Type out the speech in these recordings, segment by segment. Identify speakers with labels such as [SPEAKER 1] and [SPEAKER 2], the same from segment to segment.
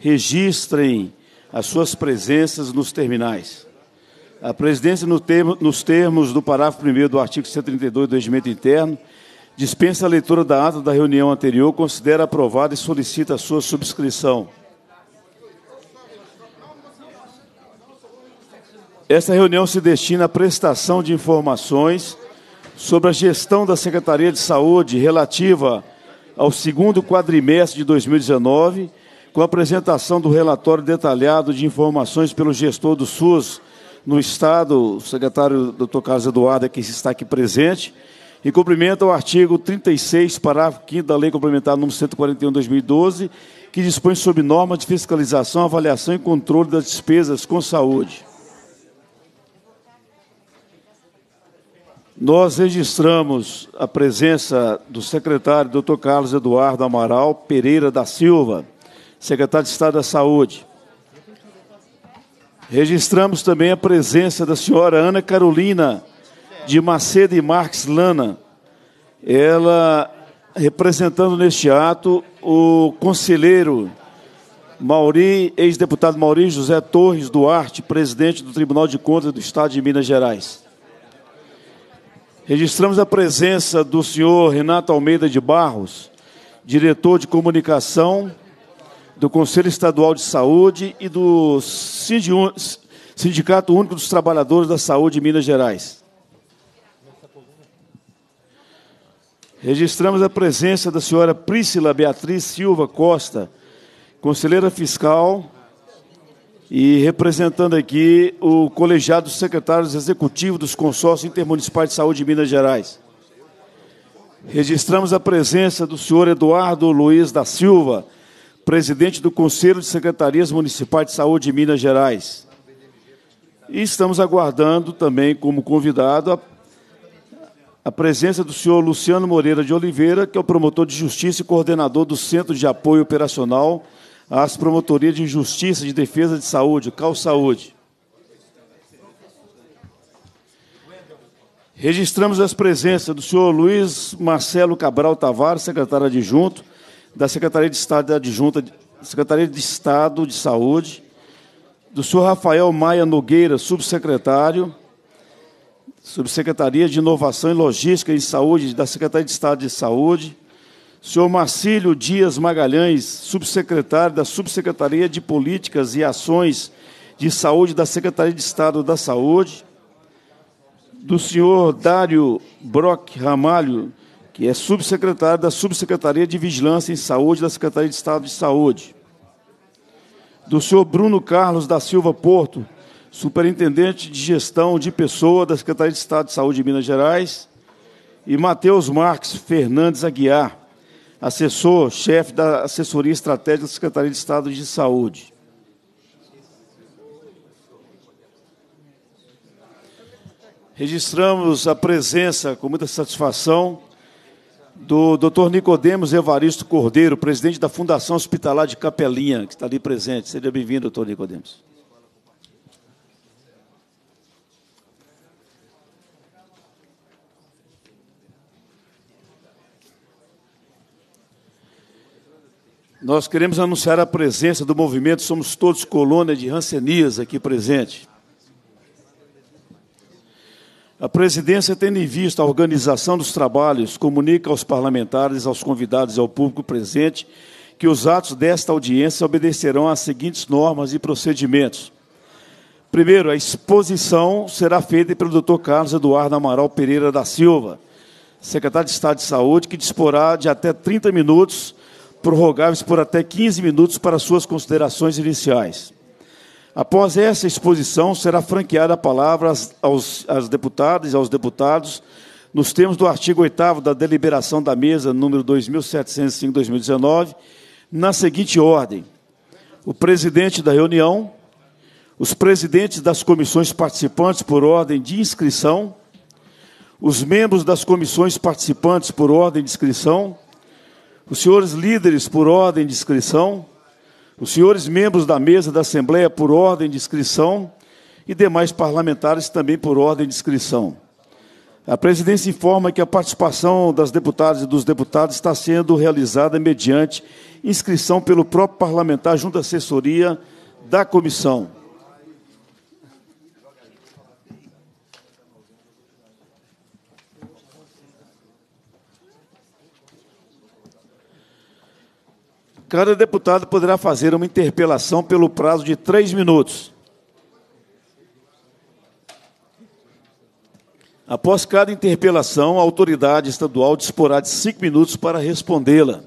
[SPEAKER 1] registrem as suas presenças nos terminais. A presidência, no termo, nos termos do parágrafo 1 do artigo 132 do Regimento Interno, dispensa a leitura da ata da reunião anterior, considera aprovada e solicita a sua subscrição. Esta reunião se destina à prestação de informações sobre a gestão da Secretaria de Saúde relativa ao segundo quadrimestre de 2019 com a apresentação do relatório detalhado de informações pelo gestor do SUS no Estado, o secretário Dr. Carlos Eduardo, é que está aqui presente, e cumprimenta o artigo 36, parágrafo 5 da Lei Complementar nº 141 2012, que dispõe sobre normas de fiscalização, avaliação e controle das despesas com saúde. Nós registramos a presença do secretário Dr. Carlos Eduardo Amaral Pereira da Silva, secretário de Estado da Saúde. Registramos também a presença da senhora Ana Carolina de Macedo e Marques Lana, ela representando neste ato o conselheiro Mauri, ex-deputado Mauri José Torres Duarte, presidente do Tribunal de Contas do Estado de Minas Gerais. Registramos a presença do senhor Renato Almeida de Barros, diretor de comunicação do Conselho Estadual de Saúde e do Sindicato Único dos Trabalhadores da Saúde de Minas Gerais. Registramos a presença da senhora Priscila Beatriz Silva Costa, conselheira fiscal, e representando aqui o colegiado dos secretários executivos dos consórcios intermunicipais de saúde de Minas Gerais. Registramos a presença do senhor Eduardo Luiz da Silva, presidente do Conselho de Secretarias Municipais de Saúde de Minas Gerais. E estamos aguardando também como convidado a, a presença do senhor Luciano Moreira de Oliveira, que é o promotor de justiça e coordenador do Centro de Apoio Operacional às Promotorias de Justiça de Defesa de Saúde, Cal Saúde. Registramos as presenças do senhor Luiz Marcelo Cabral Tavares, secretário adjunto, da Secretaria de Estado da Adjunta, Secretaria de Estado de Saúde, do senhor Rafael Maia Nogueira, subsecretário, Subsecretaria de Inovação e Logística em Saúde da Secretaria de Estado de Saúde, senhor Marcílio Dias Magalhães, subsecretário da Subsecretaria de Políticas e Ações de Saúde da Secretaria de Estado da Saúde, do senhor Dário Brock Ramalho, que é subsecretário da Subsecretaria de Vigilância em Saúde da Secretaria de Estado de Saúde. Do senhor Bruno Carlos da Silva Porto, superintendente de gestão de pessoa da Secretaria de Estado de Saúde de Minas Gerais. E Matheus Marques Fernandes Aguiar, assessor, chefe da assessoria estratégica da Secretaria de Estado de Saúde. Registramos a presença com muita satisfação do Dr. Nicodemos Evaristo Cordeiro, presidente da Fundação Hospitalar de Capelinha, que está ali presente. Seja bem-vindo, doutor Nicodemos. Nós queremos anunciar a presença do movimento Somos Todos Colônia de Rancenias aqui presente. A presidência, tendo em vista a organização dos trabalhos, comunica aos parlamentares, aos convidados e ao público presente que os atos desta audiência obedecerão às seguintes normas e procedimentos. Primeiro, a exposição será feita pelo Dr. Carlos Eduardo Amaral Pereira da Silva, secretário de Estado de Saúde, que disporá de até 30 minutos, prorrogáveis por até 15 minutos para suas considerações iniciais. Após essa exposição, será franqueada a palavra aos, às deputadas e aos deputados, nos termos do artigo 8 da deliberação da mesa número 2705/2019, na seguinte ordem: o presidente da reunião, os presidentes das comissões participantes por ordem de inscrição, os membros das comissões participantes por ordem de inscrição, os senhores líderes por ordem de inscrição, os senhores membros da mesa da Assembleia, por ordem de inscrição, e demais parlamentares também por ordem de inscrição. A presidência informa que a participação das deputadas e dos deputados está sendo realizada mediante inscrição pelo próprio parlamentar junto à assessoria da comissão. Cada deputado poderá fazer uma interpelação pelo prazo de três minutos. Após cada interpelação, a autoridade estadual disporá de cinco minutos para respondê-la.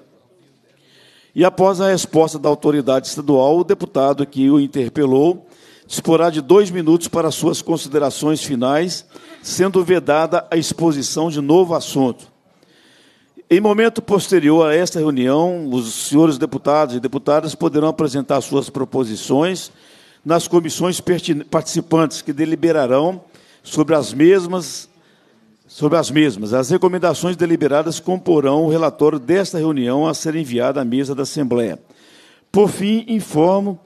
[SPEAKER 1] E após a resposta da autoridade estadual, o deputado que o interpelou disporá de dois minutos para suas considerações finais, sendo vedada a exposição de novo assunto. Em momento posterior a esta reunião, os senhores deputados e deputadas poderão apresentar suas proposições nas comissões participantes que deliberarão sobre as mesmas sobre as mesmas. As recomendações deliberadas comporão o relatório desta reunião a ser enviado à mesa da Assembleia. Por fim, informo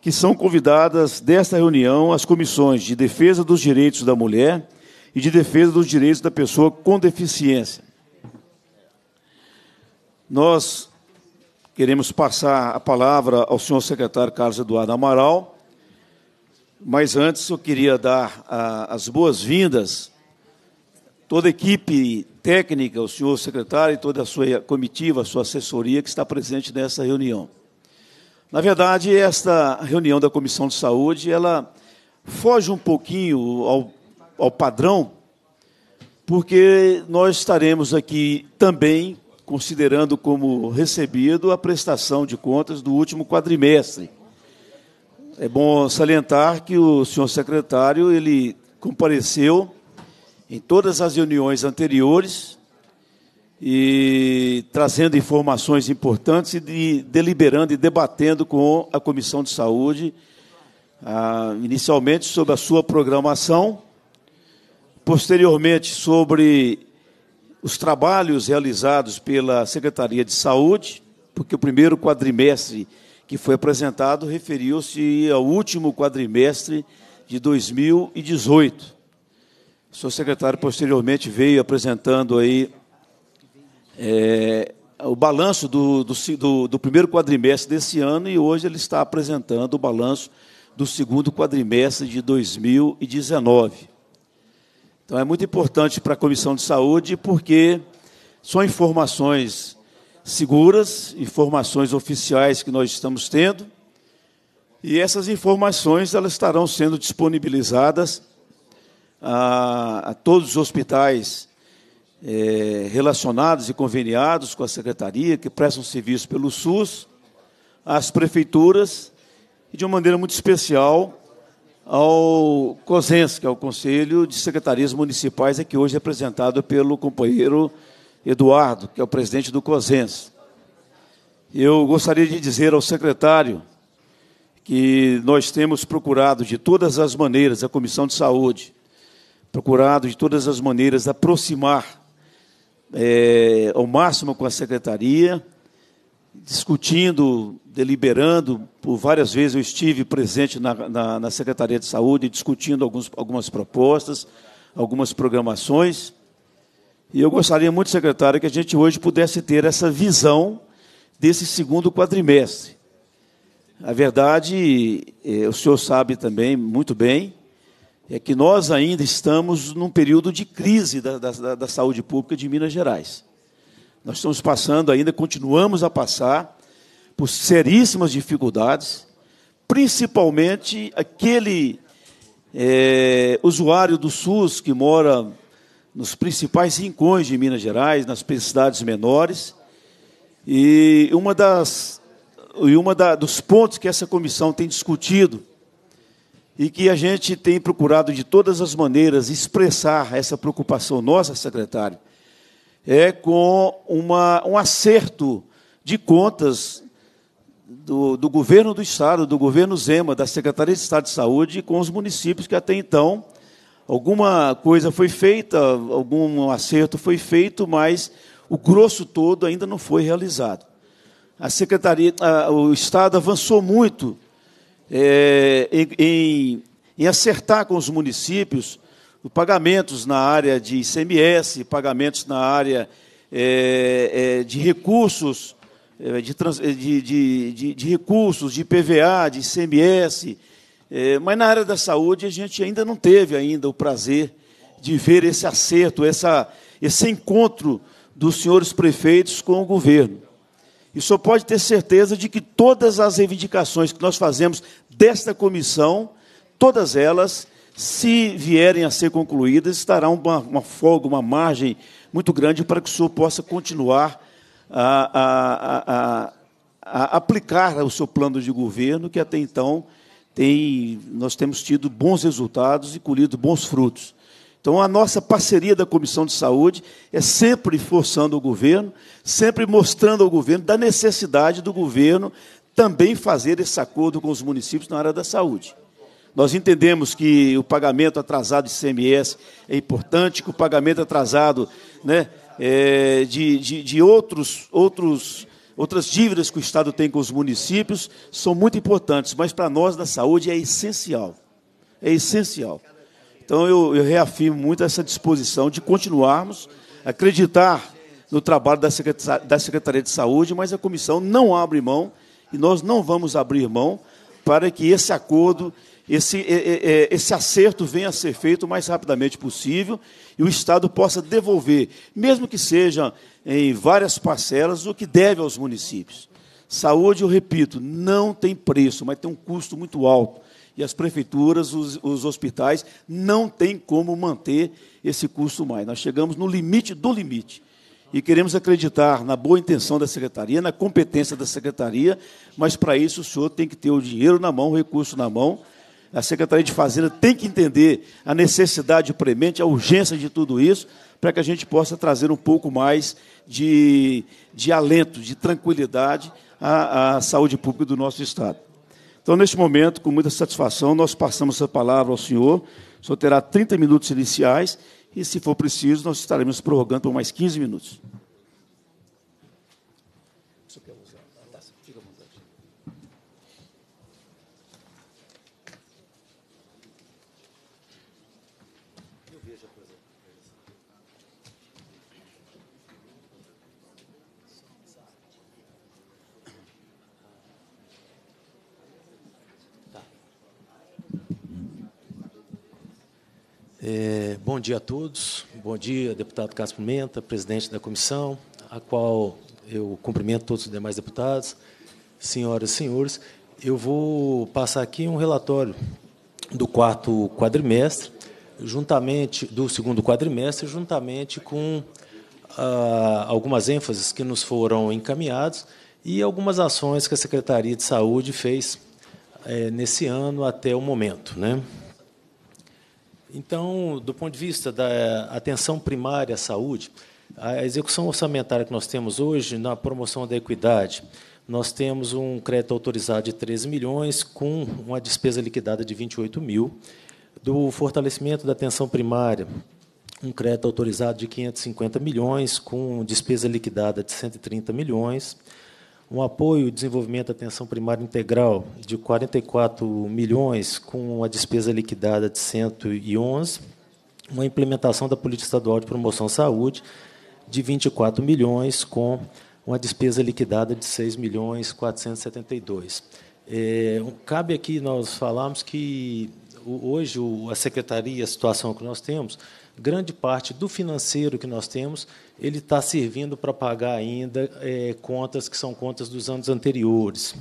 [SPEAKER 1] que são convidadas desta reunião as comissões de Defesa dos Direitos da Mulher e de Defesa dos Direitos da Pessoa com Deficiência nós queremos passar a palavra ao senhor secretário Carlos Eduardo Amaral, mas antes eu queria dar a, ah, as boas-vindas toda a equipe técnica, o senhor secretário e toda a sua comitiva, a sua assessoria que está presente nessa reunião. Na verdade, esta reunião da Comissão de Saúde, ela foge um pouquinho ao, ao padrão, porque nós estaremos aqui também considerando como recebido a prestação de contas do último quadrimestre. É bom salientar que o senhor secretário ele compareceu em todas as reuniões anteriores e trazendo informações importantes e de, deliberando e debatendo com a comissão de saúde, ah, inicialmente sobre a sua programação, posteriormente sobre os trabalhos realizados pela Secretaria de Saúde, porque o primeiro quadrimestre que foi apresentado referiu-se ao último quadrimestre de 2018. O senhor secretário posteriormente veio apresentando aí é, o balanço do, do, do primeiro quadrimestre desse ano e hoje ele está apresentando o balanço do segundo quadrimestre de 2019. Então é muito importante para a Comissão de Saúde, porque são informações seguras, informações oficiais que nós estamos tendo, e essas informações elas estarão sendo disponibilizadas a, a todos os hospitais é, relacionados e conveniados com a secretaria, que prestam serviço pelo SUS, às prefeituras e, de uma maneira muito especial, ao COSENS, que é o Conselho de Secretarias Municipais, é que hoje é representado pelo companheiro Eduardo, que é o presidente do COSENS. Eu gostaria de dizer ao secretário que nós temos procurado de todas as maneiras, a Comissão de Saúde, procurado de todas as maneiras aproximar é, ao máximo com a secretaria, discutindo, deliberando, por várias vezes eu estive presente na, na, na Secretaria de Saúde, discutindo alguns, algumas propostas, algumas programações. E eu gostaria muito, secretário, que a gente hoje pudesse ter essa visão desse segundo quadrimestre. A verdade, é, o senhor sabe também muito bem, é que nós ainda estamos num período de crise da, da, da saúde pública de Minas Gerais. Nós estamos passando ainda, continuamos a passar por seríssimas dificuldades, principalmente aquele é, usuário do SUS que mora nos principais rincões de Minas Gerais, nas cidades menores. E uma das e uma da, dos pontos que essa comissão tem discutido e que a gente tem procurado de todas as maneiras expressar essa preocupação nossa, secretário, é com uma, um acerto de contas do, do, governo do Estado, do governo Zema, da Secretaria de Estado de Saúde, com os municípios, que até então alguma coisa foi feita, algum acerto foi feito, mas o grosso todo ainda não foi realizado. A Secretaria, a, o Estado avançou muito é, em, em acertar com os municípios pagamentos na área de ICMS, pagamentos na área é, é, de recursos, é, de, trans, é, de, de, de, recursos, de PVA, de ICMS. É, mas na área da saúde a gente ainda não teve ainda o prazer de ver esse acerto, essa, esse encontro dos senhores prefeitos com o governo. E só pode ter certeza de que todas as reivindicações que nós fazemos desta comissão, todas elas se vierem a ser concluídas, estará uma, uma folga, uma margem muito grande para que o senhor possa continuar a, a, a, a aplicar o seu plano de governo, que até então tem, nós temos tido bons resultados e colhido bons frutos. Então, a nossa parceria da Comissão de Saúde é sempre forçando o governo, sempre mostrando ao governo da necessidade do governo também fazer esse acordo com os municípios na área da saúde. Nós entendemos que o pagamento atrasado de CMS é importante, que o pagamento atrasado né, é, de, de, de outros, outros, outras dívidas que o Estado tem com os municípios são muito importantes, mas para nós da saúde é essencial. É essencial. Então eu, eu reafirmo muito essa disposição de continuarmos, acreditar no trabalho da Secretaria, da Secretaria de Saúde, mas a comissão não abre mão e nós não vamos abrir mão para que esse acordo esse, é, é, é, esse acerto venha a ser feito o mais rapidamente possível e o Estado possa devolver, mesmo que seja em várias parcelas, o que deve aos municípios. Saúde, eu repito, não tem preço, mas tem um custo muito alto. E as prefeituras, os, os hospitais, não têm como manter esse custo mais. Nós chegamos no limite do limite e queremos acreditar na boa intenção da secretaria, na competência da secretaria, mas para isso o senhor tem que ter o dinheiro na mão, o recurso na mão, a Secretaria de Fazenda tem que entender a necessidade premente, a urgência de tudo isso, para que a gente possa trazer um pouco mais de, de alento, de tranquilidade à, à saúde pública do nosso Estado. Então, neste momento, com muita satisfação, nós passamos a palavra ao senhor. O senhor terá 30 minutos iniciais e, se for preciso, nós estaremos prorrogando por mais 15 minutos.
[SPEAKER 2] É, bom dia a todos. Bom dia, deputado Cássio Pimenta, presidente da comissão, a qual eu cumprimento todos os demais deputados, senhoras e senhores. Eu vou passar aqui um relatório do quarto quadrimestre, juntamente do segundo quadrimestre, juntamente com ah, algumas ênfases que nos foram encaminhados e algumas ações que a Secretaria de Saúde fez eh, nesse ano até o momento, né? Então, do ponto de vista da atenção primária à saúde, a execução orçamentária que nós temos hoje na promoção da equidade, nós temos um crédito autorizado de 13 milhões com uma despesa liquidada de 28 mil, do fortalecimento da atenção primária, um crédito autorizado de 550 milhões com despesa liquidada de 130 milhões, um apoio ao desenvolvimento da atenção primária integral de 44 milhões, com a despesa liquidada de 111, uma implementação da Política Estadual de Promoção à Saúde de 24 milhões, com uma despesa liquidada de 6 milhões 472. É, cabe aqui nós falarmos que hoje a secretaria, a situação que nós temos, grande parte do financeiro que nós temos ele está servindo para pagar ainda é, contas que são contas dos anos anteriores,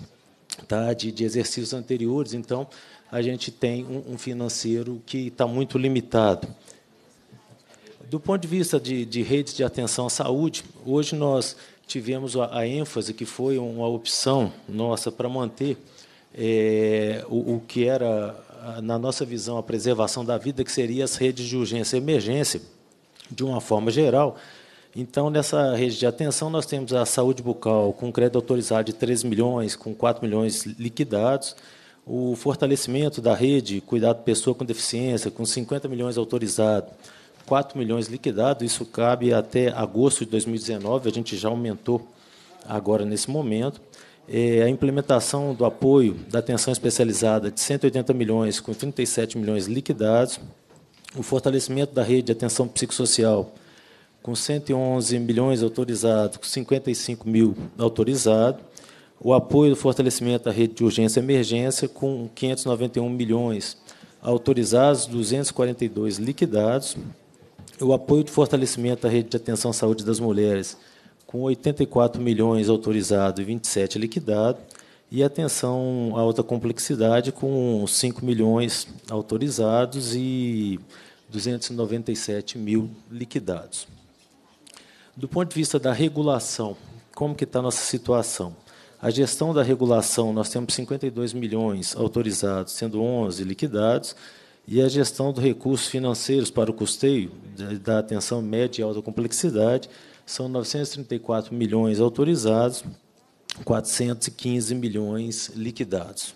[SPEAKER 2] tá? de, de exercícios anteriores. Então, a gente tem um, um financeiro que está muito limitado. Do ponto de vista de, de redes de atenção à saúde, hoje nós tivemos a, a ênfase, que foi uma opção nossa para manter é, o, o que era na nossa visão, a preservação da vida, que seria as redes de urgência e emergência, de uma forma geral. Então, nessa rede de atenção, nós temos a saúde bucal com crédito autorizado de 3 milhões, com 4 milhões liquidados, o fortalecimento da rede, cuidado pessoa com deficiência, com 50 milhões autorizado, 4 milhões liquidados isso cabe até agosto de 2019, a gente já aumentou agora nesse momento é, a implementação do apoio da atenção especializada de 180 milhões, com 37 milhões liquidados, o fortalecimento da rede de atenção psicossocial, com 111 milhões autorizados, com 55 mil autorizados, o apoio do fortalecimento da rede de urgência e emergência, com 591 milhões autorizados, 242 liquidados, o apoio do fortalecimento da rede de atenção à saúde das mulheres, com 84 milhões autorizado e 27 liquidado, e atenção à alta complexidade com 5 milhões autorizados e 297 mil liquidados. Do ponto de vista da regulação, como que está a nossa situação? A gestão da regulação, nós temos 52 milhões autorizados, sendo 11 liquidados, e a gestão dos recursos financeiros para o custeio da atenção média e alta complexidade, são 934 milhões autorizados, 415 milhões liquidados.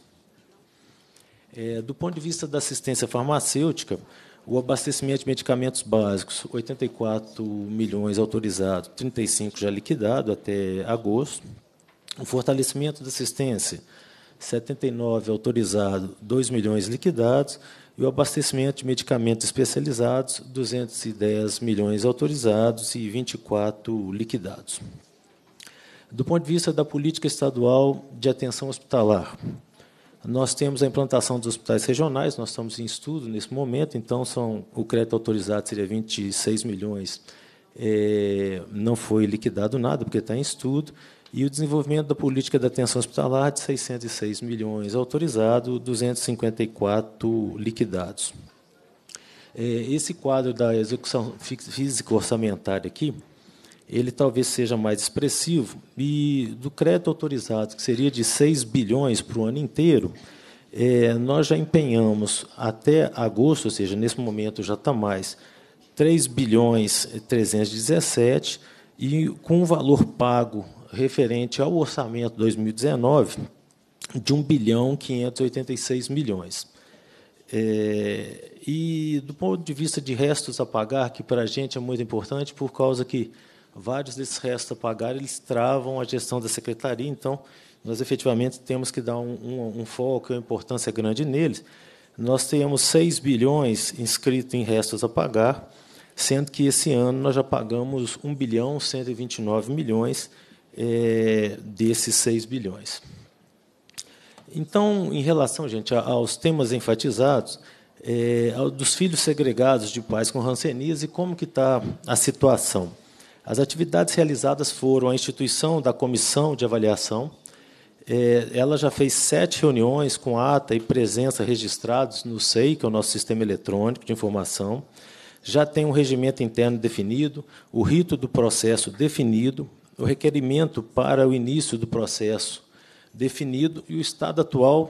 [SPEAKER 2] É, do ponto de vista da assistência farmacêutica, o abastecimento de medicamentos básicos, 84 milhões autorizados, 35 já liquidado até agosto. O fortalecimento da assistência, 79 autorizado, 2 milhões liquidados e o abastecimento de medicamentos especializados, 210 milhões autorizados e 24 liquidados. Do ponto de vista da política estadual de atenção hospitalar, nós temos a implantação dos hospitais regionais, nós estamos em estudo nesse momento, então são, o crédito autorizado seria 26 milhões, é, não foi liquidado nada, porque está em estudo, e o desenvolvimento da política da atenção hospitalar de 606 milhões autorizado, 254 liquidados. É, esse quadro da execução físico-orçamentária aqui, ele talvez seja mais expressivo, e do crédito autorizado, que seria de 6 bilhões para o ano inteiro, é, nós já empenhamos até agosto, ou seja, nesse momento já está mais, 3 bilhões 317, e com o valor pago referente ao orçamento 2019 de 1 bilhão 586 milhões. É, e do ponto de vista de restos a pagar, que para a gente é muito importante, por causa que vários desses restos a pagar eles travam a gestão da secretaria, então nós efetivamente temos que dar um, um, um foco e uma importância grande neles. Nós temos 6 bilhões inscritos em restos a pagar, sendo que esse ano nós já pagamos 1 bilhão 129 milhões, é, desses 6 bilhões. Então, em relação, gente, aos temas enfatizados, é, dos filhos segregados de pais com rancenias e como que está a situação? As atividades realizadas foram a instituição da comissão de avaliação. É, ela já fez sete reuniões com ata e presença registrados no SEI, que é o nosso sistema eletrônico de informação. Já tem um regimento interno definido, o rito do processo definido, o requerimento para o início do processo definido e o estado atual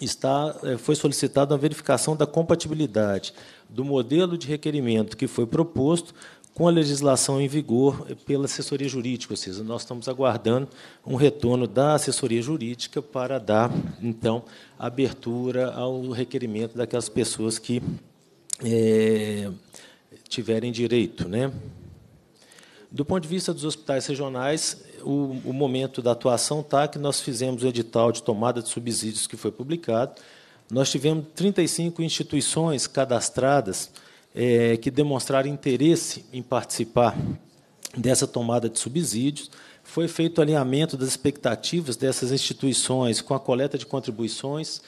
[SPEAKER 2] está, eh, foi solicitada a verificação da compatibilidade do modelo de requerimento que foi proposto com a legislação em vigor eh, pela assessoria jurídica, ou seja, nós estamos aguardando um retorno da assessoria jurídica para dar, então, abertura ao requerimento daquelas pessoas que é, tiverem direito. Né? Do ponto de vista dos hospitais regionais, o, o momento da atuação está que nós fizemos o edital de tomada de subsídios que foi publicado. Nós tivemos 35 instituições cadastradas é, que demonstraram interesse em participar dessa tomada de subsídios. Foi feito o alinhamento das expectativas dessas instituições com a coleta de contribuições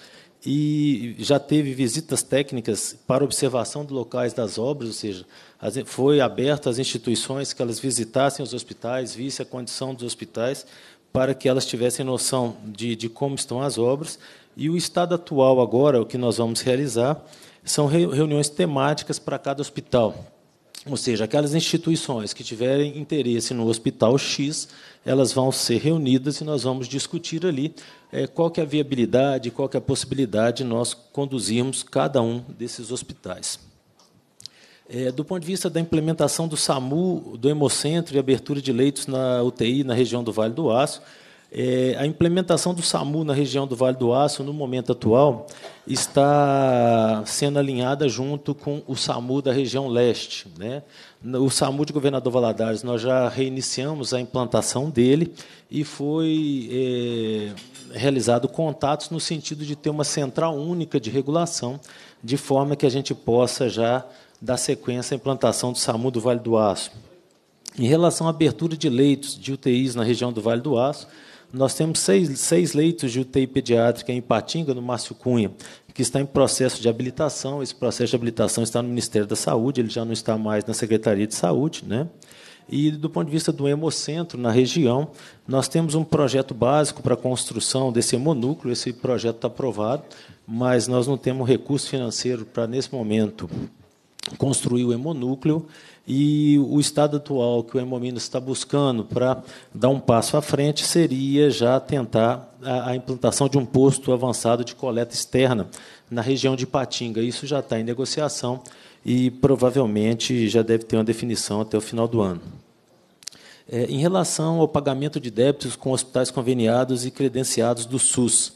[SPEAKER 2] e já teve visitas técnicas para observação de locais das obras, ou seja, foi aberto às instituições que elas visitassem os hospitais, visse a condição dos hospitais, para que elas tivessem noção de, de como estão as obras. E o estado atual agora, o que nós vamos realizar, são reuniões temáticas para cada hospital. Ou seja, aquelas instituições que tiverem interesse no hospital X, elas vão ser reunidas e nós vamos discutir ali é, qual que é a viabilidade, qual que é a possibilidade de nós conduzirmos cada um desses hospitais. É, do ponto de vista da implementação do SAMU, do Hemocentro e abertura de leitos na UTI na região do Vale do Aço, é, a implementação do SAMU na região do Vale do Aço, no momento atual, está sendo alinhada junto com o SAMU da região leste. Né? O SAMU de Governador Valadares, nós já reiniciamos a implantação dele e foi é, realizado contatos no sentido de ter uma central única de regulação, de forma que a gente possa já dar sequência à implantação do SAMU do Vale do Aço. Em relação à abertura de leitos de UTIs na região do Vale do Aço, nós temos seis, seis leitos de UTI pediátrica em Patinga, no Márcio Cunha, que está em processo de habilitação. Esse processo de habilitação está no Ministério da Saúde, ele já não está mais na Secretaria de Saúde. Né? E, do ponto de vista do hemocentro na região, nós temos um projeto básico para a construção desse hemonúcleo. Esse projeto está aprovado, mas nós não temos recurso financeiro para, nesse momento, construiu o hemonúcleo e o estado atual que o Hemominas está buscando para dar um passo à frente seria já tentar a, a, implantação de um posto avançado de coleta externa na região de Patinga. Isso já está em negociação e provavelmente já deve ter uma definição até o final do ano. É, em relação ao pagamento de débitos com hospitais conveniados e credenciados do SUS,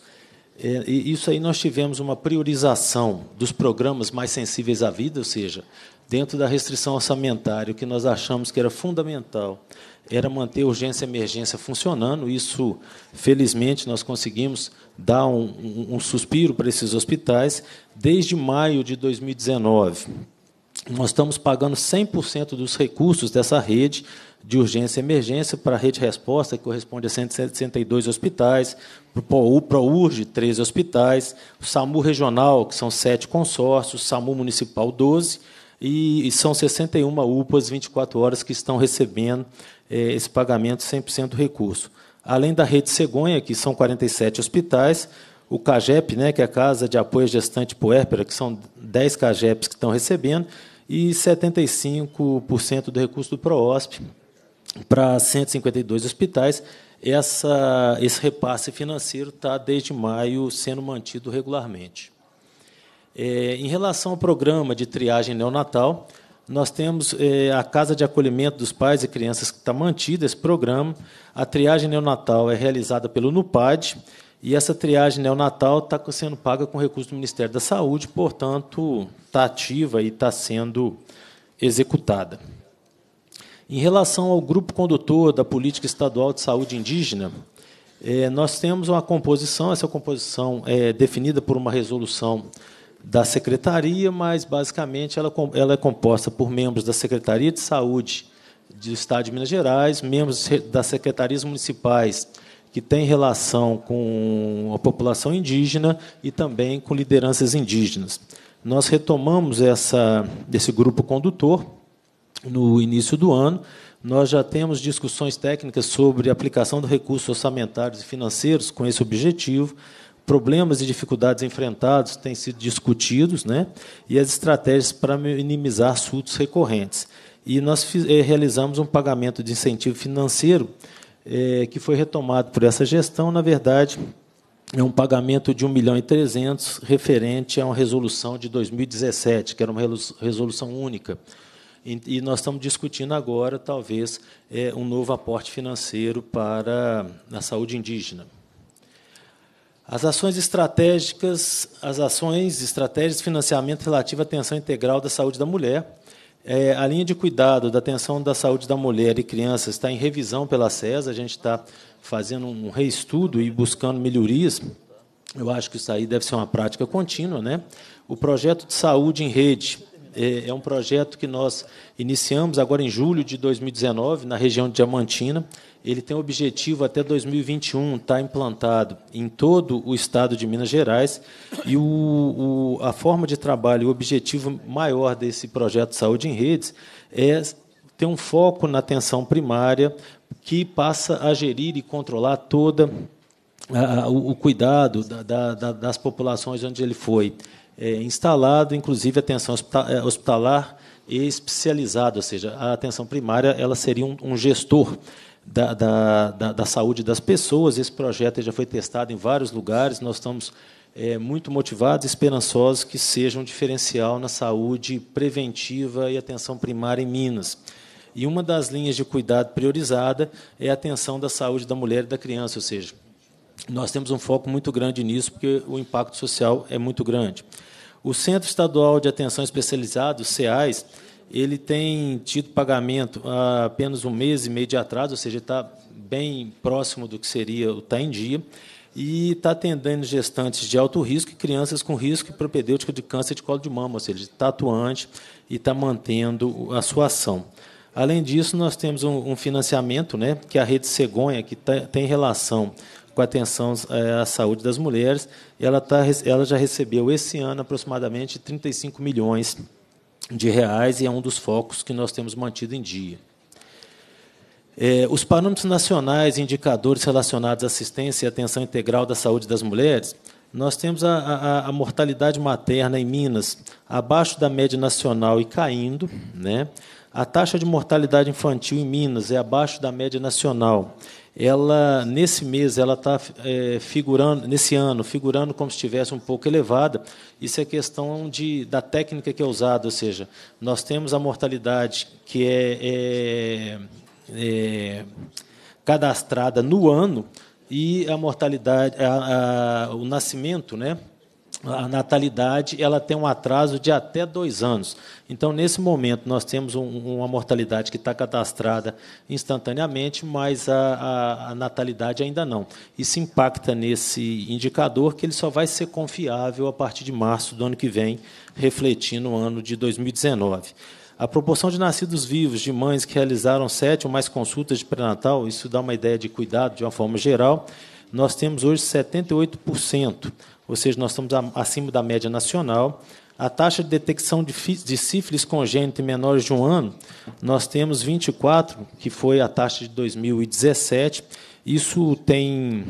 [SPEAKER 2] é, isso aí nós tivemos uma priorização dos programas mais sensíveis à vida, ou seja, dentro da restrição orçamentária, o que nós achamos que era fundamental era manter a urgência e emergência funcionando. Isso, felizmente, nós conseguimos dar um, um, um suspiro para esses hospitais desde maio de 2019. Nós estamos pagando 100% dos recursos dessa rede de urgência e emergência para a rede resposta, que corresponde a 162 hospitais, o ProURG, 13 hospitais, o SAMU regional, que são 7 consórcios, o SAMU municipal, 12, e, e são 61 UPAs 24 horas que estão recebendo é, esse pagamento 100% do recurso. Além da rede Cegonha, que são 47 hospitais, o CAGEP, né, que é a Casa de Apoio Gestante Puérpera, que são 10 CAGEPs que estão recebendo, e 75% do recurso do PROOSP para 152 hospitais, essa, esse repasse financeiro está, desde maio, sendo mantido regularmente. É, em relação ao programa de triagem neonatal, nós temos é, a Casa de Acolhimento dos Pais e Crianças que está mantida esse programa. A triagem neonatal é realizada pelo NUPAD e essa triagem neonatal está sendo paga com recurso do Ministério da Saúde, portanto, está ativa e está sendo executada. Em relação ao grupo condutor da política estadual de saúde indígena, eh, nós temos uma composição, essa composição é definida por uma resolução da secretaria, mas basicamente ela, ela é composta por membros da Secretaria de Saúde do Estado de Minas Gerais, membros das secretarias municipais que têm relação com a população indígena e também com lideranças indígenas. Nós retomamos essa, esse grupo condutor no início do ano. Nós já temos discussões técnicas sobre aplicação de recursos orçamentários e financeiros com esse objetivo. Problemas e dificuldades enfrentados têm sido discutidos, né? e as estratégias para minimizar surtos recorrentes. E nós eh, realizamos um pagamento de incentivo financeiro é, que foi retomado por essa gestão. Na verdade, é um pagamento de 1 milhão e 300 referente a uma resolução de 2017, que era uma resolução única e, nós estamos discutindo agora, talvez, é, um novo aporte financeiro para a saúde indígena. As ações estratégicas, as ações, estratégias de financiamento relativo à atenção integral da saúde da mulher. É, a linha de cuidado da atenção da saúde da mulher e crianças está em revisão pela CESA, a gente está fazendo um reestudo e buscando melhorias. Eu acho que isso aí deve ser uma prática contínua. Né? O projeto de saúde em rede, é, é, um projeto que nós iniciamos agora em julho de 2019, na região de Diamantina. Ele tem o objetivo até 2021 estar tá implantado em todo o estado de Minas Gerais. E o, o, a forma de trabalho, o objetivo maior desse projeto Saúde em Redes é ter um foco na atenção primária que passa a gerir e controlar toda a, o, o, cuidado da, da, das populações onde ele foi é, instalado, inclusive atenção é, hospitalar e especializada, ou seja, a atenção primária ela seria um, um gestor da, da, da, da, saúde das pessoas. Esse projeto já foi testado em vários lugares. Nós estamos é, muito motivados, esperançosos que seja um diferencial na saúde preventiva e atenção primária em Minas. E uma das linhas de cuidado priorizada é a atenção da saúde da mulher e da criança, ou seja, nós temos um foco muito grande nisso, porque o impacto social é muito grande. O Centro Estadual de Atenção Especializada, o CEAS, ele tem tido pagamento há apenas um mês e meio de atraso, ou seja, está bem próximo do que seria o tá em dia, e está atendendo gestantes de alto risco e crianças com risco propedêutico de câncer de colo de mama, ou seja, está atuante e está mantendo a sua ação. Além disso, nós temos um, financiamento, né, que é a rede Cegonha, que tá, tem relação com atenção eh, à saúde das mulheres. Ela, tá, ela já recebeu esse ano aproximadamente 35 milhões de reais e é um dos focos que nós temos mantido em dia. É, os parâmetros nacionais e indicadores relacionados à assistência e atenção integral da saúde das mulheres, nós temos a, a, a mortalidade materna em Minas abaixo da média nacional e caindo, né? A taxa de mortalidade infantil em Minas é abaixo da média nacional ela nesse mês ela está é, figurando nesse ano figurando como se estivesse um pouco elevada isso é questão de da técnica que é usada ou seja nós temos a mortalidade que é, é, é cadastrada no ano e a mortalidade a, a, o nascimento né a natalidade ela tem um atraso de até dois anos. Então, nesse momento, nós temos um, uma mortalidade que está cadastrada instantaneamente, mas a, a, a, natalidade ainda não. Isso impacta nesse indicador que ele só vai ser confiável a partir de março do ano que vem, refletindo o ano de 2019. A proporção de nascidos vivos de mães que realizaram sete ou mais consultas de pré-natal, isso dá uma ideia de cuidado de uma forma geral, nós temos hoje 78% ou seja, nós estamos acima da média nacional. A taxa de detecção de sífilis congênita em menores de um ano, nós temos 24, que foi a taxa de 2017. Isso tem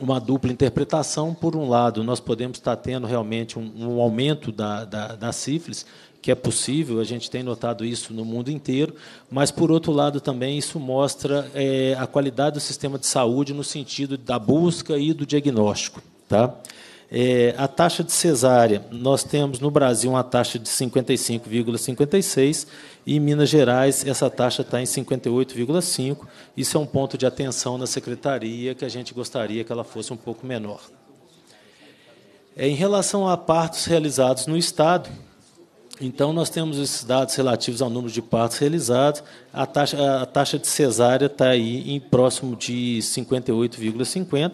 [SPEAKER 2] uma dupla interpretação. Por um lado, nós podemos estar tendo realmente um, um aumento da, da, da sífilis, que é possível, a gente tem notado isso no mundo inteiro, mas, por outro lado, também isso mostra é, a qualidade do sistema de saúde no sentido da busca e do diagnóstico. Tá? É, a taxa de cesárea, nós temos no Brasil uma taxa de 55,56 e em Minas Gerais essa taxa está em 58,5. Isso é um ponto de atenção na secretaria que a gente gostaria que ela fosse um pouco menor. É, em relação a partos realizados no Estado, então, nós temos esses dados relativos ao número de partos realizados. A taxa, a taxa de cesárea está aí em próximo de 58,50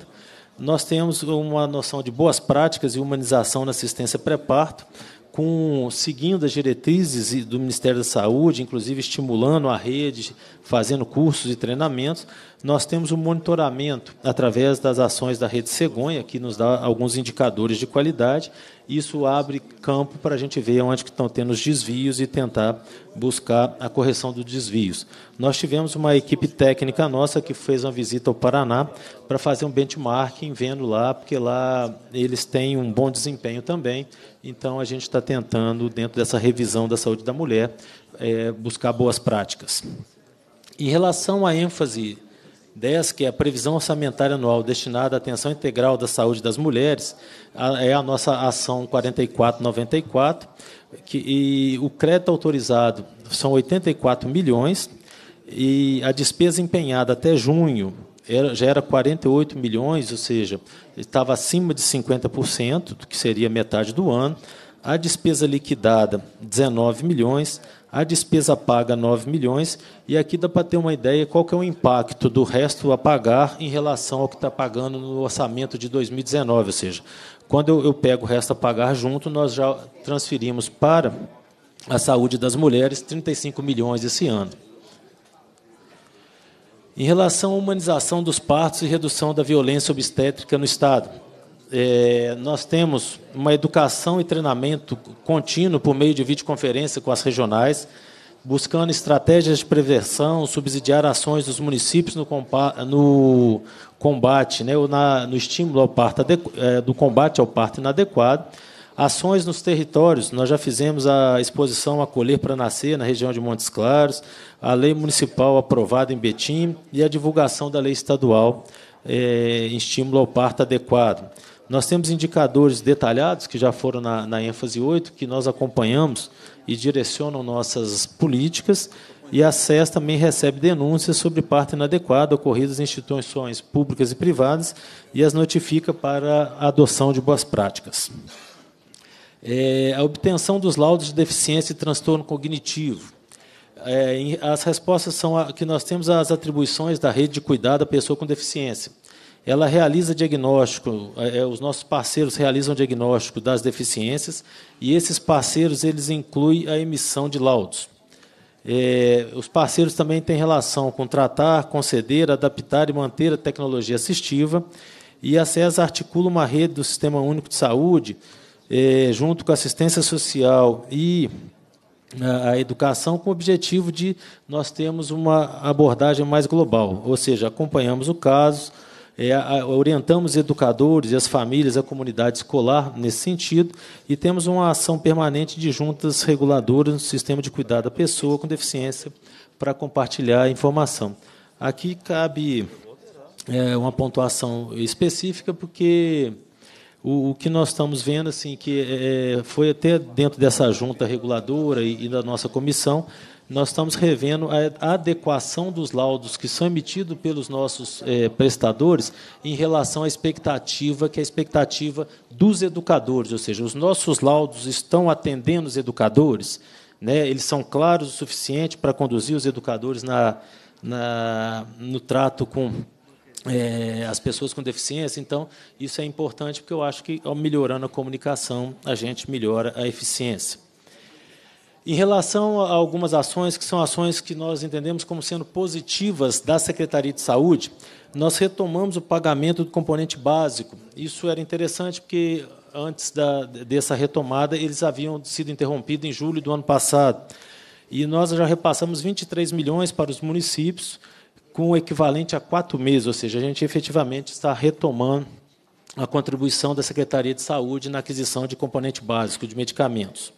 [SPEAKER 2] nós temos uma noção de boas práticas e humanização na assistência pré-parto, com, seguindo as diretrizes do Ministério da Saúde, inclusive estimulando a rede, fazendo cursos e treinamentos, nós temos um monitoramento através das ações da rede Cegonha, que nos dá alguns indicadores de qualidade. Isso abre campo para a gente ver onde que estão tendo os desvios e tentar buscar a correção dos desvios. Nós tivemos uma equipe técnica nossa que fez uma visita ao Paraná para fazer um benchmarking, vendo lá, porque lá eles têm um bom desempenho também. Então, a gente está tentando, dentro dessa revisão da saúde da mulher, é, buscar boas práticas. Em relação à ênfase 10, que é a previsão orçamentária anual destinada à atenção integral da saúde das mulheres, é a nossa ação 4494, que, e o crédito autorizado são 84 milhões, e a despesa empenhada até junho era, já era 48 milhões, ou seja, estava acima de 50%, que seria metade do ano. A despesa liquidada, 19 milhões a despesa paga 9 milhões, e aqui dá para ter uma ideia qual que é o impacto do resto a pagar em relação ao que está pagando no orçamento de 2019, ou seja, quando eu, eu pego o resto a pagar junto, nós já transferimos para a saúde das mulheres 35 milhões esse ano. Em relação à humanização dos partos e redução da violência obstétrica no Estado, é, nós temos uma educação e treinamento contínuo por meio de videoconferência com as regionais, buscando estratégias de prevenção, subsidiar ações dos municípios no, no combate, né, ou na, no estímulo ao parto é, do combate ao parto inadequado, ações nos territórios. Nós já fizemos a exposição Acolher para Nascer, na região de Montes Claros, a lei municipal aprovada em Betim e a divulgação da lei estadual é, em estímulo ao parto adequado. Nós temos indicadores detalhados, que já foram na, na ênfase 8, que nós acompanhamos e direcionam nossas políticas, e a SES também recebe denúncias sobre parte inadequada ocorridas em instituições públicas e privadas e as notifica para a adoção de boas práticas. É, a obtenção dos laudos de deficiência e transtorno cognitivo. É, as respostas são a, que nós temos as atribuições da rede de cuidado à pessoa com deficiência ela realiza diagnóstico, eh, eh, os nossos parceiros realizam diagnóstico das deficiências e esses parceiros eles incluem a emissão de laudos. É, os parceiros também têm relação com tratar, conceder, adaptar e manter a tecnologia assistiva. E a CES articula uma rede do Sistema Único de Saúde, é, junto com a assistência social e a educação, com o objetivo de nós termos uma abordagem mais global, ou seja, acompanhamos o caso, é, orientamos educadores e as famílias, a comunidade escolar nesse sentido, e temos uma ação permanente de juntas reguladoras no sistema de cuidado da pessoa com deficiência para compartilhar a informação. Aqui cabe é, uma pontuação específica, porque o, o, que nós estamos vendo, assim, que é, é foi até dentro dessa junta reguladora e, e da nossa comissão, nós estamos revendo a adequação dos laudos que são emitidos pelos nossos eh, prestadores em relação à expectativa, que é a expectativa dos educadores, ou seja, os nossos laudos estão atendendo os educadores, né? eles são claros o suficiente para conduzir os educadores na, na no trato com eh, as pessoas com deficiência. Então, isso é importante, porque eu acho que, ao melhorando a comunicação, a gente melhora a eficiência. Em relação a algumas ações, que são ações que nós entendemos como sendo positivas da Secretaria de Saúde, nós retomamos o pagamento do componente básico. Isso era interessante porque antes da, dessa retomada eles haviam sido interrompidos em julho do ano passado. E nós já repassamos 23 milhões para os municípios, com o equivalente a quatro meses, ou seja, a gente efetivamente está retomando a contribuição da Secretaria de Saúde na aquisição de componente básico de medicamentos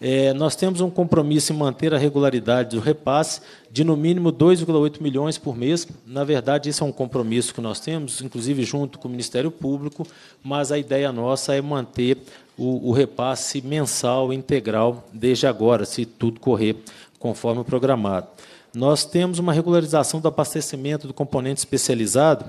[SPEAKER 2] é, nós temos um compromisso em manter a regularidade do repasse de no mínimo 2,8 milhões por mês. Na verdade, isso é um compromisso que nós temos, inclusive junto com o Ministério Público, mas a ideia nossa é manter o, o repasse mensal integral desde agora, se tudo correr conforme o programado. Nós temos uma regularização do abastecimento do componente especializado,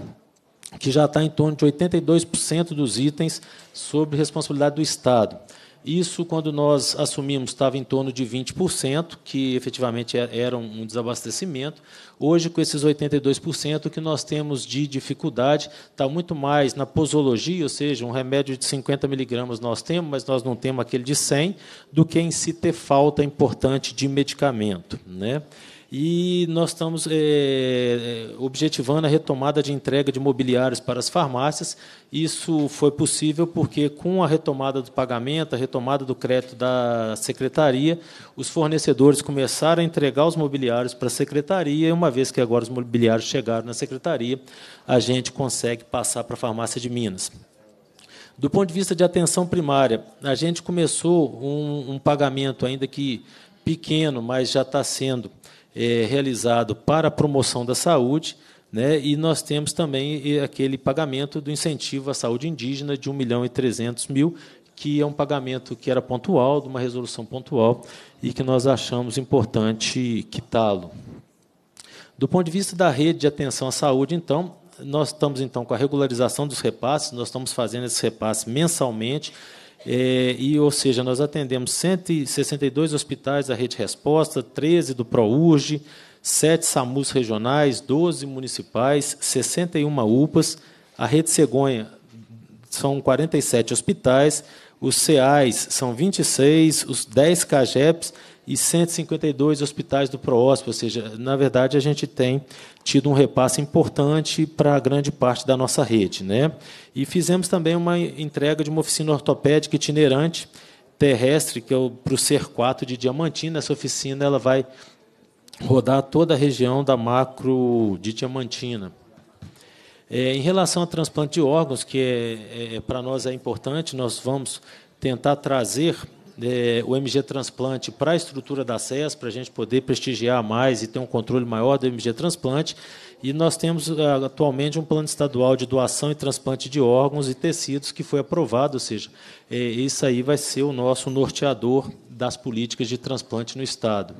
[SPEAKER 2] que já está em torno de 82% dos itens sobre responsabilidade do Estado. Isso, quando nós assumimos, estava em torno de 20%, que efetivamente é, era um desabastecimento. Hoje, com esses 82%, o que nós temos de dificuldade está muito mais na posologia, ou seja, um remédio de 50 miligramas nós temos, mas nós não temos aquele de 100, do que em se ter falta importante de medicamento. Né? E nós estamos é, objetivando a retomada de entrega de mobiliários para as farmácias. Isso foi possível porque, com a retomada do pagamento, a retomada do crédito da secretaria, os fornecedores começaram a entregar os mobiliários para a secretaria. E, uma vez que agora os mobiliários chegaram na secretaria, a gente consegue passar para a farmácia de Minas. Do ponto de vista de atenção primária, a gente começou um, um pagamento ainda que pequeno, mas já está sendo é, realizado para a promoção da saúde, né, e nós temos também aquele pagamento do incentivo à saúde indígena de 1 milhão e 300 mil, que é um pagamento que era pontual, de uma resolução pontual, e que nós achamos importante quitá-lo. Do ponto de vista da rede de atenção à saúde, então, nós estamos então com a regularização dos repasses, nós estamos fazendo esses repasses mensalmente, é, e, ou seja, nós atendemos 162 hospitais da Rede Resposta, 13 do ProURG, 7 SAMUs regionais, 12 municipais, 61 UPAs, a Rede Cegonha são 47 hospitais, os CEAs são 26, os 10 CAGEPs e 152 hospitais do PROOSP, ou seja, na verdade a gente tem tido um repasse importante para grande parte da nossa rede. Né? E fizemos também uma entrega de uma oficina ortopédica itinerante terrestre, que é para o CER4 de Diamantina. Essa oficina ela vai rodar toda a região da macro de Diamantina. É, em relação ao transplante de órgãos, que é, é, é para nós é importante, nós vamos tentar trazer é, o MG Transplante para a estrutura da SES, para a gente poder prestigiar mais e ter um controle maior do MG Transplante. E nós temos é, atualmente um plano estadual de doação e transplante de órgãos e tecidos que foi aprovado, ou seja, é, isso aí vai ser o nosso norteador das políticas de transplante no Estado.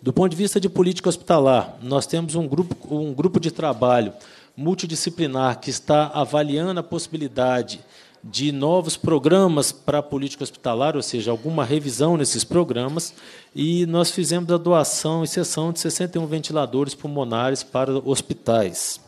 [SPEAKER 2] Do ponto de vista de política hospitalar, nós temos um grupo, um grupo de trabalho multidisciplinar que está avaliando a possibilidade de novos programas para a política hospitalar, ou seja, alguma revisão nesses programas, e nós fizemos a doação e cessão de 61 ventiladores pulmonares para hospitais.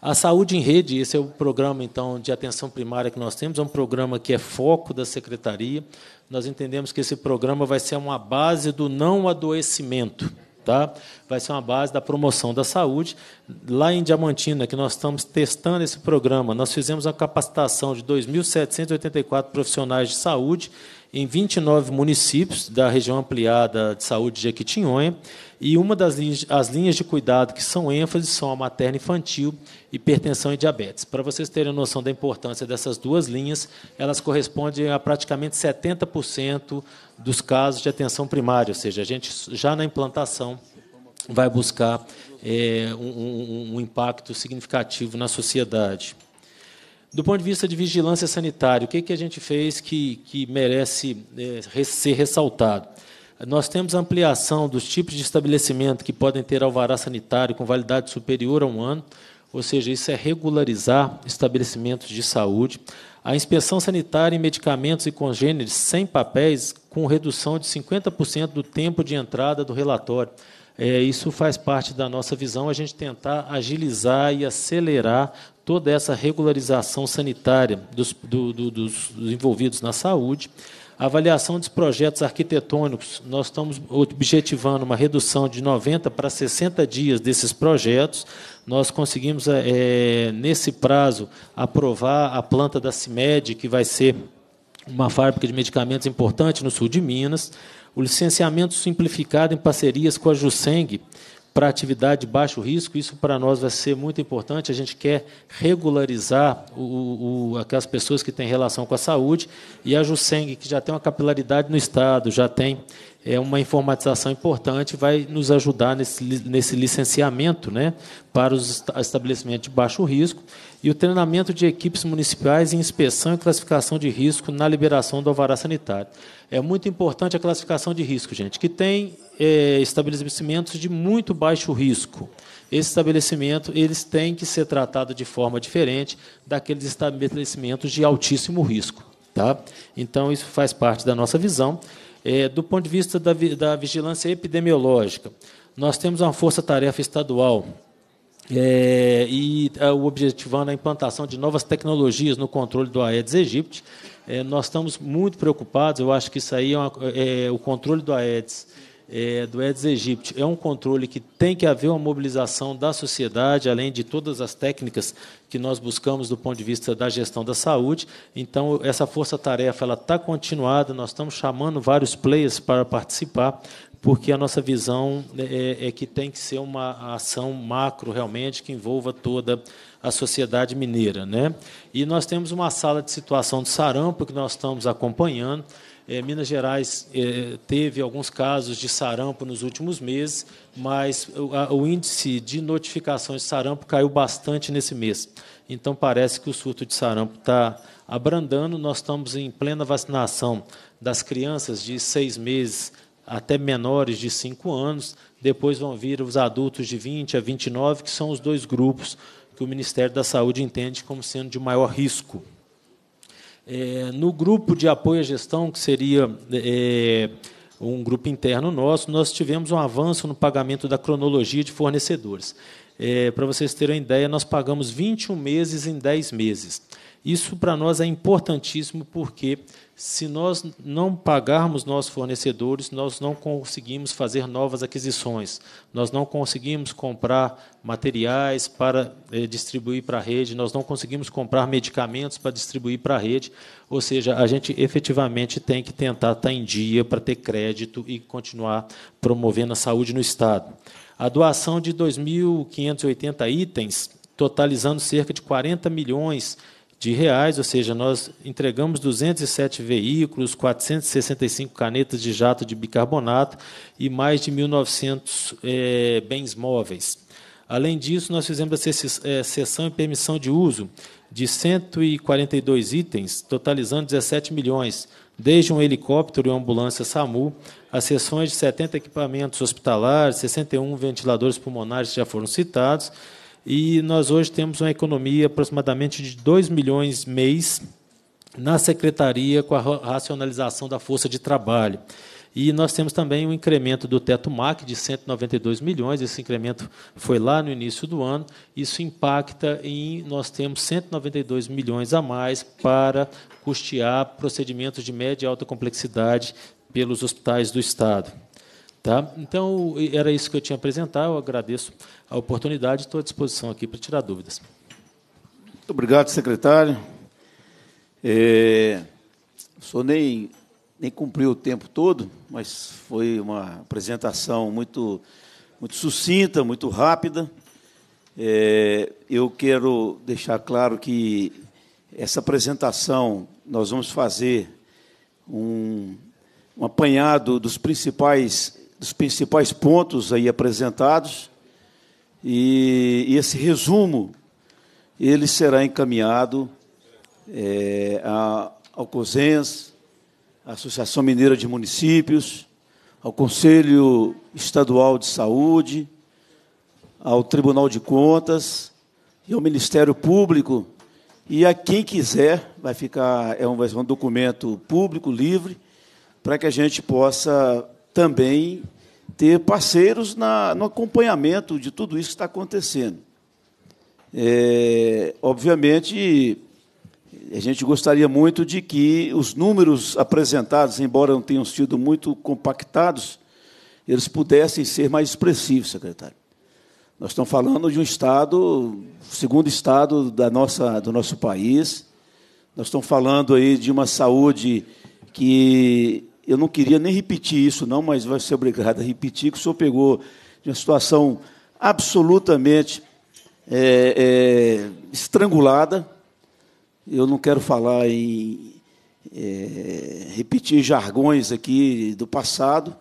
[SPEAKER 2] A saúde em rede, esse é o programa então de atenção primária que nós temos, é um programa que é foco da secretaria. Nós entendemos que esse programa vai ser uma base do não adoecimento. Tá? Vai ser uma base da promoção da saúde. Lá em Diamantina, que nós estamos testando esse programa, nós fizemos uma capacitação de 2.784 profissionais de saúde em 29 municípios da região ampliada de saúde de Jequitinhonha. E uma das linhas, as linhas de cuidado que são ênfase são a materna infantil, hipertensão e diabetes. Para vocês terem noção da importância dessas duas linhas, elas correspondem a praticamente 70% dos casos de atenção primária, ou seja, a gente já na implantação vai buscar é, um, um, um impacto significativo na sociedade. Do ponto de vista de vigilância sanitária, o que, que a gente fez que, que merece é, ser ressaltado? Nós temos ampliação dos tipos de estabelecimento que podem ter alvará sanitário com validade superior a um ano, ou seja, isso é regularizar estabelecimentos de saúde. A inspeção sanitária em medicamentos e congêneres sem papéis, com redução de 50% do tempo de entrada do relatório. É, isso faz parte da nossa visão, a gente tentar agilizar e acelerar toda essa regularização sanitária dos, do, do, dos envolvidos na saúde. Avaliação dos projetos arquitetônicos, nós estamos objetivando uma redução de 90 para 60 dias desses projetos. Nós conseguimos, é, nesse prazo, aprovar a planta da CIMED, que vai ser uma fábrica de medicamentos importante no sul de Minas. O licenciamento simplificado em parcerias com a JUSENG, para atividade de baixo risco. Isso para nós vai ser muito importante. A gente quer regularizar o, o, aquelas pessoas que têm relação com a saúde. E a Juseng, que já tem uma capilaridade no Estado, já tem é uma informatização importante, vai nos ajudar nesse, nesse licenciamento né, para os estabelecimentos de baixo risco e o treinamento de equipes municipais em inspeção e classificação de risco na liberação do alvará sanitário. É muito importante a classificação de risco, gente, que tem é, estabelecimentos de muito baixo risco. Esse estabelecimento, eles têm que ser tratados de forma diferente daqueles estabelecimentos de altíssimo risco. Tá? Então, isso faz parte da nossa visão. É, do ponto de vista da, da, vigilância epidemiológica, nós temos uma força-tarefa estadual é, e a, é, o objetivando é a implantação de novas tecnologias no controle do Aedes aegypti. É, nós estamos muito preocupados, eu acho que isso aí é, uma, é, o controle do Aedes é, do Aedes aegypti é um controle que tem que haver uma mobilização da sociedade, além de todas as técnicas que nós buscamos do ponto de vista da gestão da saúde. Então, essa força-tarefa ela está continuada, nós estamos chamando vários players para participar, porque a nossa visão né, é, é que tem que ser uma ação macro, realmente, que envolva toda a sociedade mineira. Né? E nós temos uma sala de situação de sarampo que nós estamos acompanhando, eh, Minas Gerais eh, teve alguns casos de sarampo nos últimos meses, mas o índice de notificações de sarampo caiu bastante nesse mês. Então, parece que o surto de sarampo está abrandando. Nós estamos em plena vacinação das crianças de seis meses até menores de cinco anos. Depois vão vir os adultos de 20 a 29, que são os dois grupos que o Ministério da Saúde entende como sendo de maior risco. É, no grupo de apoio à gestão, que seria é, um grupo interno nosso, nós tivemos um avanço no pagamento da cronologia de fornecedores. É, para vocês terem uma ideia, nós pagamos 21 meses em 10 meses. Isso para nós é importantíssimo porque se nós não pagarmos nossos fornecedores, nós não conseguimos fazer novas aquisições, nós não conseguimos comprar materiais para eh, distribuir para a rede, nós não conseguimos comprar medicamentos para distribuir para a rede, ou seja, a gente efetivamente tem que tentar estar em dia para ter crédito e continuar promovendo a saúde no Estado. A doação de 2.580 itens, totalizando cerca de 40 milhões de reais, ou seja, nós entregamos 207 veículos, 465 canetas de jato de bicarbonato e mais de 1.900 é, eh, bens móveis. Além disso, nós fizemos a eh, sessão e permissão de uso de 142 itens, totalizando 17 milhões, desde um helicóptero e uma ambulância SAMU, as sessões de 70 equipamentos hospitalares, 61 ventiladores pulmonares que já foram citados, e nós hoje temos uma economia aproximadamente de 2 milhões mês na secretaria com a racionalização da força de trabalho. E nós temos também um incremento do teto MAC de 192 milhões, esse incremento foi lá no início do ano, isso impacta em nós temos 192 milhões a mais para custear procedimentos de média e alta complexidade pelos hospitais do estado. Tá? Então, era isso que eu tinha a apresentar. Eu agradeço a oportunidade e estou à disposição
[SPEAKER 1] aqui para tirar dúvidas. Muito obrigado, secretário. É, o senhor nem, nem cumpriu o tempo todo, mas foi uma apresentação muito, muito sucinta, muito rápida. É, eu quero deixar claro que essa apresentação nós vamos fazer um, um apanhado dos principais dos principais pontos aí apresentados e, e esse resumo ele será encaminhado é, a, ao COSENS, à Associação Mineira de Municípios, ao Conselho Estadual de Saúde, ao Tribunal de Contas e ao Ministério Público. E a quem quiser, vai ficar, é um, vai ser um documento público, livre, para que a gente possa também ter parceiros na, no acompanhamento de tudo isso que está acontecendo. É, obviamente, a gente gostaria muito de que os números apresentados, embora não tenham sido muito compactados, eles pudessem ser mais expressivos, secretário. Nós estamos falando de um estado, segundo estado da nossa, do nosso país. Nós estamos falando aí de uma saúde que eu não queria nem repetir isso, não, mas vai ser obrigado a repetir, que o senhor pegou de uma situação absolutamente é, é, estrangulada. Eu não quero falar em é, repetir jargões aqui do passado,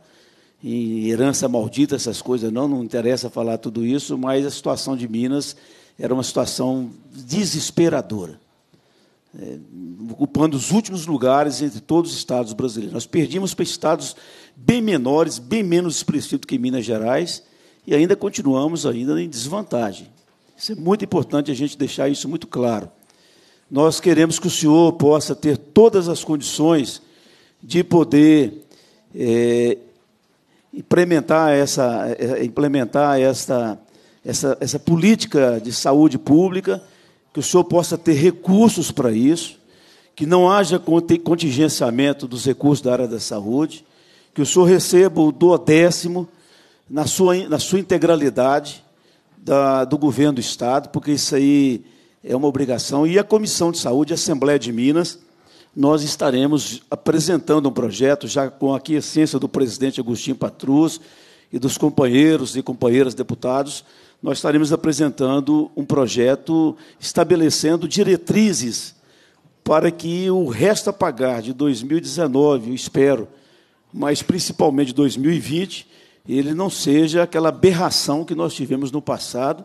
[SPEAKER 1] em herança maldita, essas coisas, não, não interessa falar tudo isso, mas a situação de Minas era uma situação desesperadora é, ocupando os últimos lugares entre todos os estados brasileiros. Nós perdemos para estados bem menores, bem menos expressivos que Minas Gerais, e ainda continuamos ainda em desvantagem. Isso é muito importante a gente deixar isso muito claro. Nós queremos que o senhor possa ter todas as condições de poder é, implementar essa, é, implementar essa, essa, essa política de saúde pública que o senhor possa ter recursos para isso, que não haja contingenciamento dos recursos da área da saúde, que o senhor receba o do na sua, na sua integralidade da, do governo do Estado, porque isso aí é uma obrigação. E a Comissão de Saúde, a Assembleia de Minas, nós estaremos apresentando um projeto, já com a quiescência do presidente Agostinho Patrus e dos companheiros e companheiras deputados, nós estaremos apresentando um projeto estabelecendo diretrizes para que o resto a pagar de 2019, eu espero, mas principalmente 2020, ele não seja aquela aberração que nós tivemos no passado,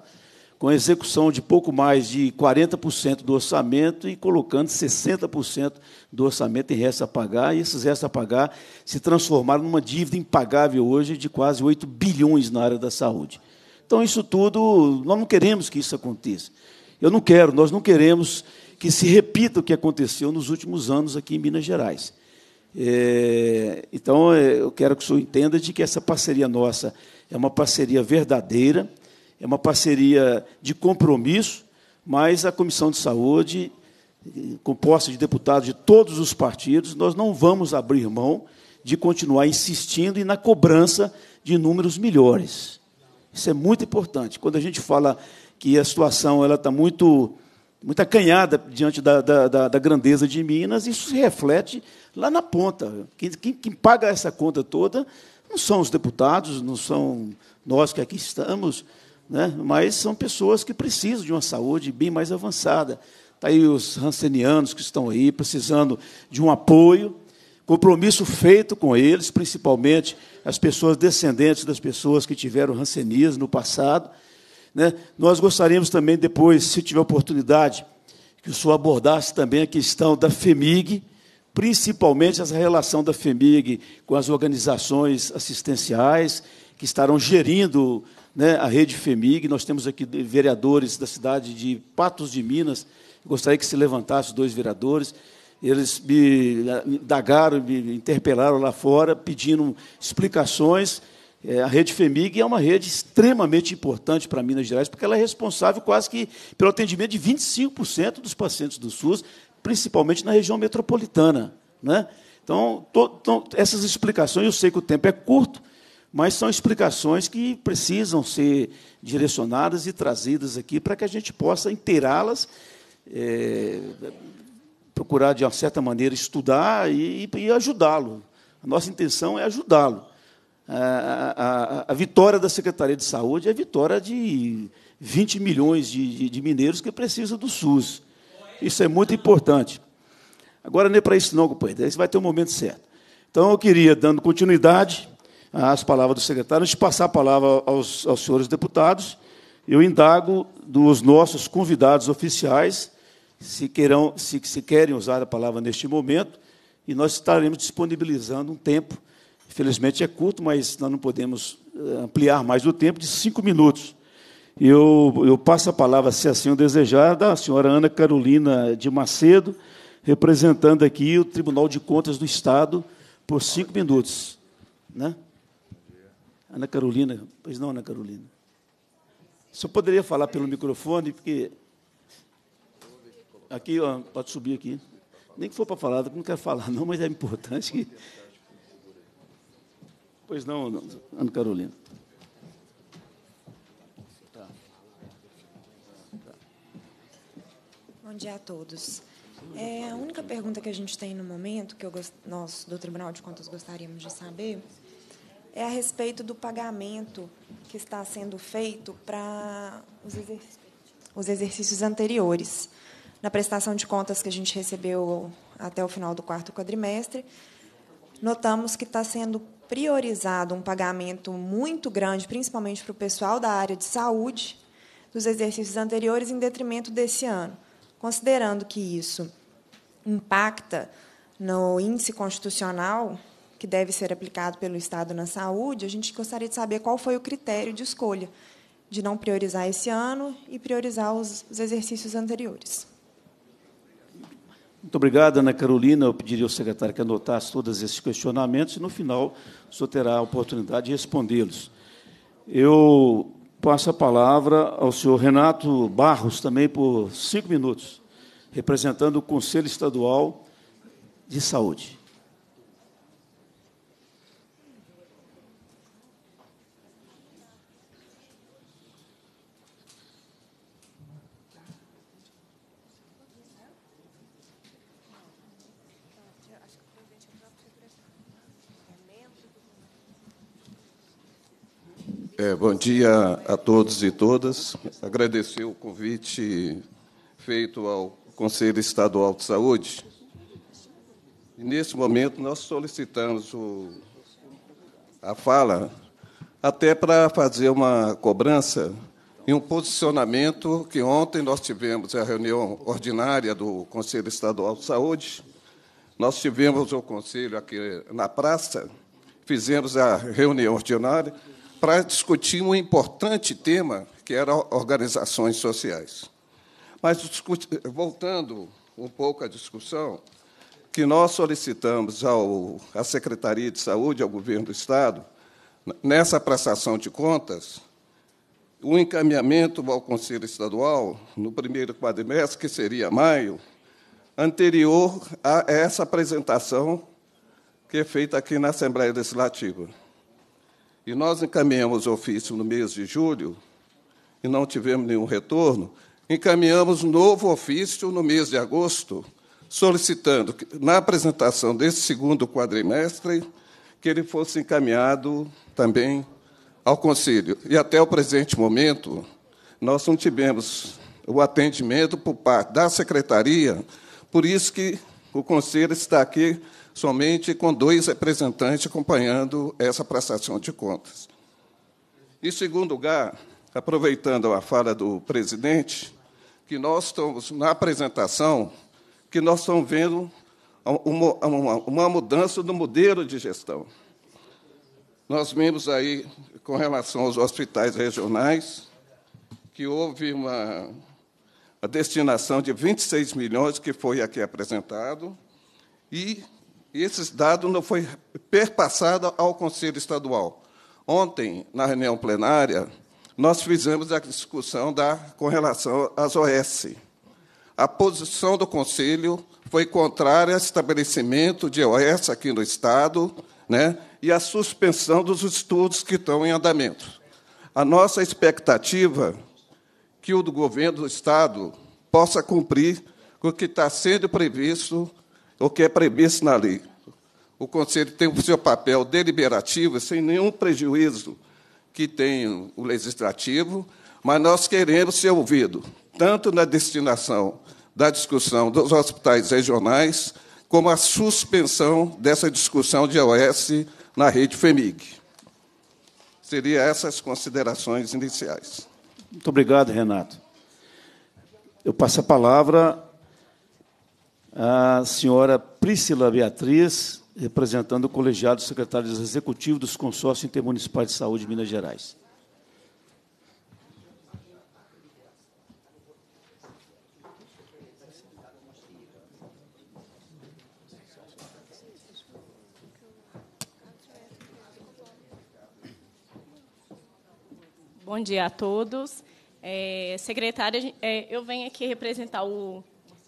[SPEAKER 1] com a execução de pouco mais de 40% do orçamento e colocando 60% do orçamento em resto a pagar, e esses restos a pagar se transformaram numa dívida impagável hoje de quase 8 bilhões na área da saúde. Então, isso tudo, nós não queremos que isso aconteça. Eu não quero, nós não queremos que se repita o que aconteceu nos últimos anos aqui em Minas Gerais. É, então, é, eu quero que o senhor entenda de que essa parceria nossa é uma parceria verdadeira, é uma parceria de compromisso, mas a Comissão de Saúde, composta de deputados de todos os partidos, nós não vamos abrir mão de continuar insistindo e na cobrança de números melhores. Isso é muito importante. Quando a gente fala que a situação ela está muito, muito acanhada diante da, da, da, da, grandeza de Minas, isso se reflete lá na ponta. Quem, quem, quem paga essa conta toda não são os deputados, não são nós que aqui estamos, né? mas são pessoas que precisam de uma saúde bem mais avançada. Está aí os rancenianos que estão aí precisando de um apoio, Compromisso feito com eles, principalmente as pessoas descendentes das pessoas que tiveram rancenias no passado. Né? Nós gostaríamos também, depois, se tiver oportunidade, que o senhor abordasse também a questão da FEMIG, principalmente essa relação da FEMIG com as organizações assistenciais que estarão gerindo né, a rede FEMIG. Nós temos aqui vereadores da cidade de Patos de Minas. gostaria que se levantasse dois vereadores. Eles me né, indagaram, me interpelaram lá fora, pedindo explicações. É, a rede FEMIG é uma rede extremamente importante para Minas Gerais, porque ela é responsável quase que pelo atendimento de 25% dos pacientes do SUS, principalmente na região metropolitana. Né? Então, to, to, essas explicações, eu sei que o tempo é curto, mas são explicações que precisam ser direcionadas e trazidas aqui para que a gente possa inteirá-las, é, procurar, de uma certa maneira, estudar e, e ajudá-lo. A nossa intenção é ajudá-lo. A, a, a, vitória da Secretaria de Saúde é a vitória de 20 milhões de, de, de mineiros que precisam do SUS. Isso é muito importante. Agora não é para isso não, companheiro. Isso vai ter um momento certo. Então eu queria, dando continuidade às palavras do secretário, antes de passar a palavra aos, aos senhores deputados, eu indago dos nossos convidados oficiais se, queiram, se, se querem usar a palavra neste momento, e nós estaremos disponibilizando um tempo. Infelizmente é curto, mas nós não podemos eh, ampliar mais o tempo de cinco minutos. Eu, eu passo a palavra, se assim o desejar, da senhora Ana Carolina de Macedo, representando aqui o Tribunal de Contas do Estado, por cinco minutos. Né? Ana Carolina, pois não, Ana Carolina. Você poderia falar pelo microfone, porque Aqui, ó, pode subir aqui. Nem que for para falar, não quero falar, não, mas é importante que. Pois não, Ana Carolina.
[SPEAKER 3] Bom dia a todos. É, a única pergunta que a gente tem no momento, que eu, nós do Tribunal de Contas gostaríamos de saber, é a respeito do pagamento que está sendo feito para os, exerc os exercícios anteriores na prestação de contas que a gente recebeu até o final do quarto quadrimestre, notamos que está sendo priorizado um pagamento muito grande, principalmente para o pessoal da área de saúde, dos exercícios anteriores, em detrimento desse ano. Considerando que isso impacta no índice constitucional que deve ser aplicado pelo Estado na saúde, a gente gostaria de saber qual foi o critério de escolha de não priorizar esse ano e priorizar os exercícios anteriores.
[SPEAKER 1] Muito obrigado, Ana Carolina. Eu pediria ao secretário que anotasse todos esses questionamentos e, no final, o senhor terá a oportunidade de respondê-los. Eu passo a palavra ao senhor Renato Barros, também por cinco minutos, representando o Conselho Estadual de Saúde.
[SPEAKER 4] É, bom dia a todos e todas. Agradecer o convite feito ao Conselho Estadual de Saúde. E, nesse momento, nós solicitamos o, a fala até para fazer uma cobrança e um posicionamento que ontem nós tivemos a reunião ordinária do Conselho Estadual de Saúde. Nós tivemos o conselho aqui na praça, fizemos a reunião ordinária para discutir um importante tema que era organizações sociais. Mas, voltando um pouco à discussão, que nós solicitamos ao, à Secretaria de Saúde, ao Governo do Estado, nessa prestação de contas, o um encaminhamento ao Conselho Estadual, no primeiro quadrimestre, que seria maio, anterior a essa apresentação que é feita aqui na Assembleia Legislativa. E nós encaminhamos o ofício no mês de julho e não tivemos nenhum retorno. Encaminhamos novo ofício no mês de agosto, solicitando que, na apresentação desse segundo quadrimestre que ele fosse encaminhado também ao Conselho. E até o presente momento, nós não tivemos o atendimento por parte da Secretaria, por isso que o Conselho está aqui somente com dois representantes acompanhando essa prestação de contas. Em segundo lugar, aproveitando a fala do presidente, que nós estamos, na apresentação, que nós estamos vendo uma, uma, uma mudança do modelo de gestão. Nós vimos aí, com relação aos hospitais regionais, que houve uma a destinação de 26 milhões que foi aqui apresentado e e esse dado não foi perpassado ao Conselho Estadual. Ontem, na reunião plenária, nós fizemos a discussão da, com relação às OS. A posição do Conselho foi contrária ao estabelecimento de OS aqui no Estado né, e à suspensão dos estudos que estão em andamento. A nossa expectativa é que o do governo do Estado possa cumprir com o que está sendo previsto o que é previsto na lei. O Conselho tem o seu papel deliberativo, sem nenhum prejuízo que tem o legislativo, mas nós queremos ser ouvido, tanto na destinação da discussão dos hospitais regionais, como a suspensão dessa discussão de OS na rede FEMIG. Seria essas considerações iniciais. Muito obrigado, Renato.
[SPEAKER 1] Eu passo a palavra a senhora Priscila Beatriz, representando o colegiado dos secretários executivos dos consórcios intermunicipais de saúde de Minas Gerais.
[SPEAKER 5] Bom dia a todos. É, secretária, é, eu venho aqui representar o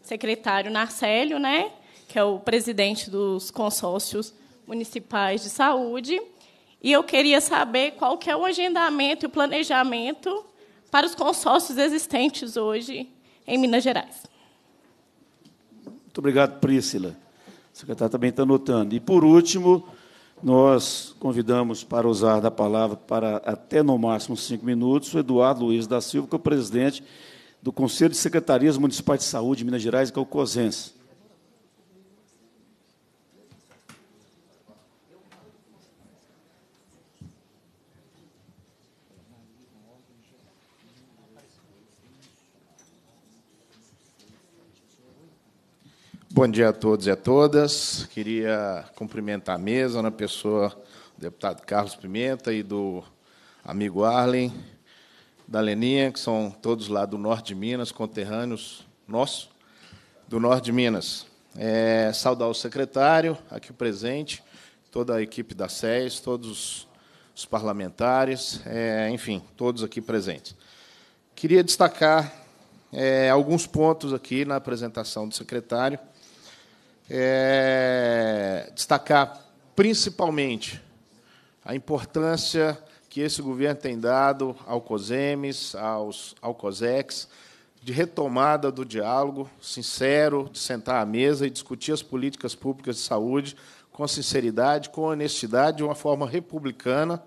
[SPEAKER 5] secretário Narcélio, né, que é o presidente dos consórcios municipais de saúde, e eu queria saber qual que é o agendamento e o planejamento para os consórcios existentes hoje em Minas Gerais.
[SPEAKER 1] Muito obrigado, Priscila. O secretário também está anotando. E, por último, nós convidamos para usar da palavra para até no máximo cinco minutos o Eduardo Luiz da Silva, que é o presidente do Conselho de Secretarias Municipais de Saúde de Minas Gerais é o Calcosense.
[SPEAKER 6] Bom dia a todos e a todas. Queria cumprimentar a mesa na pessoa do deputado Carlos Pimenta e do amigo Arlen, da Leninha, que são todos lá do norte de Minas, conterrâneos nossos, do norte de Minas. É, saudar o secretário, aqui presente, toda a equipe da SES, todos os parlamentares, é, enfim, todos aqui presentes. Queria destacar é, alguns pontos aqui na apresentação do secretário. É, destacar principalmente a importância que esse governo tem dado ao COSEMES, aos, ao COSEX, de retomada do diálogo sincero, de sentar à mesa e discutir as políticas públicas de saúde com sinceridade, com honestidade, de uma forma republicana,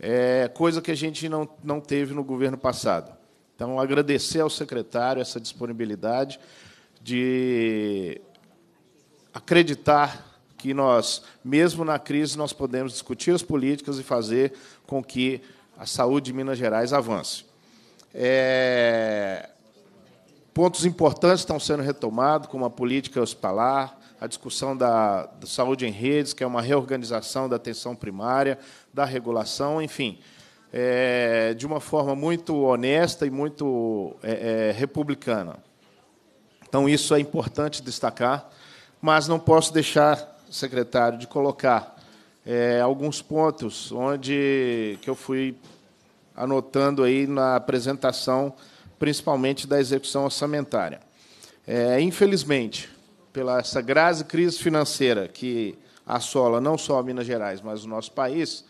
[SPEAKER 6] é, coisa que a gente não, não teve no governo passado. Então, agradecer ao secretário essa disponibilidade de acreditar que nós, mesmo na crise, nós podemos discutir as políticas e fazer com que a saúde de Minas Gerais avance. É... Pontos importantes estão sendo retomados, como a política hospitalar, a discussão da, da, saúde em redes, que é uma reorganização da atenção primária, da regulação, enfim. É, de uma forma muito honesta e muito é, é republicana. Então, isso é importante destacar, mas não posso deixar, secretário, de colocar é, alguns pontos onde que eu fui anotando aí na apresentação, principalmente da execução orçamentária. É, infelizmente, pela essa grave crise financeira que assola não só Minas Gerais, mas o nosso país,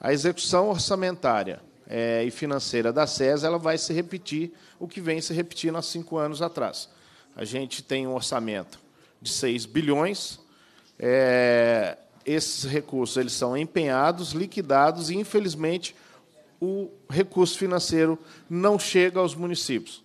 [SPEAKER 6] a execução orçamentária é, e financeira da SES ela vai se repetir o que vem se repetindo há cinco anos atrás. A gente tem um orçamento de 6 bilhões, é, esses recursos eles são empenhados, liquidados e, infelizmente, o recurso financeiro não chega aos municípios,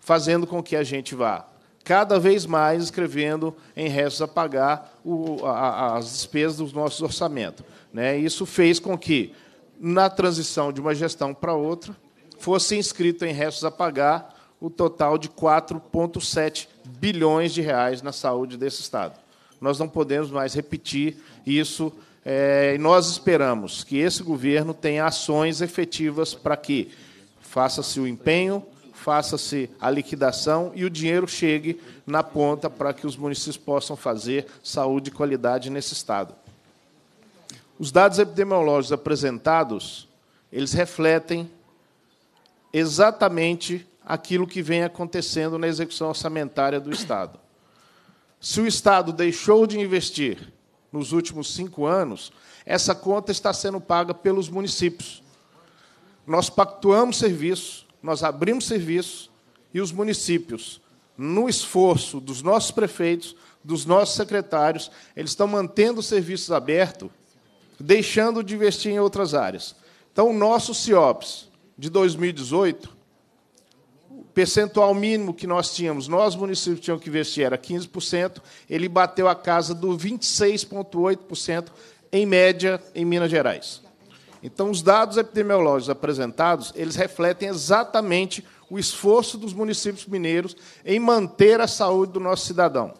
[SPEAKER 6] fazendo com que a gente vá cada vez mais escrevendo em restos a pagar o, a, as despesas dos nossos orçamentos. Né? Isso fez com que, na transição de uma gestão para outra, fosse inscrito em restos a pagar o total de 4,7 bilhões de reais na saúde desse Estado nós não podemos mais repetir isso. É, e nós esperamos que esse governo tenha ações efetivas para que faça-se o empenho, faça-se a liquidação e o dinheiro chegue na ponta para que os municípios possam fazer saúde de qualidade nesse estado. Os dados epidemiológicos apresentados, eles refletem exatamente aquilo que vem acontecendo na execução orçamentária do estado. Se o Estado deixou de investir nos últimos cinco anos, essa conta está sendo paga pelos municípios. Nós pactuamos serviço, nós abrimos serviço e os municípios, no esforço dos nossos prefeitos, dos nossos secretários, eles estão mantendo os serviços abertos, deixando de investir em outras áreas. Então, o nosso CIOPS de 2018 percentual mínimo que nós tínhamos, nós municípios tínhamos que investir era 15%, ele bateu a casa do 26,8% em média em Minas Gerais. Então, os dados epidemiológicos apresentados, eles refletem exatamente o esforço dos municípios mineiros em manter a saúde do nosso cidadão.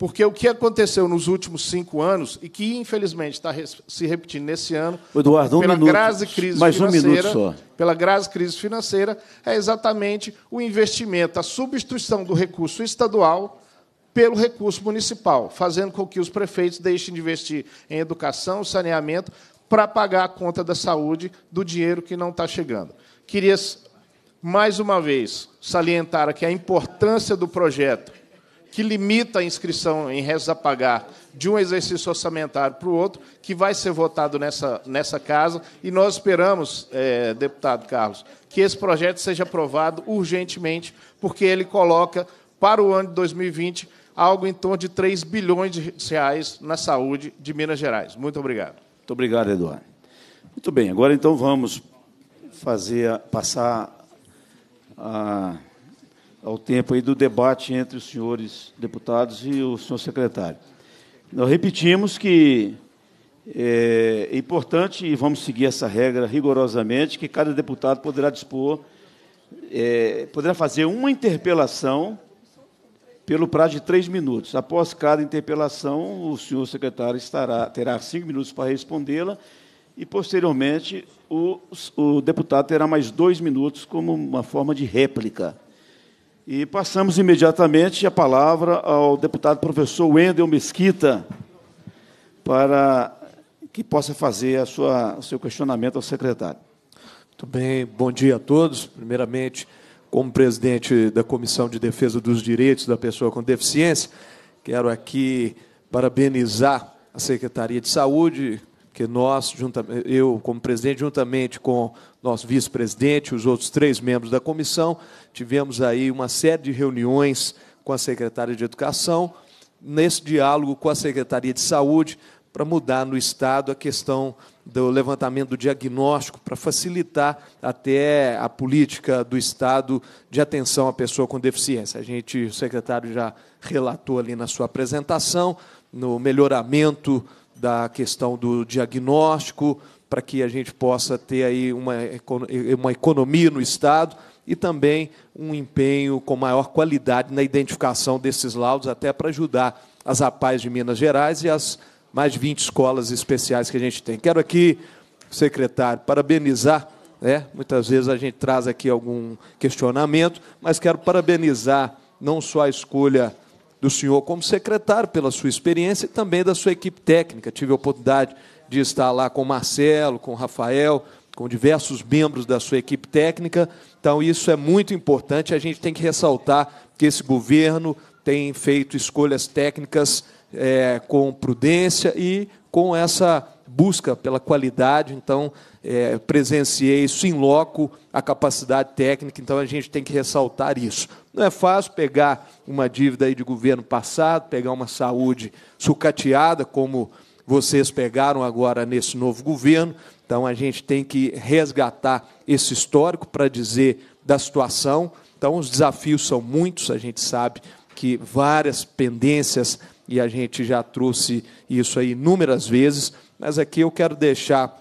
[SPEAKER 6] Porque o que aconteceu nos últimos cinco anos, e que infelizmente está se repetindo nesse ano, Eduardo, um pela minuto, grave crise mais um minuto só. pela grave crise financeira, é exatamente o investimento, a substituição do recurso estadual pelo recurso municipal, fazendo com que os prefeitos deixem de investir em educação, saneamento, para pagar a conta da saúde do dinheiro que não está chegando. Queria, mais uma vez, salientar aqui a importância do projeto que limita a inscrição em restos a pagar de um exercício orçamentário para o outro, que vai ser votado nessa, nessa casa. E nós esperamos, é, deputado Carlos, que esse projeto seja aprovado urgentemente, porque ele coloca para o ano de 2020 algo em torno de 3 bilhões de reais na saúde de Minas Gerais. Muito obrigado.
[SPEAKER 1] Muito obrigado, Eduardo. Muito bem, agora então vamos fazer passar a ao tempo aí do debate entre os senhores deputados e o senhor secretário. Nós repetimos que é, é importante, e vamos seguir essa regra rigorosamente, que cada deputado poderá dispor, é, poderá fazer uma interpelação pelo prazo de três minutos. Após cada interpelação, o senhor secretário estará, terá cinco minutos para respondê-la e, posteriormente, o, o deputado terá mais dois minutos como uma forma de réplica. E passamos imediatamente a palavra ao deputado professor Wendel Mesquita, para que possa fazer a sua, o seu questionamento ao secretário. Muito bem, bom dia a todos. Primeiramente, como
[SPEAKER 7] presidente da Comissão de Defesa dos Direitos da Pessoa com Deficiência, quero aqui parabenizar a Secretaria de Saúde, que nós, eu, como presidente, juntamente com nosso vice-presidente, os outros três membros da comissão, tivemos aí uma série de reuniões com a secretária de Educação, nesse diálogo com a Secretaria de Saúde, para mudar no Estado a questão do levantamento do diagnóstico, para facilitar até a política do Estado de atenção à pessoa com deficiência. A gente, o secretário já relatou ali na sua apresentação, no melhoramento da questão do diagnóstico, para que a gente possa ter aí uma, uma economia no Estado e também um empenho com maior qualidade na identificação desses laudos, até para ajudar as APAES de Minas Gerais e as mais de 20 escolas especiais que a gente tem. Quero aqui, secretário, parabenizar. Né? Muitas vezes a gente traz aqui algum questionamento, mas quero parabenizar não só a escolha do senhor como secretário pela sua experiência e também da sua equipe técnica. Tive a oportunidade de estar lá com Marcelo, com Rafael, com diversos membros da sua equipe técnica. Então, isso é muito importante. A gente tem que ressaltar que esse governo tem feito escolhas técnicas é, com prudência e com essa busca pela qualidade. Então, é, presenciei isso em loco, a capacidade técnica. Então, a gente tem que ressaltar isso. Não é fácil pegar uma dívida aí de governo passado, pegar uma saúde sucateada, como vocês pegaram agora nesse novo governo. Então a gente tem que resgatar esse histórico para dizer da situação. Então os desafios são muitos, a gente sabe que várias pendências e a gente já trouxe isso aí inúmeras vezes, mas aqui eu quero deixar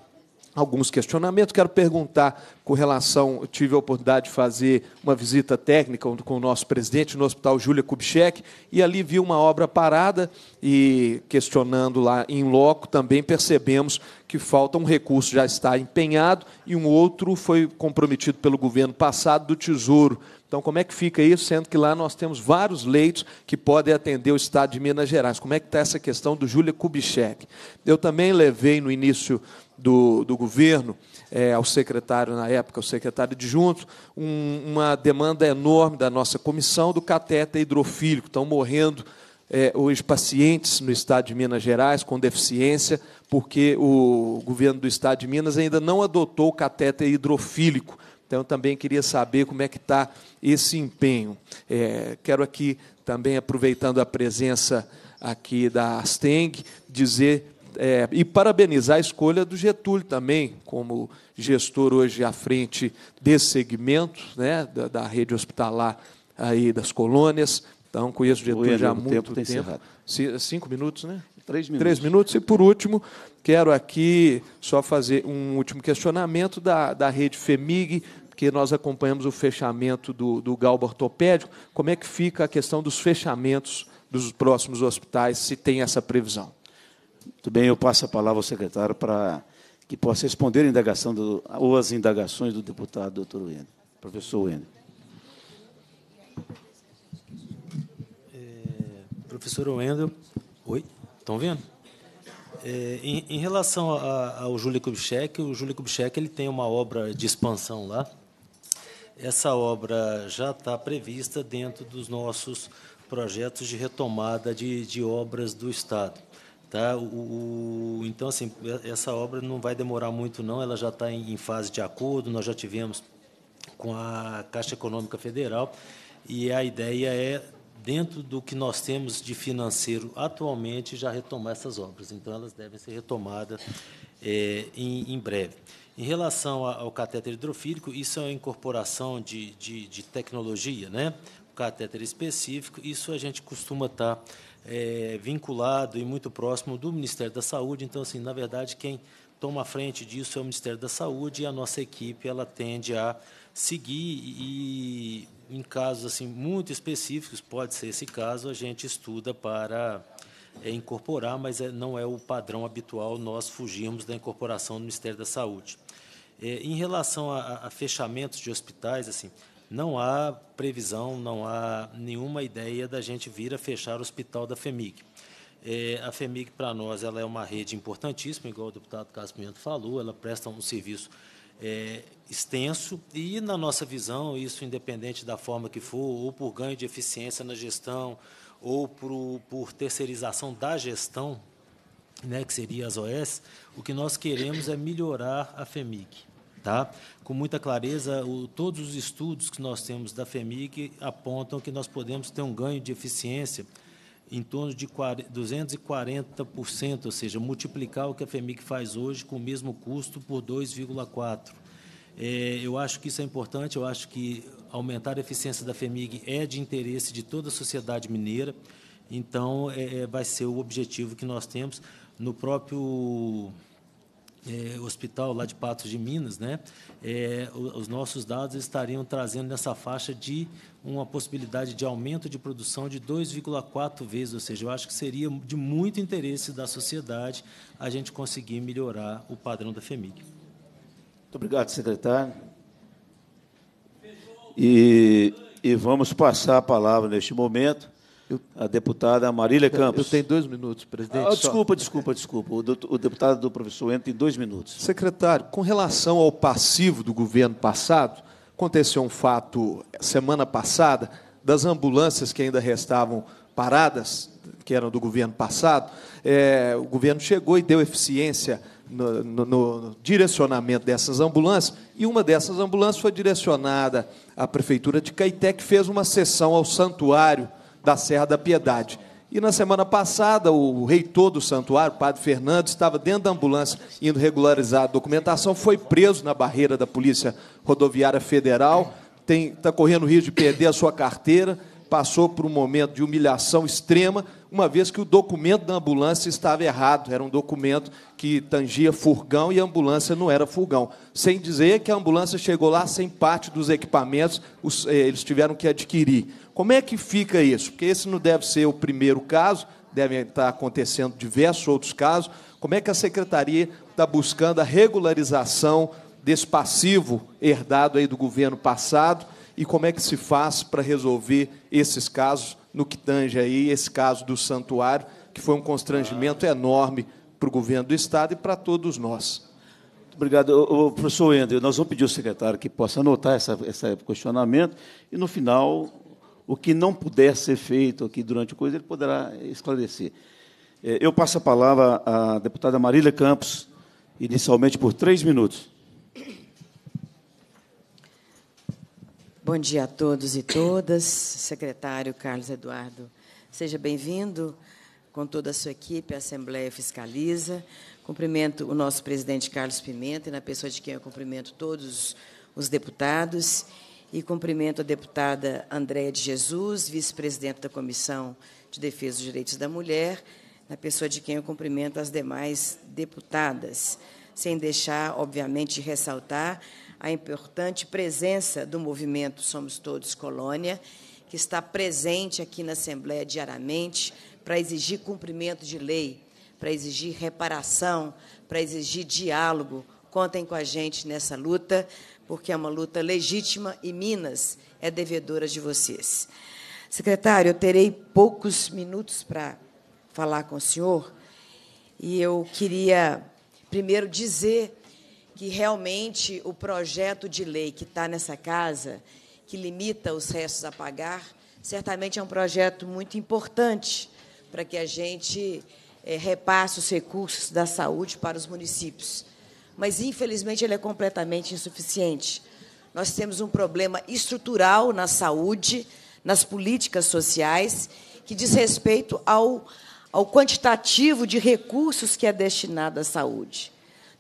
[SPEAKER 7] alguns questionamentos. Quero perguntar com relação, tive a oportunidade de fazer uma visita técnica com o nosso presidente no Hospital Júlia Kubitschek e ali vi uma obra parada e questionando lá em loco também percebemos que falta um recurso já está empenhado e um outro foi comprometido pelo governo passado do Tesouro. Então, como é que fica isso, sendo que lá nós temos vários leitos que podem atender o Estado de Minas Gerais? Como é que está essa questão do Júlia Kubitschek? Eu também levei no início do, do governo, é, ao secretário na época, o secretário adjunto, um, uma demanda enorme da nossa comissão do cateter hidrofílico. Estão morrendo é, hoje pacientes no estado de Minas Gerais com deficiência, porque o governo do estado de Minas ainda não adotou o cateter hidrofílico. Então, também queria saber como é que está esse empenho. É, quero aqui, também aproveitando a presença aqui da Asteng, dizer é, e parabenizar a escolha do Getúlio também, como gestor hoje à frente desse segmento, né, da, da rede hospitalar aí das colônias. Então, conheço o Getúlio já há muito tempo. tempo. Cinco minutos, né? Três minutos. Três minutos. E, por último, quero aqui só fazer um último questionamento da, da rede FEMIG, que nós acompanhamos o fechamento do, do galbo ortopédico. Como é que fica a questão dos fechamentos dos próximos hospitais, se
[SPEAKER 1] tem essa previsão? Muito bem, eu passo a palavra ao secretário para que possa responder a indagação do, ou as indagações do deputado doutor Wendel. Professor Wendel.
[SPEAKER 2] É, professor Wendel, oi, estão vendo? É, em, em, relação a, ao Júlio Kubitschek, o Júlio Kubitschek ele tem uma obra de expansão lá. Essa obra já está prevista dentro dos nossos projetos de retomada de, de obras do Estado. Tá? O, o, então, assim, essa obra não vai demorar muito, não. Ela já está em, em fase de acordo, nós já tivemos com a Caixa Econômica Federal e a ideia é, dentro do que nós temos de financeiro atualmente, já retomar essas obras. Então, elas devem ser retomadas é, em, em, breve. Em relação ao catéter hidrofílico, isso é uma incorporação de, de, de tecnologia, né? o catéter específico, isso a gente costuma estar. Tá é, vinculado e muito próximo do Ministério da Saúde. Então, assim, na verdade, quem toma frente disso é o Ministério da Saúde e a nossa equipe ela tende a seguir e em casos assim muito específicos pode ser esse caso a gente estuda para é, incorporar mas é, não é o padrão habitual nós fugirmos da incorporação do Ministério da Saúde é, em relação a, a, fechamentos de hospitais assim não há previsão, não há nenhuma ideia da gente vir a fechar o hospital da FEMIG. É, a FEMIG, para nós, ela é uma rede importantíssima, igual o deputado Cássio Pimenta falou, ela presta um serviço é, extenso e, na nossa visão, isso independente da forma que for, ou por ganho de eficiência na gestão, ou por, por terceirização da gestão, né, que seria as OS, o que nós queremos é melhorar a FEMIG. Tá? com muita clareza, o, todos os estudos que nós temos da FEMIG apontam que nós podemos ter um ganho de eficiência em torno de 240%, ou seja, multiplicar o que a FEMIG faz hoje com o mesmo custo por 2,4%. É, eu acho que isso é importante, eu acho que aumentar a eficiência da FEMIG é de interesse de toda a sociedade mineira, então é, é vai ser o objetivo que nós temos. No próprio é, hospital lá de Patos de Minas, né, é, os nossos dados estariam trazendo nessa faixa de uma possibilidade de aumento de produção de 2,4 vezes, ou seja, eu acho que seria de muito interesse da sociedade a gente conseguir melhorar o padrão da FEMIG. Muito
[SPEAKER 1] obrigado, secretário. E, e vamos passar a palavra neste momento eu, a deputada Marília Campos. Eu tenho dois minutos, presidente. Ah, desculpa, desculpa, desculpa. O, o, deputado do professor entra em dois minutos. Secretário, com
[SPEAKER 7] relação ao passivo do governo passado, aconteceu um fato semana passada das ambulâncias que ainda restavam paradas, que eram do governo passado. É, o governo chegou e deu eficiência no, no, no, direcionamento dessas ambulâncias, e uma dessas ambulâncias foi direcionada à Prefeitura de Caeté, que fez uma sessão ao santuário da Serra da Piedade. E na semana passada, o reitor do santuário, o padre Fernando, estava dentro da ambulância indo regularizar a documentação, foi preso na barreira da Polícia Rodoviária Federal, está correndo o risco de perder a sua carteira, passou por um momento de humilhação extrema, uma vez que o documento da ambulância estava errado, era um documento que tangia furgão e a ambulância não era furgão. Sem dizer que a ambulância chegou lá sem parte dos equipamentos, os, eh, eles tiveram que adquirir. Como é que fica isso? Porque esse não deve ser o primeiro caso, devem estar acontecendo diversos outros casos. Como é que a secretaria está buscando a regularização desse passivo herdado aí do governo passado e como é que se faz para resolver esses casos no que tange aí esse caso do santuário, que foi um
[SPEAKER 1] constrangimento enorme para o governo do Estado e para todos nós. obrigado. O professor Ender, nós vamos pedir ao secretário que possa anotar essa, esse questionamento e, no final, o que não puder ser feito aqui durante o curso, ele poderá esclarecer. É, eu passo a palavra à deputada Marília Campos, inicialmente por três minutos.
[SPEAKER 8] Bom dia a todos e todas. Secretário Carlos Eduardo, seja bem-vindo com toda a sua equipe, a Assembleia Fiscaliza. Cumprimento o nosso presidente Carlos Pimenta, e na pessoa de quem eu cumprimento todos os deputados. E cumprimento a deputada Andréa de Jesus, vice-presidente da Comissão de Defesa dos Direitos da Mulher, na pessoa de quem eu cumprimento as demais deputadas, sem deixar, obviamente, de ressaltar a importante presença do movimento Somos Todos Colônia, que está presente aqui na Assembleia diariamente para exigir cumprimento de lei, para exigir reparação, para exigir diálogo. Contem com a gente nessa luta, porque é uma luta legítima e Minas é devedora de vocês. Secretário, eu terei poucos minutos para falar com o senhor e eu queria primeiro dizer que realmente o projeto de lei que está nessa casa, que limita os restos a pagar, certamente é um projeto muito importante para que a gente é, repasse os recursos da saúde para os municípios mas infelizmente ele é completamente insuficiente. Nós temos um problema estrutural na saúde, nas políticas sociais, que diz respeito ao, ao quantitativo de recursos que é destinado à saúde.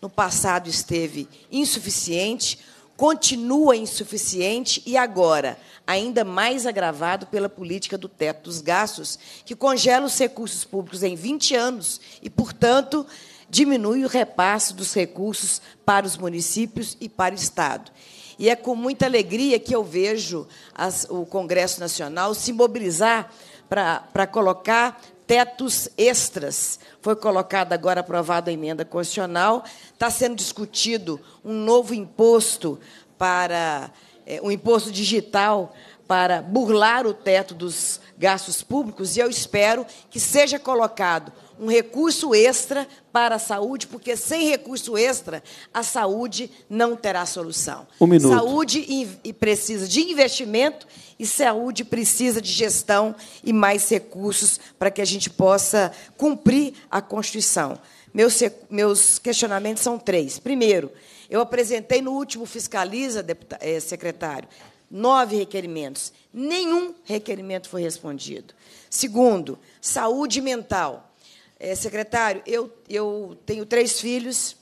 [SPEAKER 8] No passado esteve insuficiente, continua insuficiente e agora ainda mais agravado pela política do teto dos gastos, que congela os recursos públicos em 20 anos e, portanto, diminui o repasse dos recursos para os municípios e para o Estado. E é com muita alegria que eu vejo as, o Congresso Nacional se mobilizar para, para colocar tetos extras. Foi colocada agora aprovada a emenda constitucional, está sendo discutido um novo imposto para é, um imposto digital para burlar o teto dos gastos públicos e eu espero que seja colocado um recurso extra para a saúde, porque sem recurso extra a saúde não terá solução. Um minuto. Saúde e precisa de investimento e saúde precisa de gestão e mais recursos para que a gente possa cumprir a Constituição. Meus, meus questionamentos são três. Primeiro, eu apresentei no último Fiscaliza, eh, secretário, nove requerimentos. Nenhum requerimento foi respondido. Segundo, saúde mental. É, secretário, eu, eu tenho três filhos.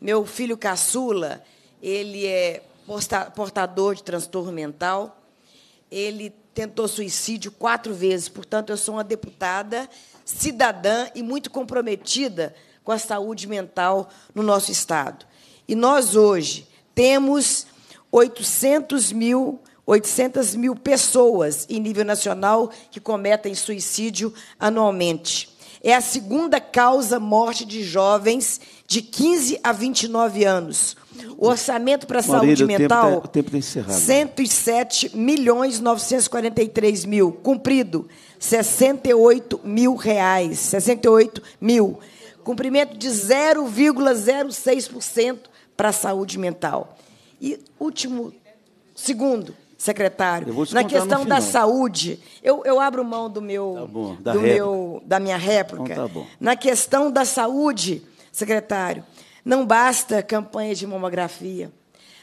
[SPEAKER 8] Meu filho caçula, ele é portador de transtorno mental. Ele tentou suicídio quatro vezes. Portanto, eu sou uma deputada cidadã e muito comprometida com a saúde mental no nosso Estado. E nós, hoje, temos 800 mil 800 mil pessoas em nível nacional que cometem suicídio anualmente. É a segunda causa morte de jovens de 15 a 29 anos. O orçamento para a saúde mental, tá- o
[SPEAKER 1] tempo tá, o tempo
[SPEAKER 8] 107 milhões 943 mil. Cumprido, 68 mil reais. 68 mil. Cumprimento de 0,06% para a saúde mental. E último, segundo, secretário. Na questão da saúde, eu, eu abro mão do meu, tá bom, da, do meu da minha réplica. Então, tá Na questão da saúde, secretário, não basta campanha de mamografia.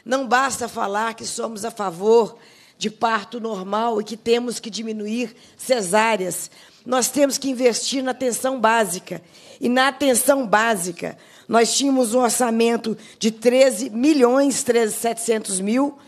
[SPEAKER 8] Não basta falar que somos a favor de parto normal e que temos que diminuir cesáreas. Nós temos que investir na atenção básica. E na atenção básica, nós tínhamos um orçamento de 13 milhões 13, 700 mil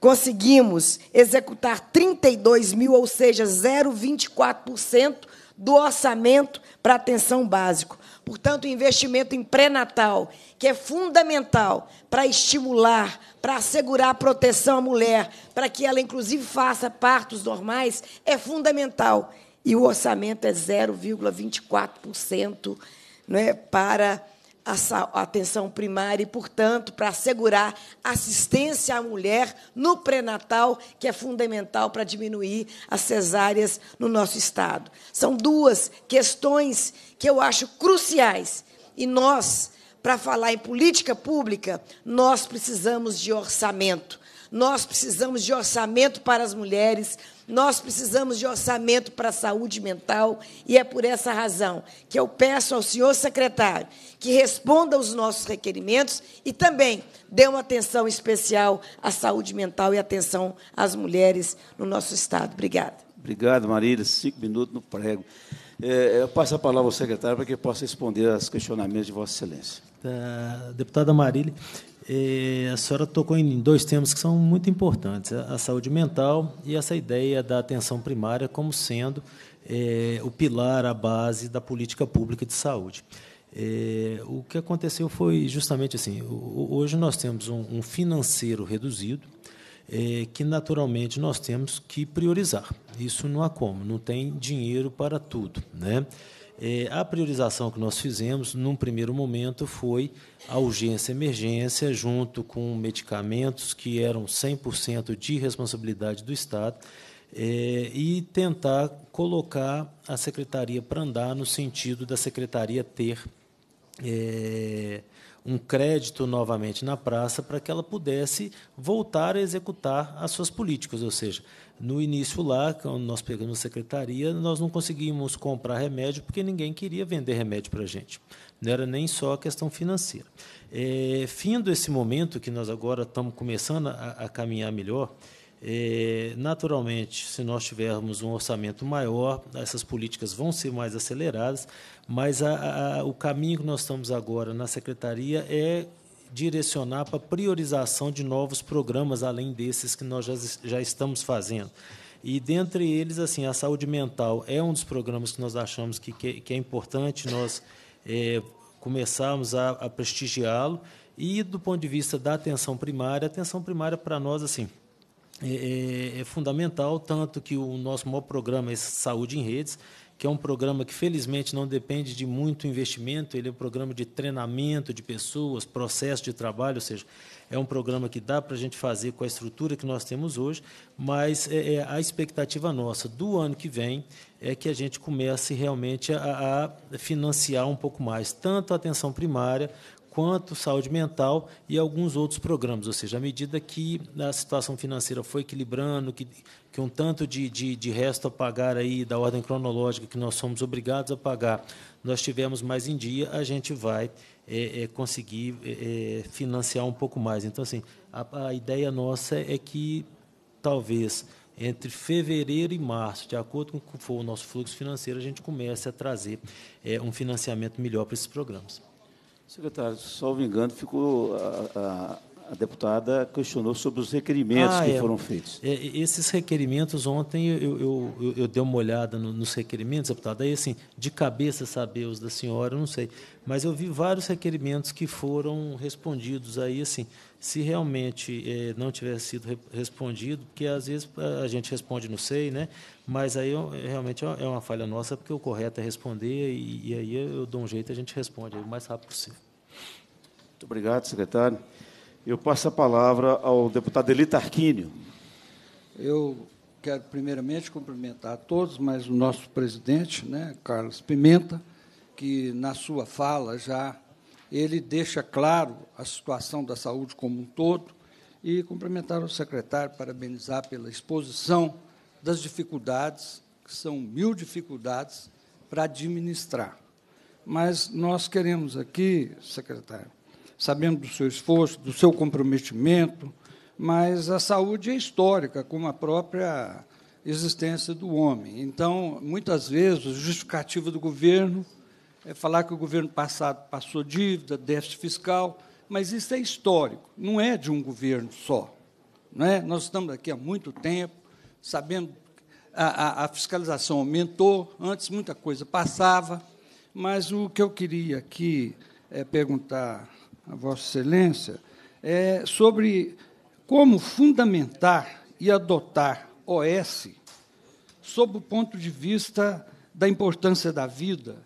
[SPEAKER 8] conseguimos executar 32 mil, ou seja, 0,24% do orçamento para atenção básica. Portanto, o investimento em pré-natal, que é fundamental para estimular, para assegurar a proteção à mulher, para que ela, inclusive, faça partos normais, é fundamental. E o orçamento é 0,24% né, para a atenção primária e, portanto, para assegurar assistência à mulher no pré-natal, que é fundamental para diminuir as cesáreas no nosso estado. São duas questões que eu acho cruciais e nós, para falar em política pública, nós precisamos de orçamento. Nós precisamos de orçamento para as mulheres nós precisamos de orçamento para a saúde mental e é por essa razão que eu peço ao senhor secretário que responda aos nossos requerimentos e também dê uma atenção especial à saúde mental e atenção às mulheres no nosso Estado. Obrigada.
[SPEAKER 1] Obrigado, Marília. Cinco minutos no prego. É, eu passo a palavra ao secretário para que possa responder aos questionamentos de Vossa Excelência.
[SPEAKER 2] deputada Marília. É, a senhora tocou em dois temas que são muito importantes: a saúde mental
[SPEAKER 1] e essa ideia
[SPEAKER 2] da atenção primária como sendo é, o pilar, a base da política pública de saúde. É, o que aconteceu foi justamente assim: hoje nós temos um, um financeiro reduzido. É, que naturalmente nós temos que priorizar. Isso não há como, não tem dinheiro para tudo. Né? É, a priorização que nós fizemos, num primeiro momento, foi a urgência emergência, junto com medicamentos que eram 100% de responsabilidade do Estado, é, e tentar colocar a secretaria para andar no sentido da secretaria ter é, um crédito novamente na praça para que ela pudesse voltar a executar as suas políticas, ou seja, no início lá, quando nós pegamos a secretaria, nós não conseguimos comprar remédio porque ninguém queria vender remédio para a gente. Não era nem só a questão financeira. É, findo esse momento que nós agora estamos começando a, a caminhar melhor, é, naturalmente, se nós tivermos um orçamento maior, essas políticas vão ser mais aceleradas, mas a, a, o caminho que nós estamos agora na secretaria é direcionar para priorização de novos programas, além desses que nós já, já estamos fazendo. E dentre eles, assim, a saúde mental é um dos programas que nós achamos que, que, que é importante nós é, começarmos a, a prestigiá-lo. E do ponto de vista da atenção primária, a atenção primária para nós, assim, é, é, é, fundamental, tanto que o nosso maior programa é Saúde em Redes, que é um programa que felizmente não depende de muito investimento, ele é um programa de treinamento de pessoas, processo de trabalho, ou seja, é um programa que dá para a gente fazer com a estrutura que nós temos hoje, mas é, é, a expectativa nossa do ano que vem é que a gente comece realmente a, a financiar um pouco mais, tanto a atenção primária quanto saúde mental e alguns outros programas. Ou seja, à medida que a situação financeira foi equilibrando, que que um tanto de, de, de resto a pagar aí da ordem cronológica que nós somos obrigados a pagar, nós tivemos mais em dia, a gente vai é, é, conseguir é, é, financiar um pouco mais. Então, assim, a, a ideia nossa é que talvez entre fevereiro e março, de acordo com o que for o nosso fluxo financeiro, a gente comece a trazer é, um financiamento melhor para esses programas.
[SPEAKER 1] Secretário, só me engano, ficou a, a deputada questionou sobre os requerimentos ah, que é, foram feitos.
[SPEAKER 2] É, esses requerimentos, ontem eu, eu, eu, eu dei uma olhada no, nos requerimentos, deputada, aí assim, de cabeça saber os da senhora, não sei, mas eu vi vários requerimentos que foram respondidos aí, assim, se realmente é, não tivesse sido re respondido, porque às vezes a gente responde não sei, né? Mas aí realmente é, é uma falha nossa, porque o correto é responder e, e aí eu dou um jeito, a gente responde o mais rápido possível.
[SPEAKER 1] Muito obrigado, secretário. Eu passo
[SPEAKER 9] a palavra ao deputado Eli Tarquínio. Eu quero primeiramente cumprimentar a todos, mas o nosso presidente, né, Carlos Pimenta, que na sua fala já ele deixa claro a situação da saúde como um todo e cumprimentar o secretário, parabenizar pela exposição das dificuldades, que são mil dificuldades para administrar. Mas nós queremos aqui, secretário, Sabendo do seu esforço, do seu comprometimento, mas a saúde é histórica, como a própria existência do homem. Então, muitas vezes, a justificativa do governo é falar que o governo passado passou dívida, déficit fiscal, mas isso é histórico, não é de um governo só. Não é? Nós estamos aqui há muito tempo, sabendo a, a, a fiscalização aumentou, antes muita coisa passava, mas o que eu queria aqui é perguntar a Vossa Excelência, é sobre como fundamentar e adotar OS sob o ponto de vista da importância da vida,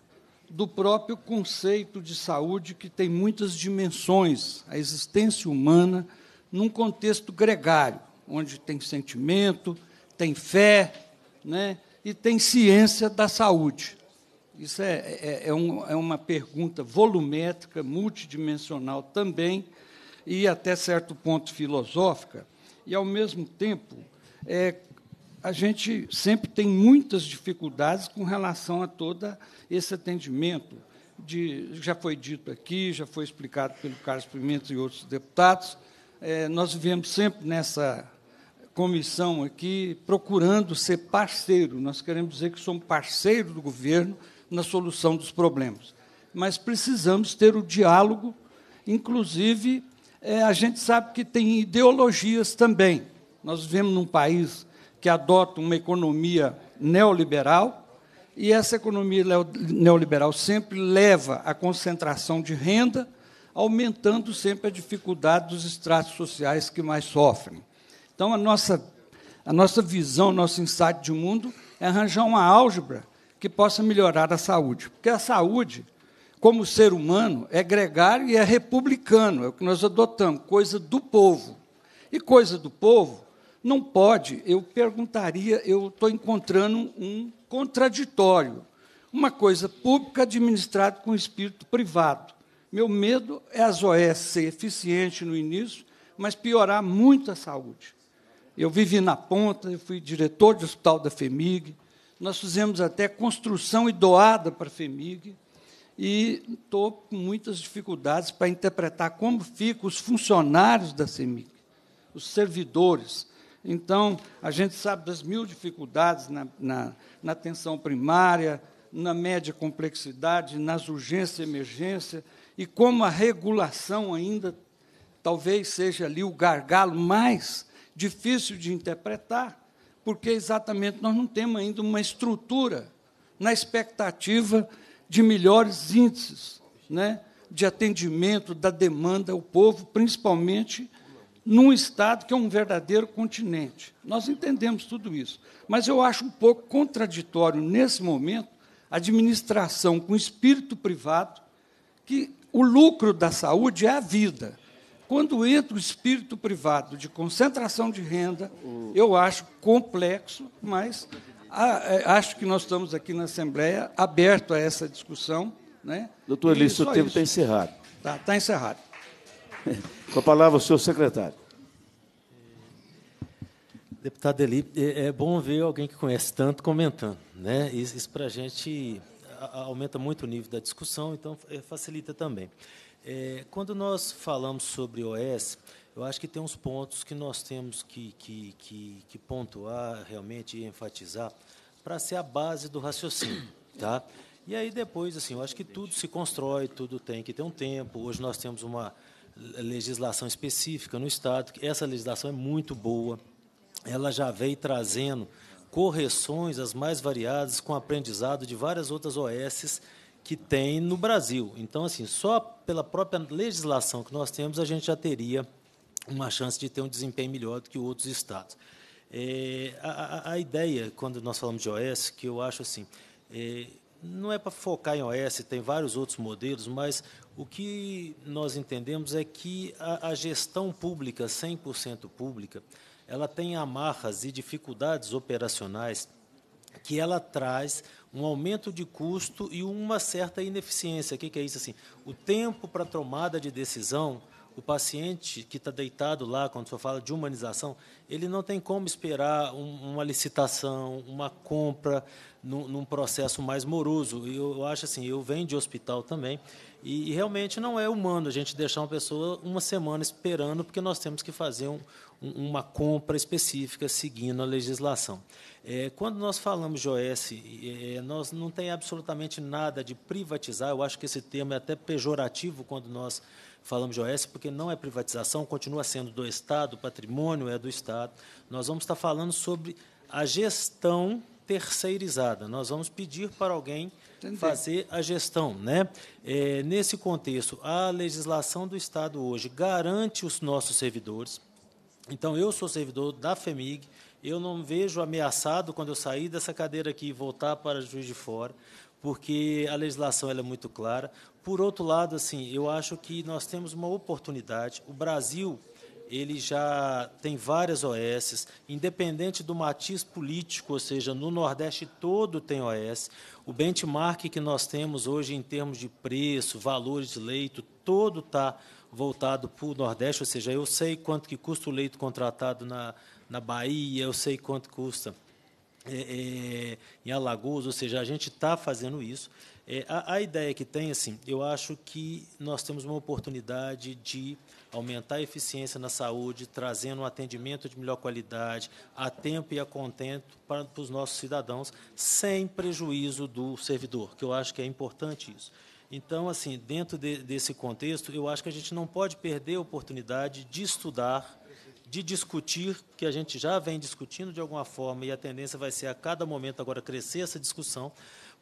[SPEAKER 9] do próprio conceito de saúde que tem muitas dimensões, a existência humana num contexto gregário, onde tem sentimento, tem fé, né, e tem ciência da saúde. Isso é, é, é, um, é uma pergunta volumétrica, multidimensional também, e até certo ponto filosófica, e, ao mesmo tempo, é, a gente sempre tem muitas dificuldades com relação a todo esse atendimento. De, já foi dito aqui, já foi explicado pelo Carlos Pimenta e outros deputados, é, nós vivemos sempre nessa comissão aqui procurando ser parceiro. Nós queremos dizer que somos parceiro do governo na solução dos problemas. Mas precisamos ter o diálogo, inclusive, é, a gente sabe que tem ideologias também. Nós vivemos num país que adota uma economia neoliberal, e essa economia neoliberal sempre leva à concentração de renda, aumentando sempre a dificuldade dos estratos sociais que mais sofrem. Então, a nossa, a nossa visão, nosso insight de mundo é arranjar uma álgebra que possa melhorar a saúde. Porque a saúde, como ser humano, é gregário e é republicano, é o que nós adotamos, coisa do povo. E coisa do povo não pode, eu perguntaria, eu estou encontrando um contraditório. Uma coisa pública administrada com espírito privado. Meu medo é as OS ser eficiente no início, mas piorar muito a saúde. Eu vivi na ponta, eu fui diretor de hospital da FEMIG, nós fizemos até construção e doada para a FEMIG, e estou com muitas dificuldades para interpretar como ficam os funcionários da FEMIG, os servidores. Então, a gente sabe das mil dificuldades na, na, na atenção primária, na média complexidade, nas urgências e emergências e como a regulação ainda talvez seja ali o gargalo mais difícil de interpretar porque exatamente nós não temos ainda uma estrutura na expectativa de melhores índices né, de atendimento da demanda ao povo, principalmente num Estado que é um verdadeiro continente. Nós entendemos tudo isso. Mas eu acho um pouco contraditório, nesse momento, a administração com espírito privado, que o lucro da saúde é a vida quando entra o espírito privado de concentração de renda, eu acho complexo, mas ah, é, acho que nós estamos aqui na Assembleia aberto a essa discussão. Né?
[SPEAKER 1] Doutor Elício, o tempo está encerrado. Está tá encerrado. Com a palavra, o senhor secretário.
[SPEAKER 2] Deputado Eli, é, é bom ver alguém que conhece tanto comentando. Né? Isso, isso para a gente aumenta muito o nível da discussão, então é, facilita também. É, quando nós falamos sobre OS, eu acho que tem uns pontos que nós temos que, que, que, que pontuar realmente e enfatizar para ser a base do raciocínio. Tá? E aí depois, assim, eu acho que tudo se constrói, tudo tem que ter um tempo. Hoje nós temos uma legislação específica no Estado, essa legislação é muito boa, ela já veio trazendo correções as mais variadas com aprendizado de várias outras OSs que tem no Brasil. Então, assim, só pela própria legislação que nós temos, a gente já teria uma chance de ter um desempenho melhor do que outros estados. É, a, a, ideia, quando nós falamos de OS, que eu acho assim, é, não é para focar em OS, tem vários outros modelos, mas o que nós entendemos é que a, a gestão pública, 100% pública, ela tem amarras e dificuldades operacionais que ela traz um aumento de custo e uma certa ineficiência. O que, que é isso? Assim, o tempo para tomada de decisão, o paciente que está deitado lá, quando você fala de humanização, ele não tem como esperar um, uma licitação, uma compra, num, num, processo mais moroso. E eu acho assim, eu venho de hospital também, e, e, realmente não é humano a gente deixar uma pessoa uma semana esperando, porque nós temos que fazer um, um, uma compra específica seguindo a legislação. É, quando nós falamos, Joesse, é, é, nós não tem absolutamente nada de privatizar. Eu acho que esse termo é até pejorativo quando nós falamos Joesse, porque não é privatização, continua sendo do Estado, o patrimônio é do Estado. Nós vamos estar falando sobre a gestão terceirizada. Nós vamos pedir para alguém Entendi. fazer a gestão. Né? É, nesse contexto, a legislação do Estado hoje garante os nossos servidores. Então, eu sou servidor da FEMIG, eu não vejo ameaçado quando eu sair dessa cadeira aqui e voltar para Juiz de Fora, porque a legislação é muito clara. Por outro lado, assim, eu acho que nós temos uma oportunidade. O Brasil ele já tem várias OS, independente do matiz político, ou seja, no Nordeste todo tem OS. O benchmark que nós temos hoje em termos de preço, valores de leito, todo está voltado para o Nordeste, ou seja, eu sei quanto que custa o leito contratado na, na Bahia, eu sei quanto custa é, é, em Alagoas, ou seja, a gente está fazendo isso. É, a, a, ideia que tem, assim, eu acho que nós temos uma oportunidade de aumentar a eficiência na saúde, trazendo um atendimento de melhor qualidade, a tempo e a contento para, para os nossos cidadãos, sem prejuízo do servidor, que eu acho que é importante isso. Então, assim, dentro de, desse contexto, eu acho que a gente não pode perder a oportunidade de estudar de discutir, que a gente já vem discutindo de alguma forma, e a tendência vai ser a cada momento agora crescer essa discussão,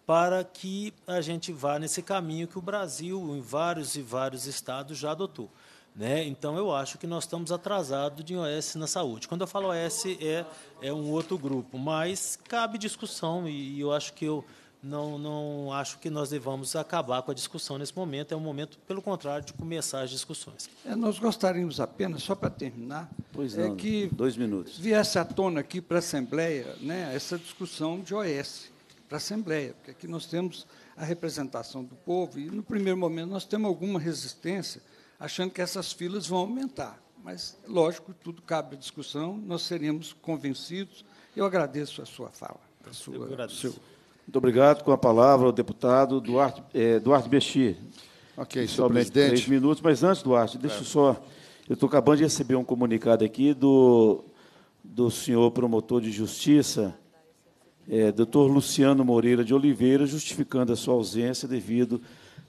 [SPEAKER 2] para que a gente vá nesse caminho que o Brasil, em vários e vários estados, já adotou. Né? Então, eu acho que nós estamos atrasados de OS na saúde. Quando eu falo OS, é, é um outro grupo, mas cabe discussão, e, e eu acho que eu não, não acho que nós devamos acabar com a discussão nesse momento. É um momento, pelo contrário, de começar as discussões.
[SPEAKER 9] É, nós gostaríamos apenas, só para terminar, pois é não, é que
[SPEAKER 1] dois minutos.
[SPEAKER 9] viesse à tona aqui para a Assembleia né, essa discussão de OS para a Assembleia, porque aqui nós temos a representação do povo e, no primeiro momento, nós temos alguma resistência, achando que essas filas vão aumentar. Mas, é lógico, tudo cabe à discussão, nós seremos convencidos. Eu agradeço a sua fala. A sua, Eu agradeço. Seu...
[SPEAKER 1] Muito obrigado. Com a palavra o deputado Duarte, é, Duarte Ok, senhor presidente. Três minutos, mas antes, Duarte, deixa é. só. Eu estou acabando de receber um comunicado aqui do, do senhor promotor de justiça, é, doutor Luciano Moreira de Oliveira, justificando a sua ausência devido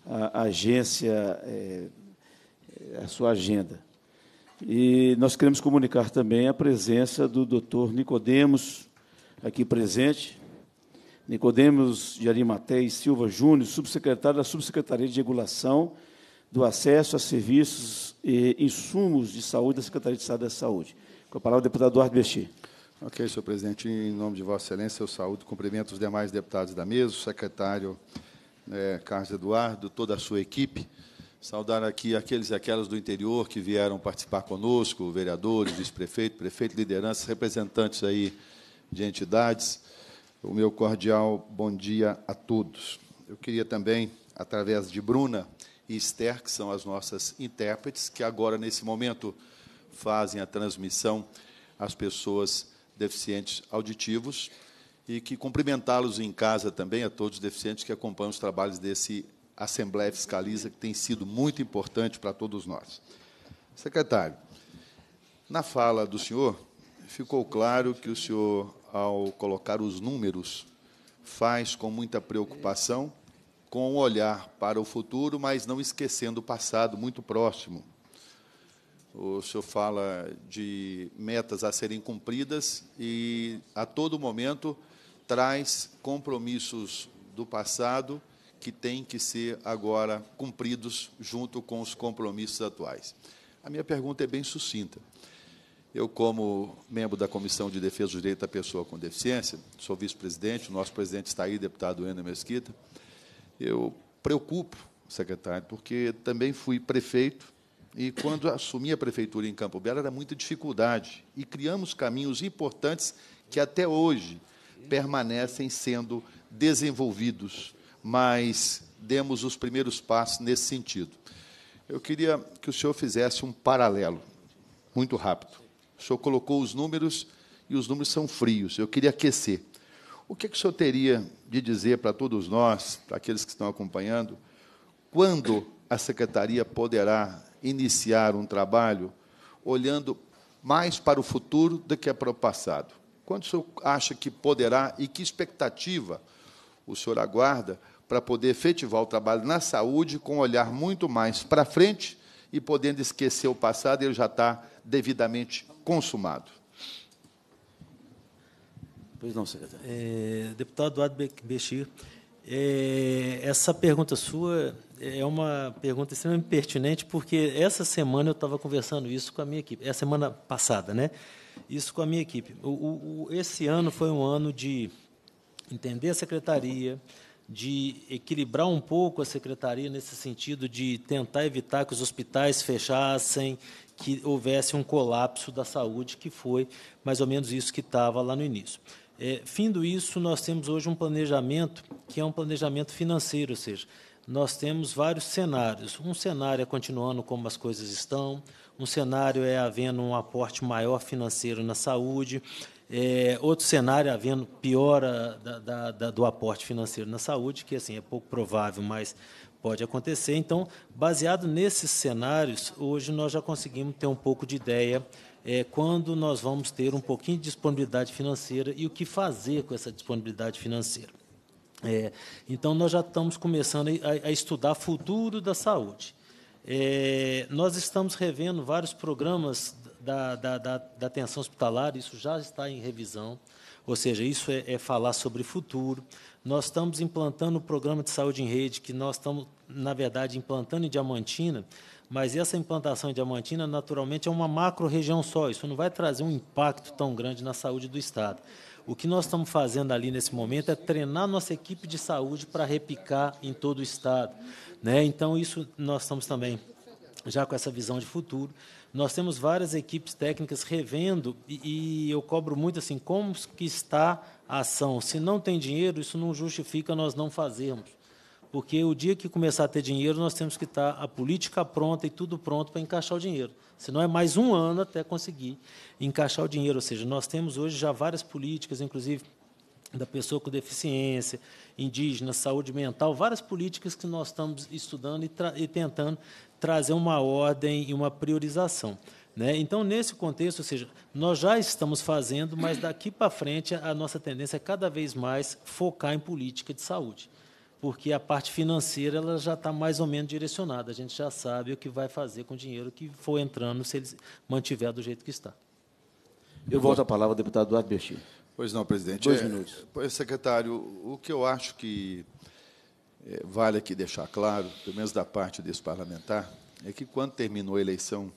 [SPEAKER 1] à agência, é, à sua agenda. E nós queremos comunicar também a presença do doutor Nicodemos, aqui presente, Nicodemos de Arimateia Silva Júnior, subsecretário da Subsecretaria de Regulação do Acesso a Serviços e Insumos de Saúde da Secretaria
[SPEAKER 10] de Estado da Saúde. Com a palavra, o deputado Eduardo Bechir. Ok, senhor presidente. Em nome de Vossa Excelência, eu saúdo, cumprimento os demais deputados da mesa, o secretário é, Carlos Eduardo, toda a sua equipe. Saudar aqui aqueles e aquelas do interior que vieram participar conosco, vereadores, vice-prefeito, prefeito, lideranças, representantes aí de entidades. O meu cordial bom dia a todos. Eu queria também, através de Bruna e Esther, que são as nossas intérpretes, que agora, nesse momento, fazem a transmissão às pessoas deficientes auditivos, e que cumprimentá-los em casa também, a todos os deficientes que acompanham os trabalhos desse Assembleia Fiscaliza, que tem sido muito importante para todos nós. Secretário, na fala do senhor, ficou claro que o senhor ao colocar os números, faz com muita preocupação, com o um olhar para o futuro, mas não esquecendo o passado muito próximo. O senhor fala de metas a serem cumpridas e, a todo momento, traz compromissos do passado que têm que ser agora cumpridos junto com os compromissos atuais. A minha pergunta é bem sucinta. Eu, como membro da Comissão de Defesa do Direito da Pessoa com Deficiência, sou vice-presidente, o nosso presidente está aí, deputado Ena Mesquita, eu preocupo, secretário, porque também fui prefeito e, quando assumi a prefeitura em Campo Belo, era muita dificuldade e criamos caminhos importantes que até hoje permanecem sendo desenvolvidos, mas demos os primeiros passos nesse sentido. Eu queria que o senhor fizesse um paralelo, muito rápido o senhor colocou os números e os números são frios. Eu queria aquecer. O que, é que o senhor teria de dizer para todos nós, para aqueles que estão acompanhando, quando a secretaria poderá iniciar um trabalho olhando mais para o futuro do que para o passado? Quando o senhor acha que poderá e que expectativa o senhor aguarda para poder efetivar o trabalho na saúde com um olhar muito mais para frente e podendo esquecer o passado, ele já está devidamente consumado. Pois não, secretário.
[SPEAKER 2] É, deputado Eduardo Bechir, é, essa pergunta sua é uma pergunta extremamente pertinente, porque essa semana eu estava conversando isso com a minha equipe, é a semana passada, né? Isso com a minha equipe. O, o, esse ano foi um ano de entender a secretaria, de equilibrar um pouco a secretaria nesse sentido de tentar evitar que os hospitais fechassem, que houvesse um colapso da saúde, que foi mais ou menos isso que estava lá no início. É, findo isso, nós temos hoje um planejamento que é um planejamento financeiro, ou seja, nós temos vários cenários. Um cenário é continuando como as coisas estão, um cenário é havendo um aporte maior financeiro na saúde, é, outro cenário havendo piora da, da, da, do aporte financeiro na saúde, que assim é pouco provável, mas pode acontecer. Então, baseado nesses cenários, hoje nós já conseguimos ter um pouco de ideia é, quando nós vamos ter um pouquinho de disponibilidade financeira e o que fazer com essa disponibilidade financeira. É, então, nós já estamos começando a, a estudar futuro da saúde. É, nós estamos revendo vários programas da, da, da, da atenção hospitalar, isso já está em revisão, ou seja, isso é, é falar sobre futuro. Nós estamos implantando o um programa de saúde em rede, que nós estamos, na verdade, implantando em Diamantina, mas essa implantação em Diamantina, naturalmente, é uma macro-região só, isso não vai trazer um impacto tão grande na saúde do Estado. O que nós estamos fazendo ali nesse momento é treinar nossa equipe de saúde para repicar em todo o Estado. Né? Então, isso nós estamos também já com essa visão de futuro. Nós temos várias equipes técnicas revendo e, e eu cobro muito assim, como que está a ação. Se não tem dinheiro, isso não justifica nós não fazermos. Porque o dia que começar a ter dinheiro, nós temos que estar a política pronta e tudo pronto para encaixar o dinheiro. Senão é mais um ano até conseguir encaixar o dinheiro. Ou seja, nós temos hoje já várias políticas, inclusive da pessoa com deficiência, indígena, saúde mental, várias políticas que nós estamos estudando e, tra e tentando trazer uma ordem e uma priorização. Né? Então, nesse contexto, ou seja, nós já estamos fazendo, mas daqui para frente a nossa tendência é cada vez mais focar em política de saúde, porque a parte financeira ela já está mais ou menos direcionada, a gente já sabe o que vai fazer com o dinheiro que for entrando se ele mantiver do jeito
[SPEAKER 10] que está. Eu volto a palavra ao deputado Eduardo Bertini. Pois não, presidente. Dois é, minutos. Secretário, o que eu acho que é, vale aqui deixar claro, pelo menos da parte desse parlamentar, é que quando terminou a eleição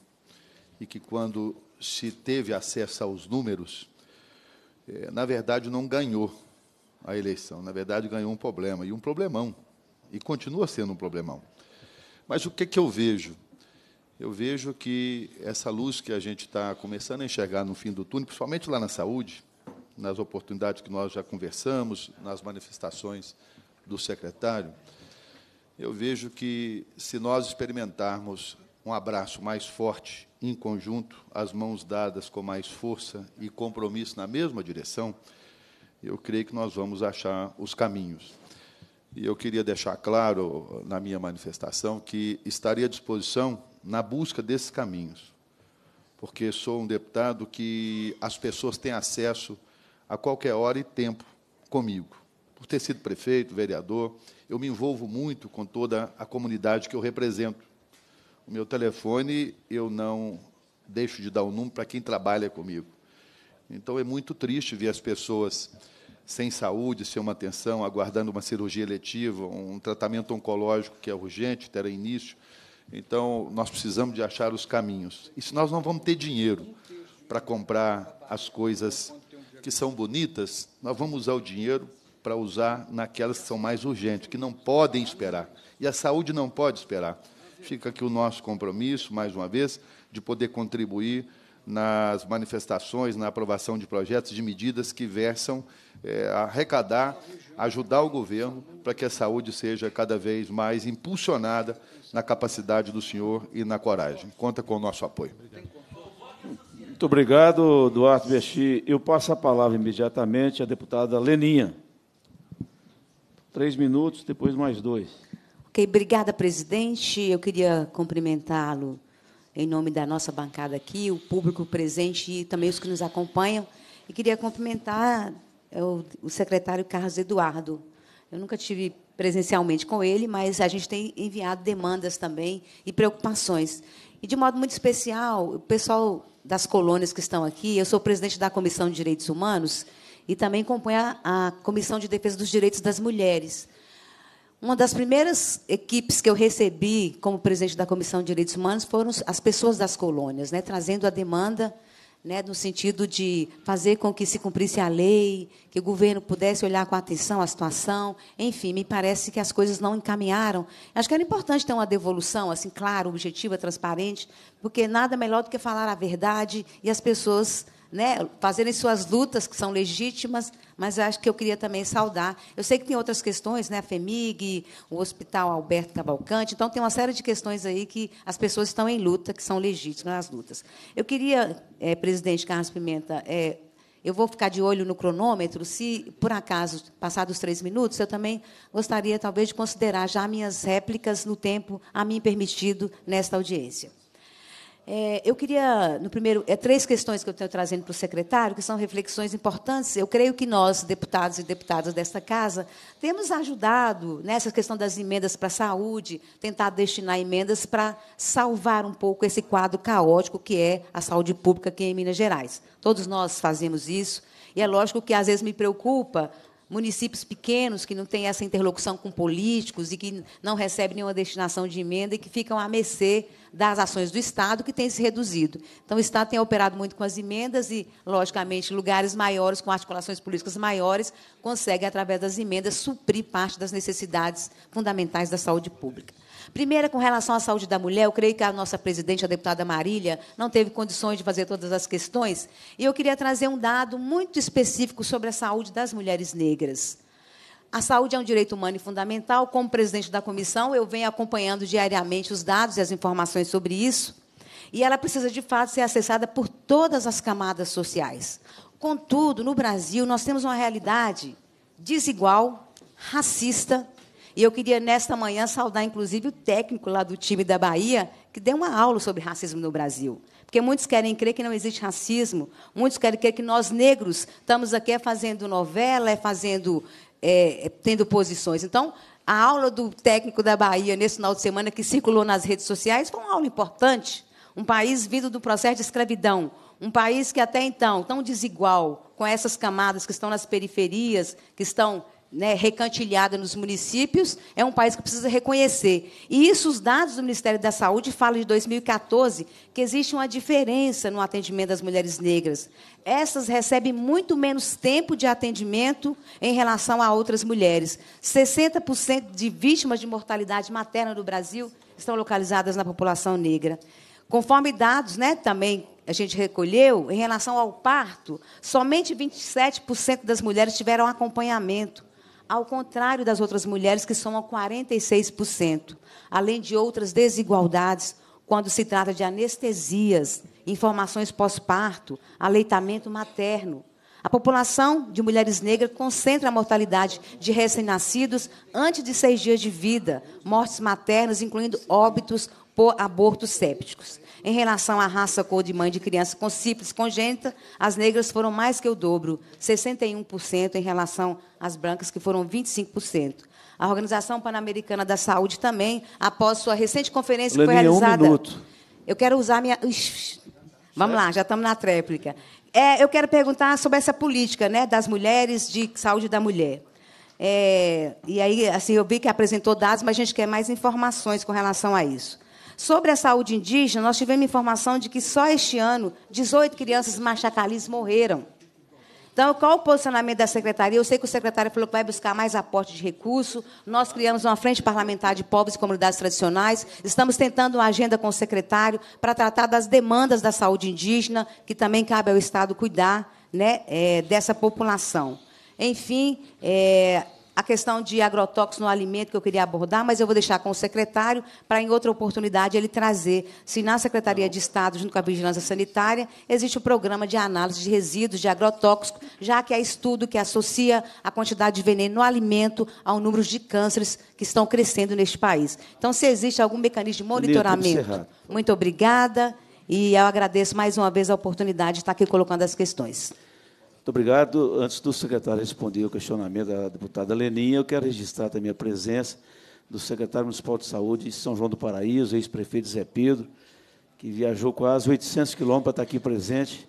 [SPEAKER 10] e que quando se teve acesso aos números, é, na verdade não ganhou a eleição, na verdade ganhou um problema, e um problemão, e continua sendo um problemão. Mas o que, que eu vejo? Eu vejo que essa luz que a gente está começando a enxergar no fim do túnel, principalmente lá na saúde, nas oportunidades que nós já conversamos, nas manifestações do secretário, eu vejo que, se nós experimentarmos um abraço mais forte em conjunto, as mãos dadas com mais força e compromisso na mesma direção, eu creio que nós vamos achar os caminhos. E eu queria deixar claro na minha manifestação que estaria à disposição na busca desses caminhos, porque sou um deputado que as pessoas têm acesso a qualquer hora e tempo comigo. Por ter sido prefeito, vereador, eu me envolvo muito com toda a comunidade que eu represento. O meu telefone, eu não deixo de dar o um número para quem trabalha comigo. Então é muito triste ver as pessoas sem saúde, sem uma atenção, aguardando uma cirurgia eletiva, um tratamento oncológico que é urgente, terá início. Então, nós precisamos de achar os caminhos. E se nós não vamos ter dinheiro para comprar as coisas que são bonitas, nós vamos usar o dinheiro para usar naquelas que são mais urgentes, que não podem esperar. E a saúde não pode esperar. Fica aqui o nosso compromisso, mais uma vez, de poder contribuir nas manifestações, na aprovação de projetos, de medidas que versam é, arrecadar, ajudar o governo para que a saúde seja cada vez mais impulsionada na capacidade do senhor e na coragem. Conta com o nosso apoio. Obrigado.
[SPEAKER 1] Muito obrigado, Duarte Vesti. Eu passo a palavra imediatamente à deputada Leninha. Três minutos, depois mais dois.
[SPEAKER 11] Ok, obrigada, presidente. Eu queria cumprimentá-lo em nome da nossa bancada aqui, o público presente e também os que nos acompanham. E queria cumprimentar é, o secretário Carlos Eduardo. Eu nunca tive presencialmente com ele, mas a gente tem enviado demandas também e preocupações. E, de modo muito especial, o pessoal das colônias que estão aqui, eu sou presidente da Comissão de Direitos Humanos e também acompanho a, a Comissão de Defesa dos Direitos das Mulheres. Uma das primeiras equipes que eu recebi como presidente da Comissão de Direitos Humanos foram as pessoas das colônias, né, trazendo a demanda né, no sentido de fazer com que se cumprisse a lei, que o governo pudesse olhar com atenção a situação. Enfim, me parece que as coisas não encaminharam. Acho que era importante ter uma devolução, assim, clara, objetiva, transparente, porque nada melhor do que falar a verdade e as pessoas né, fazerem suas lutas que são legítimas, mas acho que eu queria também saudar. Eu sei que tem outras questões, né, a FEMIG, o Hospital Alberto Cavalcante, então tem uma série de questões aí que as pessoas estão em luta, que são legítimas as lutas. Eu queria, é, presidente Carlos Pimenta, é, eu vou ficar de olho no cronômetro. Se, por acaso, passar três minutos, eu também gostaria, talvez, de considerar já minhas réplicas no tempo a mim permitido nesta audiência. É, eu queria, no primeiro, é três questões que eu tenho trazendo para o secretário, que são reflexões importantes. Eu creio que nós, deputados e deputadas desta casa, temos ajudado nessa questão das emendas para a saúde, tentar destinar emendas para salvar um pouco esse quadro caótico que é a saúde pública aqui em Minas Gerais. Todos nós fazemos isso. E é lógico que às vezes me preocupa municípios pequenos que não têm essa interlocução com políticos e que não recebem nenhuma destinação de emenda e que ficam à mercê das ações do Estado, que tem se reduzido. Então, o Estado tem operado muito com as emendas e, logicamente, lugares maiores, com articulações políticas maiores, consegue, através das emendas, suprir parte das necessidades fundamentais da saúde pública. Primeira, com relação à saúde da mulher, eu creio que a nossa presidente, a deputada Marília, não teve condições de fazer todas as questões. E eu queria trazer um dado muito específico sobre a saúde das mulheres negras. A saúde é um direito humano e fundamental. Como presidente da comissão, eu venho acompanhando diariamente os dados e as informações sobre isso. E ela precisa, de fato, ser acessada por todas as camadas sociais. Contudo, no Brasil, nós temos uma realidade desigual, racista, e eu queria, nesta manhã, saudar, inclusive, o técnico lá do time da Bahia, que deu uma aula sobre racismo no Brasil. Porque muitos querem crer que não existe racismo, muitos querem crer que nós, negros, estamos aqui é fazendo novela, é fazendo, é, é, tendo posições. Então, a aula do técnico da Bahia nesse final de semana que circulou nas redes sociais foi uma aula importante. Um país vindo do processo de escravidão, um país que até então tão desigual, com essas camadas que estão nas periferias, que estão né, recantilhada nos municípios, é um país que precisa reconhecer. E isso, os dados do Ministério da Saúde falam de 2014 que existe uma diferença no atendimento das mulheres negras. Essas recebem muito menos tempo de atendimento em relação a outras mulheres. 60% de vítimas de mortalidade materna no Brasil estão localizadas na população negra. Conforme dados né, também a gente recolheu, em relação ao parto, somente 27% das mulheres tiveram acompanhamento ao contrário das outras mulheres, que somam 46%, além de outras desigualdades quando se trata de anestesias, informações pós-parto, aleitamento materno. A população de mulheres negras concentra a mortalidade de recém-nascidos antes de seis dias de vida, mortes maternas, incluindo óbitos por abortos sépticos. Em relação à raça cor de mãe de criança com sífilis congênita, as negras foram mais que o dobro, 61% em relação às brancas, que foram 25%. A Organização Pan-Americana da Saúde também, após sua recente conferência que foi realizada. Um minuto. Eu quero usar minha. vamos lá, já estamos na tréplica. É, eu quero perguntar sobre essa política né, das mulheres, de saúde da mulher. É, e aí, assim, eu vi que apresentou dados, mas a gente quer mais informações com relação a isso. Sobre a saúde indígena, nós tivemos informação de que só este ano 18 crianças machacalis morreram. Então, qual o posicionamento da secretaria? Eu sei que o secretário falou que vai buscar mais aporte de recurso. Nós criamos uma frente parlamentar de povos e comunidades tradicionais. Estamos tentando uma agenda com o secretário para tratar das demandas da saúde indígena, que também cabe ao Estado cuidar né, é, dessa população. Enfim, é, a questão de agrotóxicos no alimento que eu queria abordar, mas eu vou deixar com o secretário para, em outra oportunidade, ele trazer se na Secretaria tá de Estado, junto com a Vigilância Sanitária, existe o um programa de análise de resíduos de agrotóxicos, já que há estudo que associa a quantidade de veneno no alimento ao número de cânceres que estão crescendo neste país. Então, se existe algum mecanismo de monitoramento. Muito obrigada. E eu agradeço mais uma vez a oportunidade de estar aqui colocando as questões.
[SPEAKER 1] Muito obrigado. Antes do secretário responder o questionamento da deputada Leninha, eu quero registrar também a presença do secretário municipal de saúde de São João do Paraíso, ex-prefeito Zé Pedro, que viajou quase 800 quilômetros para estar aqui presente.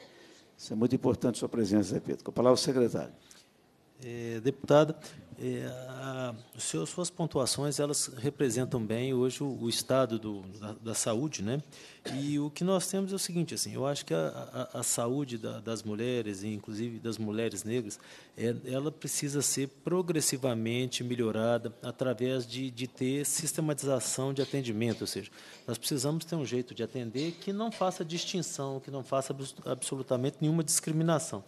[SPEAKER 1] Isso é muito importante sua presença, Zé Pedro. Com a palavra, o secretário. É, deputada,
[SPEAKER 2] é, a, suas pontuações elas representam bem hoje o, o estado do, da, da, saúde, né? E o que nós temos é o seguinte, assim, eu acho que a, a, a saúde da, das mulheres, inclusive das mulheres negras, é, ela precisa ser progressivamente melhorada através de, de ter sistematização de atendimento, ou seja, nós precisamos ter um jeito de atender que não faça distinção, que não faça absolutamente nenhuma discriminação.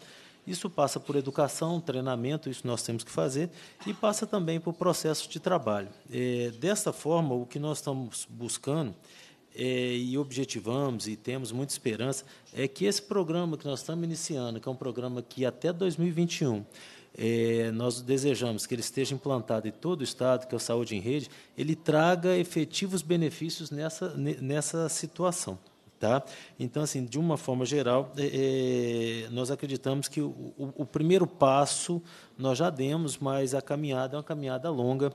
[SPEAKER 2] Isso passa por educação, treinamento, isso nós temos que fazer, e passa também por processo de trabalho. É, forma, o que nós estamos buscando é, e objetivamos e temos muita esperança é que esse programa que nós estamos iniciando, que é um programa que até 2021 é, nós desejamos que ele esteja implantado em todo o Estado, que é o Saúde em Rede, ele traga efetivos benefícios nessa, nessa situação. Tá? Então, assim, de uma forma geral, é, é, nós acreditamos que o, o, o, primeiro passo nós já demos, mas a caminhada é uma caminhada longa,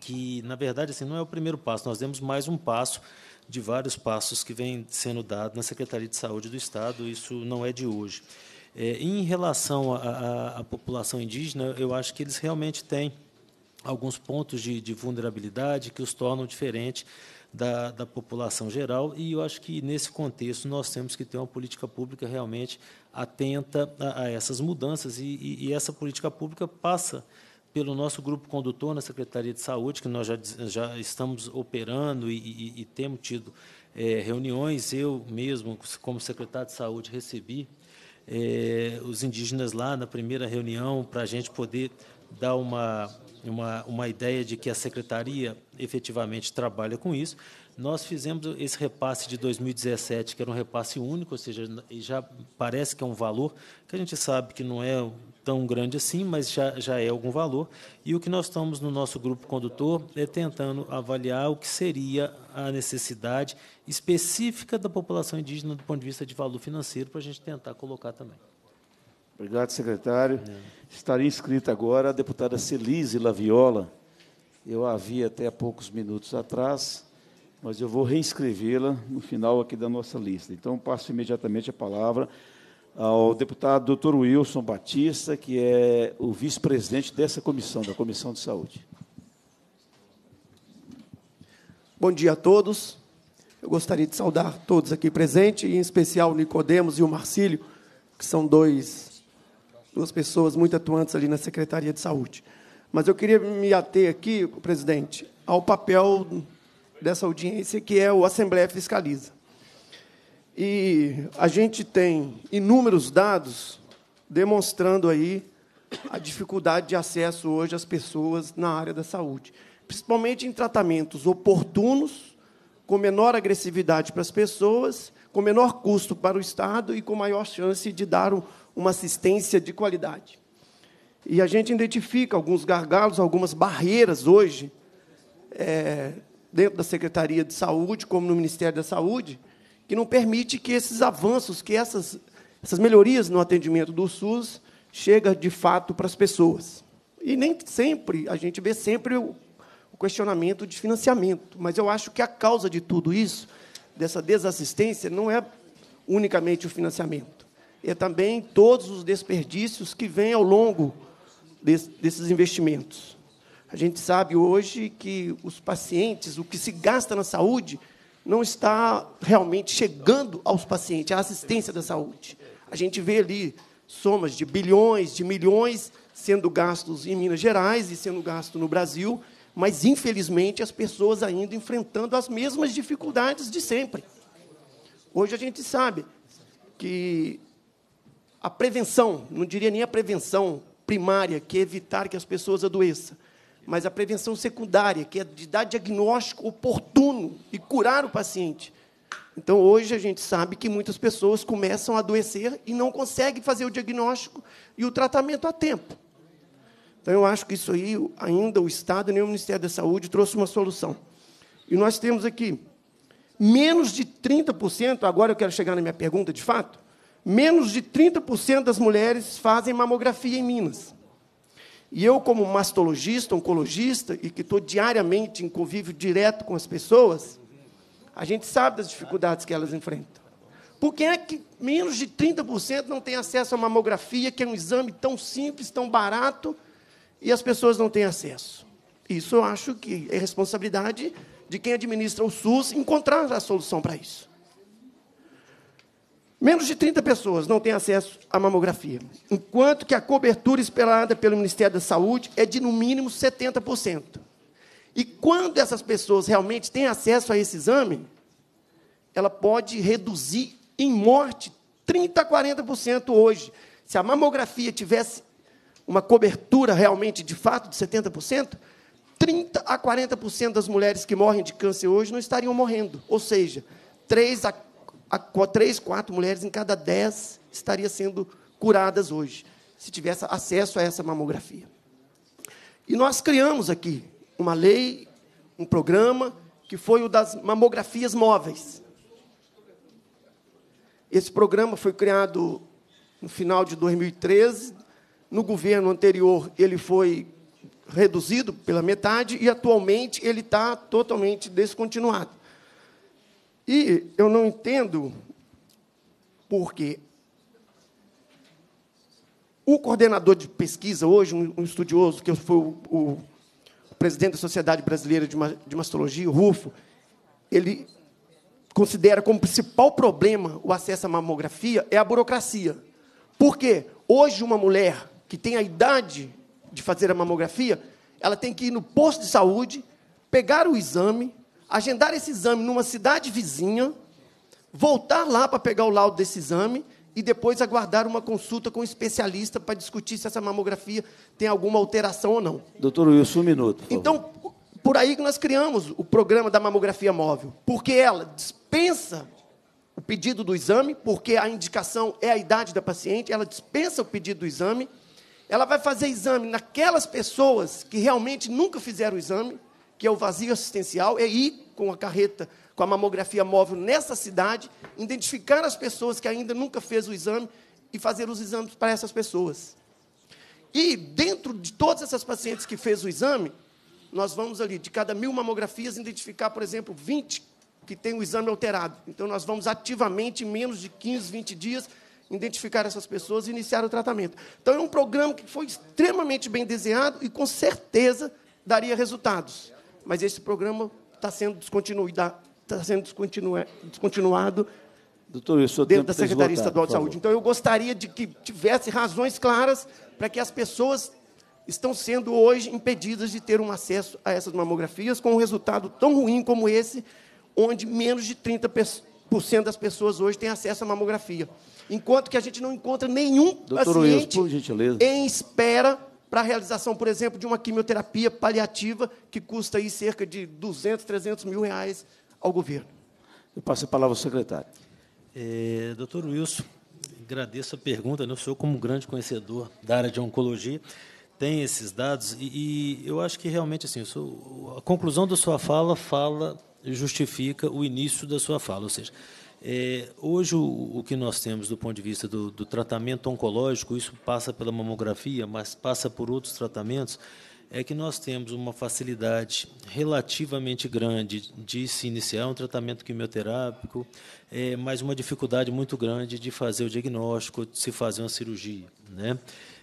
[SPEAKER 2] que, na verdade, assim, não é o primeiro passo, nós demos mais um passo de vários passos que vem sendo dado na Secretaria de Saúde do Estado, isso não é de hoje. É, em relação à população indígena, eu acho que eles realmente têm alguns pontos de, de vulnerabilidade que os tornam diferente da, da, população geral. E eu acho que, nesse contexto, nós temos que ter uma política pública realmente atenta a, a essas mudanças. E, e, e, essa política pública passa pelo nosso grupo condutor na Secretaria de Saúde, que nós já, já estamos operando e, e temos tido é, reuniões. Eu mesmo, como secretário de Saúde, recebi é, os indígenas lá na primeira reunião para a gente poder dar uma uma, uma ideia de que a secretaria efetivamente trabalha com isso. Nós fizemos esse repasse de 2017, que era um repasse único, ou seja, já parece que é um valor que a gente sabe que não é tão grande assim, mas já, já é algum valor. E o que nós estamos no nosso grupo condutor é tentando avaliar o que seria a necessidade específica da população indígena do ponto de vista de valor financeiro, para a gente tentar colocar também.
[SPEAKER 1] Obrigado, secretário. É. Estaria inscrita agora a deputada Celise Laviola. Eu a vi até há poucos minutos atrás, mas eu vou reinscrevê-la no final aqui da nossa lista. Então, passo imediatamente a palavra ao deputado doutor Wilson Batista, que é o vice-presidente dessa
[SPEAKER 12] comissão, da Comissão de Saúde. Bom dia a todos. Eu gostaria de saudar todos aqui presentes, em especial o Nicodemos e o Marcílio, que são dois duas pessoas muito atuantes ali na Secretaria de Saúde. Mas eu queria me ater aqui, presidente, ao papel dessa audiência, que é o Assembleia Fiscaliza. E a gente tem inúmeros dados demonstrando aí a dificuldade de acesso hoje às pessoas na área da saúde, principalmente em tratamentos oportunos, com menor agressividade para as pessoas, com menor custo para o Estado e com maior chance de dar um, uma assistência de qualidade. E a gente identifica alguns gargalos, algumas barreiras hoje, é, dentro da Secretaria de Saúde, como no Ministério da Saúde, que não permite que esses avanços, que essas, essas melhorias no atendimento do SUS cheguem de fato para as pessoas. E nem sempre, a gente vê sempre o, o questionamento de financiamento, mas eu acho que a causa de tudo isso, dessa desassistência, não é unicamente o financiamento e é também todos os desperdícios que vêm ao longo desses investimentos. A gente sabe hoje que os pacientes, o que se gasta na saúde, não está realmente chegando aos pacientes, à assistência da saúde. A gente vê ali somas de bilhões, de milhões sendo gastos em Minas Gerais e sendo gasto no Brasil, mas infelizmente as pessoas ainda enfrentando as mesmas dificuldades de sempre. Hoje a gente sabe que a prevenção, não diria nem a prevenção primária, que é evitar que as pessoas adoeçam, mas a prevenção secundária, que é de dar diagnóstico oportuno e curar o paciente. Então, hoje, a gente sabe que muitas pessoas começam a adoecer e não conseguem fazer o diagnóstico e o tratamento a tempo. Então, eu acho que isso aí, ainda o Estado nem o Ministério da Saúde trouxe uma solução. E nós temos aqui menos de 30%, agora eu quero chegar na minha pergunta de fato, menos de 30% das mulheres fazem mamografia em Minas. E eu, como mastologista, oncologista, e que estou diariamente em convívio direto com as pessoas, a gente sabe das dificuldades que elas enfrentam. Por que é que menos de 30% não tem acesso à mamografia, que é um exame tão simples, tão barato, e as pessoas não têm acesso? Isso eu acho que é responsabilidade de quem administra o SUS encontrar a solução para isso. Menos de 30 pessoas não têm acesso à mamografia, enquanto que a cobertura esperada pelo Ministério da Saúde é de no mínimo 70%. E quando essas pessoas realmente têm acesso a esse exame, ela pode reduzir em morte 30% a 40% hoje. Se a mamografia tivesse uma cobertura realmente de fato de 70%, 30% a 40% das mulheres que morrem de câncer hoje não estariam morrendo. Ou seja, 3 a a, três, quatro mulheres em cada dez estaria sendo curadas hoje, se tivesse acesso a essa mamografia. E nós criamos aqui uma lei, um programa, que foi o das mamografias móveis. Esse programa foi criado no final de 2013. No governo anterior, ele foi reduzido pela metade e, atualmente, ele está totalmente descontinuado. E eu não entendo porque o coordenador de pesquisa hoje, um estudioso, que foi o, o presidente da Sociedade Brasileira de Mastologia, o Rufo, ele considera como principal problema o acesso à mamografia é a burocracia. Por quê? Hoje, uma mulher que tem a idade de fazer a mamografia, ela tem que ir no posto de saúde, pegar o exame, agendar esse exame numa cidade vizinha, voltar lá para pegar o laudo desse exame e depois aguardar uma consulta com um especialista para discutir se essa mamografia tem alguma alteração ou não. Doutor
[SPEAKER 1] Wilson, um minuto.
[SPEAKER 12] Por então, por aí que nós criamos o programa da mamografia móvel, porque ela dispensa o pedido do exame, porque a indicação é a idade da paciente, ela dispensa o pedido do exame, ela vai fazer exame naquelas pessoas que realmente nunca fizeram o exame, que é o vazio assistencial, é ir com a carreta, com a mamografia móvel nessa cidade, identificar as pessoas que ainda nunca fez o exame e fazer os exames para essas pessoas. E dentro de todas essas pacientes que fez o exame, nós vamos ali, de cada mil mamografias, identificar, por exemplo, 20 que tem o exame alterado. Então, nós vamos ativamente, em menos de 15, 20 dias, identificar essas pessoas e iniciar o tratamento. Então, é um programa que foi extremamente bem desenhado e, com certeza, daria resultados mas esse programa está sendo, está sendo descontinuado
[SPEAKER 1] Doutor, dentro da tá Secretaria Estadual de Saúde.
[SPEAKER 12] Então, eu gostaria de que tivesse razões claras para que as pessoas estão sendo hoje impedidas de ter um acesso a essas mamografias com um resultado tão ruim como esse, onde menos de 30% das pessoas hoje têm acesso à mamografia. Enquanto que a gente não encontra nenhum Doutor paciente Wilson, em espera para a realização, por exemplo, de uma quimioterapia paliativa que custa aí cerca de 200, 300 mil reais ao governo.
[SPEAKER 1] Eu passo a palavra ao secretário.
[SPEAKER 2] É, doutor Wilson, agradeço a pergunta. Né? O senhor, como grande conhecedor da área de oncologia, tem esses dados e, e eu acho que realmente assim, a conclusão da sua fala fala justifica o início da sua fala, ou seja, é, hoje, o, o, que nós temos do ponto de vista do, do, tratamento oncológico, isso passa pela mamografia, mas passa por outros tratamentos, é que nós temos uma facilidade relativamente grande de se iniciar é um tratamento quimioterápico, é, mas uma dificuldade muito grande de fazer o diagnóstico, de se fazer uma cirurgia. Né?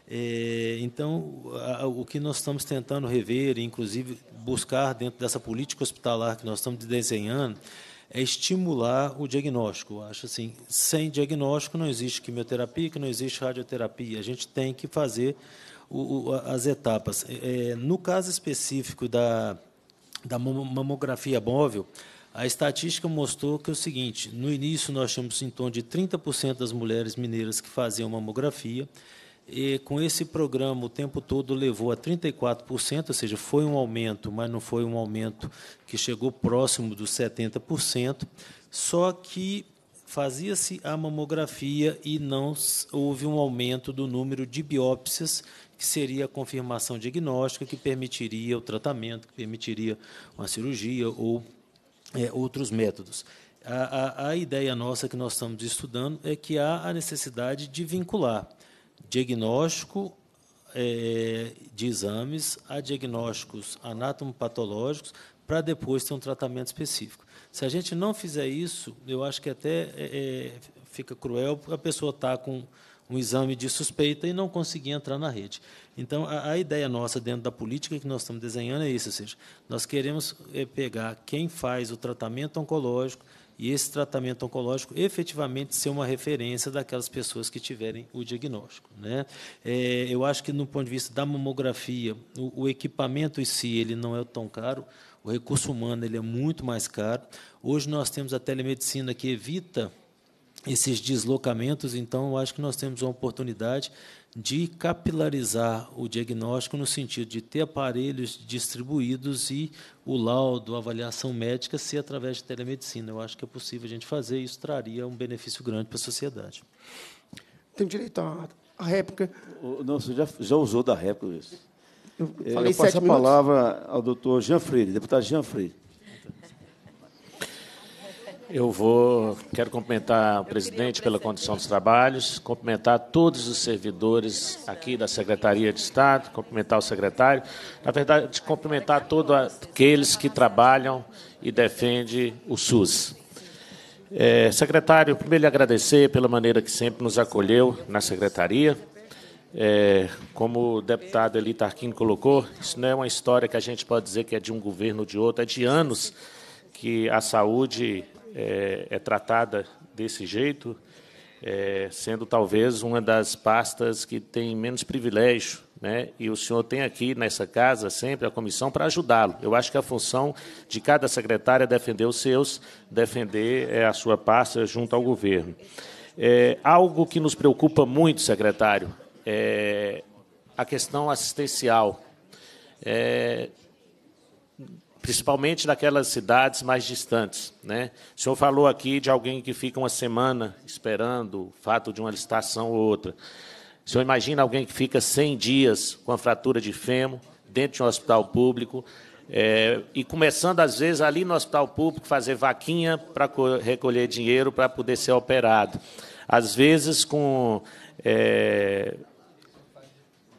[SPEAKER 2] É, então, a, o que nós estamos tentando rever, inclusive buscar dentro dessa política hospitalar que nós estamos desenhando, é estimular o diagnóstico. Eu acho assim, sem diagnóstico não existe quimioterapia, que não existe radioterapia. A gente tem que fazer o, o, as etapas. É, é, no caso específico da, da mamografia móvel, a estatística mostrou que é o seguinte: no início nós tínhamos em torno de 30% das mulheres mineiras que faziam mamografia e com esse programa, o tempo todo levou a 34%, ou seja, foi um aumento, mas não foi um aumento que chegou próximo dos 70%. Só que fazia-se a mamografia e não houve um aumento do número de biópsias, que seria a confirmação diagnóstica que permitiria o tratamento, que permitiria uma cirurgia ou é, outros métodos. A, a, a ideia nossa que nós estamos estudando é que há a necessidade de vincular diagnóstico é, de exames a diagnósticos anatomopatológicos para depois ter um tratamento específico. Se a gente não fizer isso, eu acho que até é, é fica cruel porque a pessoa está com um exame de suspeita e não conseguir entrar na rede. Então, a, a, ideia nossa dentro da política que nós estamos desenhando é isso, ou seja, nós queremos é, pegar quem faz o tratamento oncológico, e esse tratamento oncológico efetivamente ser uma referência daquelas pessoas que tiverem o diagnóstico. Né? É, eu acho que, no ponto de vista da mamografia, o, o equipamento em si ele não é tão caro, o recurso humano ele é muito mais caro. Hoje nós temos a telemedicina que evita esses deslocamentos, então eu acho que nós temos uma oportunidade de capilarizar o diagnóstico no sentido de ter aparelhos distribuídos e o laudo, a avaliação médica ser através de telemedicina. Eu acho que é possível a gente fazer e isso traria um benefício grande para a sociedade.
[SPEAKER 12] Tem direito à, à réplica?
[SPEAKER 1] Não, você já, já usou da réplica isso. Eu, é, falei eu passo a palavra ao doutor Jean Freire, deputado Jean Freire.
[SPEAKER 13] Eu vou, quero cumprimentar o presidente pela condição dos trabalhos, cumprimentar todos os servidores aqui da Secretaria de Estado, cumprimentar o secretário, na verdade, cumprimentar todos aqueles que trabalham e defendem o SUS. É, secretário, primeiro lhe agradecer pela maneira que sempre nos acolheu na Secretaria. É, como o deputado Eli Tarquini colocou, isso não é uma história que a gente pode dizer que é de um governo ou de outro, é de anos que a saúde é, é tratada desse jeito, é, sendo talvez uma das pastas que tem menos privilégio. Né? E o senhor tem aqui nessa casa sempre a comissão para ajudá-lo. Eu acho que a função de cada secretária é defender os seus, defender é, a sua pasta junto ao governo. É, algo que nos preocupa muito, secretário, é a questão assistencial. É, principalmente daquelas cidades mais distantes. Né? O senhor falou aqui de alguém que fica uma semana esperando o fato de uma licitação ou outra. O senhor imagina alguém que fica 100 dias com a fratura de fêmur dentro de um hospital público é, e começando, às vezes, ali no hospital público, fazer vaquinha para recolher dinheiro para poder ser operado. Às vezes, com... É,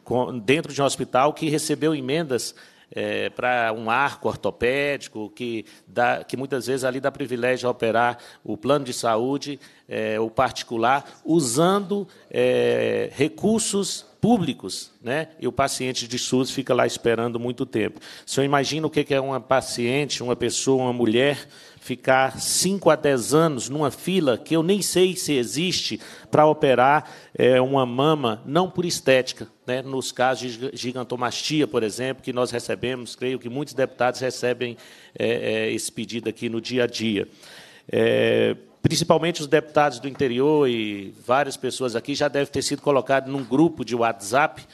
[SPEAKER 13] com dentro de um hospital que recebeu emendas é, para um arco ortopédico, que, dá, que muitas vezes ali dá privilégio a operar o plano de saúde, é, o particular, usando é, recursos públicos, né? E o paciente de SUS fica lá esperando muito tempo. Se eu imagino o que é uma paciente, uma pessoa, uma mulher ficar 5 a 10 anos numa fila que eu nem sei se existe para operar é, uma mama, não por estética, né, nos casos de gigantomastia, por exemplo, que nós recebemos, creio que muitos deputados recebem é, é, esse pedido aqui no dia a dia. É, principalmente os deputados do interior e várias pessoas aqui já devem ter sido colocados num grupo de WhatsApp,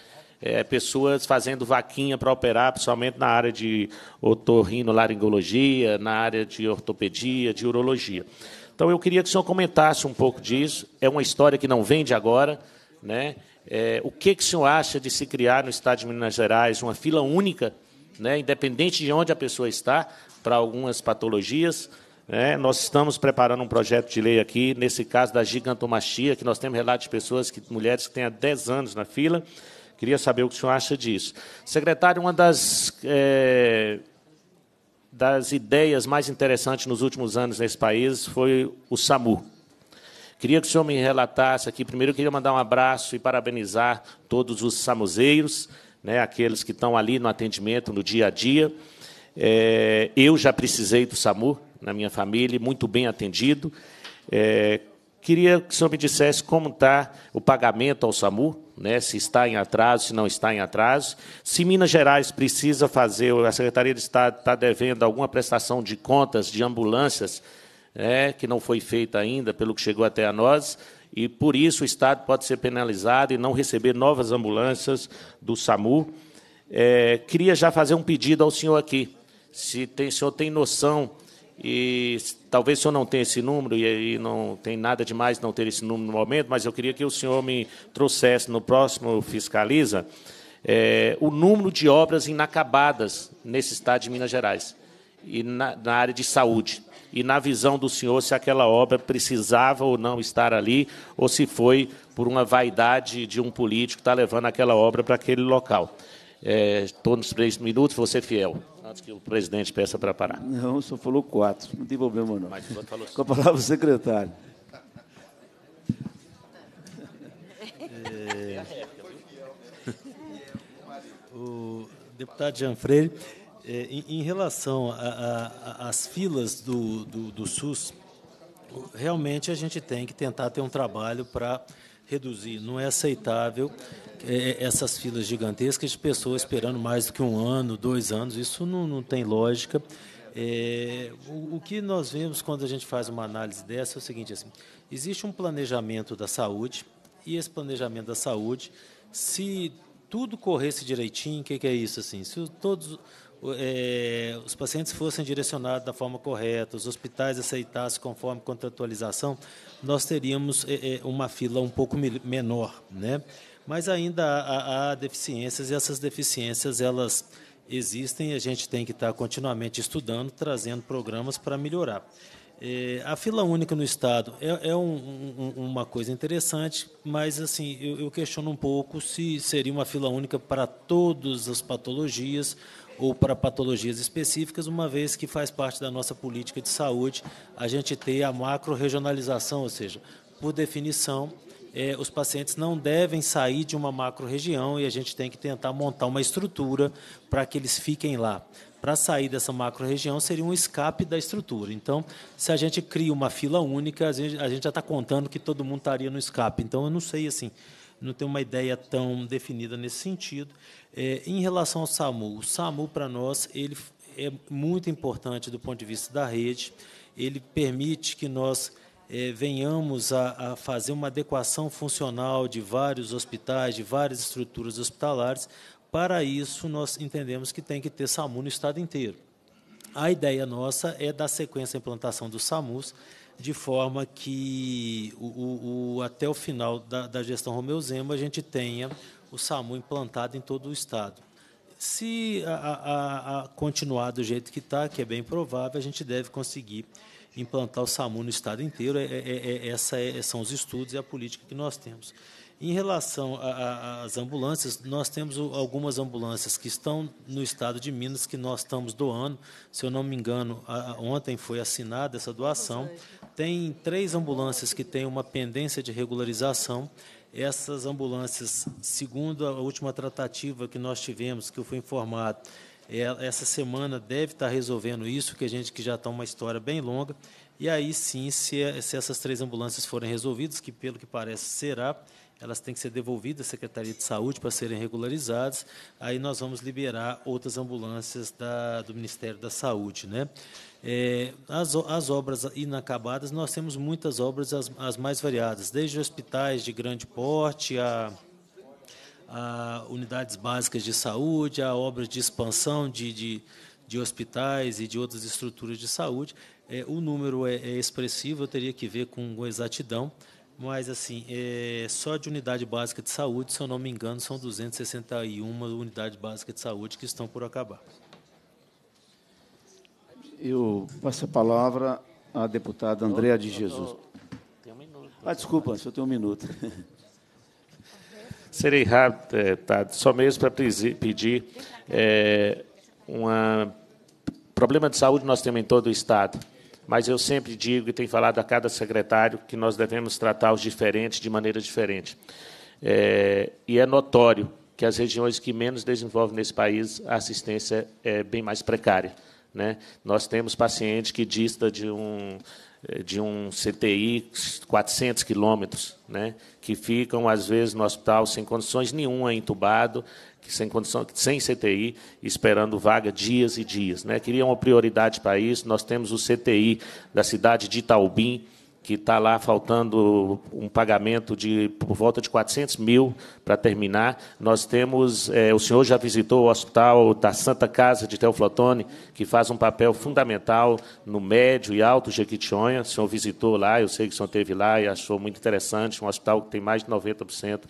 [SPEAKER 13] é, pessoas fazendo vaquinha para operar, principalmente na área de otorrinolaringologia, na área de ortopedia, de urologia. Então, eu queria que o senhor comentasse um pouco disso. É uma história que não vende agora, né? É, o que, que o senhor acha de se criar no estado de Minas Gerais uma fila única, né, independente de onde a pessoa está, para algumas patologias? Né? Nós estamos preparando um projeto de lei aqui, nesse caso da gigantomastia, que nós temos relatos de pessoas, que, mulheres que têm há 10 anos na fila. Queria saber o que o senhor acha disso. Secretário, uma das, é, das ideias mais interessantes nos últimos anos nesse país foi o SAMU, Queria que o senhor me relatasse aqui. Primeiro, eu queria mandar um abraço e parabenizar todos os samuzeiros, né, aqueles que estão ali no atendimento, no dia a dia. É, eu já precisei do SAMU na minha família, muito bem atendido. É, queria que o senhor me dissesse como está o pagamento ao SAMU, né, se está em atraso, se não está em atraso. Se Minas Gerais precisa fazer, a Secretaria de Estado está devendo alguma prestação de contas de ambulâncias né, que não foi feita ainda, pelo que chegou até a nós, e por isso o Estado pode ser penalizado e não receber novas ambulâncias do SAMU. É, queria já fazer um pedido ao senhor aqui, se tem, o senhor tem noção, e talvez o senhor não tenha esse número, e, e não tem nada demais não ter esse número no momento, mas eu queria que o senhor me trouxesse no próximo Fiscaliza é, o número de obras inacabadas nesse Estado de Minas Gerais e na, na área de saúde e, na visão do senhor, se aquela obra precisava ou não estar ali, ou se foi por uma vaidade de um político que está levando aquela obra para aquele local. É, estou nos três minutos, vou ser fiel. Antes que o presidente peça para parar.
[SPEAKER 1] Não, o senhor falou quatro, não tem problema não. Mas o falou... Com a palavra o secretário.
[SPEAKER 10] É...
[SPEAKER 2] O deputado Jean Freire, é, em, em, relação às filas do, do, do, SUS, realmente a gente tem que tentar ter um trabalho para reduzir. Não é aceitável é, é, essas filas gigantescas de pessoas esperando mais do que um ano, dois anos. Isso não, não tem lógica. É, o, o, que nós vemos quando a gente faz uma análise dessa é o seguinte: assim, existe um planejamento da saúde e esse planejamento da saúde, se tudo corresse direitinho, o que, que é isso assim? Se todos é, os pacientes fossem direcionados da forma correta, os hospitais aceitassem conforme contratualização, nós teríamos é, é uma fila um pouco menor, né? Mas ainda há, há deficiências e essas deficiências elas existem e a gente tem que estar continuamente estudando, trazendo programas para melhorar. É, a fila única no Estado é, é um, um, uma coisa interessante, mas assim eu, eu, questiono um pouco se seria uma fila única para todas as patologias ou para patologias específicas, uma vez que faz parte da nossa política de saúde a gente ter a macro-regionalização, ou seja, por definição, eh, os pacientes não devem sair de uma macro-região e a gente tem que tentar montar uma estrutura para que eles fiquem lá. Para sair dessa macro-região seria um escape da estrutura. Então, se a gente cria uma fila única, a gente, a gente já está contando que todo mundo estaria no escape. Então, eu não sei assim não tenho uma ideia tão definida nesse sentido. É, em relação ao SAMU, o SAMU, para nós, ele é muito importante do ponto de vista da rede, ele permite que nós é, venhamos a, a, fazer uma adequação funcional de vários hospitais, de várias estruturas hospitalares. Para isso, nós entendemos que tem que ter SAMU no estado inteiro. A ideia nossa é dar sequência à implantação dos SAMUs, de forma que o, o, até o final da, da gestão Romeu Zema a gente tenha o SAMU implantado em todo o Estado. Se a, a, a continuar do jeito que está, que é bem provável, a gente deve conseguir implantar o SAMU no Estado inteiro. É, é, é, é essa é, são os estudos e a política que nós temos. Em relação às ambulâncias, nós temos algumas ambulâncias que estão no estado de Minas que nós estamos doando. Se eu não me engano, a, ontem foi assinada essa doação. Tem três ambulâncias que têm uma pendência de regularização. Essas ambulâncias, segundo a última tratativa que nós tivemos, que eu fui informado, é, essa semana deve estar resolvendo isso, que a gente que já está uma história bem longa. E aí sim, se, se essas três ambulâncias forem resolvidas, que pelo que parece será, elas têm que ser devolvidas à Secretaria de Saúde para serem regularizadas. Aí nós vamos liberar outras ambulâncias da, do Ministério da Saúde, né? É, as, as, obras inacabadas, nós temos muitas obras, as, as mais variadas, desde hospitais de grande porte a, a, unidades básicas de saúde, a obras de expansão de, de, de hospitais e de outras estruturas de saúde. É, o número é, é, expressivo, eu teria que ver com, com exatidão, mas assim, é, só de unidade básica de saúde, se eu não me engano, são 261 unidades básicas de saúde que estão por
[SPEAKER 13] acabar.
[SPEAKER 1] Eu passo a palavra à deputada Andréa de Jesus. Ah, desculpa, só tem um minuto.
[SPEAKER 13] Serei rápido, deputado, é, tá? só mesmo para pedir é, um problema de saúde nós temos em todo o Estado, mas eu sempre digo e tenho falado a cada secretário que nós devemos tratar os diferentes de maneira diferente. É, e é notório que as regiões que menos desenvolvem nesse país, a assistência é bem mais precária. Né? Nós temos paciente que dista de um, eh, de um CTI 400 quilômetros, né? que ficam, às vezes, no hospital sem condições nenhuma, é entubado, sem, condição, sem CTI, esperando vaga dias e dias. Né? Queria uma prioridade para isso. Nós temos o CTI da cidade de Itaubim, que está lá faltando um pagamento de por volta de 400 mil para terminar. Nós temos, é, o senhor já visitou o hospital da Santa Casa de Teoflotone, que faz um papel fundamental no médio e alto Jequitinhonha. O senhor visitou lá, eu sei que o senhor esteve lá e achou muito interessante, um hospital que tem mais de 90%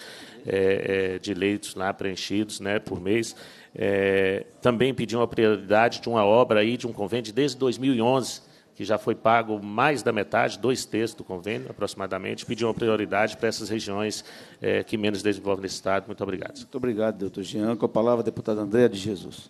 [SPEAKER 13] é, é, de leitos lá preenchidos né, por mês. É, também pediu a prioridade de uma obra aí, de um convênio desde 2011, que já foi pago mais da metade, dois terços do convênio, aproximadamente, pediu uma prioridade para essas regiões é, que menos desenvolvem nesse Estado. Muito obrigado. Muito
[SPEAKER 1] obrigado, doutor Jean. Com a palavra, a deputada Andréa de Jesus.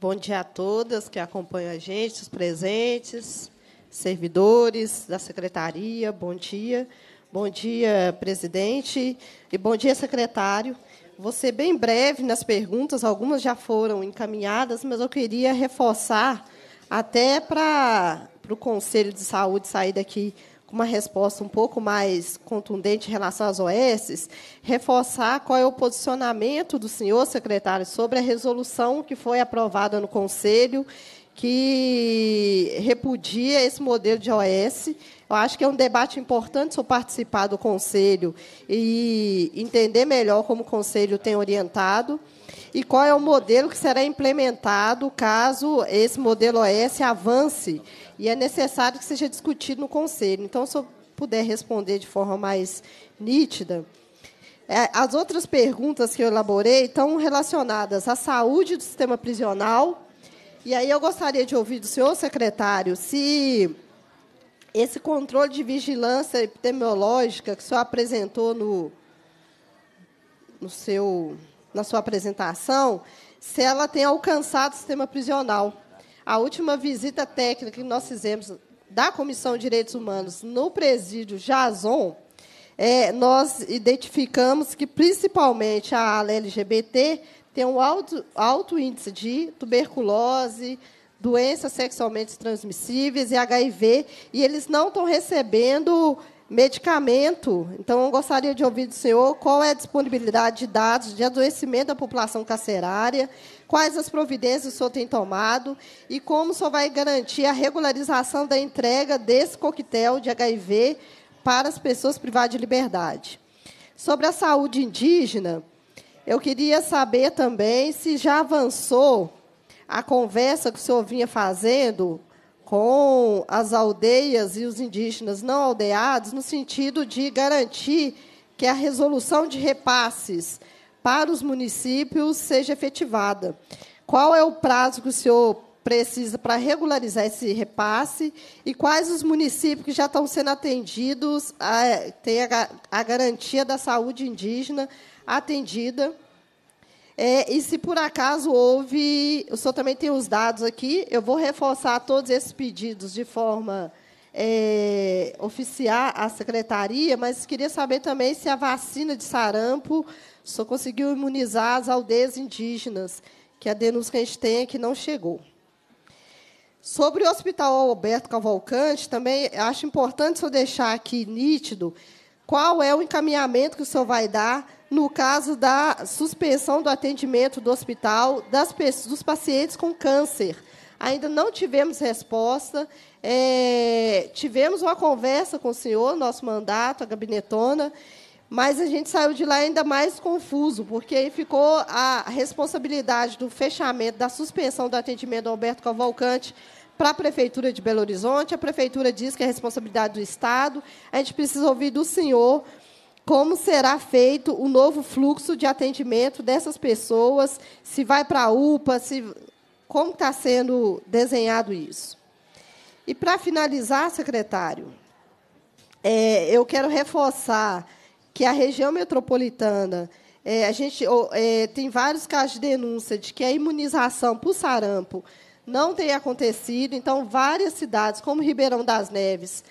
[SPEAKER 5] Bom dia a todas que acompanham a gente, os presentes, servidores da secretaria, bom dia. Bom dia, presidente, e bom dia, secretário. Vou ser bem breve nas perguntas, algumas já foram encaminhadas, mas eu queria reforçar até para o Conselho de Saúde sair daqui com uma resposta um pouco mais contundente em relação às OS, reforçar qual é o posicionamento do senhor secretário sobre a resolução que foi aprovada no Conselho, que repudia esse modelo de OS. Eu acho que é um debate importante eu participar do Conselho e entender melhor como o Conselho tem orientado e qual é o modelo que será implementado caso esse modelo OS avance e é necessário que seja discutido no Conselho. Então, se eu puder responder de forma mais nítida. É, as outras perguntas que eu elaborei estão relacionadas à saúde do sistema prisional. E aí eu gostaria de ouvir do senhor, secretário, se esse controle de vigilância epidemiológica que o senhor apresentou no, no seu na sua apresentação, se ela tem alcançado o sistema prisional. A última visita técnica que nós fizemos da Comissão de Direitos Humanos no presídio Jason, é, nós identificamos que, principalmente, a ala LGBT tem um alto, alto índice de tuberculose, doenças sexualmente transmissíveis e HIV, e eles não estão recebendo Medicamento. Então, eu gostaria de ouvir do senhor qual é a disponibilidade de dados de adoecimento da população carcerária, quais as providências o senhor tem tomado e como o senhor vai garantir a regularização da entrega desse coquetel de HIV para as pessoas privadas de liberdade. Sobre a saúde indígena, eu queria saber também se já avançou a conversa que o senhor vinha fazendo com as aldeias e os indígenas não aldeados, no sentido de garantir que a resolução de repasses para os municípios seja efetivada. Qual é o prazo que o senhor precisa para regularizar esse repasse e quais os municípios que já estão sendo atendidos a, eh, têm a, a garantia da saúde indígena atendida? É, e se por acaso houve, o senhor também tem os dados aqui, eu vou reforçar todos esses pedidos de forma é, oficiar à secretaria, mas queria saber também se a vacina de sarampo o senhor conseguiu imunizar as aldeias indígenas, que é a denúncia que a gente tem é que não chegou. Sobre o Hospital Alberto Cavalcante, também acho importante o senhor deixar aqui nítido qual é o encaminhamento que o senhor vai dar no caso da suspensão do atendimento do hospital das, dos pacientes com câncer. Ainda não tivemos resposta. É, tivemos uma conversa com o senhor, nosso mandato, a gabinetona, mas a gente saiu de lá ainda mais confuso, porque aí ficou a responsabilidade do fechamento, da suspensão do atendimento do Alberto Cavalcante para a Prefeitura de Belo Horizonte. A Prefeitura diz que é responsabilidade do Estado. A gente precisa ouvir do senhor como será feito o novo fluxo de atendimento dessas pessoas, se vai para a UPA, se, como está sendo desenhado isso. E, para finalizar, secretário, é, eu quero reforçar que a região metropolitana, é, a gente é, tem vários casos de denúncia de que a imunização por sarampo não tem acontecido, então várias cidades, como Ribeirão das Neves,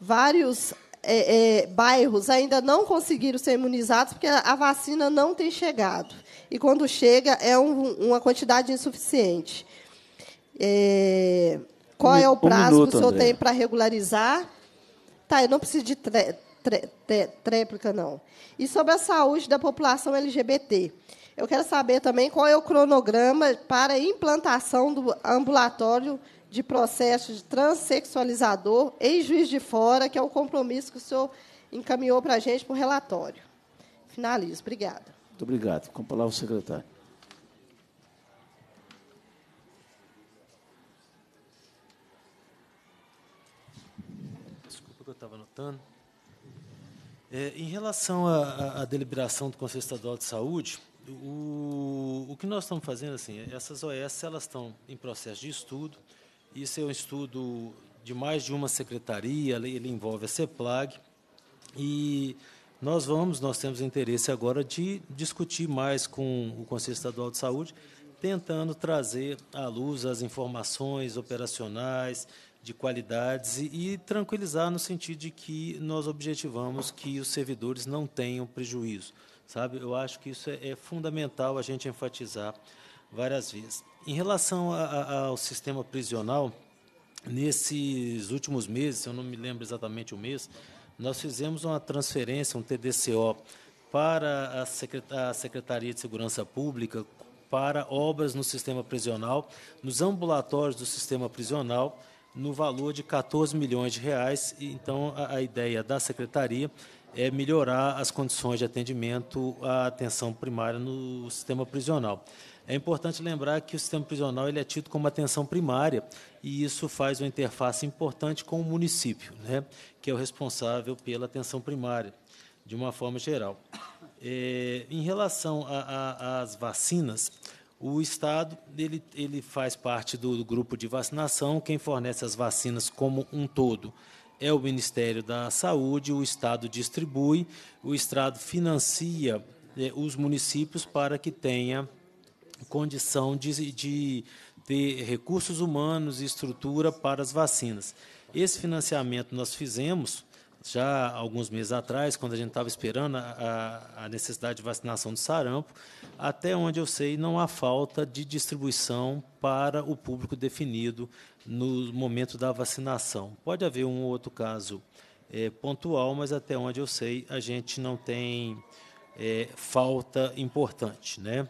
[SPEAKER 5] vários é, é, bairros ainda não conseguiram ser imunizados porque a vacina não tem chegado. E quando chega, é um, uma quantidade insuficiente. É, qual é o prazo um minuto, que o senhor André. tem para regularizar? Tá, eu não preciso de tré, tré, tré, tréplica, não. E sobre a saúde da população LGBT. Eu quero saber também qual é o cronograma para implantação do ambulatório de processo de transexualizador em Juiz de Fora, que é o compromisso que o senhor encaminhou para a gente para o relatório. Finalizo. Obrigada.
[SPEAKER 1] Muito obrigado. Com a palavra o secretário.
[SPEAKER 2] Desculpa que eu estava anotando. É, em relação à, deliberação do Conselho Estadual de Saúde, o, o que nós estamos fazendo, assim, essas OES, elas estão em processo de estudo, isso é um estudo de mais de uma secretaria, ele envolve a CEPLAG, e nós vamos, nós temos interesse agora de discutir mais com o Conselho Estadual de Saúde, tentando trazer à luz as informações operacionais, de qualidades e, e tranquilizar no sentido de que nós objetivamos que os servidores não tenham prejuízo. Sabe? Eu acho que isso é, é fundamental a gente enfatizar várias vezes. Em relação a, a, ao sistema prisional, nesses últimos meses, eu não me lembro exatamente o mês, nós fizemos uma transferência, um TDCO, para a Secretaria de Segurança Pública para obras no sistema prisional, nos ambulatórios do sistema prisional, no valor de 14 milhões de reais. Então, a, a ideia da Secretaria é melhorar as condições de atendimento à atenção primária no sistema prisional. É importante lembrar que o sistema prisional ele é tido como atenção primária e isso faz uma interface importante com o município, né, que é o responsável pela atenção primária, de uma forma geral. É, em relação às vacinas, o Estado ele, ele faz parte do, do grupo de vacinação, quem fornece as vacinas como um todo é o Ministério da Saúde, o Estado distribui, o Estado financia é, os municípios para que tenha condição de, de ter recursos humanos e estrutura para as vacinas. Esse financiamento nós fizemos já alguns meses atrás, quando a gente estava esperando a, a, necessidade de vacinação do sarampo, até onde eu sei, não há falta de distribuição para o público definido no momento da vacinação. Pode haver um ou outro caso é, pontual, mas até onde eu sei, a gente não tem é, falta importante, né?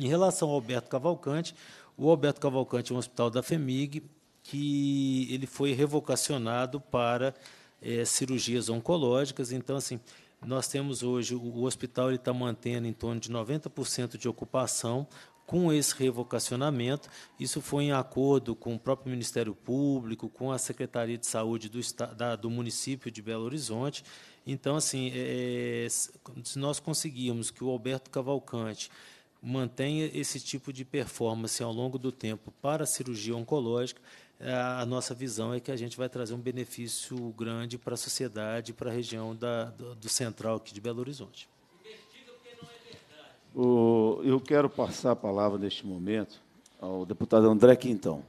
[SPEAKER 2] Em relação ao Alberto Cavalcante, o Alberto Cavalcante é um hospital da FEMIG que ele foi revocacionado para é, cirurgias oncológicas. Então, assim, nós temos hoje o hospital está mantendo em torno de 90% de ocupação com esse revocacionamento. Isso foi em acordo com o próprio Ministério Público, com a Secretaria de Saúde do, da, do município de Belo Horizonte. Então, assim, é, eh, se nós conseguirmos que o Alberto Cavalcante mantenha esse tipo de performance ao longo do tempo para a cirurgia oncológica, é, a nossa visão é que a gente vai trazer um benefício grande para a sociedade, para a região da, do, do, central aqui de Belo Horizonte.
[SPEAKER 1] O, eu quero passar a palavra neste momento ao deputado André Quintão.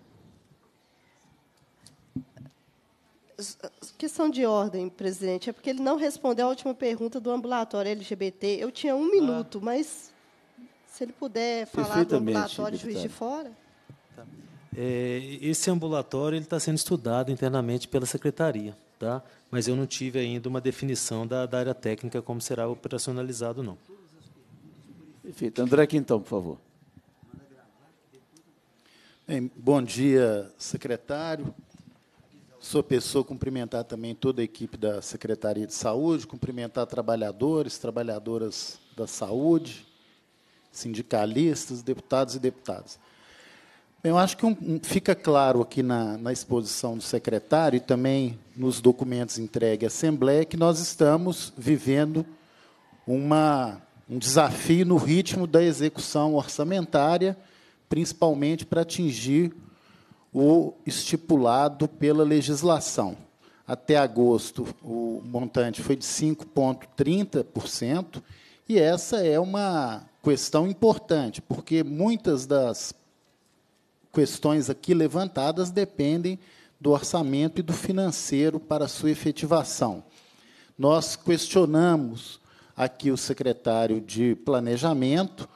[SPEAKER 5] Questão de ordem, presidente, é porque ele não respondeu à última pergunta do ambulatório LGBT. Eu tinha um ah. minuto, ah. mas se ele puder falar do ambulatório de Juiz de Fora.
[SPEAKER 2] Tá. É, esse ambulatório ele está sendo estudado internamente pela secretaria, tá? mas eu não tive ainda uma definição da, da área técnica como será operacionalizado, não. Perfeito. André Quintão, por favor.
[SPEAKER 14] Bem, bom dia, secretário. Sou pessoa cumprimentar também toda a equipe da Secretaria de Saúde, cumprimentar trabalhadores, trabalhadoras da saúde, sindicalistas, deputados e deputadas. Eu acho que um, um, fica claro aqui na, na, exposição do secretário e também nos documentos entregues à Assembleia que nós estamos vivendo uma, um desafio no ritmo da execução orçamentária, principalmente para atingir o estipulado pela legislação. Até agosto, o montante foi de 5,30%, e essa é uma questão importante, porque muitas das questões aqui levantadas dependem do orçamento e do financeiro para sua efetivação. Nós questionamos aqui o secretário de Planejamento,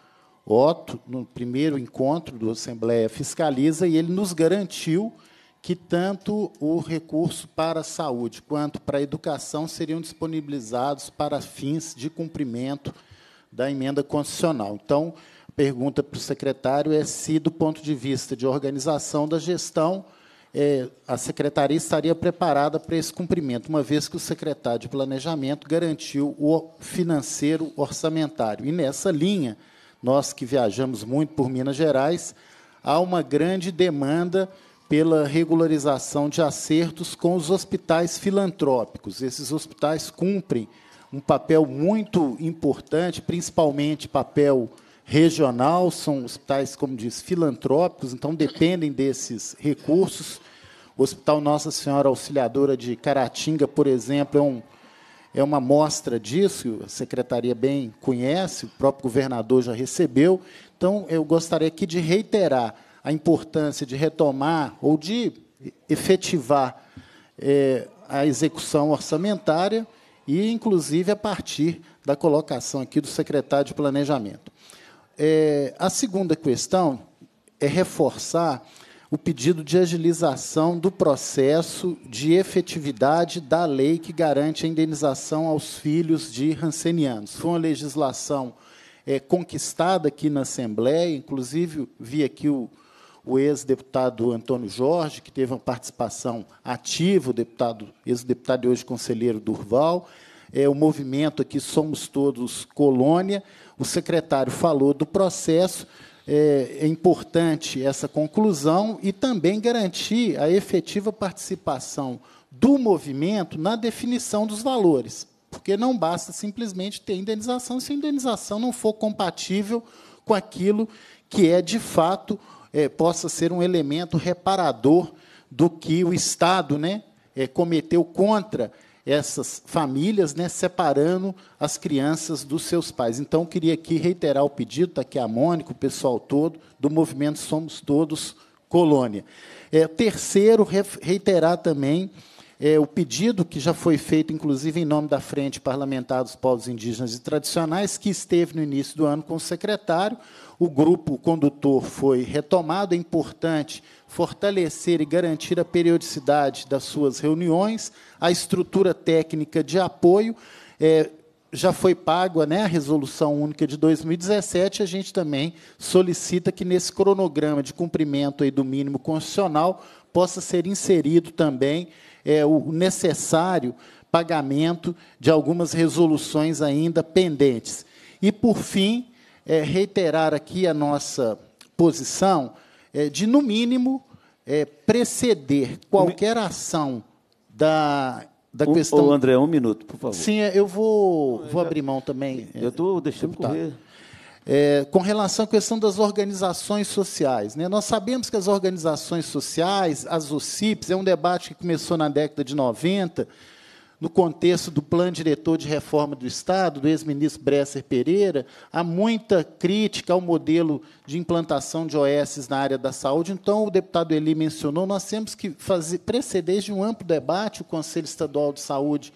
[SPEAKER 14] Otto, no primeiro encontro do Assembleia Fiscaliza, e ele nos garantiu que tanto o recurso para a saúde quanto para a educação seriam disponibilizados para fins de cumprimento da emenda constitucional. Então, a pergunta para o secretário é se, do ponto de vista de organização da gestão, é, a secretaria estaria preparada para esse cumprimento, uma vez que o secretário de Planejamento garantiu o financeiro orçamentário. E nessa linha, nós que viajamos muito por Minas Gerais, há uma grande demanda pela regularização de acertos com os hospitais filantrópicos. Esses hospitais cumprem um papel muito importante, principalmente papel regional, são hospitais, como diz, filantrópicos, então dependem desses recursos. O Hospital Nossa Senhora Auxiliadora de Caratinga, por exemplo, é, um, é uma mostra disso, a secretaria bem conhece, o próprio governador já recebeu. Então, eu gostaria aqui de reiterar a importância de retomar ou de efetivar é, a execução orçamentária e, inclusive, a partir da colocação aqui do secretário de Planejamento. É, a segunda questão é reforçar o pedido de agilização do processo de efetividade da lei que garante a indenização aos filhos de rancenianos. Foi uma legislação é, conquistada aqui na Assembleia, inclusive vi aqui o o ex-deputado Antônio Jorge, que teve uma participação ativa, o deputado, ex-deputado e hoje conselheiro Durval, é, o movimento aqui Somos Todos Colônia. O secretário falou do processo. É, é importante essa conclusão e também garantir a efetiva participação do movimento na definição dos valores, porque não basta simplesmente ter indenização se a indenização não for compatível com aquilo que é de fato é, possa ser um elemento reparador do que o Estado né, é, cometeu contra essas famílias, né, separando as crianças dos seus pais. Então, queria aqui reiterar o pedido, está aqui a Mônica, o pessoal todo, do movimento Somos Todos Colônia. É, terceiro, reiterar também é, o pedido que já foi feito, inclusive em nome da Frente Parlamentar dos Povos Indígenas e Tradicionais, que esteve no início do ano com o secretário. O grupo condutor foi retomado. É importante fortalecer e garantir a periodicidade das suas reuniões, a estrutura técnica de apoio. É, já foi paga né, a resolução única de 2017, a gente também solicita que nesse cronograma de cumprimento aí do mínimo constitucional possa ser inserido também é, o necessário pagamento de algumas resoluções ainda pendentes. E, por fim, é, reiterar aqui a nossa posição é, de, no mínimo, é, preceder qualquer ação da da questão. o André,
[SPEAKER 1] um minuto, por favor. Sim,
[SPEAKER 14] é, eu vou, vou abrir mão também. É, eu estou deixando deputado. correr é, com relação à questão das organizações sociais. Né? Nós sabemos que as organizações sociais, as OCIPs, é um debate que começou na década de 90, no contexto do plano diretor de reforma do Estado, do ex-ministro Bresser Pereira, há muita crítica ao modelo de implantação de OS na área da saúde. Então, o deputado Eli mencionou, nós temos que fazer preceder de um amplo debate o Conselho Estadual de Saúde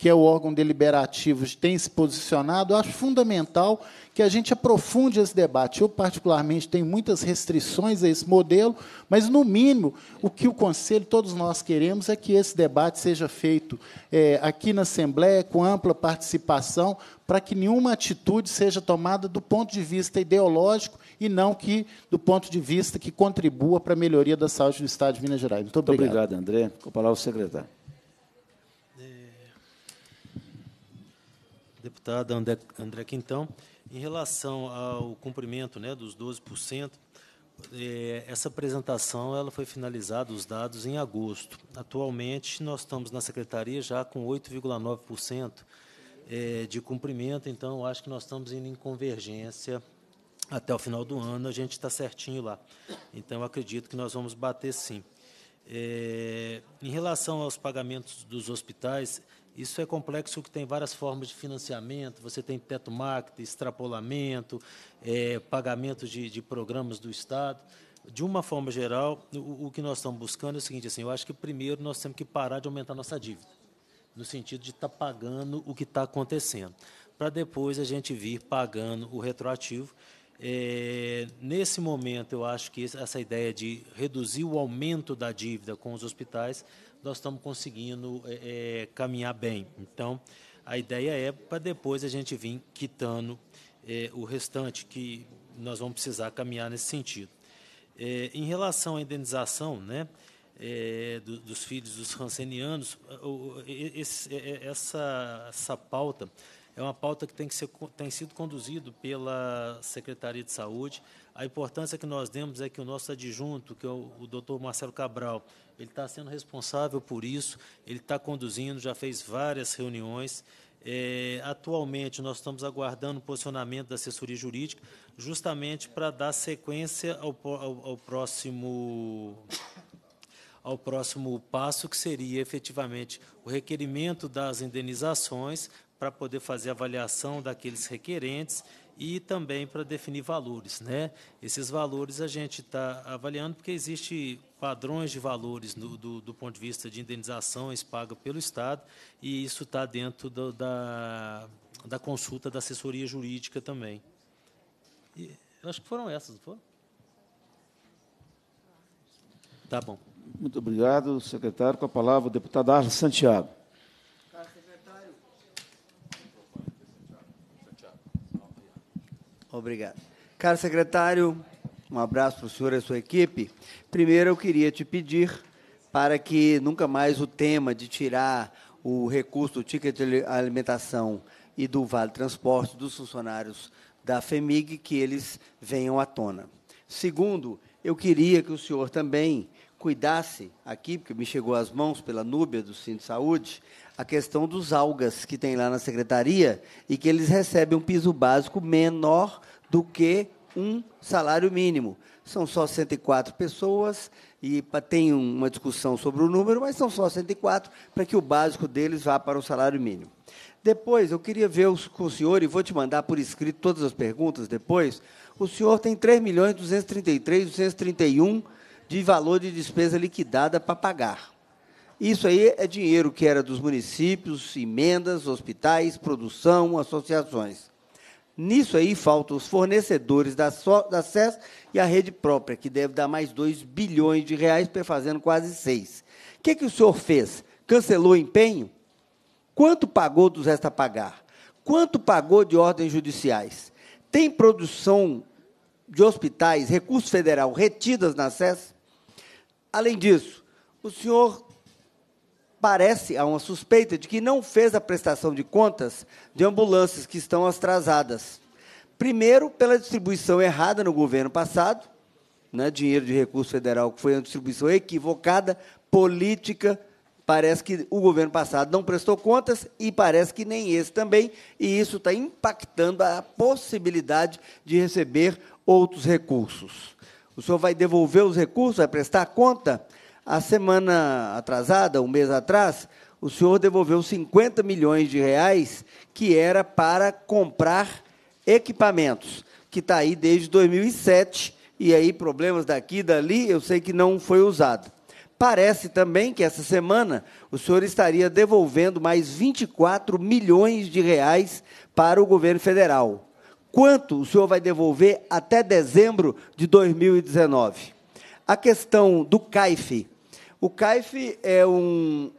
[SPEAKER 14] que é o órgão deliberativo, tem se posicionado, acho fundamental que a gente aprofunde esse debate. Eu, particularmente, tenho muitas restrições a esse modelo, mas, no mínimo, o que o Conselho, todos nós queremos, é que esse debate seja feito é, aqui na Assembleia, com ampla participação, para que nenhuma atitude seja tomada do ponto de vista ideológico e não que do ponto de vista que contribua para a melhoria da saúde do Estado de Minas Gerais. Muito obrigado. Muito obrigado,
[SPEAKER 1] André. Com a palavra o secretário.
[SPEAKER 2] Deputada André, André Quintão, em relação ao cumprimento né, dos 12%, é, essa apresentação ela foi finalizada, os dados, em agosto. Atualmente, nós estamos na Secretaria já com 8,9% é, de cumprimento, então acho que nós estamos indo em convergência até o final do ano, a gente está certinho lá. Então, acredito que nós vamos bater sim. É, em relação aos pagamentos dos hospitais, isso é complexo que tem várias formas de financiamento, você tem teto máquina, extrapolamento, é, pagamento de, de, programas do Estado. De uma forma geral, o, o, que nós estamos buscando é o seguinte, assim, eu acho que primeiro nós temos que parar de aumentar nossa dívida, no sentido de estar tá pagando o que está acontecendo, para depois a gente vir pagando o retroativo. É, nesse momento, eu acho que essa ideia de reduzir o aumento da dívida com os hospitais nós estamos conseguindo é, é, caminhar bem. Então, a ideia é para depois a gente vir quitando é, o restante, que nós vamos precisar caminhar nesse sentido. É, em relação à indenização né, é, do, dos filhos dos rancenianos, esse, é, essa, essa pauta é uma pauta que tem, que ser, tem sido conduzido pela Secretaria de Saúde. A importância que nós demos é que o nosso adjunto, que é o, o doutor Marcelo Cabral, ele está sendo responsável por isso, ele está conduzindo, já fez várias reuniões. É, atualmente, nós estamos aguardando o posicionamento da assessoria jurídica, justamente para dar sequência ao, ao, ao próximo ao próximo passo, que seria efetivamente o requerimento das indenizações para poder fazer avaliação daqueles requerentes e também para definir valores. Né? Esses valores a gente está avaliando porque existe padrões de valores do, do, do, ponto de vista de indenizações pagas pelo Estado e isso está dentro do, da, da consulta da assessoria jurídica também. E, acho que foram essas, não foram? Tá bom.
[SPEAKER 1] Muito obrigado, secretário. Com a palavra, o deputado
[SPEAKER 15] Arles Santiago. Obrigado. Caro secretário, um abraço para o senhor e a sua equipe. Primeiro, eu queria te pedir para que nunca mais o tema de tirar o recurso do ticket de alimentação e do vale transporte dos funcionários da FEMIG, que eles venham à tona. Segundo, eu queria que o senhor também cuidasse aqui, porque me chegou às mãos pela Núbia do Cinto Saúde, a questão dos algas que tem lá na secretaria e que eles recebem um piso básico menor do que um salário mínimo. São só 104 pessoas e tem uma discussão sobre o número, mas são só 104 para que o básico deles vá para o salário mínimo. Depois, eu queria ver os, com o senhor, e vou te mandar por escrito todas as perguntas depois. O senhor tem 3.233.231 milhões de valor de despesa liquidada para pagar. Isso aí é dinheiro que era dos municípios, emendas, hospitais, produção, associações. Nisso aí faltam os fornecedores da, so, da SES e a rede própria, que deve dar mais 2 bilhões de reais, fazendo quase 6. O que, que o senhor fez? Cancelou o empenho? Quanto pagou dos resta pagar? Quanto pagou de ordens judiciais? Tem produção de hospitais, recurso federal retidas na SES? Além disso, o senhor parece há uma suspeita de que não fez a prestação de contas de ambulâncias que estão atrasadas. Primeiro, pela distribuição errada no governo passado, né, dinheiro de recurso federal que foi uma distribuição equivocada, política. Parece que o governo passado não prestou contas e parece que nem esse também, e isso está impactando a possibilidade de receber outros recursos. O senhor vai devolver os recursos, vai prestar conta? A semana atrasada, um mês atrás, o senhor devolveu 50 milhões de reais que era para comprar equipamentos, que está aí desde 2007, e aí problemas daqui e dali, eu sei que não foi usado. Parece também que essa semana o senhor estaria devolvendo mais 24 milhões de reais para o governo federal. Quanto o senhor vai devolver até dezembro de 2019? A questão do CAIF o CAIF é um,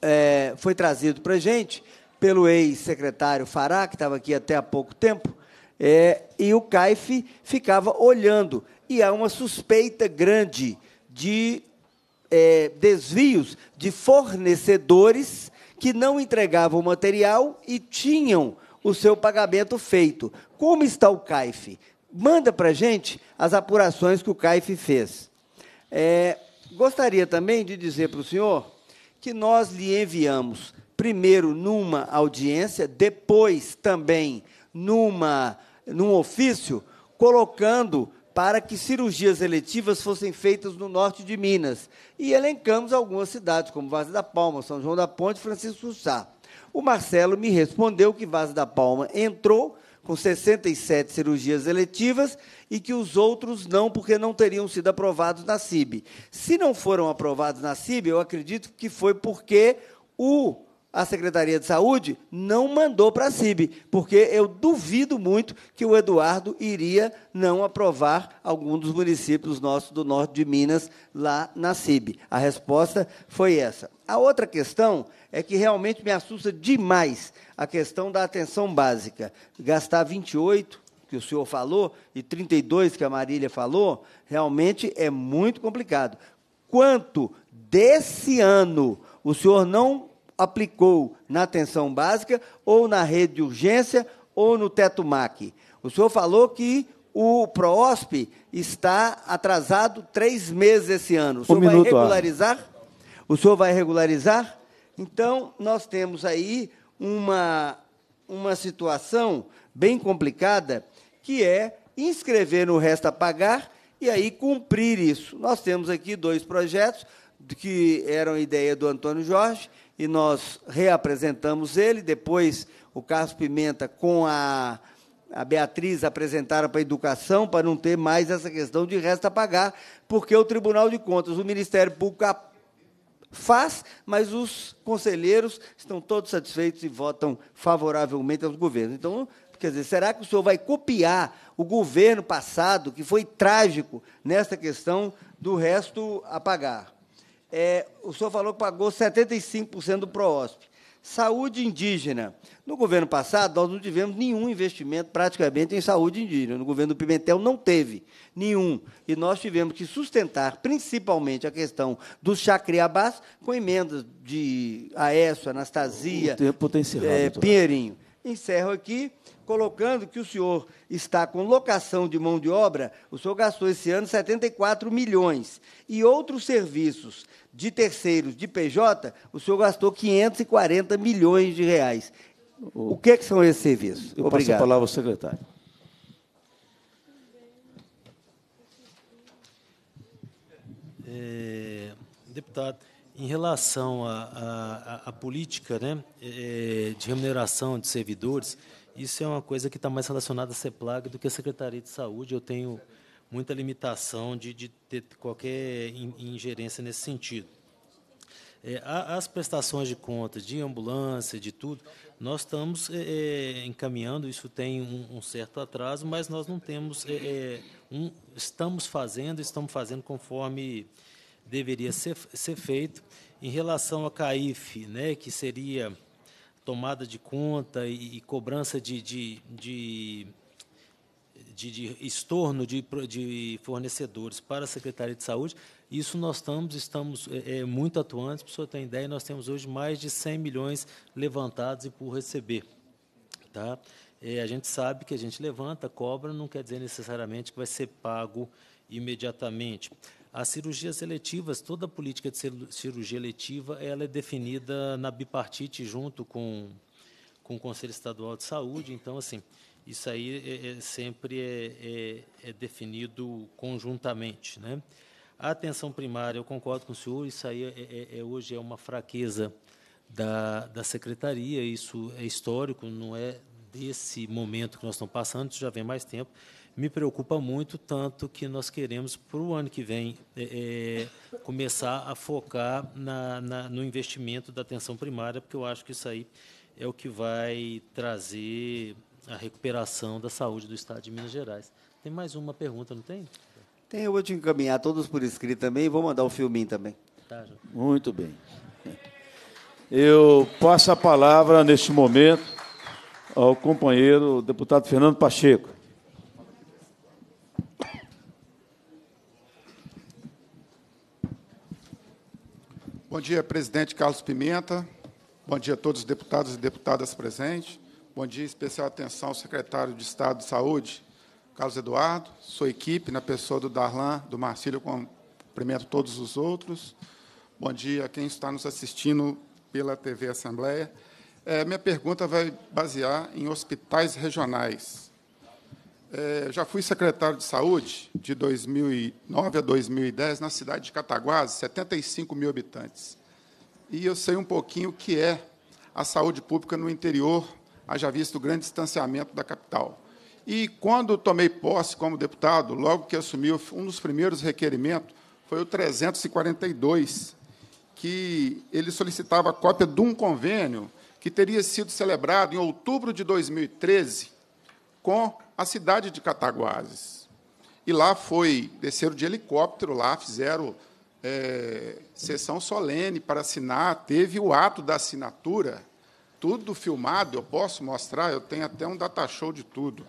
[SPEAKER 15] é, foi trazido para a gente pelo ex-secretário Fará, que estava aqui até há pouco tempo, é, e o CAIF ficava olhando. E há uma suspeita grande de é, desvios de fornecedores que não entregavam material e tinham o seu pagamento feito. Como está o CAIF? Manda para a gente as apurações que o CAIF fez. É, Gostaria também de dizer para o senhor que nós lhe enviamos, primeiro numa audiência, depois também numa, num ofício, colocando para que cirurgias eletivas fossem feitas no norte de Minas. E elencamos algumas cidades, como Vaz da Palma, São João da Ponte e Francisco Sá. O Marcelo me respondeu que Vaz da Palma entrou com 67 cirurgias eletivas e que os outros não, porque não teriam sido aprovados na CIB. Se não foram aprovados na CIB, eu acredito que foi porque o a Secretaria de Saúde não mandou para a CIB, porque eu duvido muito que o Eduardo iria não aprovar algum dos municípios nossos do norte de Minas lá na CIB. A resposta foi essa. A outra questão é que realmente me assusta demais a questão da atenção básica. Gastar 28, que o senhor falou, e 32, que a Marília falou, realmente é muito complicado. Quanto desse ano o senhor não aplicou na atenção básica, ou na rede de urgência, ou no teto MAC? O senhor falou que o PROOSP está atrasado três meses esse ano. O senhor um vai minuto, regularizar? Ana o senhor vai regularizar? Então, nós temos aí uma, uma situação bem complicada, que é inscrever no Resta Pagar e aí cumprir isso. Nós temos aqui dois projetos que eram ideia do Antônio Jorge e nós reapresentamos ele, depois o Carlos Pimenta com a, a Beatriz apresentaram para a educação, para não ter mais essa questão de resta pagar, porque o Tribunal de Contas, o Ministério Público faz, mas os conselheiros estão todos satisfeitos e votam favoravelmente aos governos. Então, quer dizer, será que o senhor vai copiar o governo passado, que foi trágico nesta questão do resto a pagar? É, o senhor falou que pagou 75% do PROOSP. Saúde indígena. No governo passado, nós não tivemos nenhum investimento praticamente em saúde indígena. No governo do Pimentel, não teve nenhum. E nós tivemos que sustentar, principalmente, a questão dos chacriabás com emendas de Aécio, Anastasia, o tempo tem encerrado, é, Pinheirinho. Encerro aqui colocando que o senhor está com locação de mão de obra, o senhor gastou esse ano 74 milhões. E outros serviços de terceiros de PJ, o senhor gastou 540 milhões de reais. O que, é que são esses serviços? Eu Obrigado. passo a palavra
[SPEAKER 1] ao secretário.
[SPEAKER 2] É, deputado, em relação à política né, é, de remuneração de servidores, isso é uma coisa que está mais relacionada à CEPLAG do que à Secretaria de Saúde. Eu tenho muita limitação de, de ter qualquer ingerência nesse sentido. É, as prestações de contas de ambulância, de tudo, nós estamos é, é, encaminhando, isso tem um, um, certo atraso, mas nós não temos. É, é um, estamos fazendo, estamos fazendo conforme deveria ser, ser feito. Em relação à CAIF, né, que seria tomada de conta e, e cobrança de, de, de, de, de estorno de, de, fornecedores para a Secretaria de Saúde. Isso nós estamos, estamos é, é muito atuantes, para o senhor ter ideia, nós temos hoje mais de 100 milhões levantados e por receber. Tá? É, a gente sabe que a gente levanta, cobra, não quer dizer necessariamente que vai ser pago imediatamente. As cirurgias seletivas, toda a política de cirurgia eletiva, ela é definida na bipartite junto com, com o Conselho Estadual de Saúde. Então, assim, isso aí é, é, sempre é, é, é definido conjuntamente. Né? A atenção primária, eu concordo com o senhor, isso aí é, é, hoje é uma fraqueza da, da secretaria, isso é histórico, não é desse momento que nós estamos passando, isso já vem mais tempo me preocupa muito, tanto que nós queremos, para o ano que vem, é, é, começar a focar na, na, no investimento da atenção primária, porque eu acho que isso aí é o que vai trazer a recuperação da saúde do Estado de Minas Gerais. Tem mais uma pergunta, não tem?
[SPEAKER 15] Tem, eu vou te encaminhar todos por escrito também, e vou mandar o um filminho também. Tá, muito bem.
[SPEAKER 1] Eu passo a palavra, neste momento, ao companheiro deputado Fernando Pacheco.
[SPEAKER 16] Bom dia, presidente Carlos Pimenta. Bom dia a todos os deputados e deputadas presentes. Bom dia, especial atenção ao secretário de Estado de Saúde, Carlos Eduardo, sua equipe, na pessoa do Darlan, do Marcílio, cumprimento todos os outros. Bom dia a quem está nos assistindo pela TV Assembleia. É, minha pergunta vai basear em hospitais regionais. É, já fui secretário de saúde de 2009 a 2010 na cidade de Cataguases, 75 mil habitantes. E eu sei um pouquinho o que é a saúde pública no interior, haja visto o grande distanciamento da capital. E quando tomei posse como deputado, logo que assumi, um dos primeiros requerimentos foi o 342, que ele solicitava a cópia de um convênio que teria sido celebrado em outubro de 2013 com a cidade de Cataguases. E lá foi, desceram de helicóptero lá, fizeram é, sessão solene para assinar, teve o ato da assinatura, tudo filmado, eu posso mostrar, eu tenho até um data show de tudo.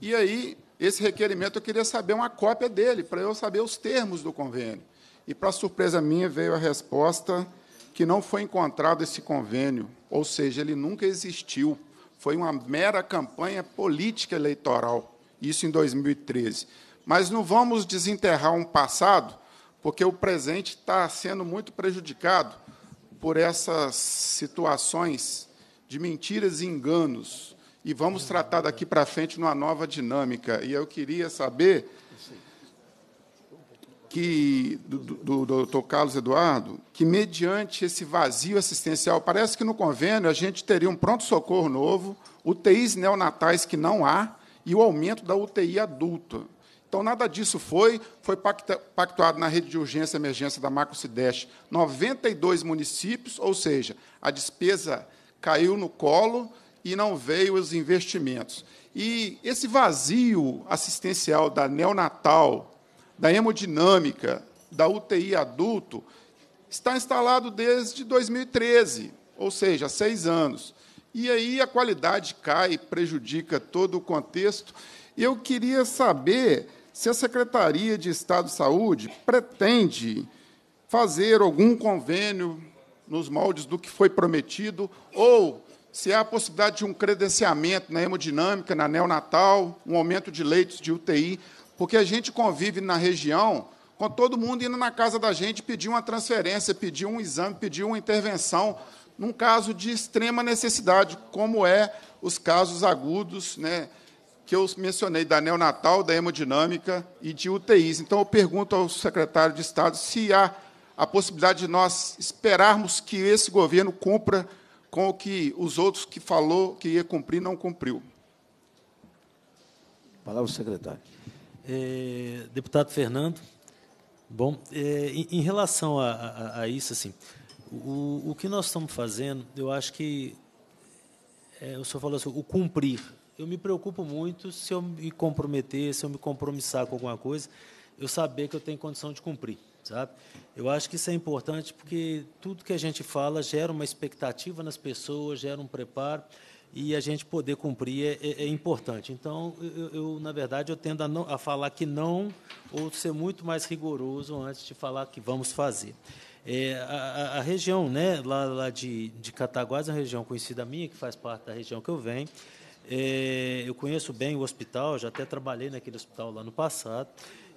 [SPEAKER 16] E aí, esse requerimento eu queria saber uma cópia dele, para eu saber os termos do convênio. E, para surpresa minha, veio a resposta que não foi encontrado esse convênio, ou seja, ele nunca existiu. Foi uma mera campanha política eleitoral, isso em 2013. Mas não vamos desenterrar um passado, porque o presente está sendo muito prejudicado por essas situações de mentiras e enganos. E vamos tratar daqui para frente numa nova dinâmica. E eu queria saber que do, do, do Dr. Carlos Eduardo, que mediante esse vazio assistencial, parece que no convênio a gente teria um pronto-socorro novo, UTIs neonatais que não há e o aumento da UTI adulta. Então, nada disso foi, foi pactuado na rede de urgência e emergência da Macro Sudeste 92 municípios, ou seja, a despesa caiu no colo e não veio os investimentos. E esse vazio assistencial da neonatal da hemodinâmica da UTI adulto está instalado desde 2013, ou seja, seis anos. E aí a qualidade cai, prejudica todo o contexto. Eu queria saber se a Secretaria de Estado de Saúde pretende fazer algum convênio nos moldes do que foi prometido, ou se há a possibilidade de um credenciamento na hemodinâmica, na neonatal, um aumento de leitos de UTI, porque a gente convive na região com todo mundo indo na casa da gente pedir uma transferência, pedir um exame, pedir uma intervenção, num caso de extrema necessidade, como é os casos agudos, né, que eu mencionei da neonatal, da hemodinâmica e de UTIs. Então eu pergunto ao secretário de Estado se há a possibilidade de nós esperarmos que esse governo cumpra com o que os outros que falou que ia cumprir não cumpriu.
[SPEAKER 1] Palavra ao secretário.
[SPEAKER 2] É, deputado Fernando, bom, é, em, relação a, a, a isso, assim, o, o, que nós estamos fazendo, eu acho que é, o senhor falou assim, o cumprir. Eu me preocupo muito se eu me comprometer, se eu me compromissar com alguma coisa, eu saber que eu tenho condição de cumprir, sabe? Eu acho que isso é importante porque tudo que a gente fala gera uma expectativa nas pessoas, gera um preparo e a gente poder cumprir é, é, é importante. Então, eu, eu, na verdade, eu tendo a, não, a, falar que não ou ser muito mais rigoroso antes de falar que vamos fazer. É, a, a, região né, lá, lá de, de Cataguás é uma região conhecida minha, que faz parte da região que eu venho. É, eu conheço bem o hospital, já até trabalhei naquele hospital lá no passado.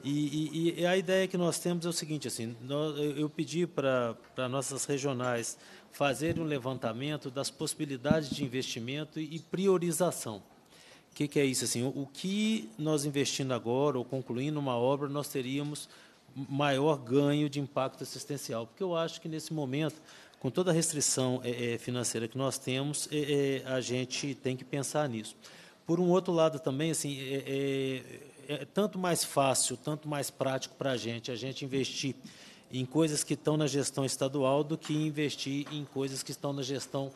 [SPEAKER 2] E, e, e a ideia que nós temos é o seguinte, assim, nós, eu pedi para nossas regionais fazer um levantamento das possibilidades de investimento e priorização. O que, que é isso? Assim, o que nós investindo agora ou concluindo uma obra, nós teríamos maior ganho de impacto assistencial. Porque eu acho que, nesse momento, com toda a restrição é, financeira que nós temos, é, a gente tem que pensar nisso. Por um outro lado também, assim, é, é tanto mais fácil, tanto mais prático para a gente, a gente investir em coisas que estão na gestão estadual do que investir em coisas que estão na gestão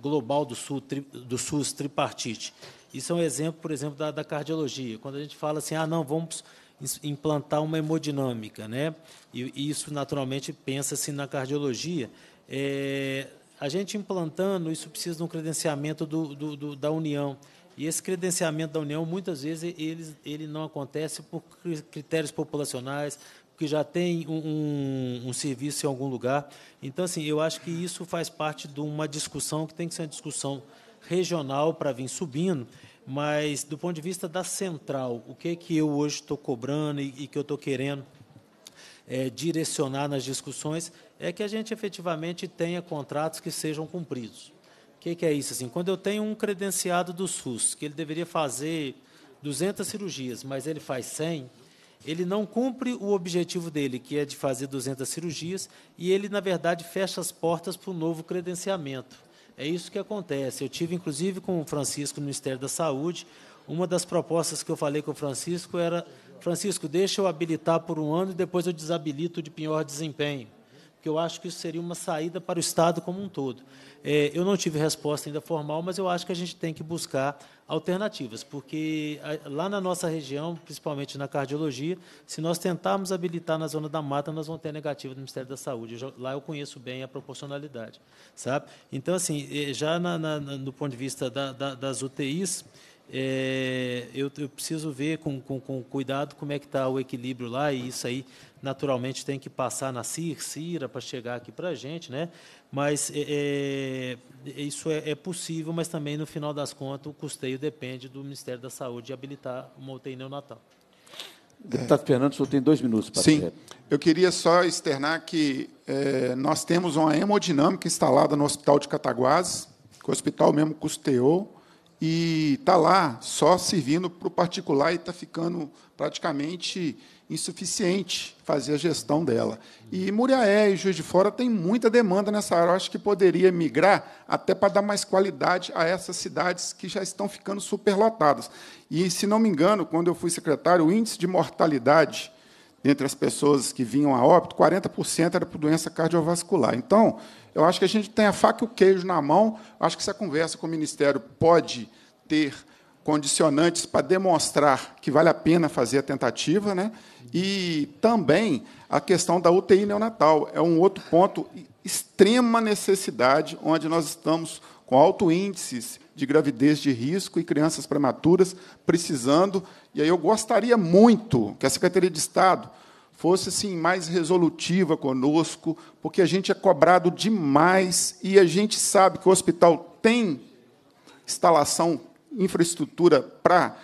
[SPEAKER 2] global do, Sul, tri, do SUS tripartite. Isso é um exemplo, por exemplo, da, da cardiologia. Quando a gente fala assim, ah, não, vamos implantar uma hemodinâmica, né? E, e isso naturalmente pensa-se na cardiologia. É, a gente implantando, isso precisa de um credenciamento do, do, do, da União. E esse credenciamento da União, muitas vezes, ele, ele não acontece por critérios populacionais, que já tem um, um, um, serviço em algum lugar. Então, assim, eu acho que isso faz parte de uma discussão que tem que ser uma discussão regional para vir subindo, mas do ponto de vista da central, o que é que eu hoje estou cobrando e, e, que eu estou querendo é, direcionar nas discussões é que a gente efetivamente tenha contratos que sejam cumpridos. O que, é que é isso? Assim, quando eu tenho um credenciado do SUS, que ele deveria fazer 200 cirurgias, mas ele faz 100, ele não cumpre o objetivo dele, que é de fazer 200 cirurgias, e ele, na verdade, fecha as portas para o novo credenciamento. É isso que acontece. Eu tive, inclusive, com o Francisco no Ministério da Saúde, uma das propostas que eu falei com o Francisco era: Francisco, deixa eu habilitar por um ano e depois eu desabilito de pior desempenho que eu acho que isso seria uma saída para o Estado como um todo. É, eu não tive resposta ainda formal, mas eu acho que a gente tem que buscar alternativas, porque lá na nossa região, principalmente na cardiologia, se nós tentarmos habilitar na zona da mata, nós vamos ter negativo do Ministério da Saúde. Eu já, lá eu conheço bem a proporcionalidade, sabe? Então, assim, é, já na, na, no ponto de vista da, da, das UTIs, é, eu, eu, preciso ver com, com, com, cuidado como é que está o equilíbrio lá, e isso aí naturalmente tem que passar na Cira para chegar aqui para a gente, né? mas é, é, isso é, é, possível, mas também, no final das contas, o custeio depende do Ministério da Saúde de habilitar uma UTI neonatal. Deputado
[SPEAKER 16] Fernando, o senhor tem dois minutos para Sim, eu queria só externar que é, nós temos uma hemodinâmica instalada no Hospital de Cataguases, que o hospital mesmo custeou, e está lá só servindo para o particular e está ficando praticamente insuficiente fazer a gestão dela. E Muriaé e Juiz de Fora tem muita demanda nessa área. Eu acho que poderia migrar até para dar mais qualidade a essas cidades que já estão ficando superlotadas. E, se não me engano, quando eu fui secretário, o índice de mortalidade dentre as pessoas que vinham a óbito, 40% era por doença cardiovascular. Então, eu acho que a gente tem a faca e o queijo na mão. Eu acho que essa conversa com o Ministério pode ter condicionantes para demonstrar que vale a pena fazer a tentativa, né? E também a questão da UTI neonatal é um outro ponto extrema necessidade, onde nós estamos com alto índices de gravidez de risco e crianças prematuras precisando. E aí eu gostaria muito que a Secretaria de Estado fosse assim mais resolutiva conosco, porque a gente é cobrado demais e a gente sabe que o hospital tem instalação infraestrutura para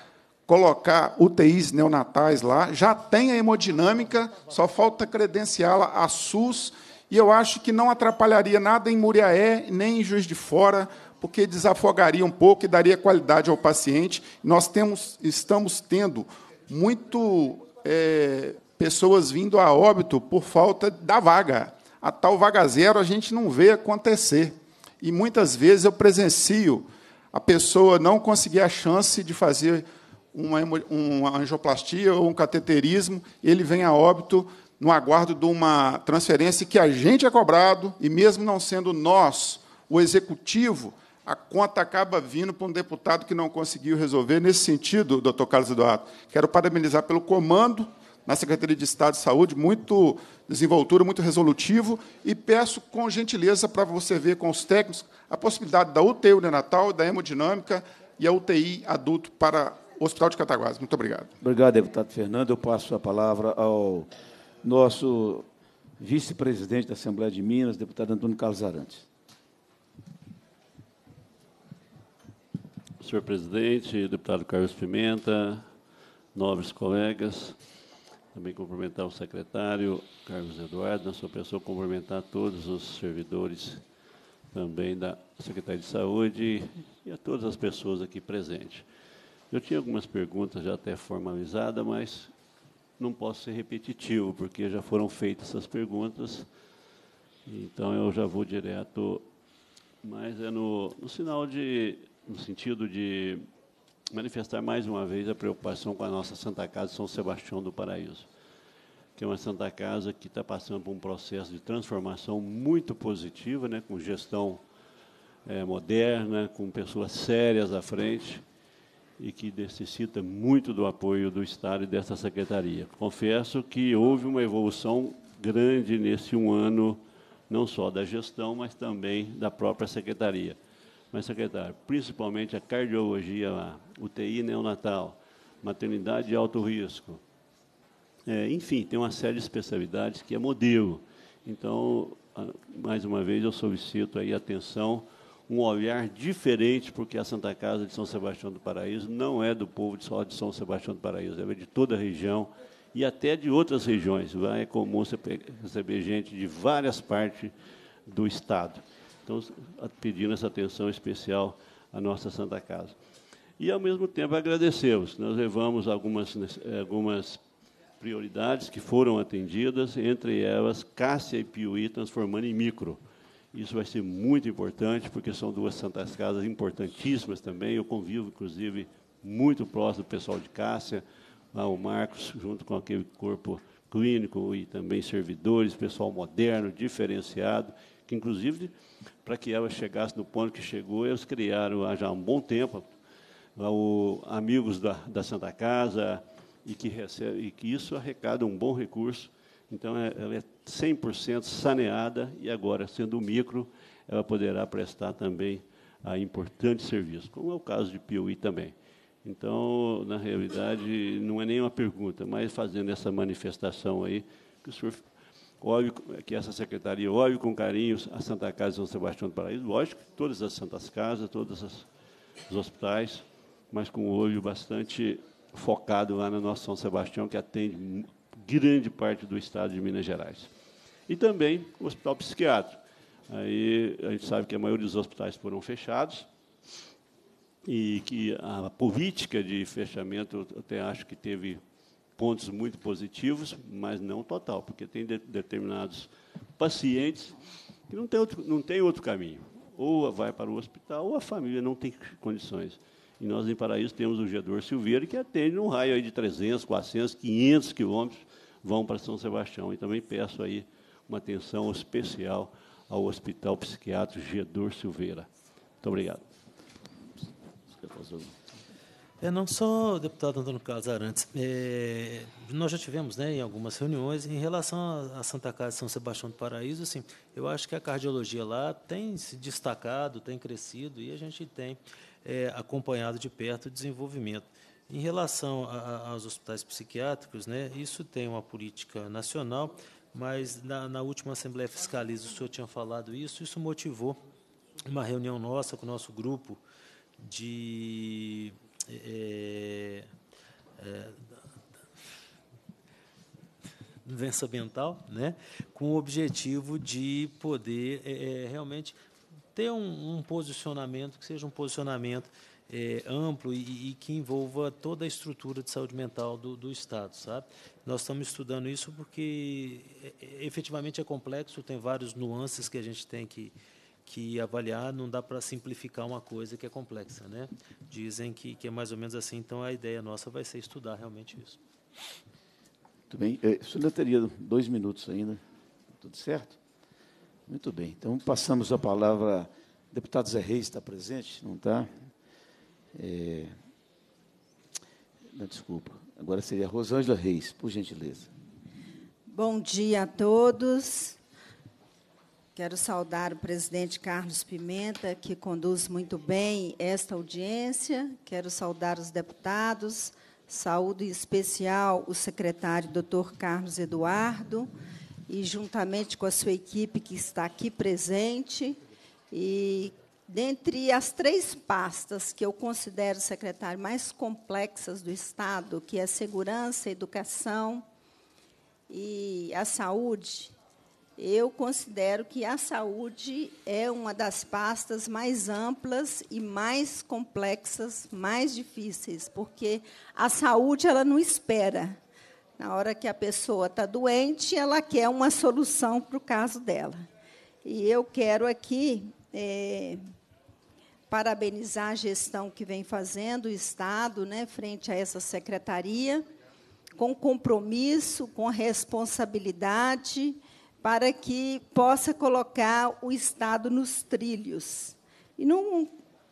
[SPEAKER 16] colocar UTIs neonatais lá, já tem a hemodinâmica, só falta credenciá-la a SUS, e eu acho que não atrapalharia nada em Muriaé, nem em Juiz de Fora, porque desafogaria um pouco e daria qualidade ao paciente. Nós temos, estamos tendo muito é, pessoas vindo a óbito por falta da vaga. A tal vaga zero a gente não vê acontecer. E muitas vezes eu presencio a pessoa não conseguir a chance de fazer uma, uma angioplastia ou um cateterismo, ele vem a óbito no aguardo de uma transferência que a gente é cobrado, e mesmo não sendo nós o executivo, a conta acaba vindo para um deputado que não conseguiu resolver. Nesse sentido, doutor Carlos Eduardo, quero parabenizar pelo comando na Secretaria de Estado de Saúde, muito desenvoltura, muito resolutivo, e peço com gentileza para você ver com os técnicos a possibilidade da UTI neonatal, da hemodinâmica e a UTI adulto para o Hospital de Cataguases. Muito obrigado.
[SPEAKER 1] Obrigado, deputado Fernando. Eu passo a palavra ao nosso vice-presidente da Assembleia de Minas, deputado Antônio Carlos Arantes.
[SPEAKER 17] Senhor presidente, deputado Carlos Pimenta, nobres colegas, também cumprimentar o secretário Carlos Eduardo, na né? sua pessoa, cumprimentar todos os servidores também da Secretaria de Saúde e a todas as pessoas aqui presentes. Eu tinha algumas perguntas já até formalizadas, mas não posso ser repetitivo, porque já foram feitas essas perguntas, então eu já vou direto, mas é no, no sinal de, no sentido de manifestar mais uma vez a preocupação com a nossa Santa Casa São Sebastião do Paraíso, que é uma Santa Casa que está passando por um processo de transformação muito positiva, né, com gestão é, moderna, com pessoas sérias à frente e que necessita muito do apoio do Estado e dessa secretaria. Confesso que houve uma evolução grande nesse um ano, não só da gestão, mas também da própria secretaria. Mas, secretário, principalmente a cardiologia, lá, UTI neonatal, maternidade de alto risco. É, enfim, tem uma série de especialidades que é modelo. Então, mais uma vez, eu solicito aí atenção, um olhar diferente, porque a Santa Casa de São Sebastião do Paraíso não é do povo de só de São Sebastião do Paraíso, é de toda a região e até de outras regiões. É comum você receber gente de várias partes do Estado. Então, pedindo essa atenção especial à nossa Santa Casa. E, ao mesmo tempo, agradecemos. Nós levamos algumas, algumas prioridades que foram atendidas, entre elas Cássia e Piuí transformando em micro. Isso vai ser muito importante, porque são duas santas casas importantíssimas também. Eu convivo, inclusive, muito próximo do pessoal de Cássia, lá o Marcos, junto com aquele corpo clínico e também servidores, pessoal moderno, diferenciado, que inclusive para que ela chegasse no ponto que chegou. Eles criaram há já um bom tempo o, amigos da, da Santa Casa e que, recebe, e que isso arrecada um bom recurso. Então, é, ela é 100% saneada e agora, sendo micro, ela poderá prestar também a importante serviço, como é o caso de Piuí também. Então, na realidade, não é nenhuma pergunta, mas fazendo essa manifestação aí, que o senhor Olho que essa secretaria olhe com carinho a Santa Casa de São Sebastião do Paraíso, lógico, todas as Santas Casas, todos os hospitais, mas com olho bastante focado lá na nossa São Sebastião, que atende grande parte do estado de Minas Gerais. E também o hospital psiquiátrico. Aí a gente sabe que a maioria dos hospitais foram fechados e que a política de fechamento, eu até acho que teve pontos muito positivos, mas não total, porque tem de, determinados pacientes que não tem, outro, não tem outro caminho. Ou vai para o hospital, ou a família não tem condições. E nós, em Paraíso, temos o Gedor Silveira, que atende num raio aí de 300, 400, 500 quilômetros, vão para São Sebastião. E também peço aí uma atenção especial ao Hospital Psiquiátrico Gedor Silveira. Muito obrigado.
[SPEAKER 2] É, não só, deputado Antônio Carlos Arantes, é, nós já tivemos né, em algumas reuniões, em relação à Santa Casa de São Sebastião do Paraíso, assim, eu acho que a cardiologia lá tem se destacado, tem crescido, e a gente tem é, acompanhado de perto o desenvolvimento. Em relação a, a, aos hospitais psiquiátricos, né, isso tem uma política nacional, mas na, na última Assembleia Fiscaliza, o senhor tinha falado isso, isso motivou uma reunião nossa com o nosso grupo de é, é, é, doença mental, né, com o objetivo de poder é, é, realmente ter um, um, posicionamento que seja um posicionamento é, amplo e, e, que envolva toda a estrutura de saúde mental do, do Estado, sabe? Nós estamos estudando isso porque é, é efetivamente é complexo, tem várias nuances que a gente tem que, que avaliar não dá para simplificar uma coisa que é complexa, né? Dizem que, que é mais ou menos assim, então a ideia nossa vai ser estudar realmente isso.
[SPEAKER 1] Muito bem. É, teria dois minutos ainda. Tudo certo? Muito bem. Então, passamos a palavra. O deputado Zé Reis está presente? Não está? É... Não, desculpa. Agora seria Rosângela Reis, por gentileza.
[SPEAKER 18] Bom dia a todos. Quero saudar o presidente Carlos Pimenta, que conduz muito bem esta audiência. Quero saudar os deputados. Saúdo em especial o secretário doutor Carlos Eduardo e juntamente com a sua equipe que está aqui presente e dentre as três pastas que eu considero secretário mais complexas do estado, que é segurança, educação e a saúde, eu considero que a saúde é uma das pastas mais amplas e mais complexas, mais difíceis, porque a saúde ela não espera. Na hora que a pessoa está doente, ela quer uma solução para o caso dela. E eu quero aqui é, parabenizar a gestão que vem fazendo, o Estado, né, frente a essa secretaria, com compromisso, com responsabilidade para que possa colocar o Estado nos trilhos. E não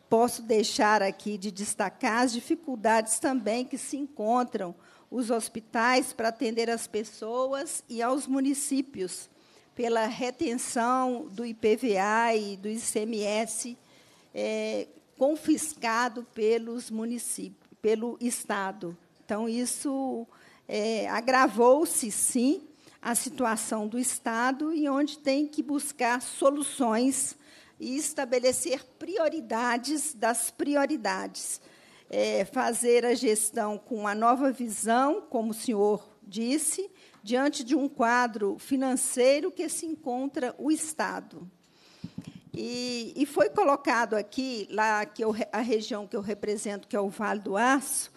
[SPEAKER 18] posso deixar aqui de destacar as dificuldades também que se encontram os hospitais para atender as pessoas e aos municípios pela retenção do IPVA e do ICMS é, confiscado pelos municípios, pelo Estado. Então, isso é, agravou-se, sim, a situação do Estado e onde tem que buscar soluções e estabelecer prioridades das prioridades. É, fazer a gestão com uma nova visão, como o senhor disse, diante de um quadro financeiro que se encontra o Estado. E, e foi colocado aqui, lá que eu, a região que eu represento, que é o Vale do Aço,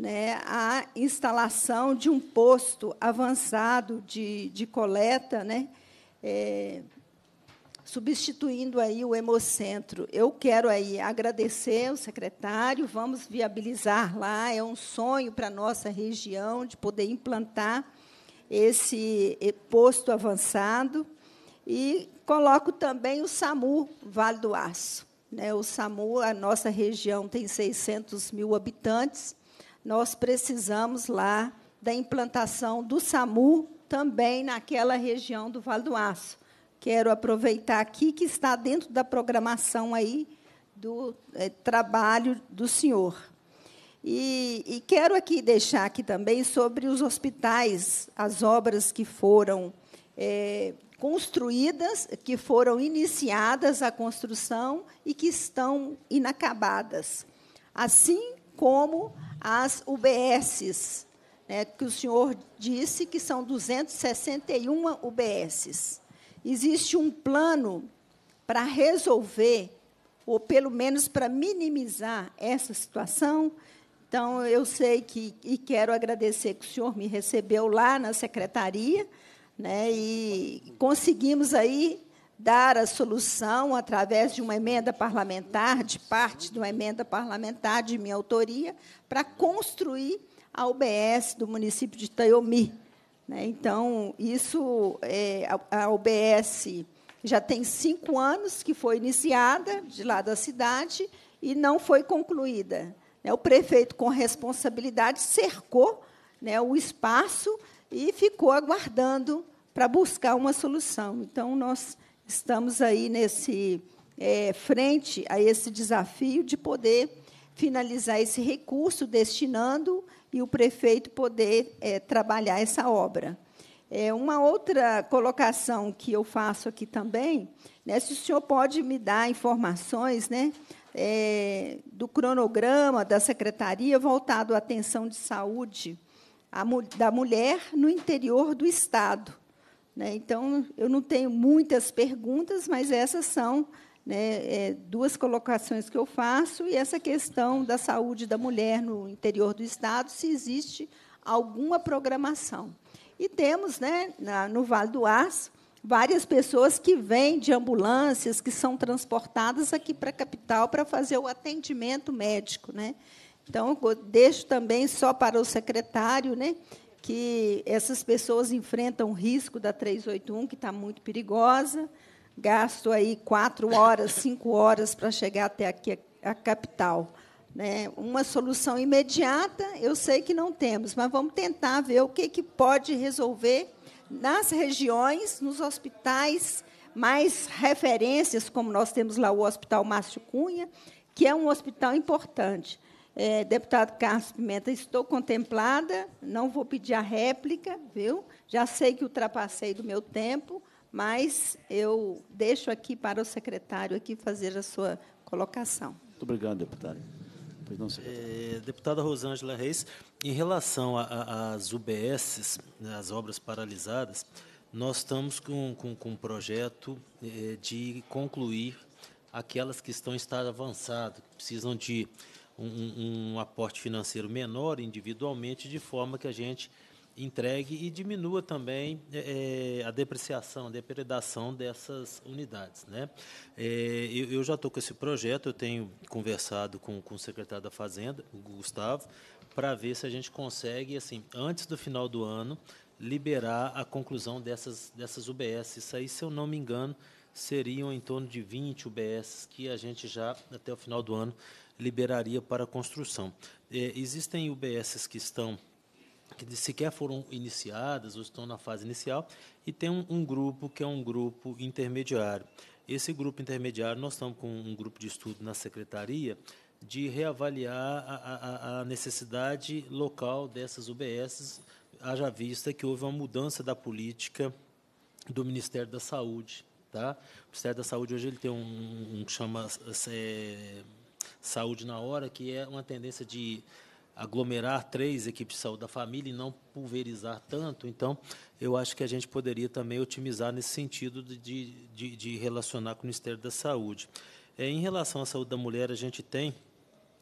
[SPEAKER 18] né, a instalação de um posto avançado de, de coleta, né, é, substituindo aí o hemocentro. Eu quero aí agradecer o secretário, vamos viabilizar lá, é um sonho para a nossa região de poder implantar esse posto avançado. E coloco também o SAMU Vale do Aço. Né, o SAMU, a nossa região tem 600 mil habitantes, nós precisamos lá da implantação do SAMU também naquela região do Vale do Aço. Quero aproveitar aqui que está dentro da programação aí do é, trabalho do senhor. E, e, quero aqui deixar aqui também sobre os hospitais, as obras que foram é, construídas, que foram iniciadas a construção e que estão inacabadas, assim como as UBSs, né, que o senhor disse que são 261 UBSs. Existe um plano para resolver, ou pelo menos para minimizar essa situação? Então, eu sei que, e quero agradecer que o senhor me recebeu lá na secretaria, né, e conseguimos aí dar a solução através de uma emenda parlamentar, de parte de uma emenda parlamentar de minha autoria, para construir a UBS do município de Taiomi. Né? Então, isso, é, a UBS já tem cinco anos que foi iniciada de lá da cidade e não foi concluída. Né? O prefeito, com responsabilidade, cercou né, o espaço e ficou aguardando para buscar uma solução. Então, nós estamos aí nesse é, frente a esse desafio de poder finalizar esse recurso destinando e o prefeito poder é, trabalhar essa obra. É, uma outra colocação que eu faço aqui também, né, se o senhor pode me dar informações né, é, do cronograma da secretaria voltado à atenção de saúde a, da mulher no interior do Estado. Né? Então, eu não tenho muitas perguntas, mas essas são né, é, duas colocações que eu faço e essa questão da saúde da mulher no interior do Estado, se existe alguma programação. E temos, né, na, no Vale do Aço, várias pessoas que vêm de ambulâncias, que são transportadas aqui para a capital para fazer o atendimento médico. Né? Então, deixo também só para o secretário né, que essas pessoas enfrentam o risco da 381, que está muito perigosa. Gasto aí quatro horas, cinco horas para chegar até aqui a, capital. Né? Uma solução imediata, eu sei que não temos, mas vamos tentar ver o que, que pode resolver nas regiões, nos hospitais, mais referências, como nós temos lá o Hospital Márcio Cunha, que é um hospital importante. É, deputado Carlos Pimenta, estou contemplada, não vou pedir a réplica, viu? Já sei que ultrapassei do meu tempo, mas eu deixo aqui para o secretário aqui fazer a sua colocação. Muito obrigado, deputado.
[SPEAKER 2] Não, é, deputada Rosângela Reis, em relação às UBSs, as né, obras paralisadas, nós estamos com, com, com um projeto é, de concluir aquelas que estão em estado avançado, que precisam de um, um aporte financeiro menor individualmente, de forma que a gente entregue e diminua também é, é a depreciação, a depredação dessas unidades. Né? É, eu, eu, já estou com esse projeto, eu tenho conversado com, com o secretário da Fazenda, o Gustavo, para ver se a gente consegue, assim, antes do final do ano, liberar a conclusão dessas, dessas UBS. Isso aí, se eu não me engano, seriam em torno de 20 UBS que a gente já, até o final do ano, liberaria para construção. É, existem UBSs que estão que sequer foram iniciadas ou estão na fase inicial, e tem um, um, grupo que é um grupo intermediário. Esse grupo intermediário, nós estamos com um grupo de estudo na secretaria de reavaliar a, a, a necessidade local dessas UBSs, haja vista que houve uma mudança da política do Ministério da Saúde. Tá? O Ministério da Saúde hoje ele tem um, um que chama é, saúde na hora, que é uma tendência de aglomerar três equipes de saúde da família e não pulverizar tanto. Então, eu acho que a gente poderia também otimizar nesse sentido de, de, de relacionar com o Ministério da Saúde. É, em relação à saúde da mulher, a gente tem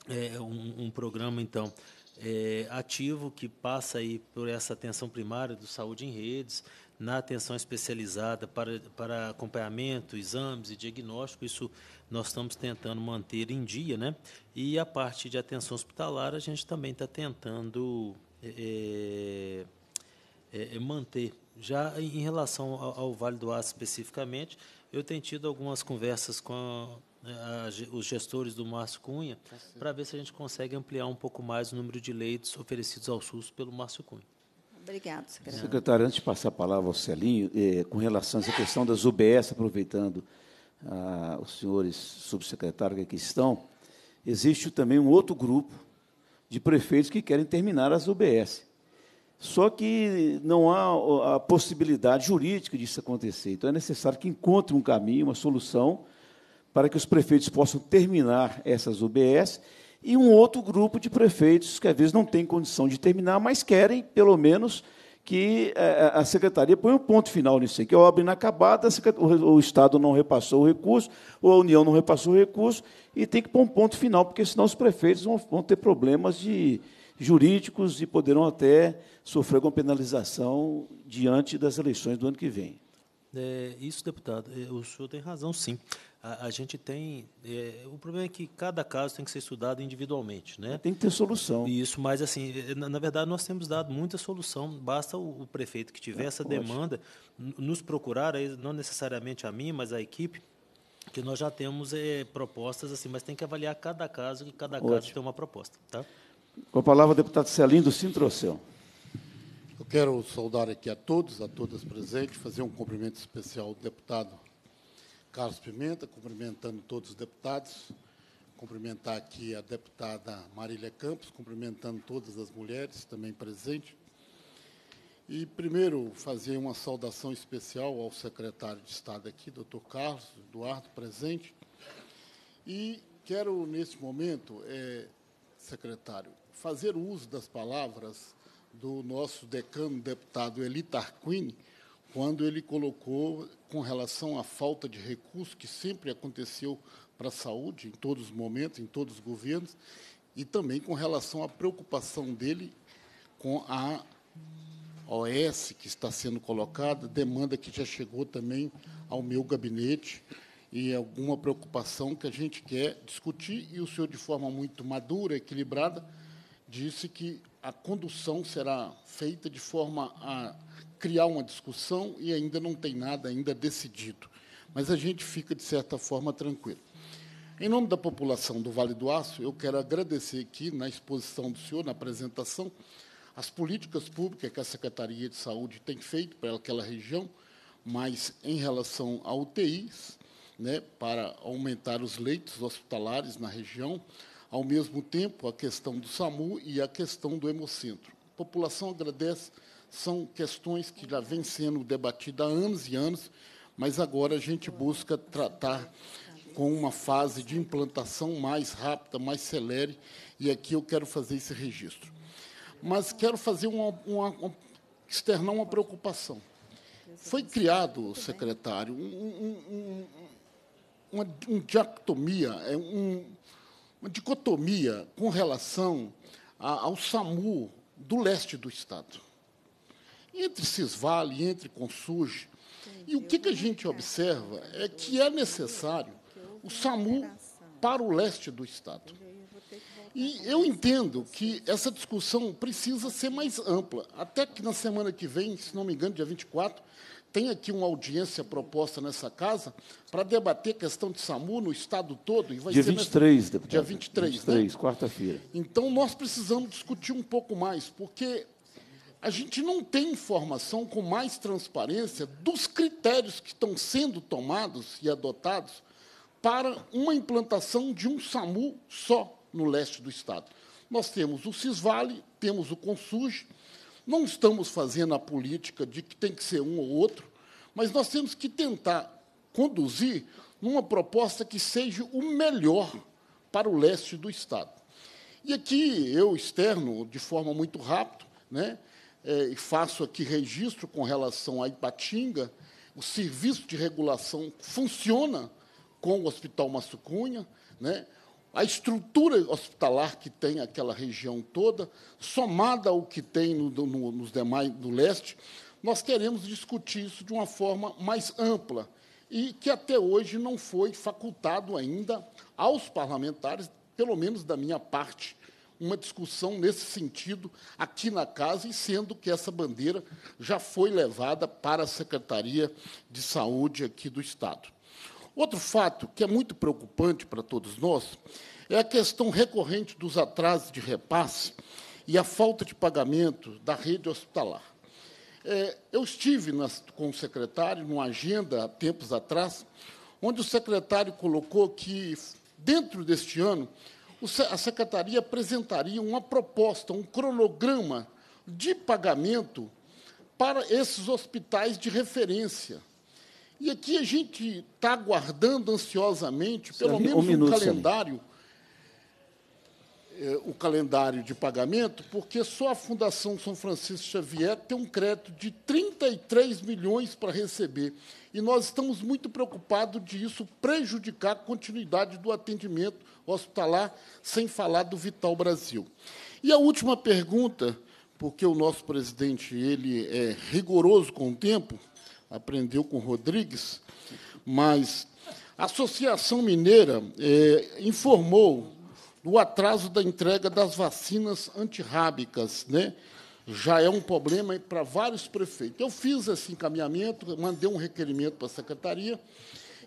[SPEAKER 2] é, um, um, programa, então, é, ativo que passa aí por essa atenção primária do Saúde em Redes, na atenção especializada para, para acompanhamento, exames e diagnóstico. Isso nós estamos tentando manter em dia, né? E a parte de atenção hospitalar a gente também está tentando é, é, manter. Já em relação ao, ao Vale do Aço especificamente, eu tenho tido algumas conversas com a, a, os gestores do Márcio Cunha tá para ver se a gente consegue ampliar um pouco mais o número de leitos oferecidos ao SUS pelo Márcio Cunha.
[SPEAKER 18] Obrigado, secretário.
[SPEAKER 1] Secretário, antes de passar a palavra ao Celinho, é, com relação a essa questão das UBS, aproveitando ah, os senhores subsecretários que aqui estão, existe também um outro grupo de prefeitos que querem terminar as UBS. Só que não há a possibilidade jurídica disso acontecer. Então, é necessário que encontre um caminho, uma solução, para que os prefeitos possam terminar essas UBS e um outro grupo de prefeitos que às vezes não tem condição de terminar, mas querem, pelo menos, que eh, eh, a secretaria põe um ponto final nisso aí, que é obra inacabada, o Estado não repassou o recurso, ou a União não repassou o recurso, e tem que pôr um ponto final, porque senão os prefeitos vão ter problemas de jurídicos e poderão até sofrer alguma penalização diante das eleições do ano que vem.
[SPEAKER 2] É, isso, deputado, é, o senhor tem razão, sim a, a gente tem. É, o problema é que cada caso tem que ser estudado individualmente. Né? Tem que ter solução. Isso, mas, assim, é, na, na verdade, nós temos dado muita solução. Basta o, o prefeito que tiver é, essa demanda nos procurar, aí, não necessariamente a mim, mas a equipe, que nós já temos é, propostas, assim, mas tem que avaliar cada caso, e cada Ótimo. caso tem uma proposta. Tá?
[SPEAKER 1] Com a palavra, o deputado Celindo Sintrocel.
[SPEAKER 19] Eu quero saudar aqui a todos, a todas presentes, fazer um cumprimento especial ao deputado Carlos Pimenta, cumprimentando todos os deputados, cumprimentar aqui a deputada Marília Campos, cumprimentando todas as mulheres também presentes. E primeiro fazer uma saudação especial ao secretário de Estado aqui, doutor Carlos Eduardo, presente. E quero, neste momento, é, secretário, fazer uso das palavras do nosso decano, deputado Eli Tarquini, quando ele colocou, com relação à falta de recursos, que sempre aconteceu para a saúde, em todos os momentos, em todos os governos, e também com relação à preocupação dele com a OS que está sendo colocada, demanda que já chegou também ao meu gabinete, e alguma preocupação que a gente quer discutir, e o senhor, de forma muito madura, equilibrada, disse que a condução será feita de forma a criar uma discussão e ainda não tem nada ainda decidido. Mas a gente fica, de certa forma, tranquilo. Em nome da população do Vale do Aço, eu quero agradecer aqui, na exposição do senhor, na apresentação, as políticas públicas que a Secretaria de Saúde tem feito para aquela região, mas em relação a UTIs, né, para aumentar os leitos hospitalares na região, ao mesmo tempo a questão do SAMU e a questão do Hemocentro. A população agradece são questões que já vêm sendo debatidas há anos e anos, mas agora a gente busca tratar com uma fase de implantação mais rápida, mais celere, e aqui eu quero fazer esse registro. Mas quero fazer uma, uma, uma externar uma preocupação. Foi criado, secretário, um, um, uma, diactomia, é uma dicotomia com relação a, ao SAMU do leste do Estado entre Cisvale, entre consurge. E o que, que a gente observa é que é necessário o SAMU para o leste do Estado. E eu entendo que essa discussão precisa ser mais ampla. Até que na semana que vem, se não me engano, dia 24, tem aqui uma audiência proposta nessa casa para debater questão de SAMU no estado todo. E vai dia ser 23, nessa... deputado. Dia 23, 23 né? quarta-feira. Então, nós precisamos discutir um pouco mais, porque a gente não tem informação com mais transparência dos critérios que estão sendo tomados e adotados para uma implantação de um SAMU só no leste do Estado. Nós temos o Cisvale, temos o Consuj, não estamos fazendo a política de que tem que ser um ou outro, mas nós temos que tentar conduzir numa proposta que seja o melhor para o leste do Estado. E aqui eu externo, de forma muito rápida, né, é, e faço aqui registro com relação a Ipatinga, o serviço de regulação funciona com o Hospital Massucunha, né? a estrutura hospitalar que tem aquela região toda, somada ao que tem no, no, nos demais do leste, nós queremos discutir isso de uma forma mais ampla e que até hoje não foi facultado ainda aos parlamentares, pelo menos da minha parte, uma discussão nesse sentido aqui na casa, e sendo que essa bandeira já foi levada para a Secretaria de Saúde aqui do Estado. Outro fato que é muito preocupante para todos nós é a questão recorrente dos atrasos de repasse e a falta de pagamento da rede hospitalar. É, eu estive nas, com o secretário numa agenda há tempos atrás, onde o secretário colocou que, dentro deste ano, a secretaria apresentaria uma proposta, um cronograma de pagamento para esses hospitais de referência. E aqui a gente está aguardando ansiosamente, pelo Senhor, menos um, minuto, calendário, eh, o calendário de pagamento, porque só a Fundação São Francisco Xavier tem um crédito de 33 milhões para receber. E nós estamos muito preocupados de isso prejudicar a continuidade do atendimento Posso lá sem falar do Vital Brasil. E a última pergunta, porque o nosso presidente ele é rigoroso com o tempo, aprendeu com Rodrigues, mas a Associação Mineira é, informou do atraso da entrega das vacinas antirrábicas, né? já é um problema para vários prefeitos. Eu fiz esse encaminhamento, mandei um requerimento para a secretaria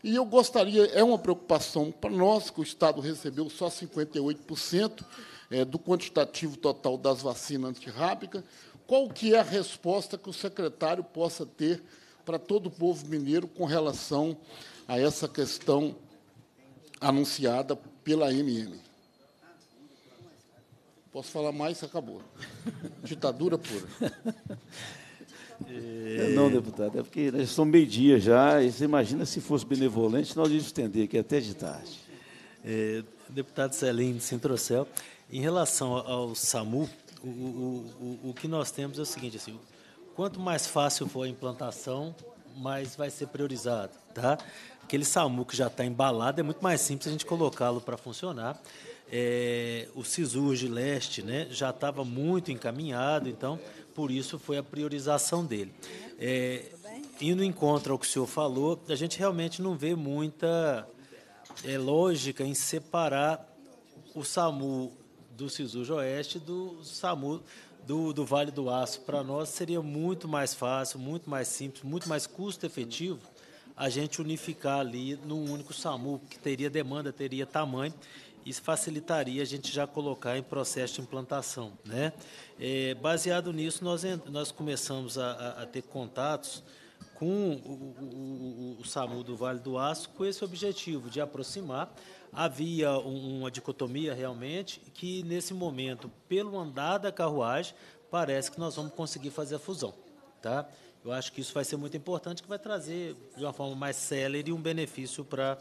[SPEAKER 19] e eu gostaria, é uma preocupação para nós que o Estado recebeu só 58% é, do quantitativo total das vacinas antirrábicas. Qual que é a resposta que o secretário possa ter para todo o povo mineiro com relação a essa questão anunciada pela MM? Posso falar mais? Acabou. Ditadura pura. É, não, é. deputado, é porque nós né, somos
[SPEAKER 1] meio-dia já, e você imagina se fosse benevolente, nós iríamos estender aqui até de tarde.
[SPEAKER 2] É, deputado Celim de Sintrocel, em relação ao SAMU, o, o, o, o, que nós temos é o seguinte, assim, quanto mais fácil for a implantação, mais vai ser priorizado, tá? Aquele SAMU que já está embalado, é muito mais simples a gente colocá-lo para funcionar. É, o de Leste né, já estava muito encaminhado, então por isso foi a priorização dele. É, indo em contra ao que o senhor falou, a gente realmente não vê muita é, lógica em separar o SAMU do SISUJ Oeste do SAMU do, do Vale do Aço. Para nós seria muito mais fácil, muito mais simples, muito mais custo efetivo a gente unificar ali num único SAMU, que teria demanda, teria tamanho isso facilitaria a gente já colocar em processo de implantação. Né? É, baseado nisso, nós, nós começamos a, a ter contatos com o, o, o, SAMU do Vale do Aço com esse objetivo de aproximar. Havia um, uma dicotomia realmente que, nesse momento, pelo andar da carruagem, parece que nós vamos conseguir fazer a fusão. Tá? Eu acho que isso vai ser muito importante, que vai trazer, de uma forma mais célere, um benefício para a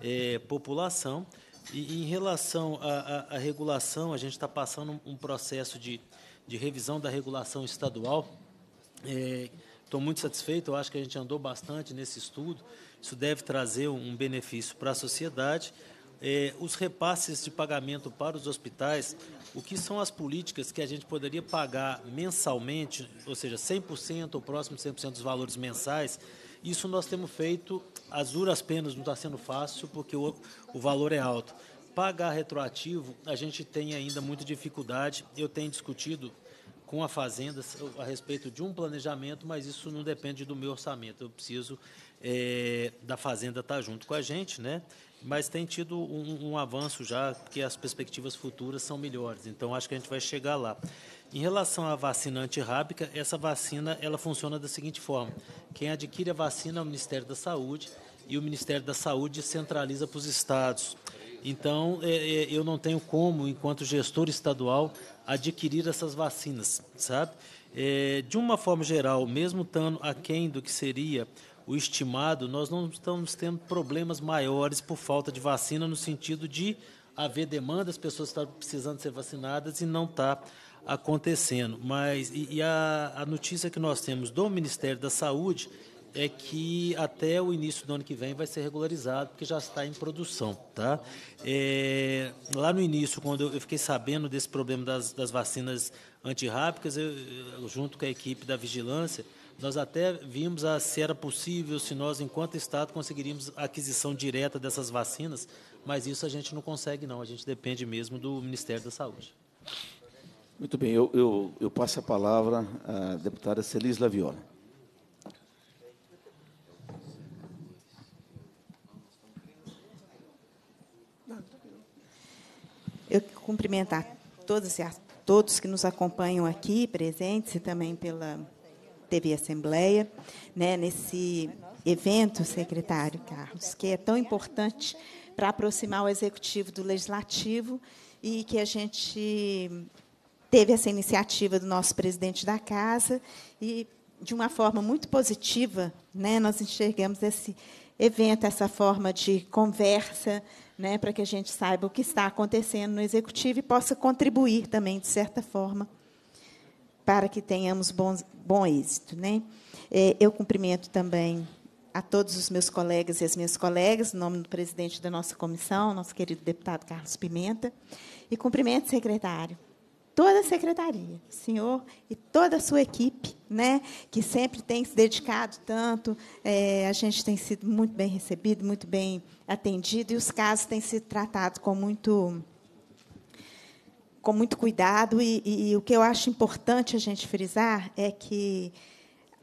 [SPEAKER 2] é, população. E em relação à, à, à regulação, a gente está passando um processo de, de revisão da regulação estadual. Estou é, muito satisfeito, eu acho que a gente andou bastante nesse estudo. Isso deve trazer um benefício para a sociedade. É, os repasses de pagamento para os hospitais, o que são as políticas que a gente poderia pagar mensalmente, ou seja, 100% ou próximo de 100% dos valores mensais, isso nós temos feito, as duras penas não está sendo fácil, porque o, o valor é alto. Pagar retroativo, a gente tem ainda muita dificuldade. Eu tenho discutido com a Fazenda a respeito de um planejamento, mas isso não depende do meu orçamento. Eu preciso é, da Fazenda estar tá junto com a gente, né? mas tem tido um, um, avanço já, porque as perspectivas futuras são melhores. Então, acho que a gente vai chegar lá. Em relação à vacina antirrábica, essa vacina ela funciona da seguinte forma: quem adquire a vacina é o Ministério da Saúde e o Ministério da Saúde centraliza para os estados. Então, é, é, eu não tenho como, enquanto gestor estadual, adquirir essas vacinas, sabe? É, de uma forma geral, mesmo estando aquém do que seria o estimado, nós não estamos tendo problemas maiores por falta de vacina, no sentido de haver demanda, as pessoas estão precisando ser vacinadas e não está acontecendo. Mas e, e a, a, notícia que nós temos do Ministério da Saúde é que até o início do ano que vem vai ser regularizado, porque já está em produção. Tá? É, lá no início, quando eu, fiquei sabendo desse problema das, das vacinas antirrábicas, eu, junto com a equipe da vigilância, nós até vimos a, se era possível, se nós, enquanto Estado, conseguiríamos a aquisição direta dessas vacinas, mas isso a gente não consegue, não. A gente depende mesmo do Ministério da Saúde.
[SPEAKER 1] Muito bem, eu, eu, eu passo a palavra à deputada Celis Laviola.
[SPEAKER 20] Eu cumprimentar todos, todos que nos acompanham aqui, presentes, e também pela teve assembleia, né, nesse evento, secretário Carlos, que é tão importante para aproximar o executivo do legislativo e que a gente teve essa iniciativa do nosso presidente da casa e de uma forma muito positiva, né, nós enxergamos esse evento, essa forma de conversa, né, para que a gente saiba o que está acontecendo no executivo e possa contribuir também de certa forma para que tenhamos bom bom êxito. Né? É, eu cumprimento também a todos os meus colegas e as minhas colegas, em nome do presidente da nossa comissão, nosso querido deputado Carlos Pimenta, e cumprimento o secretário, toda a secretaria, o senhor e toda a sua equipe, né, que sempre tem se dedicado tanto, é, a gente tem sido muito bem recebido, muito bem atendido, e os casos têm sido tratados com muito com muito cuidado. E, e, e o que eu acho importante a gente frisar é que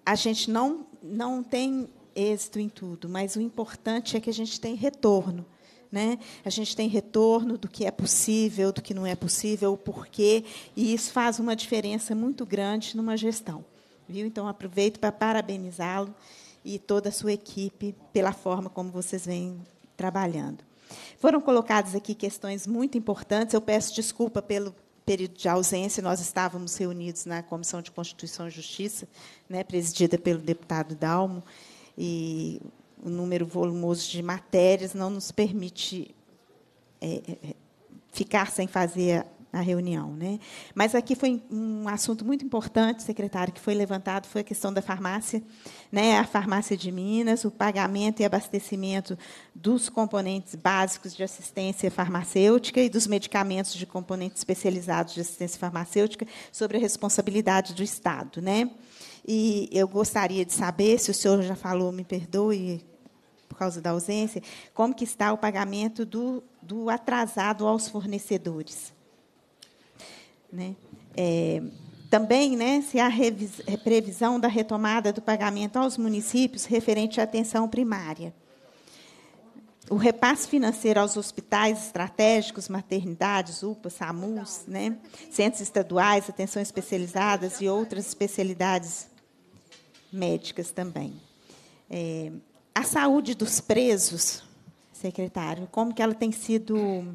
[SPEAKER 20] a gente não, não tem êxito em tudo, mas o importante é que a gente tem retorno. Né? A gente tem retorno do que é possível, do que não é possível, o porquê, e isso faz uma diferença muito grande numa gestão. Viu? Então, aproveito para parabenizá-lo e toda a sua equipe pela forma como vocês vêm trabalhando. Foram colocadas aqui questões muito importantes. Eu peço desculpa pelo período de ausência, nós estávamos reunidos na Comissão de Constituição e Justiça, né, presidida pelo deputado Dalmo, e o número volumoso de matérias não nos permite é, é, é ficar sem fazer na reunião. Né? Mas aqui foi um assunto muito importante, secretário, que foi levantado, foi a questão da farmácia, né? a farmácia de Minas, o pagamento e abastecimento dos componentes básicos de assistência farmacêutica e dos medicamentos de componentes especializados de assistência farmacêutica sobre a responsabilidade do Estado. Né? E eu gostaria de saber, se o senhor já falou, me perdoe, por causa da ausência, como que está o pagamento do, do atrasado aos fornecedores? Né? É, também né, se há previsão da retomada do pagamento aos municípios referente à atenção primária. O repasse financeiro aos hospitais estratégicos, maternidades, UPA, SAMUS, né, centros estaduais, atenção especializadas e outras especialidades médicas também. É, a saúde dos presos, secretário, como que ela tem sido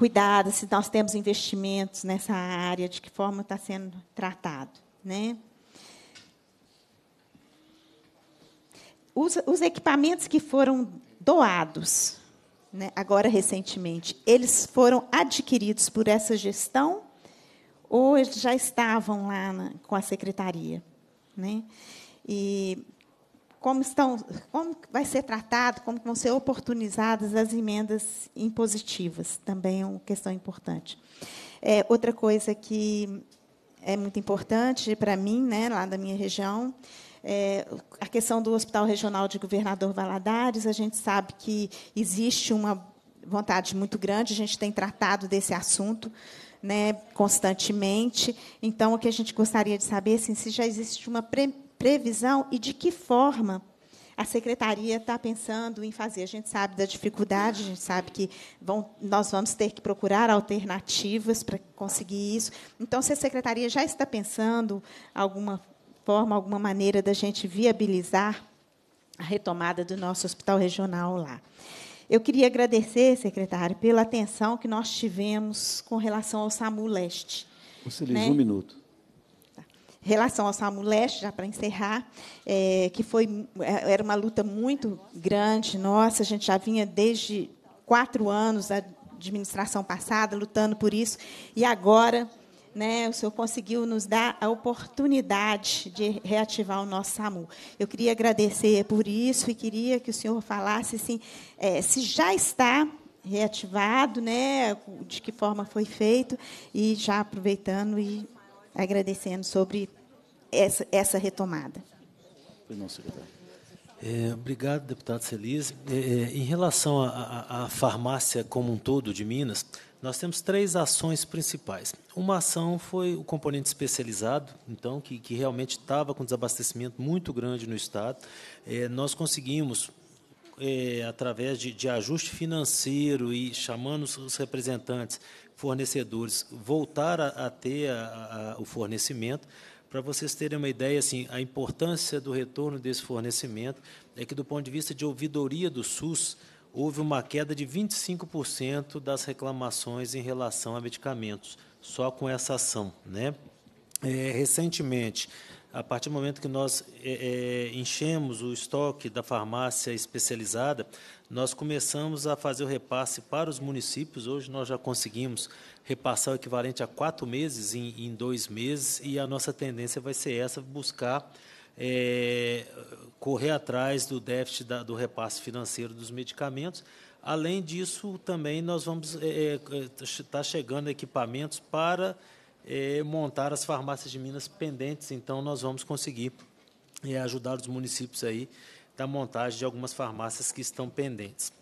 [SPEAKER 20] cuidado se nós temos investimentos nessa área, de que forma está sendo tratado. Né? Os, os equipamentos que foram doados, né, agora recentemente, eles foram adquiridos por essa gestão ou eles já estavam lá na, com a secretaria? Né? E como, estão, como vai ser tratado, como vão ser oportunizadas as emendas impositivas, também é uma questão importante. É, outra coisa que é muito importante para mim, né, lá da minha região, é, a questão do Hospital Regional de Governador Valadares, a gente sabe que existe uma vontade muito grande, a gente tem tratado desse assunto né, constantemente. Então, o que a gente gostaria de saber é assim, se já existe uma pre previsão e de que forma a secretaria está pensando em fazer. A gente sabe da dificuldade, a gente sabe que vão, nós vamos ter que procurar alternativas para conseguir isso. Então, se a secretaria já está pensando alguma forma, alguma maneira da gente viabilizar a retomada do nosso hospital regional lá. Eu queria agradecer, secretário, pela atenção que nós tivemos com relação ao SAMU Leste.
[SPEAKER 1] Você né? um minuto
[SPEAKER 20] relação ao SAMU Leste, já para encerrar, é, que foi, é, era uma luta muito grande nossa, a gente já vinha desde quatro anos, a administração passada, lutando por isso, e agora né, o senhor conseguiu nos dar a oportunidade de reativar o nosso SAMU. Eu queria agradecer por isso e queria que o senhor falasse assim, é, se já está reativado, né, de que forma foi feito, e já aproveitando e agradecendo sobre essa, essa retomada.
[SPEAKER 2] É, obrigado, deputado Celis. É, é em relação à farmácia como um todo de Minas, nós temos três ações principais. Uma ação foi o componente especializado, então, que, que realmente estava com desabastecimento muito grande no Estado. É, nós conseguimos, é, através de, de ajuste financeiro e chamando os representantes fornecedores voltar a, a ter a, a, o fornecimento. Para vocês terem uma ideia, assim, a importância do retorno desse fornecimento é que, do ponto de vista de ouvidoria do SUS, houve uma queda de 25% das reclamações em relação a medicamentos, só com essa ação. Né? É, recentemente, a partir do momento que nós é, é, enchemos o estoque da farmácia especializada, nós começamos a fazer o repasse para os municípios. Hoje nós já conseguimos repassar o equivalente a quatro meses em, em dois meses, e a nossa tendência vai ser essa: buscar é, correr atrás do déficit da, do repasse financeiro dos medicamentos. Além disso, também nós vamos é, é, é, tá estar tá chegando equipamentos para é, montar as farmácias de Minas pendentes. Então, nós vamos conseguir é, ajudar os municípios aí da montagem de algumas farmácias que estão pendentes.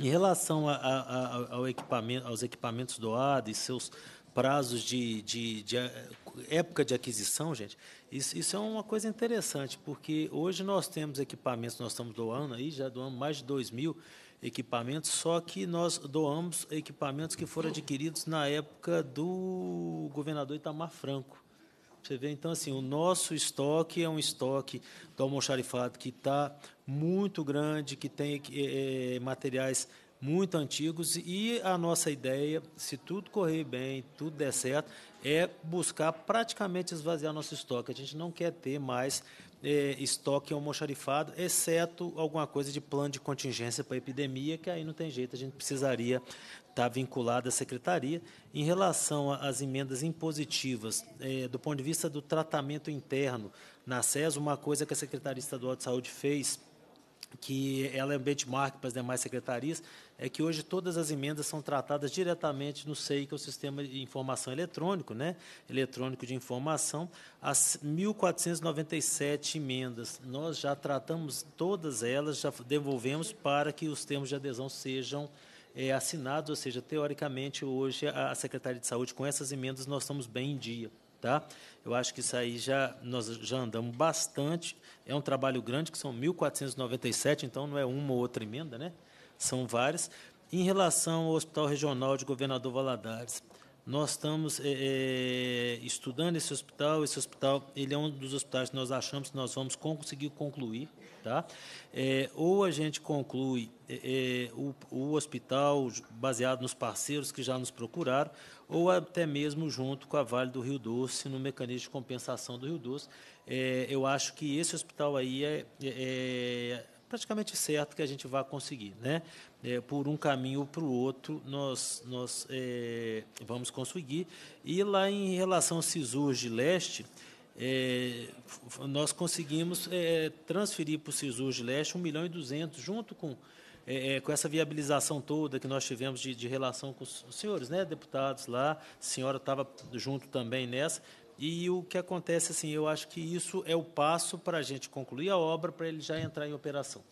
[SPEAKER 2] Em relação a, a, ao equipamento, aos equipamentos doados e seus prazos de, de, de, é, época de aquisição, gente, isso, isso, é uma coisa interessante, porque hoje nós temos equipamentos, nós estamos doando aí, já doamos mais de 2 mil equipamentos, só que nós doamos equipamentos que foram adquiridos na época do governador Itamar Franco. Você vê, então, assim, o nosso estoque é um estoque do almoxarifado que está muito grande, que tem é, materiais muito antigos e a nossa ideia, se tudo correr bem, tudo der certo, é buscar praticamente esvaziar nosso estoque. A gente não quer ter mais é, estoque é almoxarifado, exceto alguma coisa de plano de contingência para epidemia, que aí não tem jeito, a gente precisaria estar tá vinculado à secretaria. Em relação às emendas impositivas, é, do ponto de vista do tratamento interno na SES, uma coisa que a Secretaria Estadual de Saúde fez que ela é um benchmark para as demais secretarias, é que hoje todas as emendas são tratadas diretamente no SEI, que é o Sistema de Informação Eletrônico, né? eletrônico de informação, as 1.497 emendas. Nós já tratamos todas elas, já devolvemos para que os termos de adesão sejam é, assinados, ou seja, teoricamente, hoje, a Secretaria de Saúde, com essas emendas, nós estamos bem em dia. Tá? Eu acho que isso aí já, nós já andamos bastante é um trabalho grande, que são 1.497, então não é uma ou outra emenda, né? são várias. Em relação ao Hospital Regional de Governador Valadares, nós estamos é, estudando esse hospital. Esse hospital ele é um dos hospitais que nós achamos que nós vamos conseguir concluir. Tá? É, ou a gente conclui é, o, o hospital baseado nos parceiros que já nos procuraram, ou até mesmo junto com a Vale do Rio Doce, no mecanismo de compensação do Rio Doce. É, eu acho que esse hospital aí é, é, é praticamente certo que a gente vai conseguir. Né? É, por um caminho ou para o outro, nós, nós é, vamos conseguir. E lá em relação ao SISUR de Leste, é, nós conseguimos é, transferir para o SISUR de Leste 1 milhão e 200, junto com é, é, com essa viabilização toda que nós tivemos de, de relação com os, senhores, né, deputados lá, a senhora estava junto também nessa, e o que acontece, assim, eu acho que isso é o passo para a gente concluir a obra, para ele já entrar em operação.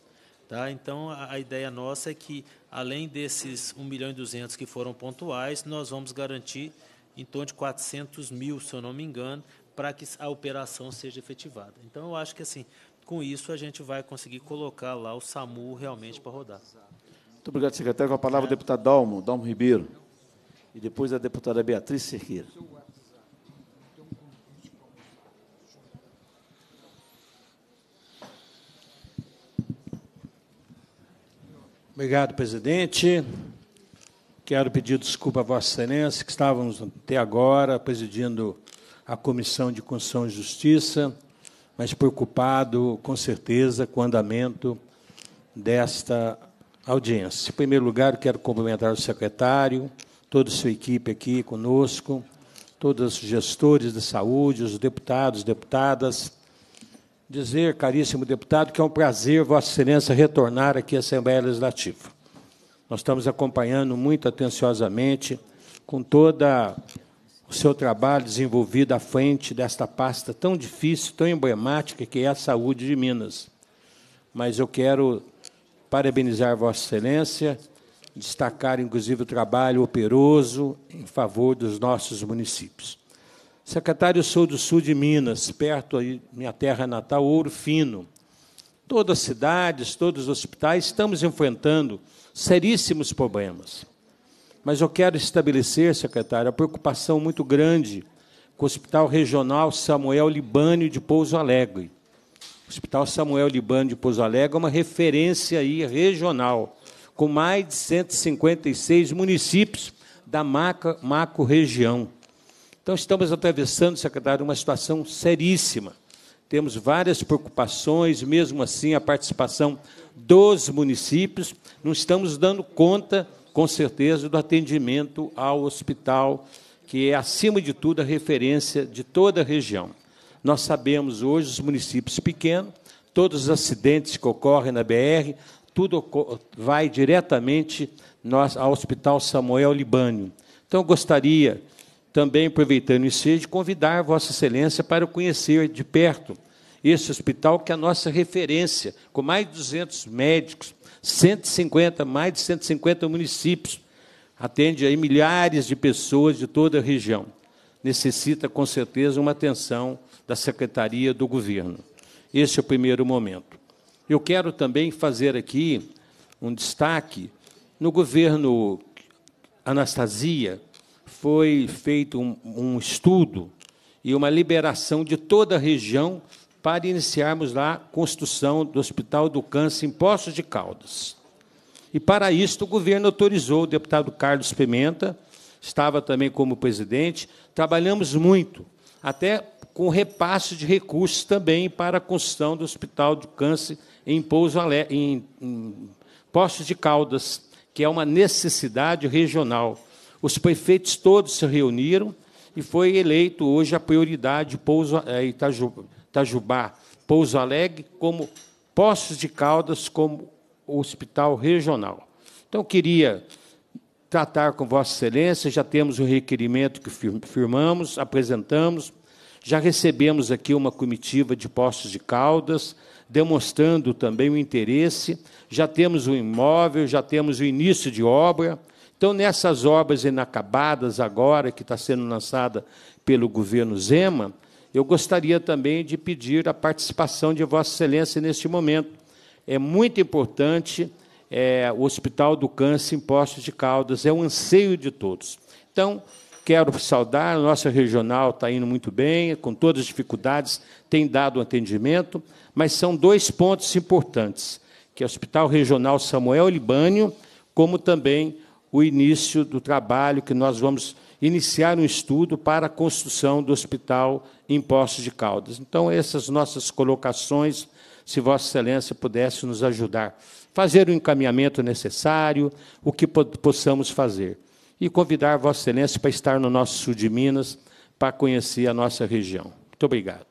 [SPEAKER 2] Tá? Então, a, a, ideia nossa é que, além desses 1 milhão e 200 que foram pontuais, nós vamos garantir em torno de 400 mil, se eu não me engano, para que a operação seja efetivada. Então, eu acho que assim com isso a gente vai conseguir colocar lá o SAMU realmente para rodar.
[SPEAKER 1] Muito obrigado, secretário. Com a palavra o deputado Dalmo, Dalmo Ribeiro. E depois a deputada Beatriz Cerqueira.
[SPEAKER 21] Obrigado, presidente. Quero pedir desculpa a Vossa Excelência, que estávamos até agora presidindo a Comissão de Constituição e Justiça mas preocupado, com certeza, com o andamento desta audiência. Em primeiro lugar, quero cumprimentar o secretário, toda a sua equipe aqui conosco, todos os gestores de saúde, os deputados, deputadas. Dizer, caríssimo deputado, que é um prazer, Vossa Excelência, retornar aqui à Assembleia Legislativa. Nós estamos acompanhando muito atenciosamente, com toda o seu trabalho desenvolvido à frente desta pasta tão difícil, tão emblemática, que é a saúde de Minas. Mas eu quero parabenizar Vossa Excelência, destacar inclusive o trabalho operoso em favor dos nossos municípios. Secretário, eu sou do sul de Minas, perto da minha terra natal, Ouro Fino. Todas as cidades, todos os hospitais, estamos enfrentando seríssimos problemas. Mas eu quero estabelecer, secretário, a preocupação muito grande com o Hospital Regional Samuel Libânio de Pouso Alegre. O Hospital Samuel Libânio de Pouso Alegre é uma referência aí regional, com mais de 156 municípios da macro, macro região. Então, estamos atravessando, secretário, uma situação seríssima. Temos várias preocupações, mesmo assim, a participação dos municípios. Não estamos dando conta com certeza, do atendimento ao hospital, que é, acima de tudo, a referência de toda a região. Nós sabemos hoje, os municípios pequenos, todos os acidentes que ocorrem na BR, tudo vai diretamente ao Hospital Samuel Libânio. Então, eu gostaria, também aproveitando o ensejo, de convidar Vossa Excelência para conhecer de perto esse hospital, que é a nossa referência, com mais de 200 médicos, 150, mais de 150 municípios. Atende aí milhares de pessoas de toda a região. Necessita, com certeza, uma atenção da Secretaria do Governo. Este é o primeiro momento. Eu quero também fazer aqui um destaque. No governo Anastasia, foi feito um, um estudo e uma liberação de toda a região para iniciarmos lá a construção do Hospital do Câncer em Poços de Caldas. E para isso o governo autorizou o deputado Carlos Pimenta, estava também como presidente, trabalhamos muito, até com repasse de recursos também para a construção do Hospital do Câncer em Pouso em, em Poços de Caldas, que é uma necessidade regional. Os prefeitos todos se reuniram e foi eleito hoje a prioridade Pouso, é, Itaju, Tajubá, Pouso Alegre, como Poços de Caldas, como Hospital Regional. Então, queria tratar com Vossa Excelência, já temos o requerimento que firmamos, apresentamos, já recebemos aqui uma comitiva de Poços de Caldas, demonstrando também o interesse. Já temos o imóvel, já temos o início de obra. Então, nessas obras inacabadas agora, que está sendo lançada pelo governo Zema, eu gostaria também de pedir a participação de Vossa Excelência neste momento. É muito importante é, o Hospital do Câncer em Postos de Caldas, é um anseio de todos. Então, quero saudar, a nossa regional está indo muito bem, com todas as dificuldades, tem dado atendimento, mas são dois pontos importantes, que é o Hospital Regional Samuel Libânio, como também o início do trabalho que nós vamos iniciar um estudo para a construção do hospital em Poços de Caldas. Então, essas nossas colocações, se Vossa Excelência pudesse nos ajudar, fazer o encaminhamento necessário, o que possamos fazer. E convidar Vossa Excelência para estar no nosso sul de Minas, para conhecer a nossa região. Muito obrigado.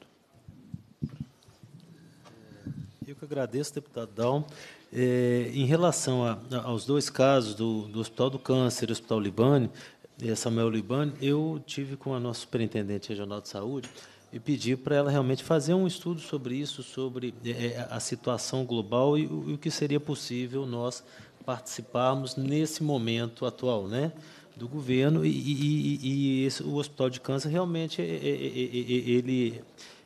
[SPEAKER 2] Eu que agradeço, deputado Dal. É, eh, em relação a, aos dois casos do, do, Hospital do Câncer e do Hospital Libane, é Samuel Libani, eu tive com a nossa superintendente regional de saúde e pedi para ela realmente fazer um estudo sobre isso, sobre é, é, a situação global e o, e o que seria possível nós participarmos nesse momento atual, né? do governo e, e, e, esse, o hospital de câncer realmente é é, é, é, é, ele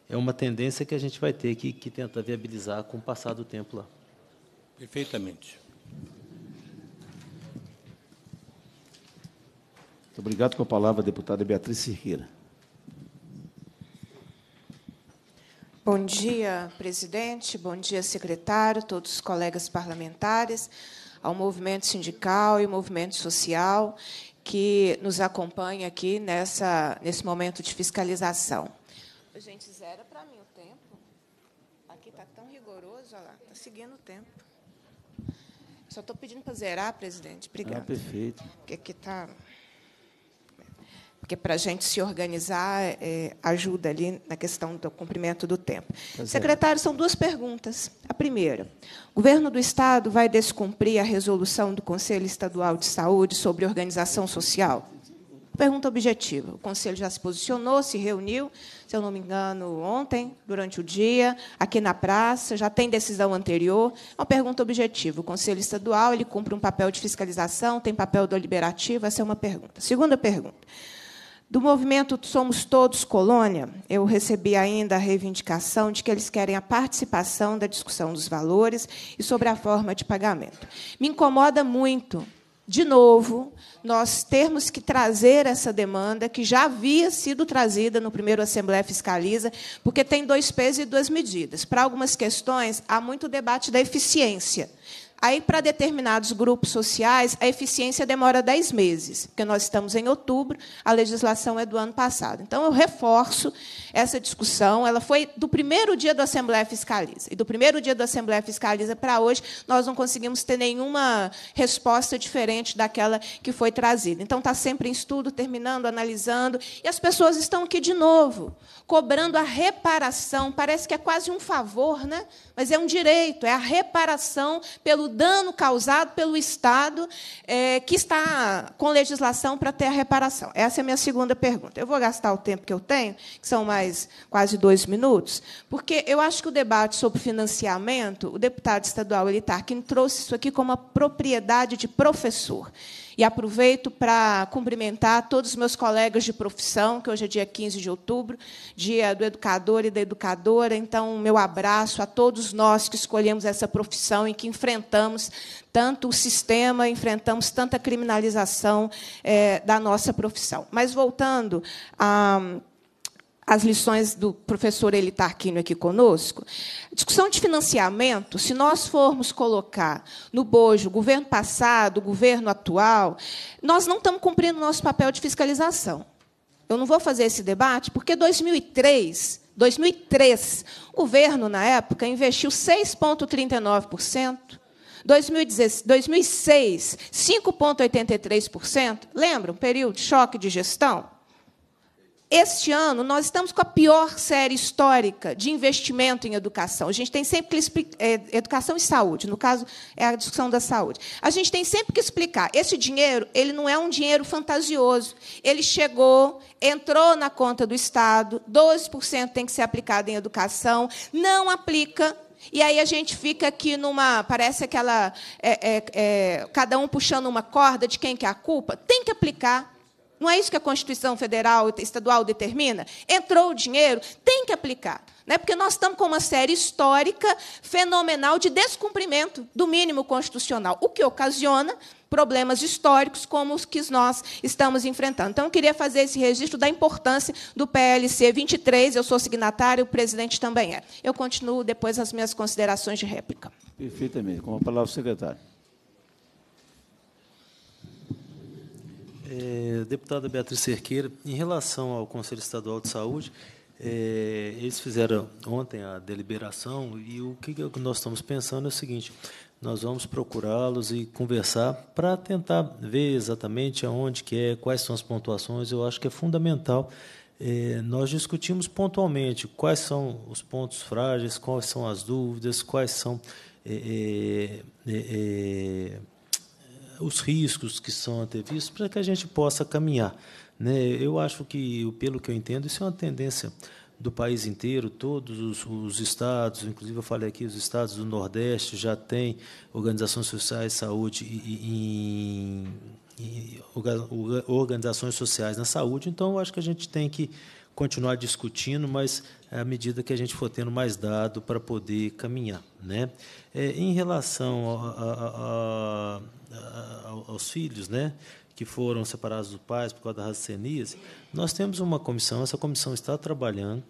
[SPEAKER 2] é uma tendência que a gente vai ter que, que tentar viabilizar com o passar do tempo lá.
[SPEAKER 21] Perfeitamente.
[SPEAKER 1] Muito obrigado. Com a palavra, a deputada Beatriz Cirqueira.
[SPEAKER 22] Bom dia, presidente. Bom dia, secretário, todos os colegas parlamentares, ao movimento sindical e movimento social que nos acompanha aqui nessa, nesse momento de fiscalização. Gente, zero é para mim o tempo. Aqui está tão rigoroso, olha lá, está seguindo o tempo. Só estou pedindo para zerar, presidente. Obrigada. Ah, perfeito. Porque aqui está porque para a gente se organizar é, ajuda ali na questão do cumprimento do tempo. Pois é. Secretário, é. são duas perguntas. A primeira: o governo do Estado vai descumprir a resolução do Conselho Estadual de Saúde sobre organização social? Pergunta objetiva. O Conselho já se posicionou, se reuniu, se eu não me engano, ontem, durante o dia, aqui na praça, já tem decisão anterior. É uma pergunta objetiva. O Conselho Estadual ele cumpre um papel de fiscalização, tem papel deliberativo? Essa é uma pergunta. Segunda pergunta. Do movimento Somos Todos Colônia, eu recebi ainda a reivindicação de que eles querem a participação da discussão dos valores e sobre a forma de pagamento. Me incomoda muito, de novo, nós termos que trazer essa demanda que já havia sido trazida no primeiro Assembleia Fiscaliza, porque tem dois pesos e duas medidas. Para algumas questões, há muito debate da eficiência. Aí, para determinados grupos sociais, a eficiência demora 10 meses, porque nós estamos em outubro, a legislação é do ano passado. Então, eu reforço essa discussão. Ela foi do primeiro dia da Assembleia Fiscaliza. E do primeiro dia da Assembleia Fiscaliza para hoje, nós não conseguimos ter nenhuma resposta diferente daquela que foi trazida. Então, está sempre em estudo, terminando, analisando. E as pessoas estão aqui de novo, cobrando a reparação. Parece que é quase um favor, né? mas é um direito, é a reparação pelo dano causado pelo Estado é, que está com legislação para ter a reparação? Essa é a minha segunda pergunta. Eu vou gastar o tempo que eu tenho, que são mais quase dois minutos, porque eu acho que o debate sobre financiamento, o deputado estadual ele Tarquin trouxe isso aqui como uma propriedade de professor. E aproveito para cumprimentar todos os meus colegas de profissão, que hoje é dia 15 de outubro, dia do educador e da educadora. Então, meu abraço a todos nós que escolhemos essa profissão e que enfrentamos tanto o sistema, enfrentamos tanta criminalização é, da nossa profissão. Mas, voltando a as lições do professor Elitarquino tá né, aqui conosco. Discussão de financiamento, se nós formos colocar no bojo o governo passado, o governo atual, nós não estamos cumprindo o nosso papel de fiscalização. Eu não vou fazer esse debate porque 2003, 2003, o governo na época investiu 6.39%, 2006, 5.83%. lembra um Período de choque de gestão? Este ano, nós estamos com a pior série histórica de investimento em educação. A gente tem sempre que explicar. É, educação e saúde, no caso, é a discussão da saúde. A gente tem sempre que explicar. Esse dinheiro, ele não é um dinheiro fantasioso. Ele chegou, entrou na conta do Estado, 12% tem que ser aplicado em educação, não aplica e aí a gente fica aqui numa. Parece aquela. É, é, é, cada um puxando uma corda de quem que é a culpa. Tem que aplicar. Não é isso que a Constituição Federal e Estadual determina? Entrou o dinheiro, tem que aplicar. Né? Porque nós estamos com uma série histórica fenomenal de descumprimento do mínimo constitucional, o que ocasiona problemas históricos como os que nós estamos enfrentando. Então, eu queria fazer esse registro da importância do PLC 23, eu sou signatário, o presidente também é. Eu continuo depois as minhas considerações de réplica.
[SPEAKER 1] Perfeitamente. Com a palavra, o secretário.
[SPEAKER 2] É, deputada Beatriz Cerqueira, em relação ao Conselho Estadual de Saúde, é, eles fizeram ontem a deliberação e o que nós estamos pensando é o seguinte: nós vamos procurá-los e conversar para tentar ver exatamente aonde que é, quais são as pontuações. Eu acho que é fundamental. É, nós discutimos pontualmente quais são os pontos frágeis, quais são as dúvidas, quais são é, é, os riscos que são antevistos para que a gente possa caminhar. Né? Eu acho que, pelo que eu entendo, isso é uma tendência do país inteiro, todos os, os, estados, inclusive eu falei aqui, os estados do Nordeste já têm organizações sociais de saúde e, organizações sociais na saúde, então eu acho que a gente tem que continuar discutindo, mas é à medida que a gente for tendo mais dado para poder caminhar. Né? É, em relação a, a aos filhos, né, que foram separados dos pais por causa da raciocínio, nós temos uma comissão, essa comissão está trabalhando,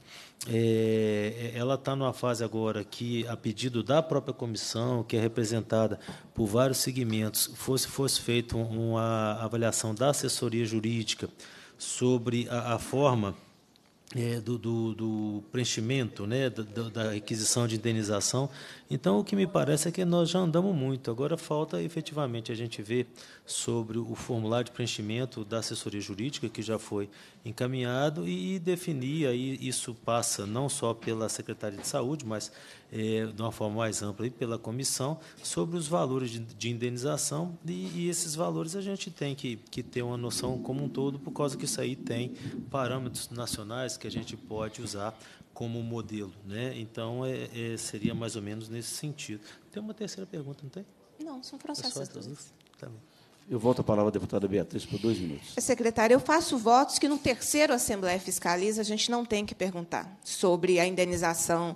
[SPEAKER 2] é, é ela está numa fase agora que, a pedido da própria comissão, que é representada por vários segmentos, fosse, fosse feita uma avaliação da assessoria jurídica sobre a, a forma é, do, do, do, preenchimento, né, da, da, requisição de indenização. Então, o que me parece é que nós já andamos muito. Agora falta efetivamente a gente ver sobre o formulário de preenchimento da assessoria jurídica que já foi encaminhado e, e definir aí isso passa não só pela Secretaria de Saúde, mas é, de uma forma mais ampla, pela comissão, sobre os valores de, de indenização, e, e, esses valores a gente tem que, que ter uma noção como um todo, por causa que isso aí tem parâmetros nacionais que a gente pode usar como modelo. Né? Então, é, é, seria mais ou menos nesse sentido. Tem uma terceira pergunta, não tem? Não, são é processos. Então, tá
[SPEAKER 1] eu volto a palavra à deputada Beatriz por dois
[SPEAKER 18] minutos.
[SPEAKER 22] Secretária, eu faço votos que no terceiro Assembleia Fiscaliza a gente não tem que perguntar sobre a indenização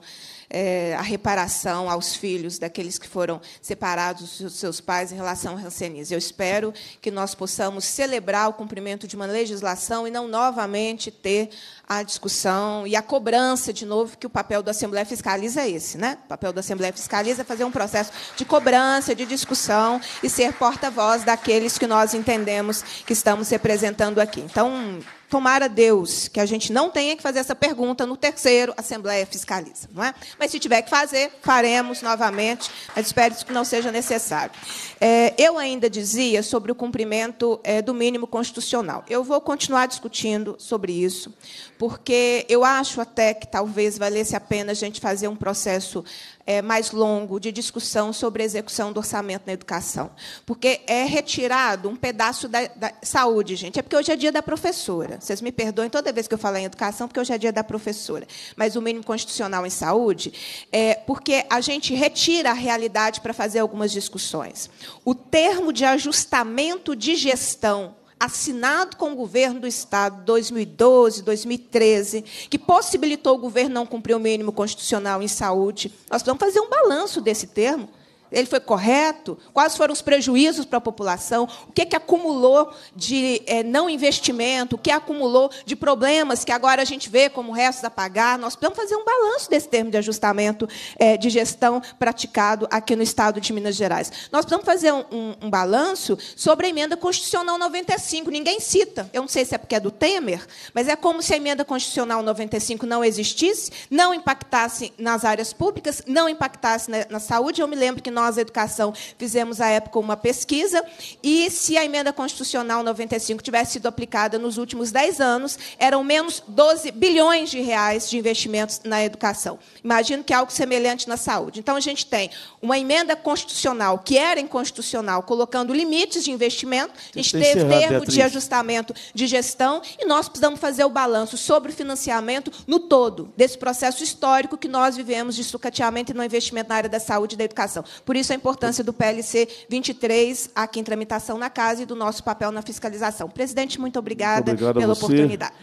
[SPEAKER 22] é, a reparação aos filhos daqueles que foram separados dos seus pais em relação à Hanseníase. Eu espero que nós possamos celebrar o cumprimento de uma legislação e não novamente ter a discussão e a cobrança, de novo, que o papel da Assembleia Fiscaliza é esse. Né? O papel da Assembleia Fiscaliza é fazer um processo de cobrança, de discussão e ser porta-voz daqueles que nós entendemos que estamos representando aqui. Então, Tomara Deus que a gente não tenha que fazer essa pergunta no terceiro Assembleia Fiscaliza, não é? Mas se tiver que fazer, faremos novamente, mas espero que não seja necessário. É, eu ainda dizia sobre o cumprimento é, do mínimo constitucional. Eu vou continuar discutindo sobre isso, porque eu acho até que talvez valesse a pena a gente fazer um processo é, mais longo de discussão sobre a execução do orçamento na educação, porque é retirado um pedaço da, da, saúde, gente. É porque hoje é dia da professora. Vocês me perdoem toda vez que eu falo em educação, porque hoje é dia da professora. Mas o mínimo constitucional em saúde é porque a gente retira a realidade para fazer algumas discussões. O termo de ajustamento de gestão assinado com o governo do Estado 2012, 2013, que possibilitou o governo não cumprir o mínimo constitucional em saúde. Nós vamos fazer um balanço desse termo ele foi correto? Quais foram os prejuízos para a população? O que, que acumulou de é, não investimento? O que acumulou de problemas que agora a gente vê como restos a pagar? Nós precisamos fazer um balanço desse termo de ajustamento é, de gestão praticado aqui no Estado de Minas Gerais. Nós precisamos fazer um, um, um, balanço sobre a emenda constitucional 95. Ninguém cita. Eu não sei se é porque é do Temer, mas é como se a emenda constitucional 95 não existisse, não impactasse nas áreas públicas, não impactasse na, na saúde. Eu me lembro que nós, a educação, fizemos à época uma pesquisa, e se a emenda constitucional 95 tivesse sido aplicada nos últimos 10 anos, eram menos 12 bilhões de reais de investimentos na educação. Imagino que é algo semelhante na saúde. Então, a gente tem uma emenda constitucional que era inconstitucional, colocando limites de investimento, a gente teve termo de ajustamento de gestão, e nós precisamos fazer o balanço sobre o financiamento no todo, desse processo histórico que nós vivemos de sucateamento e não investimento na área da saúde e da educação. Por isso a importância do PLC 23 aqui em tramitação na casa e do nosso papel na fiscalização. Presidente, muito obrigada muito pela oportunidade.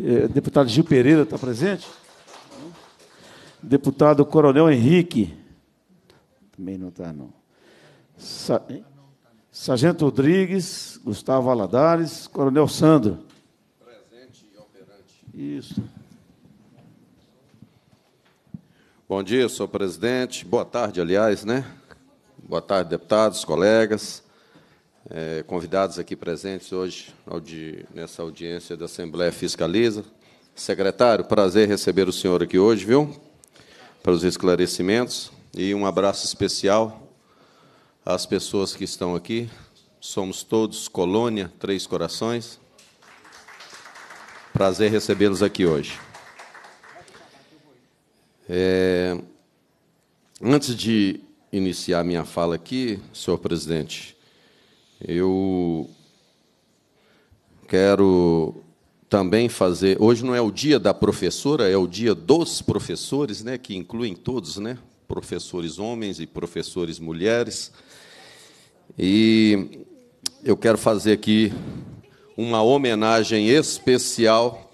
[SPEAKER 1] É, deputado Gil Pereira está presente? Deputado Coronel Henrique. Também não está, não. Sa Sargento Rodrigues, Gustavo Aladares, Coronel Sandro. Presente e operante. Isso.
[SPEAKER 23] Bom dia, senhor presidente. Boa tarde, aliás, né? Boa tarde, deputados, colegas, eh, convidados aqui presentes hoje audi nessa audiência da Assembleia Fiscaliza. Secretário, prazer receber o senhor aqui hoje, viu? Para os esclarecimentos. E um abraço especial às pessoas que estão aqui. Somos todos Colônia, Três Corações. Prazer recebê-los aqui hoje. É, antes de iniciar minha fala aqui, senhor presidente, eu quero também fazer. Hoje não é o dia da professora, é o dia dos professores, né, que incluem todos, né, professores homens e professores mulheres. E eu quero fazer aqui uma homenagem especial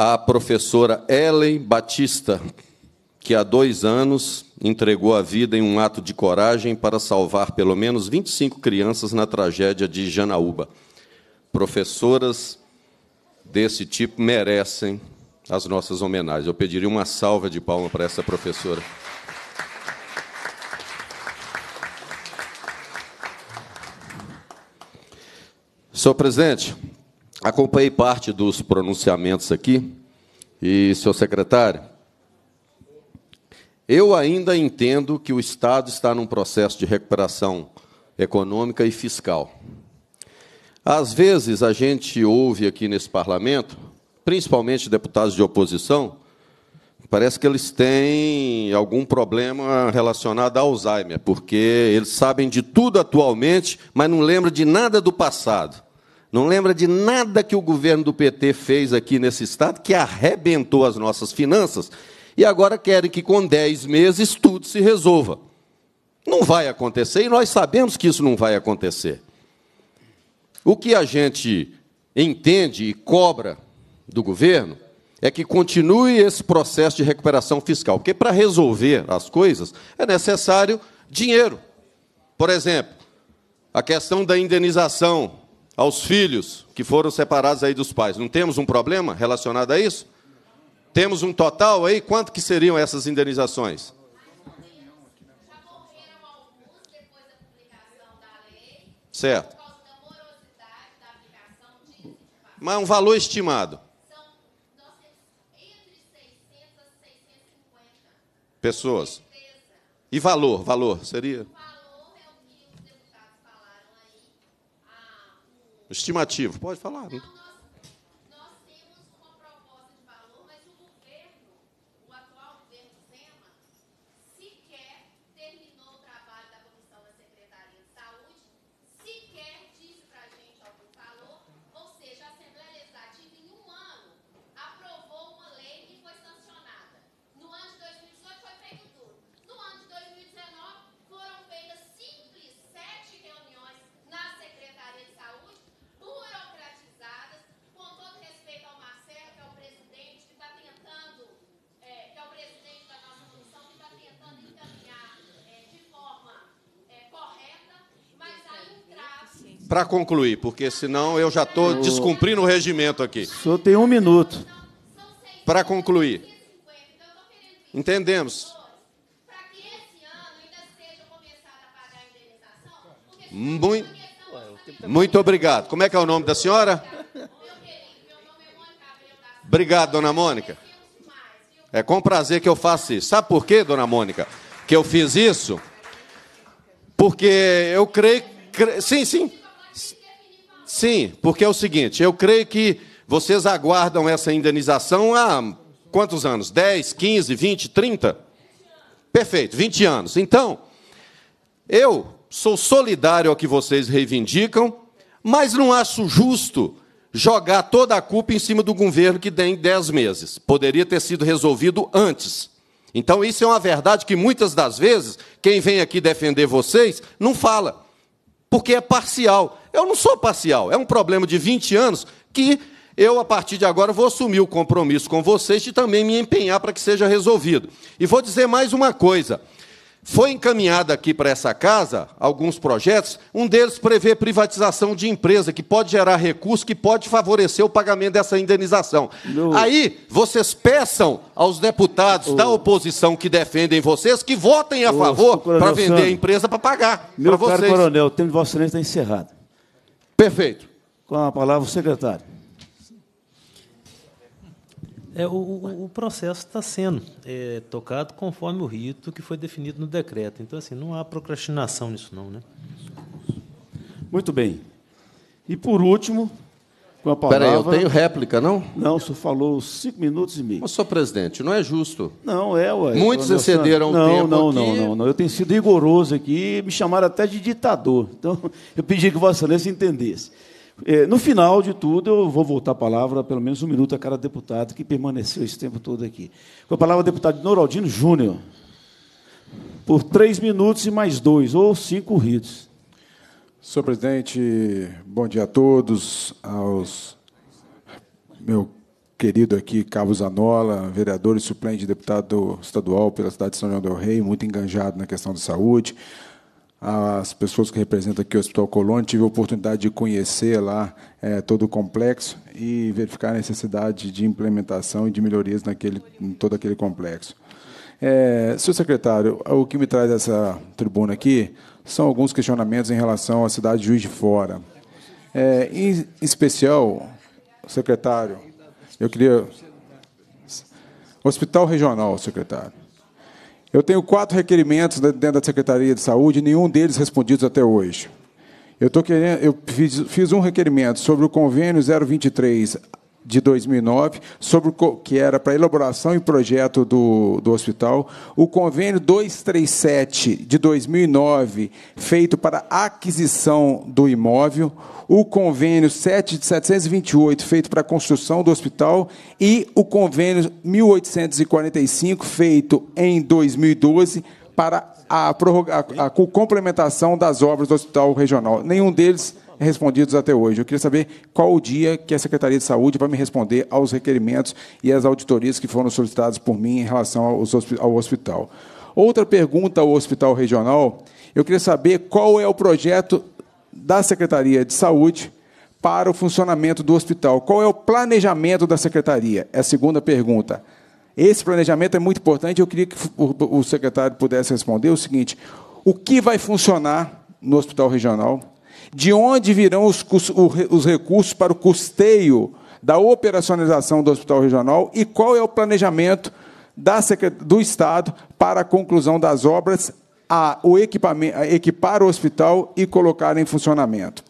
[SPEAKER 23] a professora Ellen Batista, que há dois anos entregou a vida em um ato de coragem para salvar pelo menos 25 crianças na tragédia de Janaúba. Professoras desse tipo merecem as nossas homenagens. Eu pediria uma salva de palmas para essa professora. Senhor presidente, acompanhei parte dos pronunciamentos aqui. E, senhor secretário, eu ainda entendo que o Estado está num processo de recuperação econômica e fiscal. Às vezes, a gente ouve aqui nesse parlamento, principalmente deputados de oposição, parece que eles têm algum problema relacionado a Alzheimer, porque eles sabem de tudo atualmente, mas não lembram de nada do passado. Não lembra de nada que o governo do PT fez aqui nesse estado que arrebentou as nossas finanças e agora querem que com 10 meses tudo se resolva. Não vai acontecer e nós sabemos que isso não vai acontecer. O que a gente entende e cobra do governo é que continue esse processo de recuperação fiscal, porque para resolver as coisas é necessário dinheiro. Por exemplo, a questão da indenização aos filhos que foram separados aí dos pais. Não temos um problema relacionado a isso? Temos um total aí? Quanto que seriam essas indenizações? Certo. Mas é um valor estimado. Pessoas. E valor, valor, seria? estimativo. Pode falar. para concluir, porque senão eu já estou descumprindo o regimento aqui. O
[SPEAKER 1] senhor tem um minuto. Para
[SPEAKER 23] concluir. Entendemos. Muito, muito obrigado. Como é que é o nome da senhora? Obrigado, dona Mônica. É com prazer que eu faço isso. Sabe por quê, dona Mônica, que eu fiz isso? Porque eu creio. Cre... Sim, sim, Sim, porque é o seguinte: eu creio que vocês aguardam essa indenização há quantos anos? 10, 15, 20, 30? Perfeito, 20 anos. Então, eu sou solidário ao que vocês reivindicam, mas não acho justo jogar toda a culpa em cima do governo que tem 10 meses. Poderia ter sido resolvido antes. Então, isso é uma verdade que muitas das vezes quem vem aqui defender vocês não fala, porque é parcial. Eu não sou parcial. É um problema de 20 anos que eu, a partir de agora, vou assumir o compromisso com vocês de também me empenhar para que seja resolvido. E vou dizer mais uma coisa. Foi encaminhado aqui para essa casa alguns projetos. Um deles prevê privatização de empresa, que pode gerar recurso, que pode favorecer o pagamento dessa indenização. Aí, vocês peçam aos deputados da oposição que defendem vocês que votem a favor para vender
[SPEAKER 1] a empresa para pagar. Meu caro vocês. coronel, o tempo de Vossa Excelência está encerrado. Perfeito. Com a palavra o secretário.
[SPEAKER 2] É, o, o, processo está sendo é, tocado conforme o rito que foi definido no decreto. Então, assim, não há procrastinação nisso, não, né?
[SPEAKER 1] Muito bem. E por último, com a palavra. Peraí, eu tenho réplica, não? Não, o senhor
[SPEAKER 23] falou cinco minutos e meio. Mas, senhor
[SPEAKER 1] presidente, não é justo. Não, é, ué. Muitos excederam o tempo. Não, não, aqui. não, não, Eu tenho sido rigoroso aqui, me chamaram até de ditador. Então, eu pedi que Vossa Excelência entendesse. É, no final de tudo, eu vou voltar a palavra, pelo menos um minuto, a cada deputado que permaneceu esse tempo todo aqui. Com a palavra, o deputado Noraldino Júnior. Por três minutos e
[SPEAKER 24] mais dois, ou cinco corridos. Senhor presidente, bom dia a todos, aos meu querido aqui, Carlos Anola, vereador e suplente deputado estadual pela cidade de São João del Rei, muito enganjado na questão de saúde, as pessoas que representam aqui o Hospital Colônia, tive a oportunidade de conhecer lá é, todo o complexo e verificar a necessidade de implementação e de melhorias naquele, em todo aquele complexo. É, senhor secretário, o que me traz essa tribuna aqui são alguns questionamentos em relação à cidade de Juiz de Fora. É, em especial, secretário, eu queria. Hospital Regional, secretário. Eu tenho quatro requerimentos dentro da Secretaria de Saúde, nenhum deles respondidos até hoje. Eu, tô querendo, eu fiz, fiz um requerimento sobre o convênio 023 de 2009, sobre o que era para elaboração e projeto do, do hospital, o convênio 237 de 2009, feito para aquisição do imóvel, o convênio 7 de 728, feito para a construção do hospital, e o convênio 1845, feito em 2012, para a, prorroga, a, a complementação das obras do hospital regional. Nenhum deles respondidos até hoje. Eu queria saber qual o dia que a Secretaria de Saúde vai me responder aos requerimentos e às auditorias que foram solicitadas por mim em relação ao hospital. Outra pergunta ao Hospital Regional, eu queria saber qual é o projeto da Secretaria de Saúde para o funcionamento do hospital. Qual é o planejamento da secretaria? É a segunda pergunta. Esse planejamento é muito importante. Eu queria que o secretário pudesse responder o seguinte: o que vai funcionar no hospital regional? De onde virão os, os recursos para o custeio da operacionalização do hospital regional e qual é o planejamento da, do Estado para a conclusão das obras, a, o equipamento, equipar o hospital e colocar em funcionamento.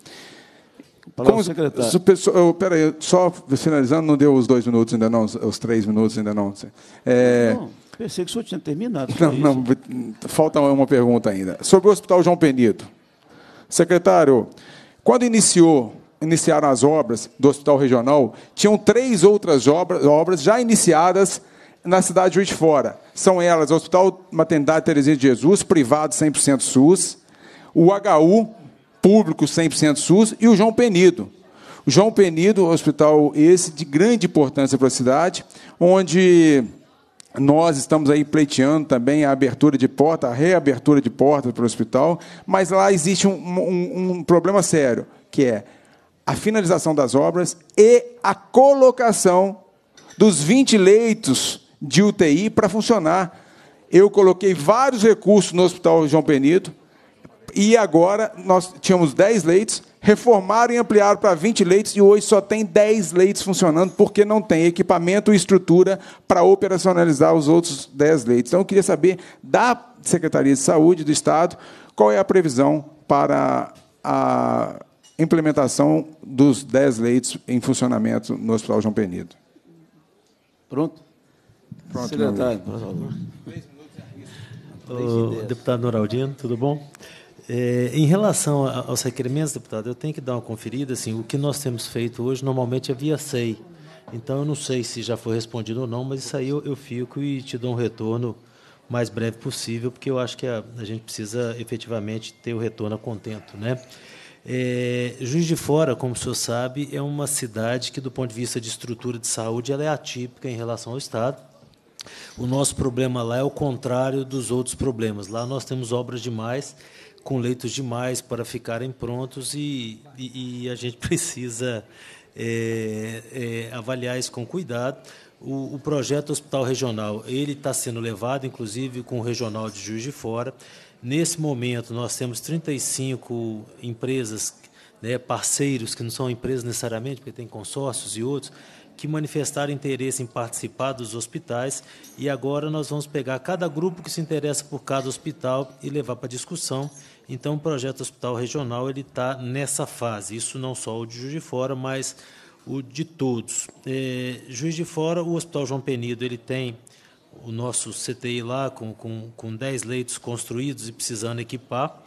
[SPEAKER 24] Como, secretário. Espera aí, só finalizando, não deu os dois minutos ainda não, os três minutos ainda não. É, não pensei que o senhor tinha terminado. Não, não, falta uma pergunta ainda. Sobre o Hospital João Penido. Secretário, quando iniciou, iniciaram as obras do Hospital Regional, tinham três outras obras, obras já iniciadas na cidade de Juiz de Fora. São elas o Hospital Maternidade Terezinha de Jesus, privado 100% SUS, o HU, público 100% SUS, e o João Penido. O João Penido, hospital esse de grande importância para a cidade, onde nós estamos aí pleiteando também a abertura de porta, a reabertura de porta para o hospital, mas lá existe um, um, um problema sério, que é a finalização das obras e a colocação dos 20 leitos de UTI para funcionar. Eu coloquei vários recursos no Hospital João Benito e agora nós tínhamos 10 leitos, reformaram e ampliaram para 20 leitos e hoje só tem 10 leitos funcionando porque não tem equipamento e estrutura para operacionalizar os outros 10 leitos. Então, eu queria saber da Secretaria de Saúde do Estado qual é a previsão para a implementação dos 10 leitos em funcionamento no Hospital João Penido.
[SPEAKER 1] Pronto?
[SPEAKER 2] Pronto, Secretário, por favor. Deputado Noraldino, tudo bom? É, em relação aos requerimentos, deputado, eu tenho que dar uma conferida. Assim, o que nós temos feito hoje normalmente é via SEI. Então, eu não sei se já foi respondido ou não, mas isso aí eu, eu fico e te dou um retorno mais breve possível, porque eu acho que a, a gente precisa efetivamente ter o retorno a contento. Né? É, Juiz de Fora, como o senhor sabe, é uma cidade que, do ponto de vista de estrutura de saúde, ela é atípica em relação ao Estado. O nosso problema lá é o contrário dos outros problemas. Lá nós temos obras demais com leitos demais para ficarem prontos e, e, e a gente precisa é, é, avaliar isso com cuidado. O, o, projeto Hospital Regional, ele está sendo levado, inclusive, com o Regional de Juiz de Fora. Nesse momento, nós temos 35 empresas, né, parceiros, que não são empresas necessariamente, porque tem consórcios e outros, que manifestaram interesse em participar dos hospitais e agora nós vamos pegar cada grupo que se interessa por cada hospital e levar para discussão. Então o projeto hospital regional ele está nessa fase. Isso não só o de Juiz de Fora, mas o de todos. É, Juiz de Fora, o Hospital João Penido ele tem o nosso CTI lá com, com, com 10 leitos construídos e precisando equipar.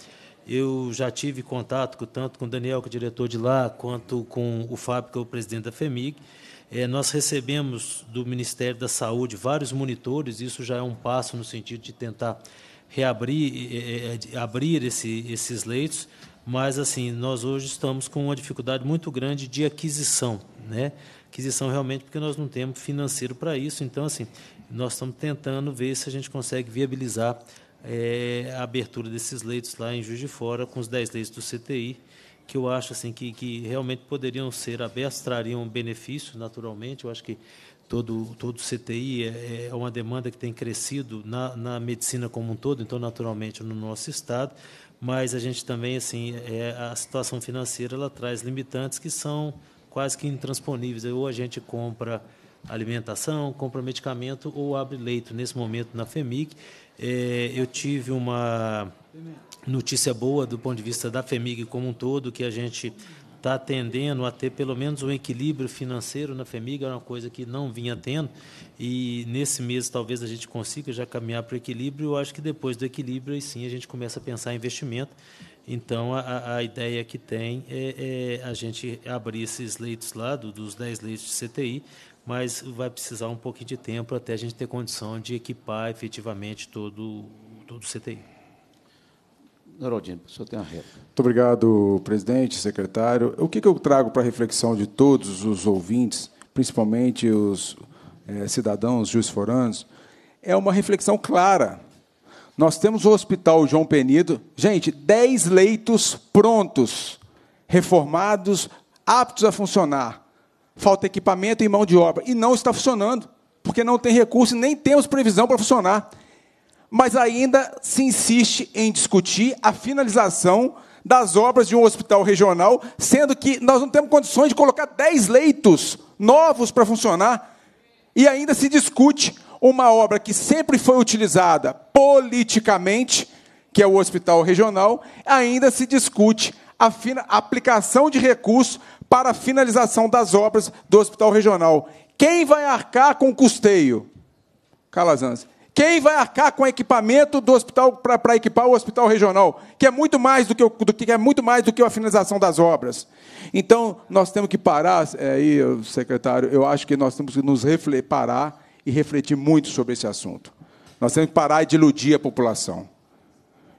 [SPEAKER 2] Eu já tive contato tanto com o Daniel, que é o diretor de lá, quanto com o Fábio, que é o presidente da FEMIG. É, nós recebemos do Ministério da Saúde vários monitores, isso já é um passo no sentido de tentar reabrir, é, abrir esse, esses leitos, mas assim nós hoje estamos com uma dificuldade muito grande de aquisição, né? Aquisição realmente porque nós não temos financeiro para isso, então assim nós estamos tentando ver se a gente consegue viabilizar é, a abertura desses leitos lá em Juiz de Fora com os 10 leitos do CTI que eu acho assim que, que realmente poderiam ser abertos, trariam benefícios, naturalmente. Eu acho que todo todo CTI é, é uma demanda que tem crescido na, na medicina como um todo, então naturalmente no nosso estado, mas a gente também assim é, a situação financeira ela traz limitantes que são quase que intransponíveis. Ou a gente compra alimentação, compra medicamento ou abre leito. Nesse momento na FEMIC é, eu tive uma notícia boa do ponto de vista da FEMIG como um todo, que a gente está tendendo a ter pelo menos um equilíbrio financeiro na FEMIG, era é uma coisa que não vinha tendo, e nesse mês talvez a gente consiga já caminhar para o equilíbrio, eu acho que depois do equilíbrio, aí sim a gente começa a pensar em investimento, então, a, a, ideia que tem é, é, a gente abrir esses leitos lá, do, dos 10 leitos de CTI, mas vai precisar um pouquinho de tempo até a gente ter condição de equipar efetivamente todo, todo o CTI.
[SPEAKER 1] Noraldino, o senhor tem a reta.
[SPEAKER 24] Muito obrigado, presidente, secretário. O que, eu trago para a reflexão de todos os ouvintes, principalmente os é, cidadãos foranos, é uma reflexão clara. Nós temos o Hospital João Penido, gente, 10 leitos prontos, reformados, aptos a funcionar. Falta equipamento e mão de obra. E não está funcionando, porque não tem recurso e nem temos previsão para funcionar mas ainda se insiste em discutir a finalização das obras de um hospital regional, sendo que nós não temos condições de colocar 10 leitos novos para funcionar, e ainda se discute uma obra que sempre foi utilizada politicamente, que é o hospital regional, ainda se discute a, aplicação de recursos para a finalização das obras do hospital regional. Quem vai arcar com o custeio? Calazans. Quem vai arcar com o equipamento do hospital para equipar o hospital regional, que é muito mais do que, do que é muito mais do que a finalização das obras. Então nós temos que parar, é, aí, secretário, eu acho que nós temos que nos refletir, parar e refletir muito sobre esse assunto. Nós temos que parar de iludir a população.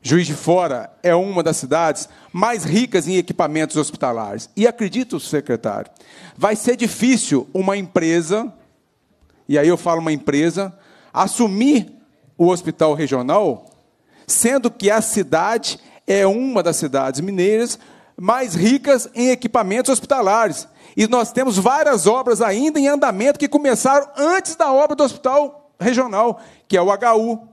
[SPEAKER 24] Juiz de Fora é uma das cidades mais ricas em equipamentos hospitalares. E acredito, secretário, vai ser difícil uma empresa, e aí eu falo uma empresa, assumir o hospital regional, sendo que a cidade é uma das cidades mineiras mais ricas em equipamentos hospitalares. E nós temos várias obras ainda em andamento que começaram antes da obra do hospital regional, que é o HU,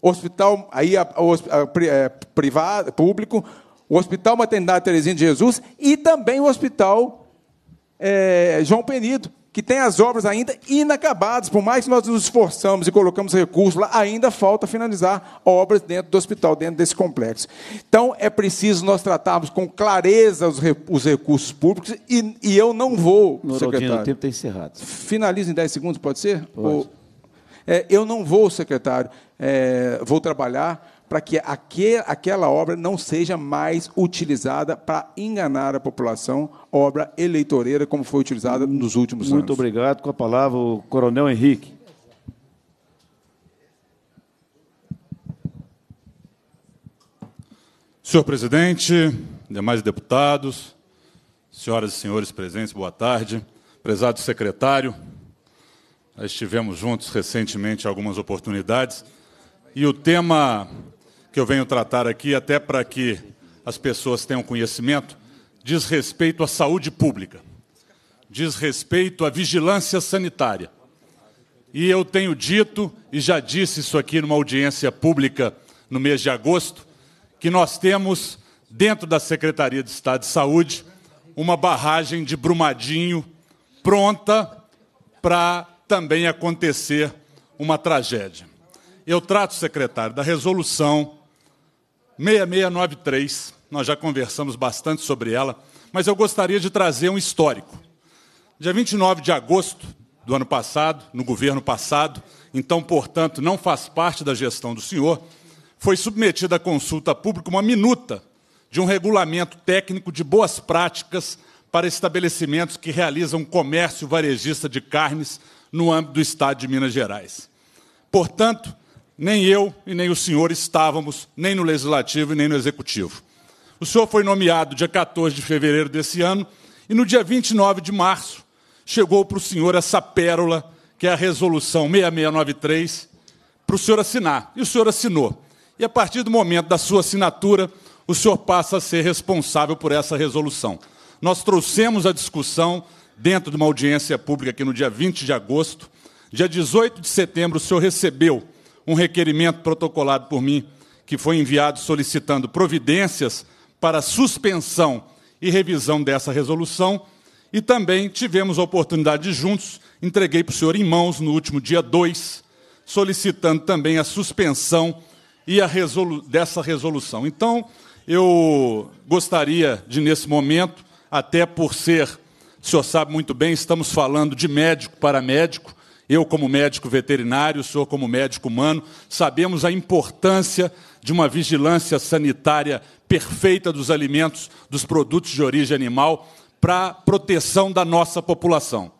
[SPEAKER 24] hospital aí a, a, a, é, privado, público, o Hospital Maternidade Terezinha de Jesus e também o Hospital é, João Penido que tem as obras ainda inacabadas. Por mais que nós nos esforçamos e colocamos recursos lá, ainda falta finalizar obras dentro do hospital, dentro desse complexo. Então, é preciso nós tratarmos com clareza os, recursos públicos e, e, eu não vou, Norodino, secretário. O tempo está encerrado. Finaliza em 10 segundos, pode ser? Pode. Ou, é, eu não vou, secretário, é, vou trabalhar para que aquele aquela obra não seja mais utilizada para enganar a população, obra eleitoreira como foi utilizada nos últimos Muito anos. Muito
[SPEAKER 1] obrigado. Com a palavra, o Coronel Henrique.
[SPEAKER 25] Senhor presidente, demais deputados, senhoras e senhores presentes, boa tarde. Prezado secretário, nós estivemos juntos recentemente em algumas oportunidades e o tema que eu venho tratar aqui, até para que as pessoas tenham conhecimento, diz respeito à saúde pública, diz respeito à vigilância sanitária. E eu tenho dito, e já disse isso aqui numa audiência pública no mês de agosto, que nós temos, dentro da Secretaria de Estado de Saúde, uma barragem de Brumadinho pronta para também acontecer uma tragédia. Eu trato, secretário, da resolução 6693, nós já conversamos bastante sobre ela, mas eu gostaria de trazer um histórico. Dia 29 de agosto do ano passado, no governo passado, então, portanto, não faz parte da gestão do senhor, foi submetida à consulta pública uma minuta de um regulamento técnico de boas práticas para estabelecimentos que realizam comércio varejista de carnes no âmbito do Estado de Minas Gerais. Portanto, nem eu e nem o senhor estávamos, nem no legislativo e nem no executivo. O senhor foi nomeado dia 14 de fevereiro desse ano e no dia 29 de março chegou para o senhor essa pérola, que é a resolução 6693, para o senhor assinar. E o senhor assinou. E a partir do momento da sua assinatura, o senhor passa a ser responsável por essa resolução. Nós trouxemos a discussão dentro de uma audiência pública aqui no dia 20 de agosto. Dia 18 de setembro, o senhor recebeu um requerimento protocolado por mim, que foi enviado solicitando providências para suspensão e revisão dessa resolução. E também tivemos a oportunidade de juntos, entreguei para o senhor em mãos no último dia 2, solicitando também a suspensão e a resolu dessa resolução. Então, eu gostaria de, nesse momento, até por ser, o senhor sabe muito bem, estamos falando de médico para médico, eu, como médico veterinário, o senhor, como médico humano, sabemos a importância de uma vigilância sanitária perfeita dos alimentos, dos produtos de origem animal, para a proteção da nossa população.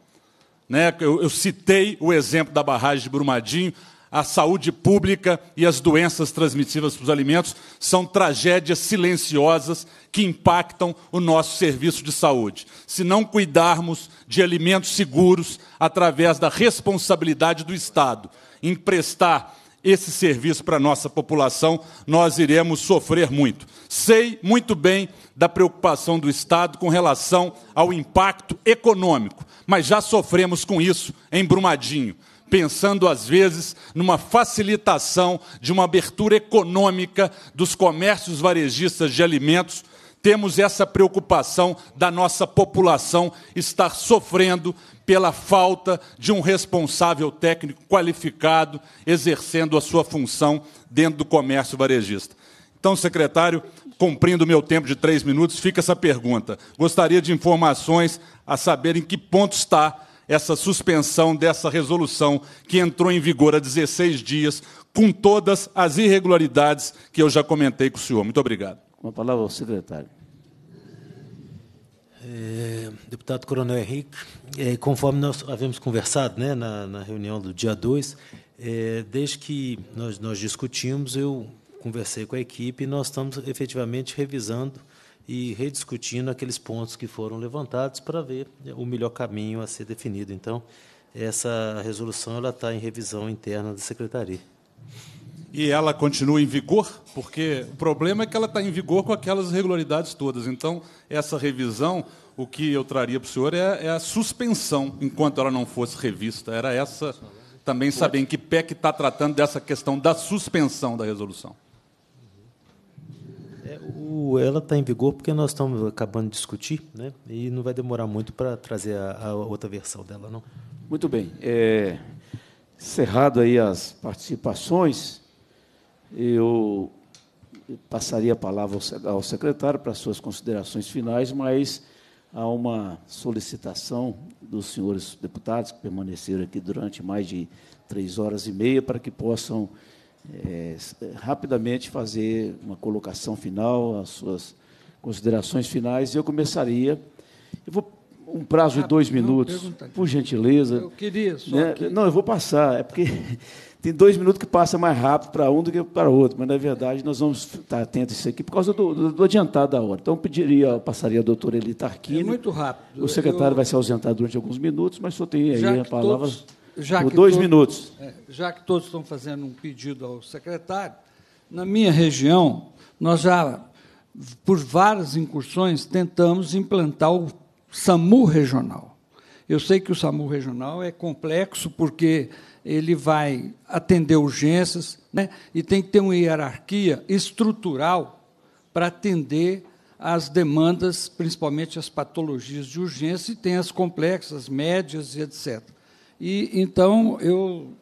[SPEAKER 25] Né, eu citei o exemplo da barragem de Brumadinho, a saúde pública e as doenças transmissíveis para os alimentos são tragédias silenciosas que impactam o nosso serviço de saúde. Se não cuidarmos de alimentos seguros através da responsabilidade do Estado em prestar esse serviço para a nossa população, nós iremos sofrer muito. Sei muito bem da preocupação do Estado com relação ao impacto econômico, mas já sofremos com isso em Brumadinho pensando às vezes numa facilitação de uma abertura econômica dos comércios varejistas de alimentos, temos essa preocupação da nossa população estar sofrendo pela falta de um responsável técnico qualificado exercendo a sua função dentro do comércio varejista. Então, secretário, cumprindo o meu tempo de três minutos, fica essa pergunta. Gostaria de informações a saber em que ponto está essa suspensão dessa resolução que entrou em vigor há 16 dias, com todas as irregularidades que eu já comentei com o senhor. Muito obrigado.
[SPEAKER 1] Com a palavra ao secretário.
[SPEAKER 2] É, deputado Coronel Henrique, é, conforme nós havíamos conversado né, na, na reunião do dia 2, é, desde que nós, nós discutimos, eu conversei com a equipe e nós estamos efetivamente revisando e rediscutindo aqueles pontos que foram levantados para ver né, o melhor caminho a ser definido. Então, essa resolução ela está em revisão interna da secretaria.
[SPEAKER 25] E ela continua em vigor? Porque o problema é que ela está em vigor com aquelas irregularidades todas. Então, essa revisão, o que eu traria para o senhor é, é a suspensão, enquanto ela não fosse revista. Era essa também saber em que pé que está tratando dessa questão da suspensão da resolução
[SPEAKER 2] o, ela está em vigor porque nós estamos acabando de discutir, né? E não vai demorar muito para trazer a, a, outra versão dela, não.
[SPEAKER 1] Muito bem. É, encerrado aí as participações, eu passaria a palavra ao secretário para suas considerações finais, mas há uma solicitação dos senhores deputados que permaneceram aqui durante mais de três horas e meia para que possam é, rapidamente fazer uma colocação final, as suas considerações finais. e Eu começaria. Eu vou um prazo de dois minutos, por gentileza. Eu queria só. Né? Que... Não, eu vou passar. É porque tem dois minutos que passa mais rápido para um do que para o outro, mas na verdade nós vamos estar atentos a isso aqui por causa do, do, do adiantado da hora. Então eu pediria, eu passaria a doutora Elita Tarquini. É muito rápido. O secretário eu... vai se
[SPEAKER 9] ausentar durante alguns minutos, mas só tem aí a palavra. Todos já Por dois minutos. É, já que todos estão fazendo um pedido ao secretário, na minha região, nós já, por várias incursões, tentamos implantar o SAMU regional. Eu sei que o SAMU regional é complexo, porque ele vai atender urgências né, e tem que ter uma hierarquia estrutural para atender as demandas, principalmente as patologias de urgência, e tem as complexas, médias e etc. E então eu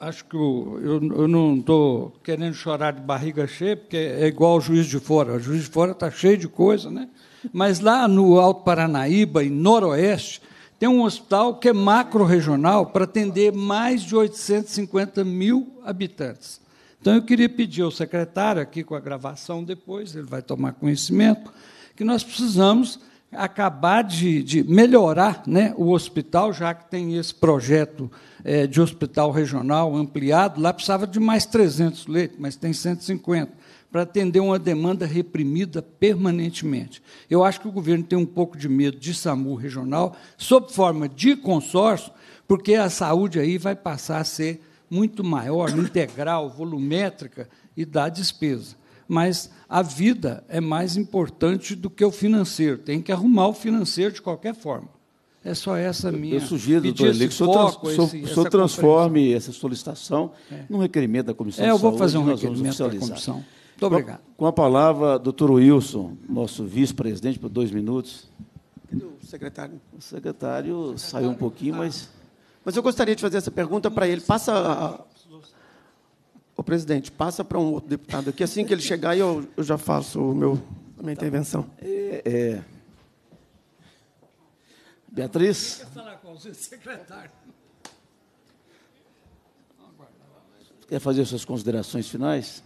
[SPEAKER 9] acho que eu, eu, não estou querendo chorar de barriga cheia, porque é igual o juiz de fora. O juiz de fora está cheio de coisa, né? Mas lá no Alto Paranaíba, em Noroeste, tem um hospital que é macro-regional para atender mais de 850 mil habitantes. Então, eu queria pedir ao secretário, aqui com a gravação depois, ele vai tomar conhecimento, que nós precisamos acabar de, de melhorar né, o hospital, já que tem esse projeto é, de hospital regional ampliado, lá precisava de mais 300 leitos, mas tem 150, para atender uma demanda reprimida permanentemente. Eu acho que o governo tem um pouco de medo de SAMU regional, sob forma de consórcio, porque a saúde aí vai passar a ser muito maior, integral, volumétrica e dá despesa mas a vida é mais importante do que o financeiro. Tem que arrumar o financeiro de qualquer forma. É só essa minha. Eu sugiro, doutor que o senhor, trans, esse, essa transforme
[SPEAKER 1] essa solicitação é. num requerimento da Comissão é, eu vou fazer um requerimento da Comissão. Muito obrigado. Com a, com a palavra, doutor Wilson, nosso vice-presidente, por dois minutos.
[SPEAKER 12] O secretário. O secretário saiu um pouquinho, mas. Ah. Mas eu gostaria de fazer essa pergunta para ele. Passa Ô, presidente, passa para um outro deputado aqui. Assim que ele chegar, eu, eu já faço o meu, a minha tá intervenção. É, é... Beatriz?
[SPEAKER 1] Quer fazer suas considerações finais?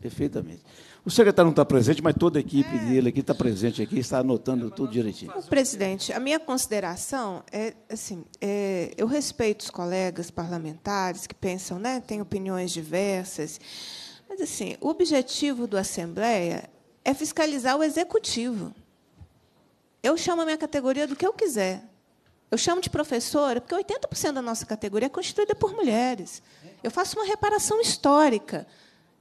[SPEAKER 1] Perfeitamente. O secretário não está presente, mas toda a equipe é. dele aqui está presente aqui, está anotando tudo direitinho.
[SPEAKER 22] Presidente, a minha consideração é assim, é, eu respeito os colegas parlamentares que pensam, né, têm opiniões diversas, mas assim, o objetivo do Assembleia é fiscalizar o executivo. Eu chamo a minha categoria do que eu quiser. Eu chamo de professora porque 80% da nossa categoria é constituída por mulheres. Eu faço uma reparação histórica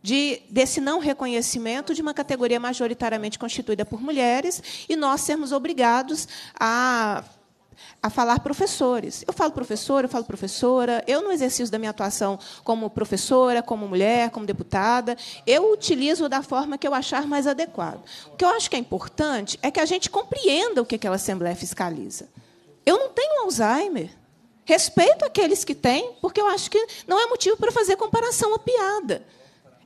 [SPEAKER 22] de, desse não reconhecimento de uma categoria majoritariamente constituída por mulheres e nós sermos obrigados a a falar professores. Eu falo professor, eu falo professora. Eu, no exercício da minha atuação como professora, como mulher, como deputada, eu utilizo da forma que eu achar mais adequado. O que eu acho que é importante é que a gente compreenda o que aquela Assembleia fiscaliza. Eu não tenho Alzheimer. Respeito aqueles que têm, porque eu acho que não é motivo para fazer comparação ou piada.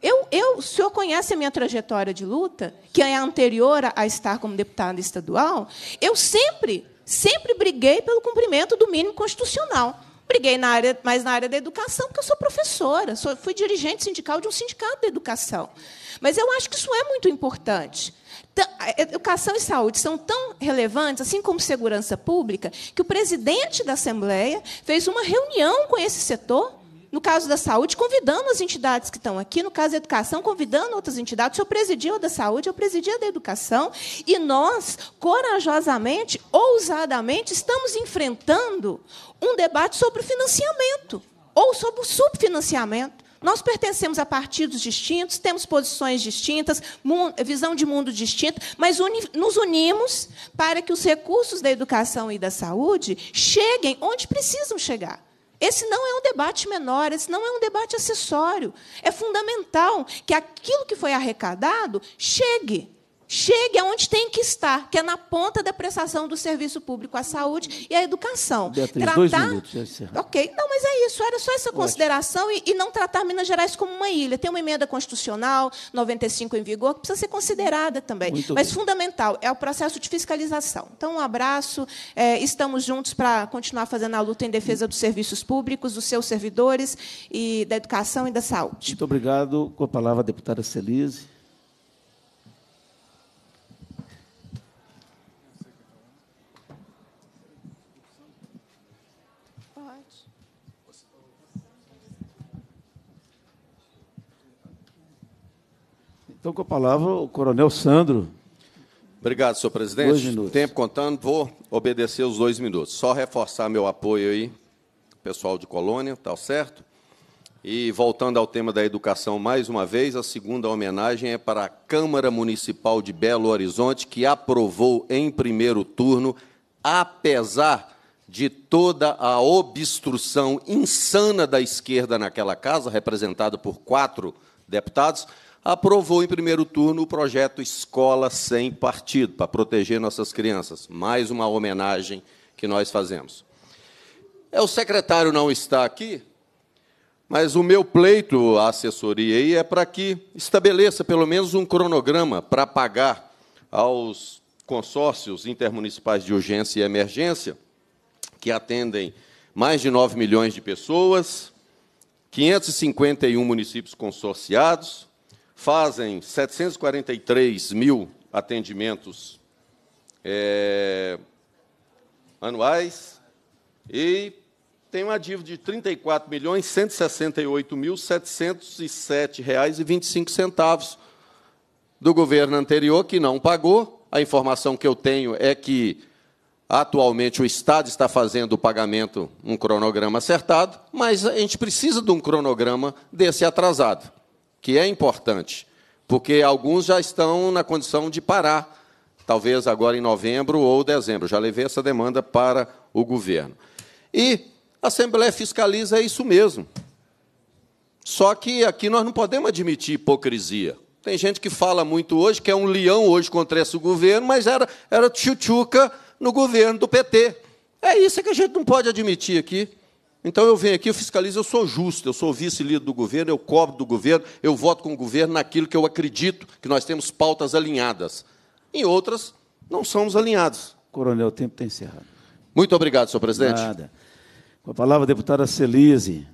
[SPEAKER 22] Eu, eu, o senhor conhece a minha trajetória de luta, que é anterior a estar como deputada estadual. Eu sempre, sempre briguei pelo cumprimento do mínimo constitucional. Briguei na área, mais na área da educação, porque eu sou professora, sou, fui dirigente sindical de um sindicato da educação. Mas eu acho que isso é muito importante. Educação e saúde são tão relevantes, assim como segurança pública, que o presidente da Assembleia fez uma reunião com esse setor no caso da saúde, convidando as entidades que estão aqui, no caso da educação, convidando outras entidades. O senhor presidiu da saúde, eu presidia da educação, e nós, corajosamente, ousadamente, estamos enfrentando um debate sobre o financiamento ou sobre o subfinanciamento. Nós pertencemos a partidos distintos, temos posições distintas, visão de mundo distinta, mas uni nos unimos para que os recursos da educação e da saúde cheguem onde precisam chegar. Esse não é um debate menor, esse não é um debate acessório. É fundamental que aquilo que foi arrecadado chegue chegue aonde tem que estar, que é na ponta da prestação do serviço público à saúde e à educação. Beatriz, tratar... dois minutos. Ok, não, mas é isso. Era só essa consideração e, e, não tratar Minas Gerais como uma ilha. Tem uma emenda constitucional 95 em vigor que precisa ser considerada também. Muito mas bem. fundamental é o processo de fiscalização. Então, um abraço. É, estamos juntos para continuar fazendo a luta em defesa dos serviços públicos, dos seus servidores e da educação e da saúde.
[SPEAKER 1] Muito obrigado. Com a palavra a deputada Celise. Então, com a palavra, o coronel Sandro.
[SPEAKER 23] Obrigado, senhor presidente. Dois minutos. Tempo contando, vou obedecer os dois minutos. Só reforçar meu apoio aí, pessoal de Colônia, tá certo? E voltando ao tema da educação mais uma vez, a segunda homenagem é para a Câmara Municipal de Belo Horizonte, que aprovou em primeiro turno, apesar de toda a obstrução insana da esquerda naquela casa, representada por quatro deputados, aprovou em primeiro turno o projeto Escola Sem Partido, para proteger nossas crianças. Mais uma homenagem que nós fazemos. É, o secretário não está aqui, mas o meu pleito à assessoria aí é para que estabeleça pelo menos um cronograma para pagar aos consórcios intermunicipais de urgência e emergência, que atendem mais de 9 milhões de pessoas, 551 municípios consorciados, fazem 743 mil atendimentos é, anuais e tem uma dívida de 34 milhões 168 mil 707 reais e 25 centavos do governo anterior que não pagou. A informação que eu tenho é que atualmente o Estado está fazendo o pagamento um cronograma acertado, mas a gente precisa de um cronograma desse atrasado que é importante, porque alguns já estão na condição de parar, talvez agora em novembro ou dezembro. Já levei essa demanda para o governo. E a Assembleia fiscaliza isso mesmo. Só que aqui nós não podemos admitir hipocrisia. Tem gente que fala muito hoje que é um leão hoje contra esse governo, mas era, era tchutchuca no governo do PT. É isso que a gente não pode admitir aqui. Então eu venho aqui, eu fiscalizo, eu sou justo, eu sou vice-líder do governo, eu cobro do governo, eu voto com o governo naquilo que eu acredito, que nós temos pautas alinhadas. Em outras, não somos alinhados.
[SPEAKER 1] Coronel, o tempo está encerrado. Muito obrigado, senhor presidente. Nada. Com a palavra, a deputada Celise.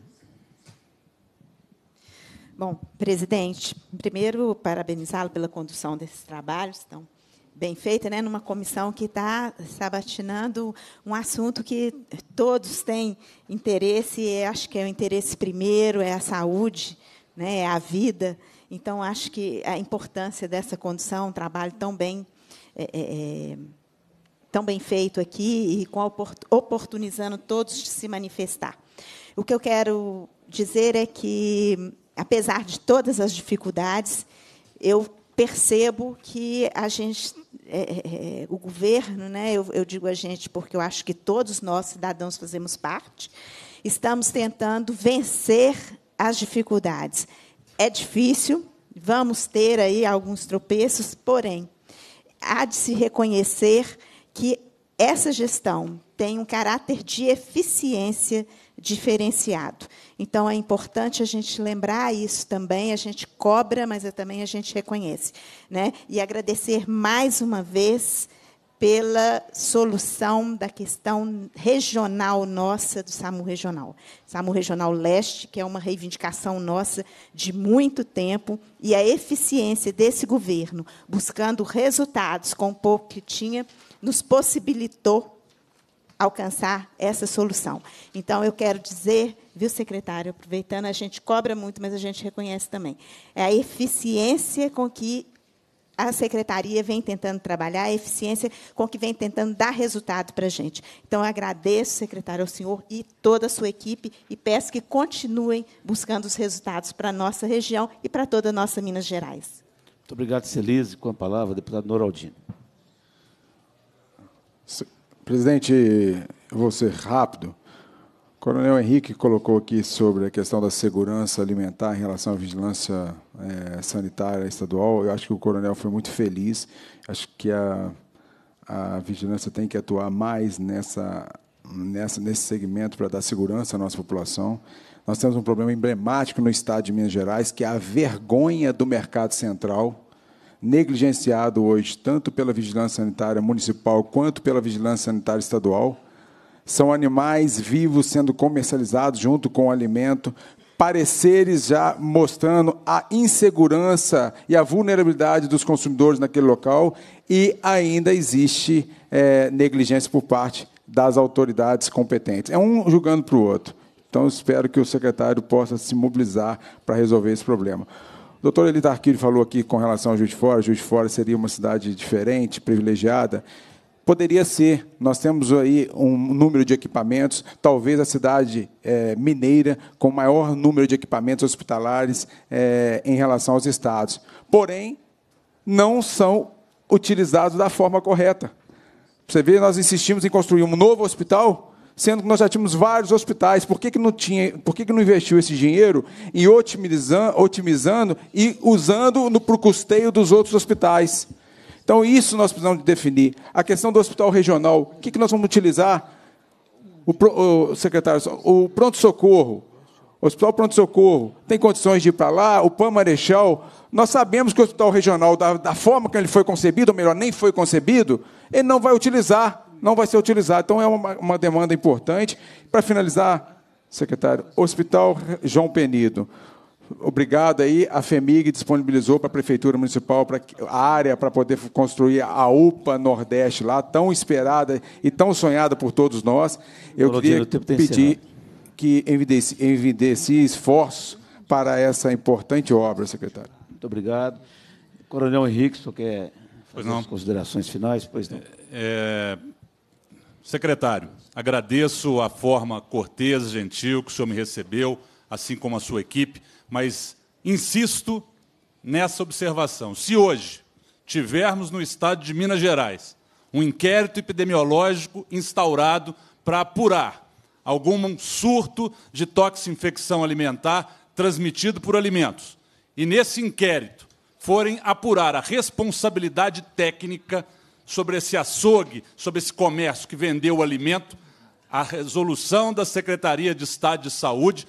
[SPEAKER 20] Bom, presidente, primeiro parabenizá-lo pela condução desses trabalhos tão bem feita, né, numa comissão que está sabatinando um assunto que todos têm interesse, e acho que é o interesse primeiro, é a saúde, né, é a vida. Então, acho que a importância dessa condição, um trabalho tão bem, é, é, é tão bem feito aqui e com oportunizando todos de se manifestar. O que eu quero dizer é que, apesar de todas as dificuldades, eu percebo que a gente, é, é, é, o governo, né, eu, eu digo a gente porque eu acho que todos nós, cidadãos, fazemos parte, estamos tentando vencer as dificuldades. É difícil, vamos ter aí alguns tropeços, porém, há de se reconhecer que essa gestão tem um caráter de eficiência diferenciado. Então é importante a gente lembrar isso também, a gente cobra, mas é também a gente reconhece, né? E agradecer mais uma vez pela solução da questão regional nossa do SAMU Regional. SAMU Regional Leste, que é uma reivindicação nossa de muito tempo, e a eficiência desse governo, buscando resultados com o pouco que tinha, nos possibilitou alcançar essa solução. Então, eu quero dizer, viu, secretário, aproveitando, a gente cobra muito, mas a gente reconhece também, é a eficiência com que a secretaria vem tentando trabalhar, a eficiência com que vem tentando dar resultado para a gente. Então, eu agradeço, secretário, ao senhor e toda a sua equipe e peço que continuem buscando os resultados para a nossa região e para toda a nossa Minas Gerais.
[SPEAKER 1] Muito obrigado, Celise. Com a palavra, deputado Noraldino.
[SPEAKER 24] Presidente, eu vou ser rápido. O coronel Henrique colocou aqui sobre a questão da segurança alimentar em relação à vigilância é, sanitária estadual. Eu acho que o coronel foi muito feliz. Acho que a, a vigilância tem que atuar mais nessa, nessa, nesse segmento para dar segurança à nossa população. Nós temos um problema emblemático no estado de Minas Gerais, que é a vergonha do mercado central negligenciado hoje, tanto pela vigilância sanitária municipal quanto pela vigilância sanitária estadual. São animais vivos sendo comercializados junto com o alimento, pareceres já mostrando a insegurança e a vulnerabilidade dos consumidores naquele local, e ainda existe é, negligência por parte das autoridades competentes. É um julgando para o outro. Então, espero que o secretário possa se mobilizar para resolver esse problema doutor Elita Arquídeo falou aqui com relação ao Juiz de Fora. Juiz de Fora seria uma cidade diferente, privilegiada. Poderia ser. Nós temos aí um número de equipamentos, talvez a cidade é, mineira com maior número de equipamentos hospitalares é, em relação aos estados. Porém, não são utilizados da forma correta. Você vê, nós insistimos em construir um novo hospital, sendo que nós já tínhamos vários hospitais. Por que, que, não, tinha, por que, que não investiu esse dinheiro e otimizando, otimizando e usando para o custeio dos outros hospitais? Então, isso nós precisamos definir. A questão do hospital regional, o que, que nós vamos utilizar? O, o secretário, o pronto-socorro, o Hospital Pronto-Socorro, tem condições de ir para lá? O PAN Marechal, nós sabemos que o Hospital Regional, da, da forma que ele foi concebido, ou melhor, nem foi concebido, ele não vai utilizar não vai ser utilizado. Então, é uma, uma demanda importante. Para finalizar, secretário, Hospital João Penido. Obrigado aí, a FEMIG disponibilizou para a Prefeitura Municipal para a área para poder construir a UPA Nordeste lá, tão esperada e tão sonhada por todos nós. Eu queria pedir que evidencie esforços para essa importante obra, secretário. Muito obrigado.
[SPEAKER 1] Coronel Henrique,
[SPEAKER 25] só quer fazer as
[SPEAKER 1] considerações finais? Pois não.
[SPEAKER 25] é, é Secretário, agradeço a forma cortês, gentil que o senhor me recebeu, assim como a sua equipe, mas insisto nessa observação. Se hoje tivermos no estado de Minas Gerais um inquérito epidemiológico instaurado para apurar algum surto de toxinfecção alimentar transmitido por alimentos, e nesse inquérito forem apurar a responsabilidade técnica sobre esse açougue, sobre esse comércio que vendeu o alimento, a resolução da Secretaria de Estado de Saúde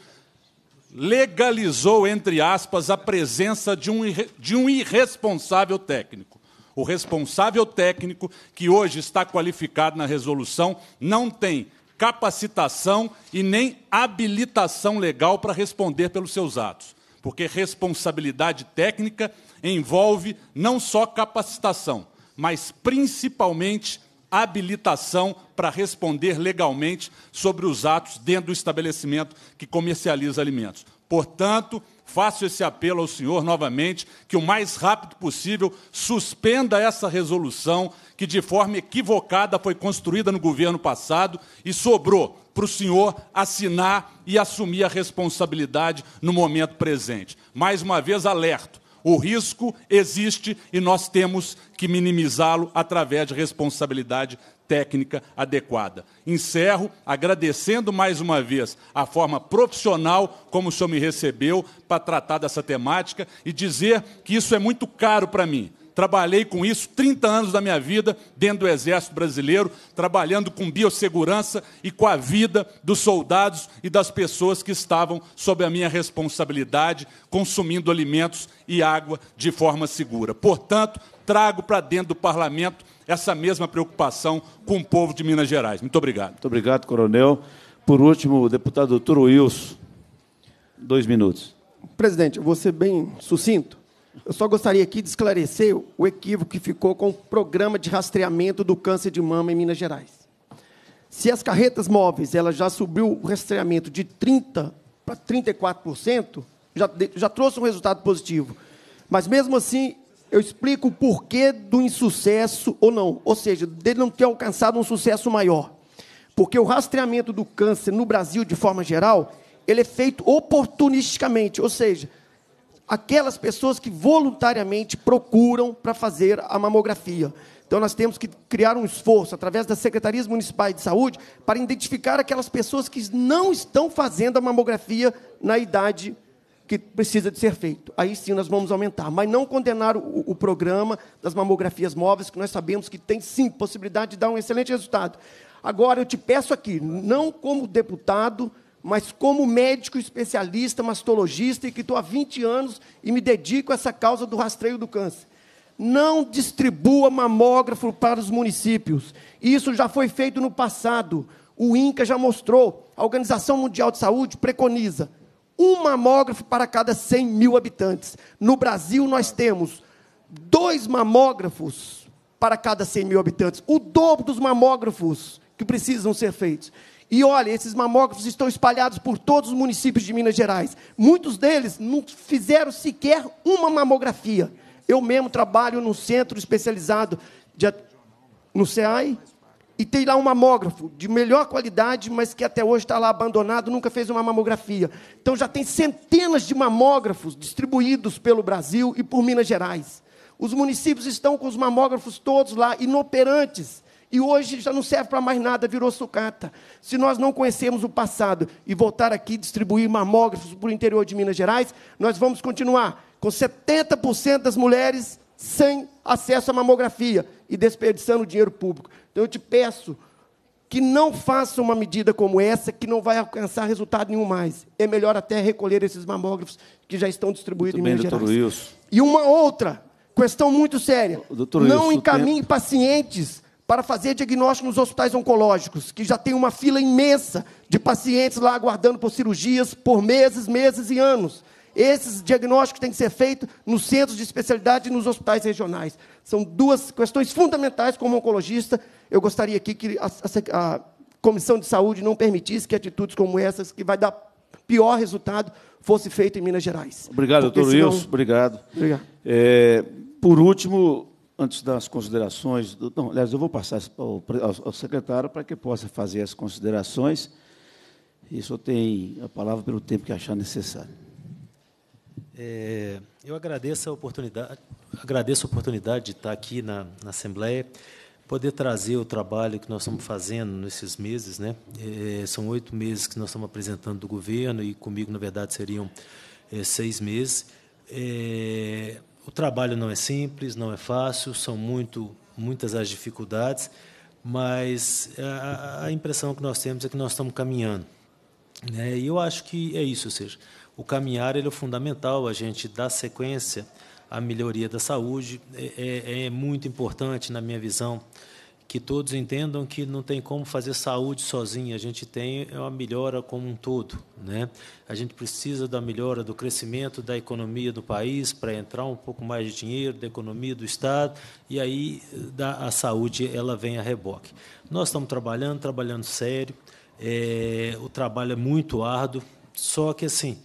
[SPEAKER 25] legalizou, entre aspas, a presença de um, de um irresponsável técnico. O responsável técnico, que hoje está qualificado na resolução, não tem capacitação e nem habilitação legal para responder pelos seus atos. Porque responsabilidade técnica envolve não só capacitação, mas principalmente habilitação para responder legalmente sobre os atos dentro do estabelecimento que comercializa alimentos. Portanto, faço esse apelo ao senhor novamente que o mais rápido possível suspenda essa resolução que de forma equivocada foi construída no governo passado e sobrou para o senhor assinar e assumir a responsabilidade no momento presente. Mais uma vez alerto o risco existe e nós temos que minimizá-lo através de responsabilidade técnica adequada. Encerro agradecendo mais uma vez a forma profissional como o senhor me recebeu para tratar dessa temática e dizer que isso é muito caro para mim. Trabalhei com isso 30 anos da minha vida dentro do Exército Brasileiro, trabalhando com biossegurança e com a vida dos soldados e das pessoas que estavam sob a minha responsabilidade, consumindo alimentos e água de forma segura. Portanto, trago para dentro do parlamento essa mesma preocupação com o povo de Minas Gerais. Muito obrigado. Muito obrigado, coronel. Por último, o deputado Turo Wilson. Dois minutos.
[SPEAKER 12] Presidente, eu vou ser bem sucinto. Eu só gostaria aqui de esclarecer o equívoco que ficou com o programa de rastreamento do câncer de mama em Minas Gerais. Se as carretas móveis ela já subiu o rastreamento de 30% para 34%, já, já trouxe um resultado positivo. Mas, mesmo assim, eu explico o porquê do insucesso ou não, ou seja, dele não ter alcançado um sucesso maior. Porque o rastreamento do câncer no Brasil, de forma geral, ele é feito oportunisticamente, ou seja, aquelas pessoas que voluntariamente procuram para fazer a mamografia. Então, nós temos que criar um esforço, através das secretarias municipais de saúde, para identificar aquelas pessoas que não estão fazendo a mamografia na idade que precisa de ser feito. Aí sim nós vamos aumentar, mas não condenar o, o, programa das mamografias móveis, que nós sabemos que tem sim possibilidade de dar um excelente resultado. Agora eu te peço aqui, não como deputado, mas como médico especialista, mastologista, e que estou há 20 anos e me dedico a essa causa do rastreio do câncer. Não distribua mamógrafo para os municípios. Isso já foi feito no passado. O INCA já mostrou. A Organização Mundial de Saúde preconiza um mamógrafo para cada 100 mil habitantes. No Brasil, nós temos dois mamógrafos para cada 100 mil habitantes, o dobro dos mamógrafos que precisam ser feitos. E olha, esses mamógrafos estão espalhados por todos os municípios de Minas Gerais. Muitos deles não fizeram sequer uma mamografia. Eu mesmo trabalho num centro especializado de, no SEAI e tem lá um mamógrafo de melhor qualidade, mas que até hoje está lá abandonado, nunca fez uma mamografia. Então já tem centenas de mamógrafos distribuídos pelo Brasil e por Minas Gerais. Os municípios estão com os mamógrafos todos lá, inoperantes e hoje já não serve para mais nada, virou sucata. Se nós não conhecermos o passado e voltar aqui distribuir mamógrafos para o interior de Minas Gerais, nós vamos continuar com 70% das mulheres sem acesso à mamografia e desperdiçando dinheiro público. Então eu te peço que não faça uma medida como essa, que não vai alcançar resultado nenhum mais. É melhor até recolher esses mamógrafos que já estão distribuídos Muito em bem, Minas Gerais. Wilson. E uma outra questão muito séria. não Wilson, encaminhe pacientes para fazer diagnóstico nos hospitais oncológicos, que já tem uma fila imensa de pacientes lá aguardando por cirurgias por meses, meses e anos. Esses diagnósticos têm que ser feitos nos centros de especialidade e nos hospitais regionais. São duas questões fundamentais como oncologista. Eu gostaria aqui que a, a, a Comissão de Saúde não permitisse que atitudes como essas, que vai dar pior resultado, fosse feita em Minas Gerais. Obrigado, Porque, doutor senão... Wilson.
[SPEAKER 1] Obrigado. Obrigado. É, por último, antes das considerações, do, não, aliás, eu vou passar ao, ao, secretário para que possa fazer as considerações. E só tem a palavra pelo tempo que achar necessário.
[SPEAKER 2] É, eu agradeço a oportunidade,
[SPEAKER 1] agradeço a oportunidade de estar
[SPEAKER 2] aqui na, na Assembleia, poder trazer o trabalho que nós estamos fazendo nesses meses, né? É, são oito meses que nós estamos apresentando do governo e comigo, na verdade, seriam é, seis meses. É, o trabalho não é simples, não é fácil, são muito, muitas as dificuldades, mas a, a impressão que nós temos é que nós estamos caminhando. Né? E eu acho que é isso, ou seja, o caminhar ele é fundamental, a gente dá sequência à melhoria da saúde, é, é, é muito importante, na minha visão, que todos entendam que não tem como fazer saúde sozinho, a gente tem é uma melhora como um todo. Né? A gente precisa da melhora do crescimento da economia do país para entrar um pouco mais de dinheiro da economia do Estado e aí a saúde ela vem a reboque. Nós estamos trabalhando, trabalhando sério, é, o trabalho é muito árduo, só que assim,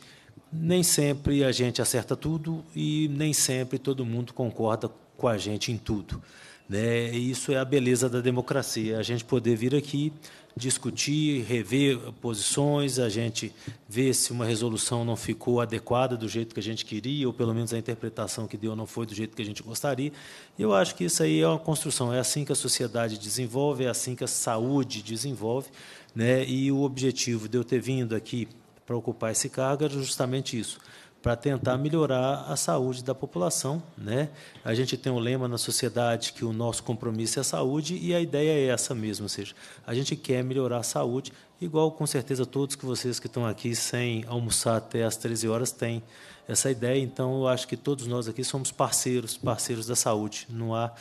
[SPEAKER 2] nem sempre a gente acerta tudo e nem sempre todo mundo concorda com a gente em tudo. Né? Isso é a beleza da democracia, a gente poder vir aqui discutir, rever posições, a gente ver se uma resolução não ficou adequada do jeito que a gente queria, ou pelo menos a interpretação que deu não foi do jeito que a gente gostaria. Eu acho que isso aí é uma construção, é assim que a sociedade desenvolve, é assim que a saúde desenvolve, né? e o objetivo de eu ter vindo aqui para ocupar esse cargo era justamente isso para tentar melhorar a saúde da população. Né? A gente tem um lema na sociedade que o nosso compromisso é a saúde e a ideia é essa mesmo, ou seja, a gente quer melhorar a saúde, igual com certeza todos que vocês que estão aqui sem almoçar até as 13 horas têm essa ideia, então eu acho que todos nós aqui somos parceiros, parceiros da saúde, não há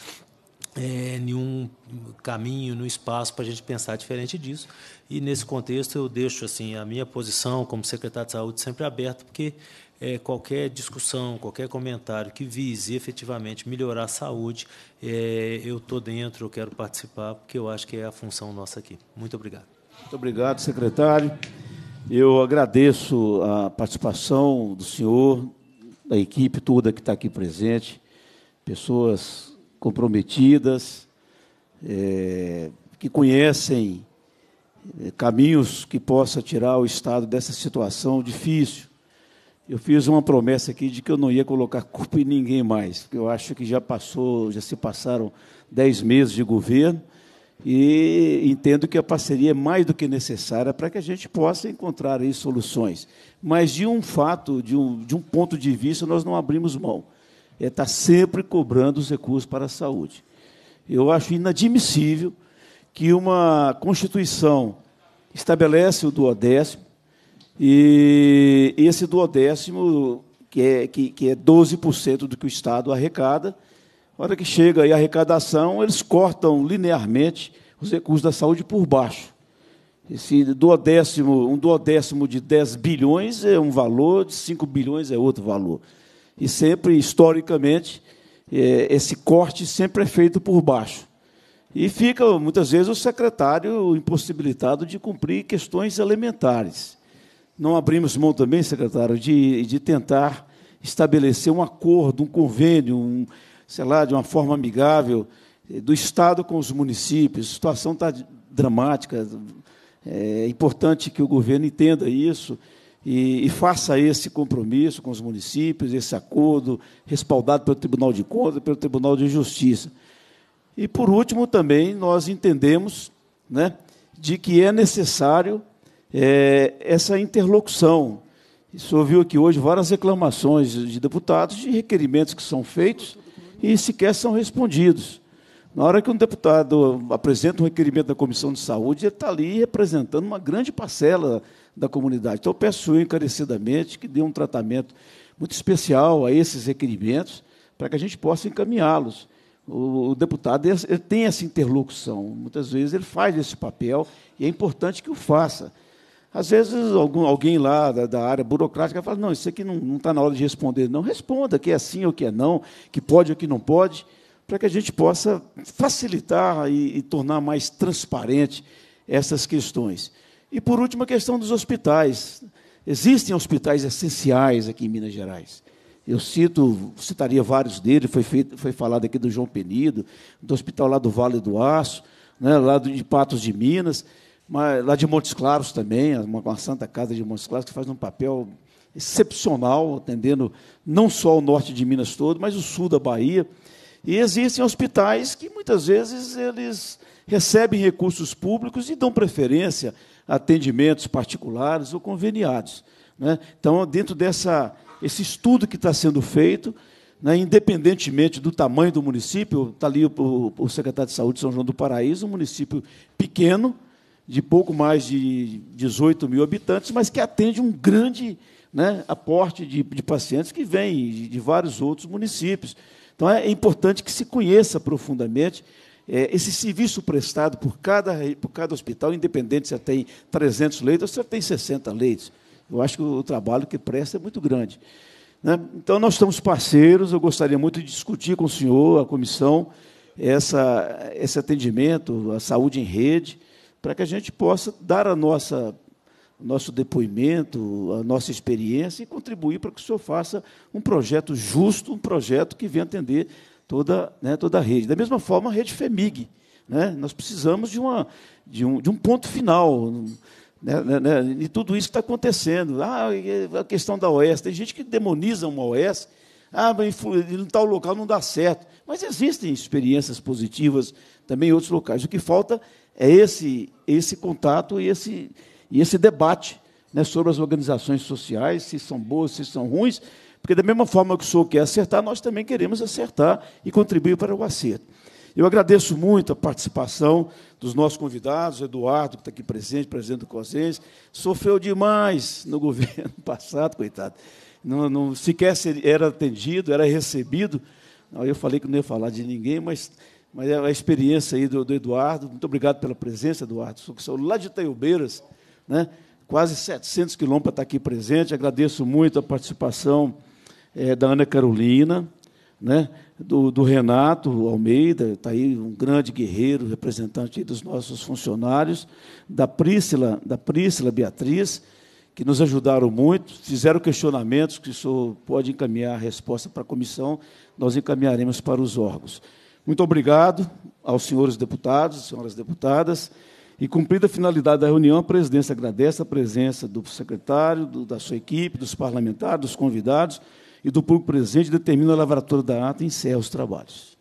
[SPEAKER 2] é, nenhum caminho, nenhum espaço para a gente pensar diferente disso. E nesse contexto eu deixo assim a minha posição como secretário de saúde sempre aberta, porque é, qualquer discussão, qualquer comentário que vise efetivamente melhorar a saúde, é, eu estou dentro, eu quero participar, porque eu acho que é a função nossa aqui. Muito obrigado.
[SPEAKER 1] Muito obrigado, secretário. Eu agradeço a participação do senhor, da equipe toda que está aqui presente, pessoas comprometidas, é, que conhecem é, caminhos que possa tirar o Estado dessa situação difícil eu fiz uma promessa aqui de que eu não ia colocar culpa em ninguém mais, porque eu acho que já passou, já se passaram dez meses de governo e entendo que a parceria é mais do que necessária para que a gente possa encontrar aí soluções. Mas de um fato, de um, de um ponto de vista, nós não abrimos mão. É estar tá sempre cobrando os recursos para a saúde. Eu acho inadmissível que uma Constituição estabelece o duodécimo, e esse duodécimo, que é, que, que é 12% do que o Estado arrecada, a hora que chega a arrecadação, eles cortam linearmente os recursos da saúde por baixo. Esse duodécimo, um duodécimo de 10 bilhões é um valor, de 5 bilhões é outro valor. E sempre, historicamente, é, esse corte sempre é feito por baixo. E fica, muitas vezes, o secretário impossibilitado de cumprir questões elementares não abrimos mão também, secretário, de, de tentar estabelecer um acordo, um convênio, um, sei lá, de uma forma amigável, eh, do Estado com os municípios. A situação está dramática, é, é importante que o governo entenda isso e, e, faça esse compromisso com os municípios, esse acordo, respaldado pelo Tribunal de Contas, pelo Tribunal de Justiça. E, por último, também nós entendemos né, de que é necessário é, essa interlocução. Isso ouviu aqui hoje várias reclamações de deputados de requerimentos que são feitos e sequer são respondidos. Na hora que um deputado apresenta um requerimento da Comissão de Saúde, ele está ali representando uma grande parcela da comunidade. Então, eu peço encarecidamente que dê um tratamento muito especial a esses requerimentos para que a gente possa encaminhá-los. O, deputado tem essa interlocução. Muitas vezes ele faz esse papel e é importante que o faça. Às vezes algum, alguém lá da, da, área burocrática fala, não, isso aqui não está na hora de responder. Não, responda que é sim ou que é não, que pode ou que não pode, para que a gente possa facilitar e, e tornar mais transparente essas questões. E, por último, a questão dos hospitais. Existem hospitais essenciais aqui em Minas Gerais. Eu cito, citaria vários deles, foi, feito, foi falado aqui do João Penido, do hospital lá do Vale do Aço, né, lá de Patos de Minas. Mas, lá de Montes Claros também, uma, uma Santa Casa de Montes Claros, que faz um papel excepcional, atendendo não só o norte de Minas todo, mas o sul da Bahia. E existem hospitais que muitas vezes eles recebem recursos públicos e dão preferência a atendimentos particulares ou conveniados. Né? Então, dentro dessa esse estudo que está sendo feito, né, independentemente do tamanho do município, está ali o, o secretário de Saúde de São João do Paraíso, um município pequeno, de pouco mais de 18 mil habitantes, mas que atende um grande né, aporte de, de pacientes que vêm de, de vários outros municípios. Então, é importante que se conheça profundamente é, esse serviço prestado por cada, por cada hospital, independente se ela tem 300 leitos ou se ela tem 60 leitos. Eu acho que o trabalho que presta é muito grande. Né? Então, nós estamos parceiros, eu gostaria muito de discutir com o senhor, a comissão, essa, esse atendimento, a saúde em rede, para que a gente possa dar a nossa nosso depoimento, a nossa experiência e contribuir para que o senhor faça um projeto justo, um projeto que venha atender toda, né, toda a rede. Da mesma forma, a rede FEMIG. Né? Nós precisamos de, uma, de, um, de um ponto final. Né, né, né? e tudo isso que está acontecendo. Ah, é a questão da Oeste, Tem gente que demoniza uma Oeste, Ah, mas em tal local não dá certo. Mas existem experiências positivas também em outros locais. O que falta é esse, esse contato e esse, e esse debate né, sobre as organizações sociais, se são boas, se são ruins, porque, da mesma forma que o senhor quer acertar, nós também queremos acertar e contribuir para o acerto. Eu agradeço muito a participação dos nossos convidados, o Eduardo, que está aqui presente, presidente do COSENS, sofreu demais no governo passado, coitado. Não, não sequer era atendido, era recebido. Eu falei que não ia falar de ninguém, mas mas é a experiência aí do, do Eduardo. Muito obrigado pela presença, Eduardo. Sou lá de Taiobeiras, né? quase 700 quilômetros para estar tá aqui presente. Agradeço muito a participação é, da Ana Carolina, né? do, do Renato Almeida, está aí um grande guerreiro, representante dos nossos funcionários, da Priscila, da Priscila Beatriz, que nos ajudaram muito, fizeram questionamentos que o senhor pode encaminhar a resposta para a comissão, nós encaminharemos para os órgãos. Muito obrigado aos senhores deputados, senhoras deputadas. E cumprida a finalidade da reunião, a presidência agradece a presença do secretário, do, da sua equipe, dos parlamentares, dos convidados e do público presente, determina a lavratura da ata e encerra os trabalhos.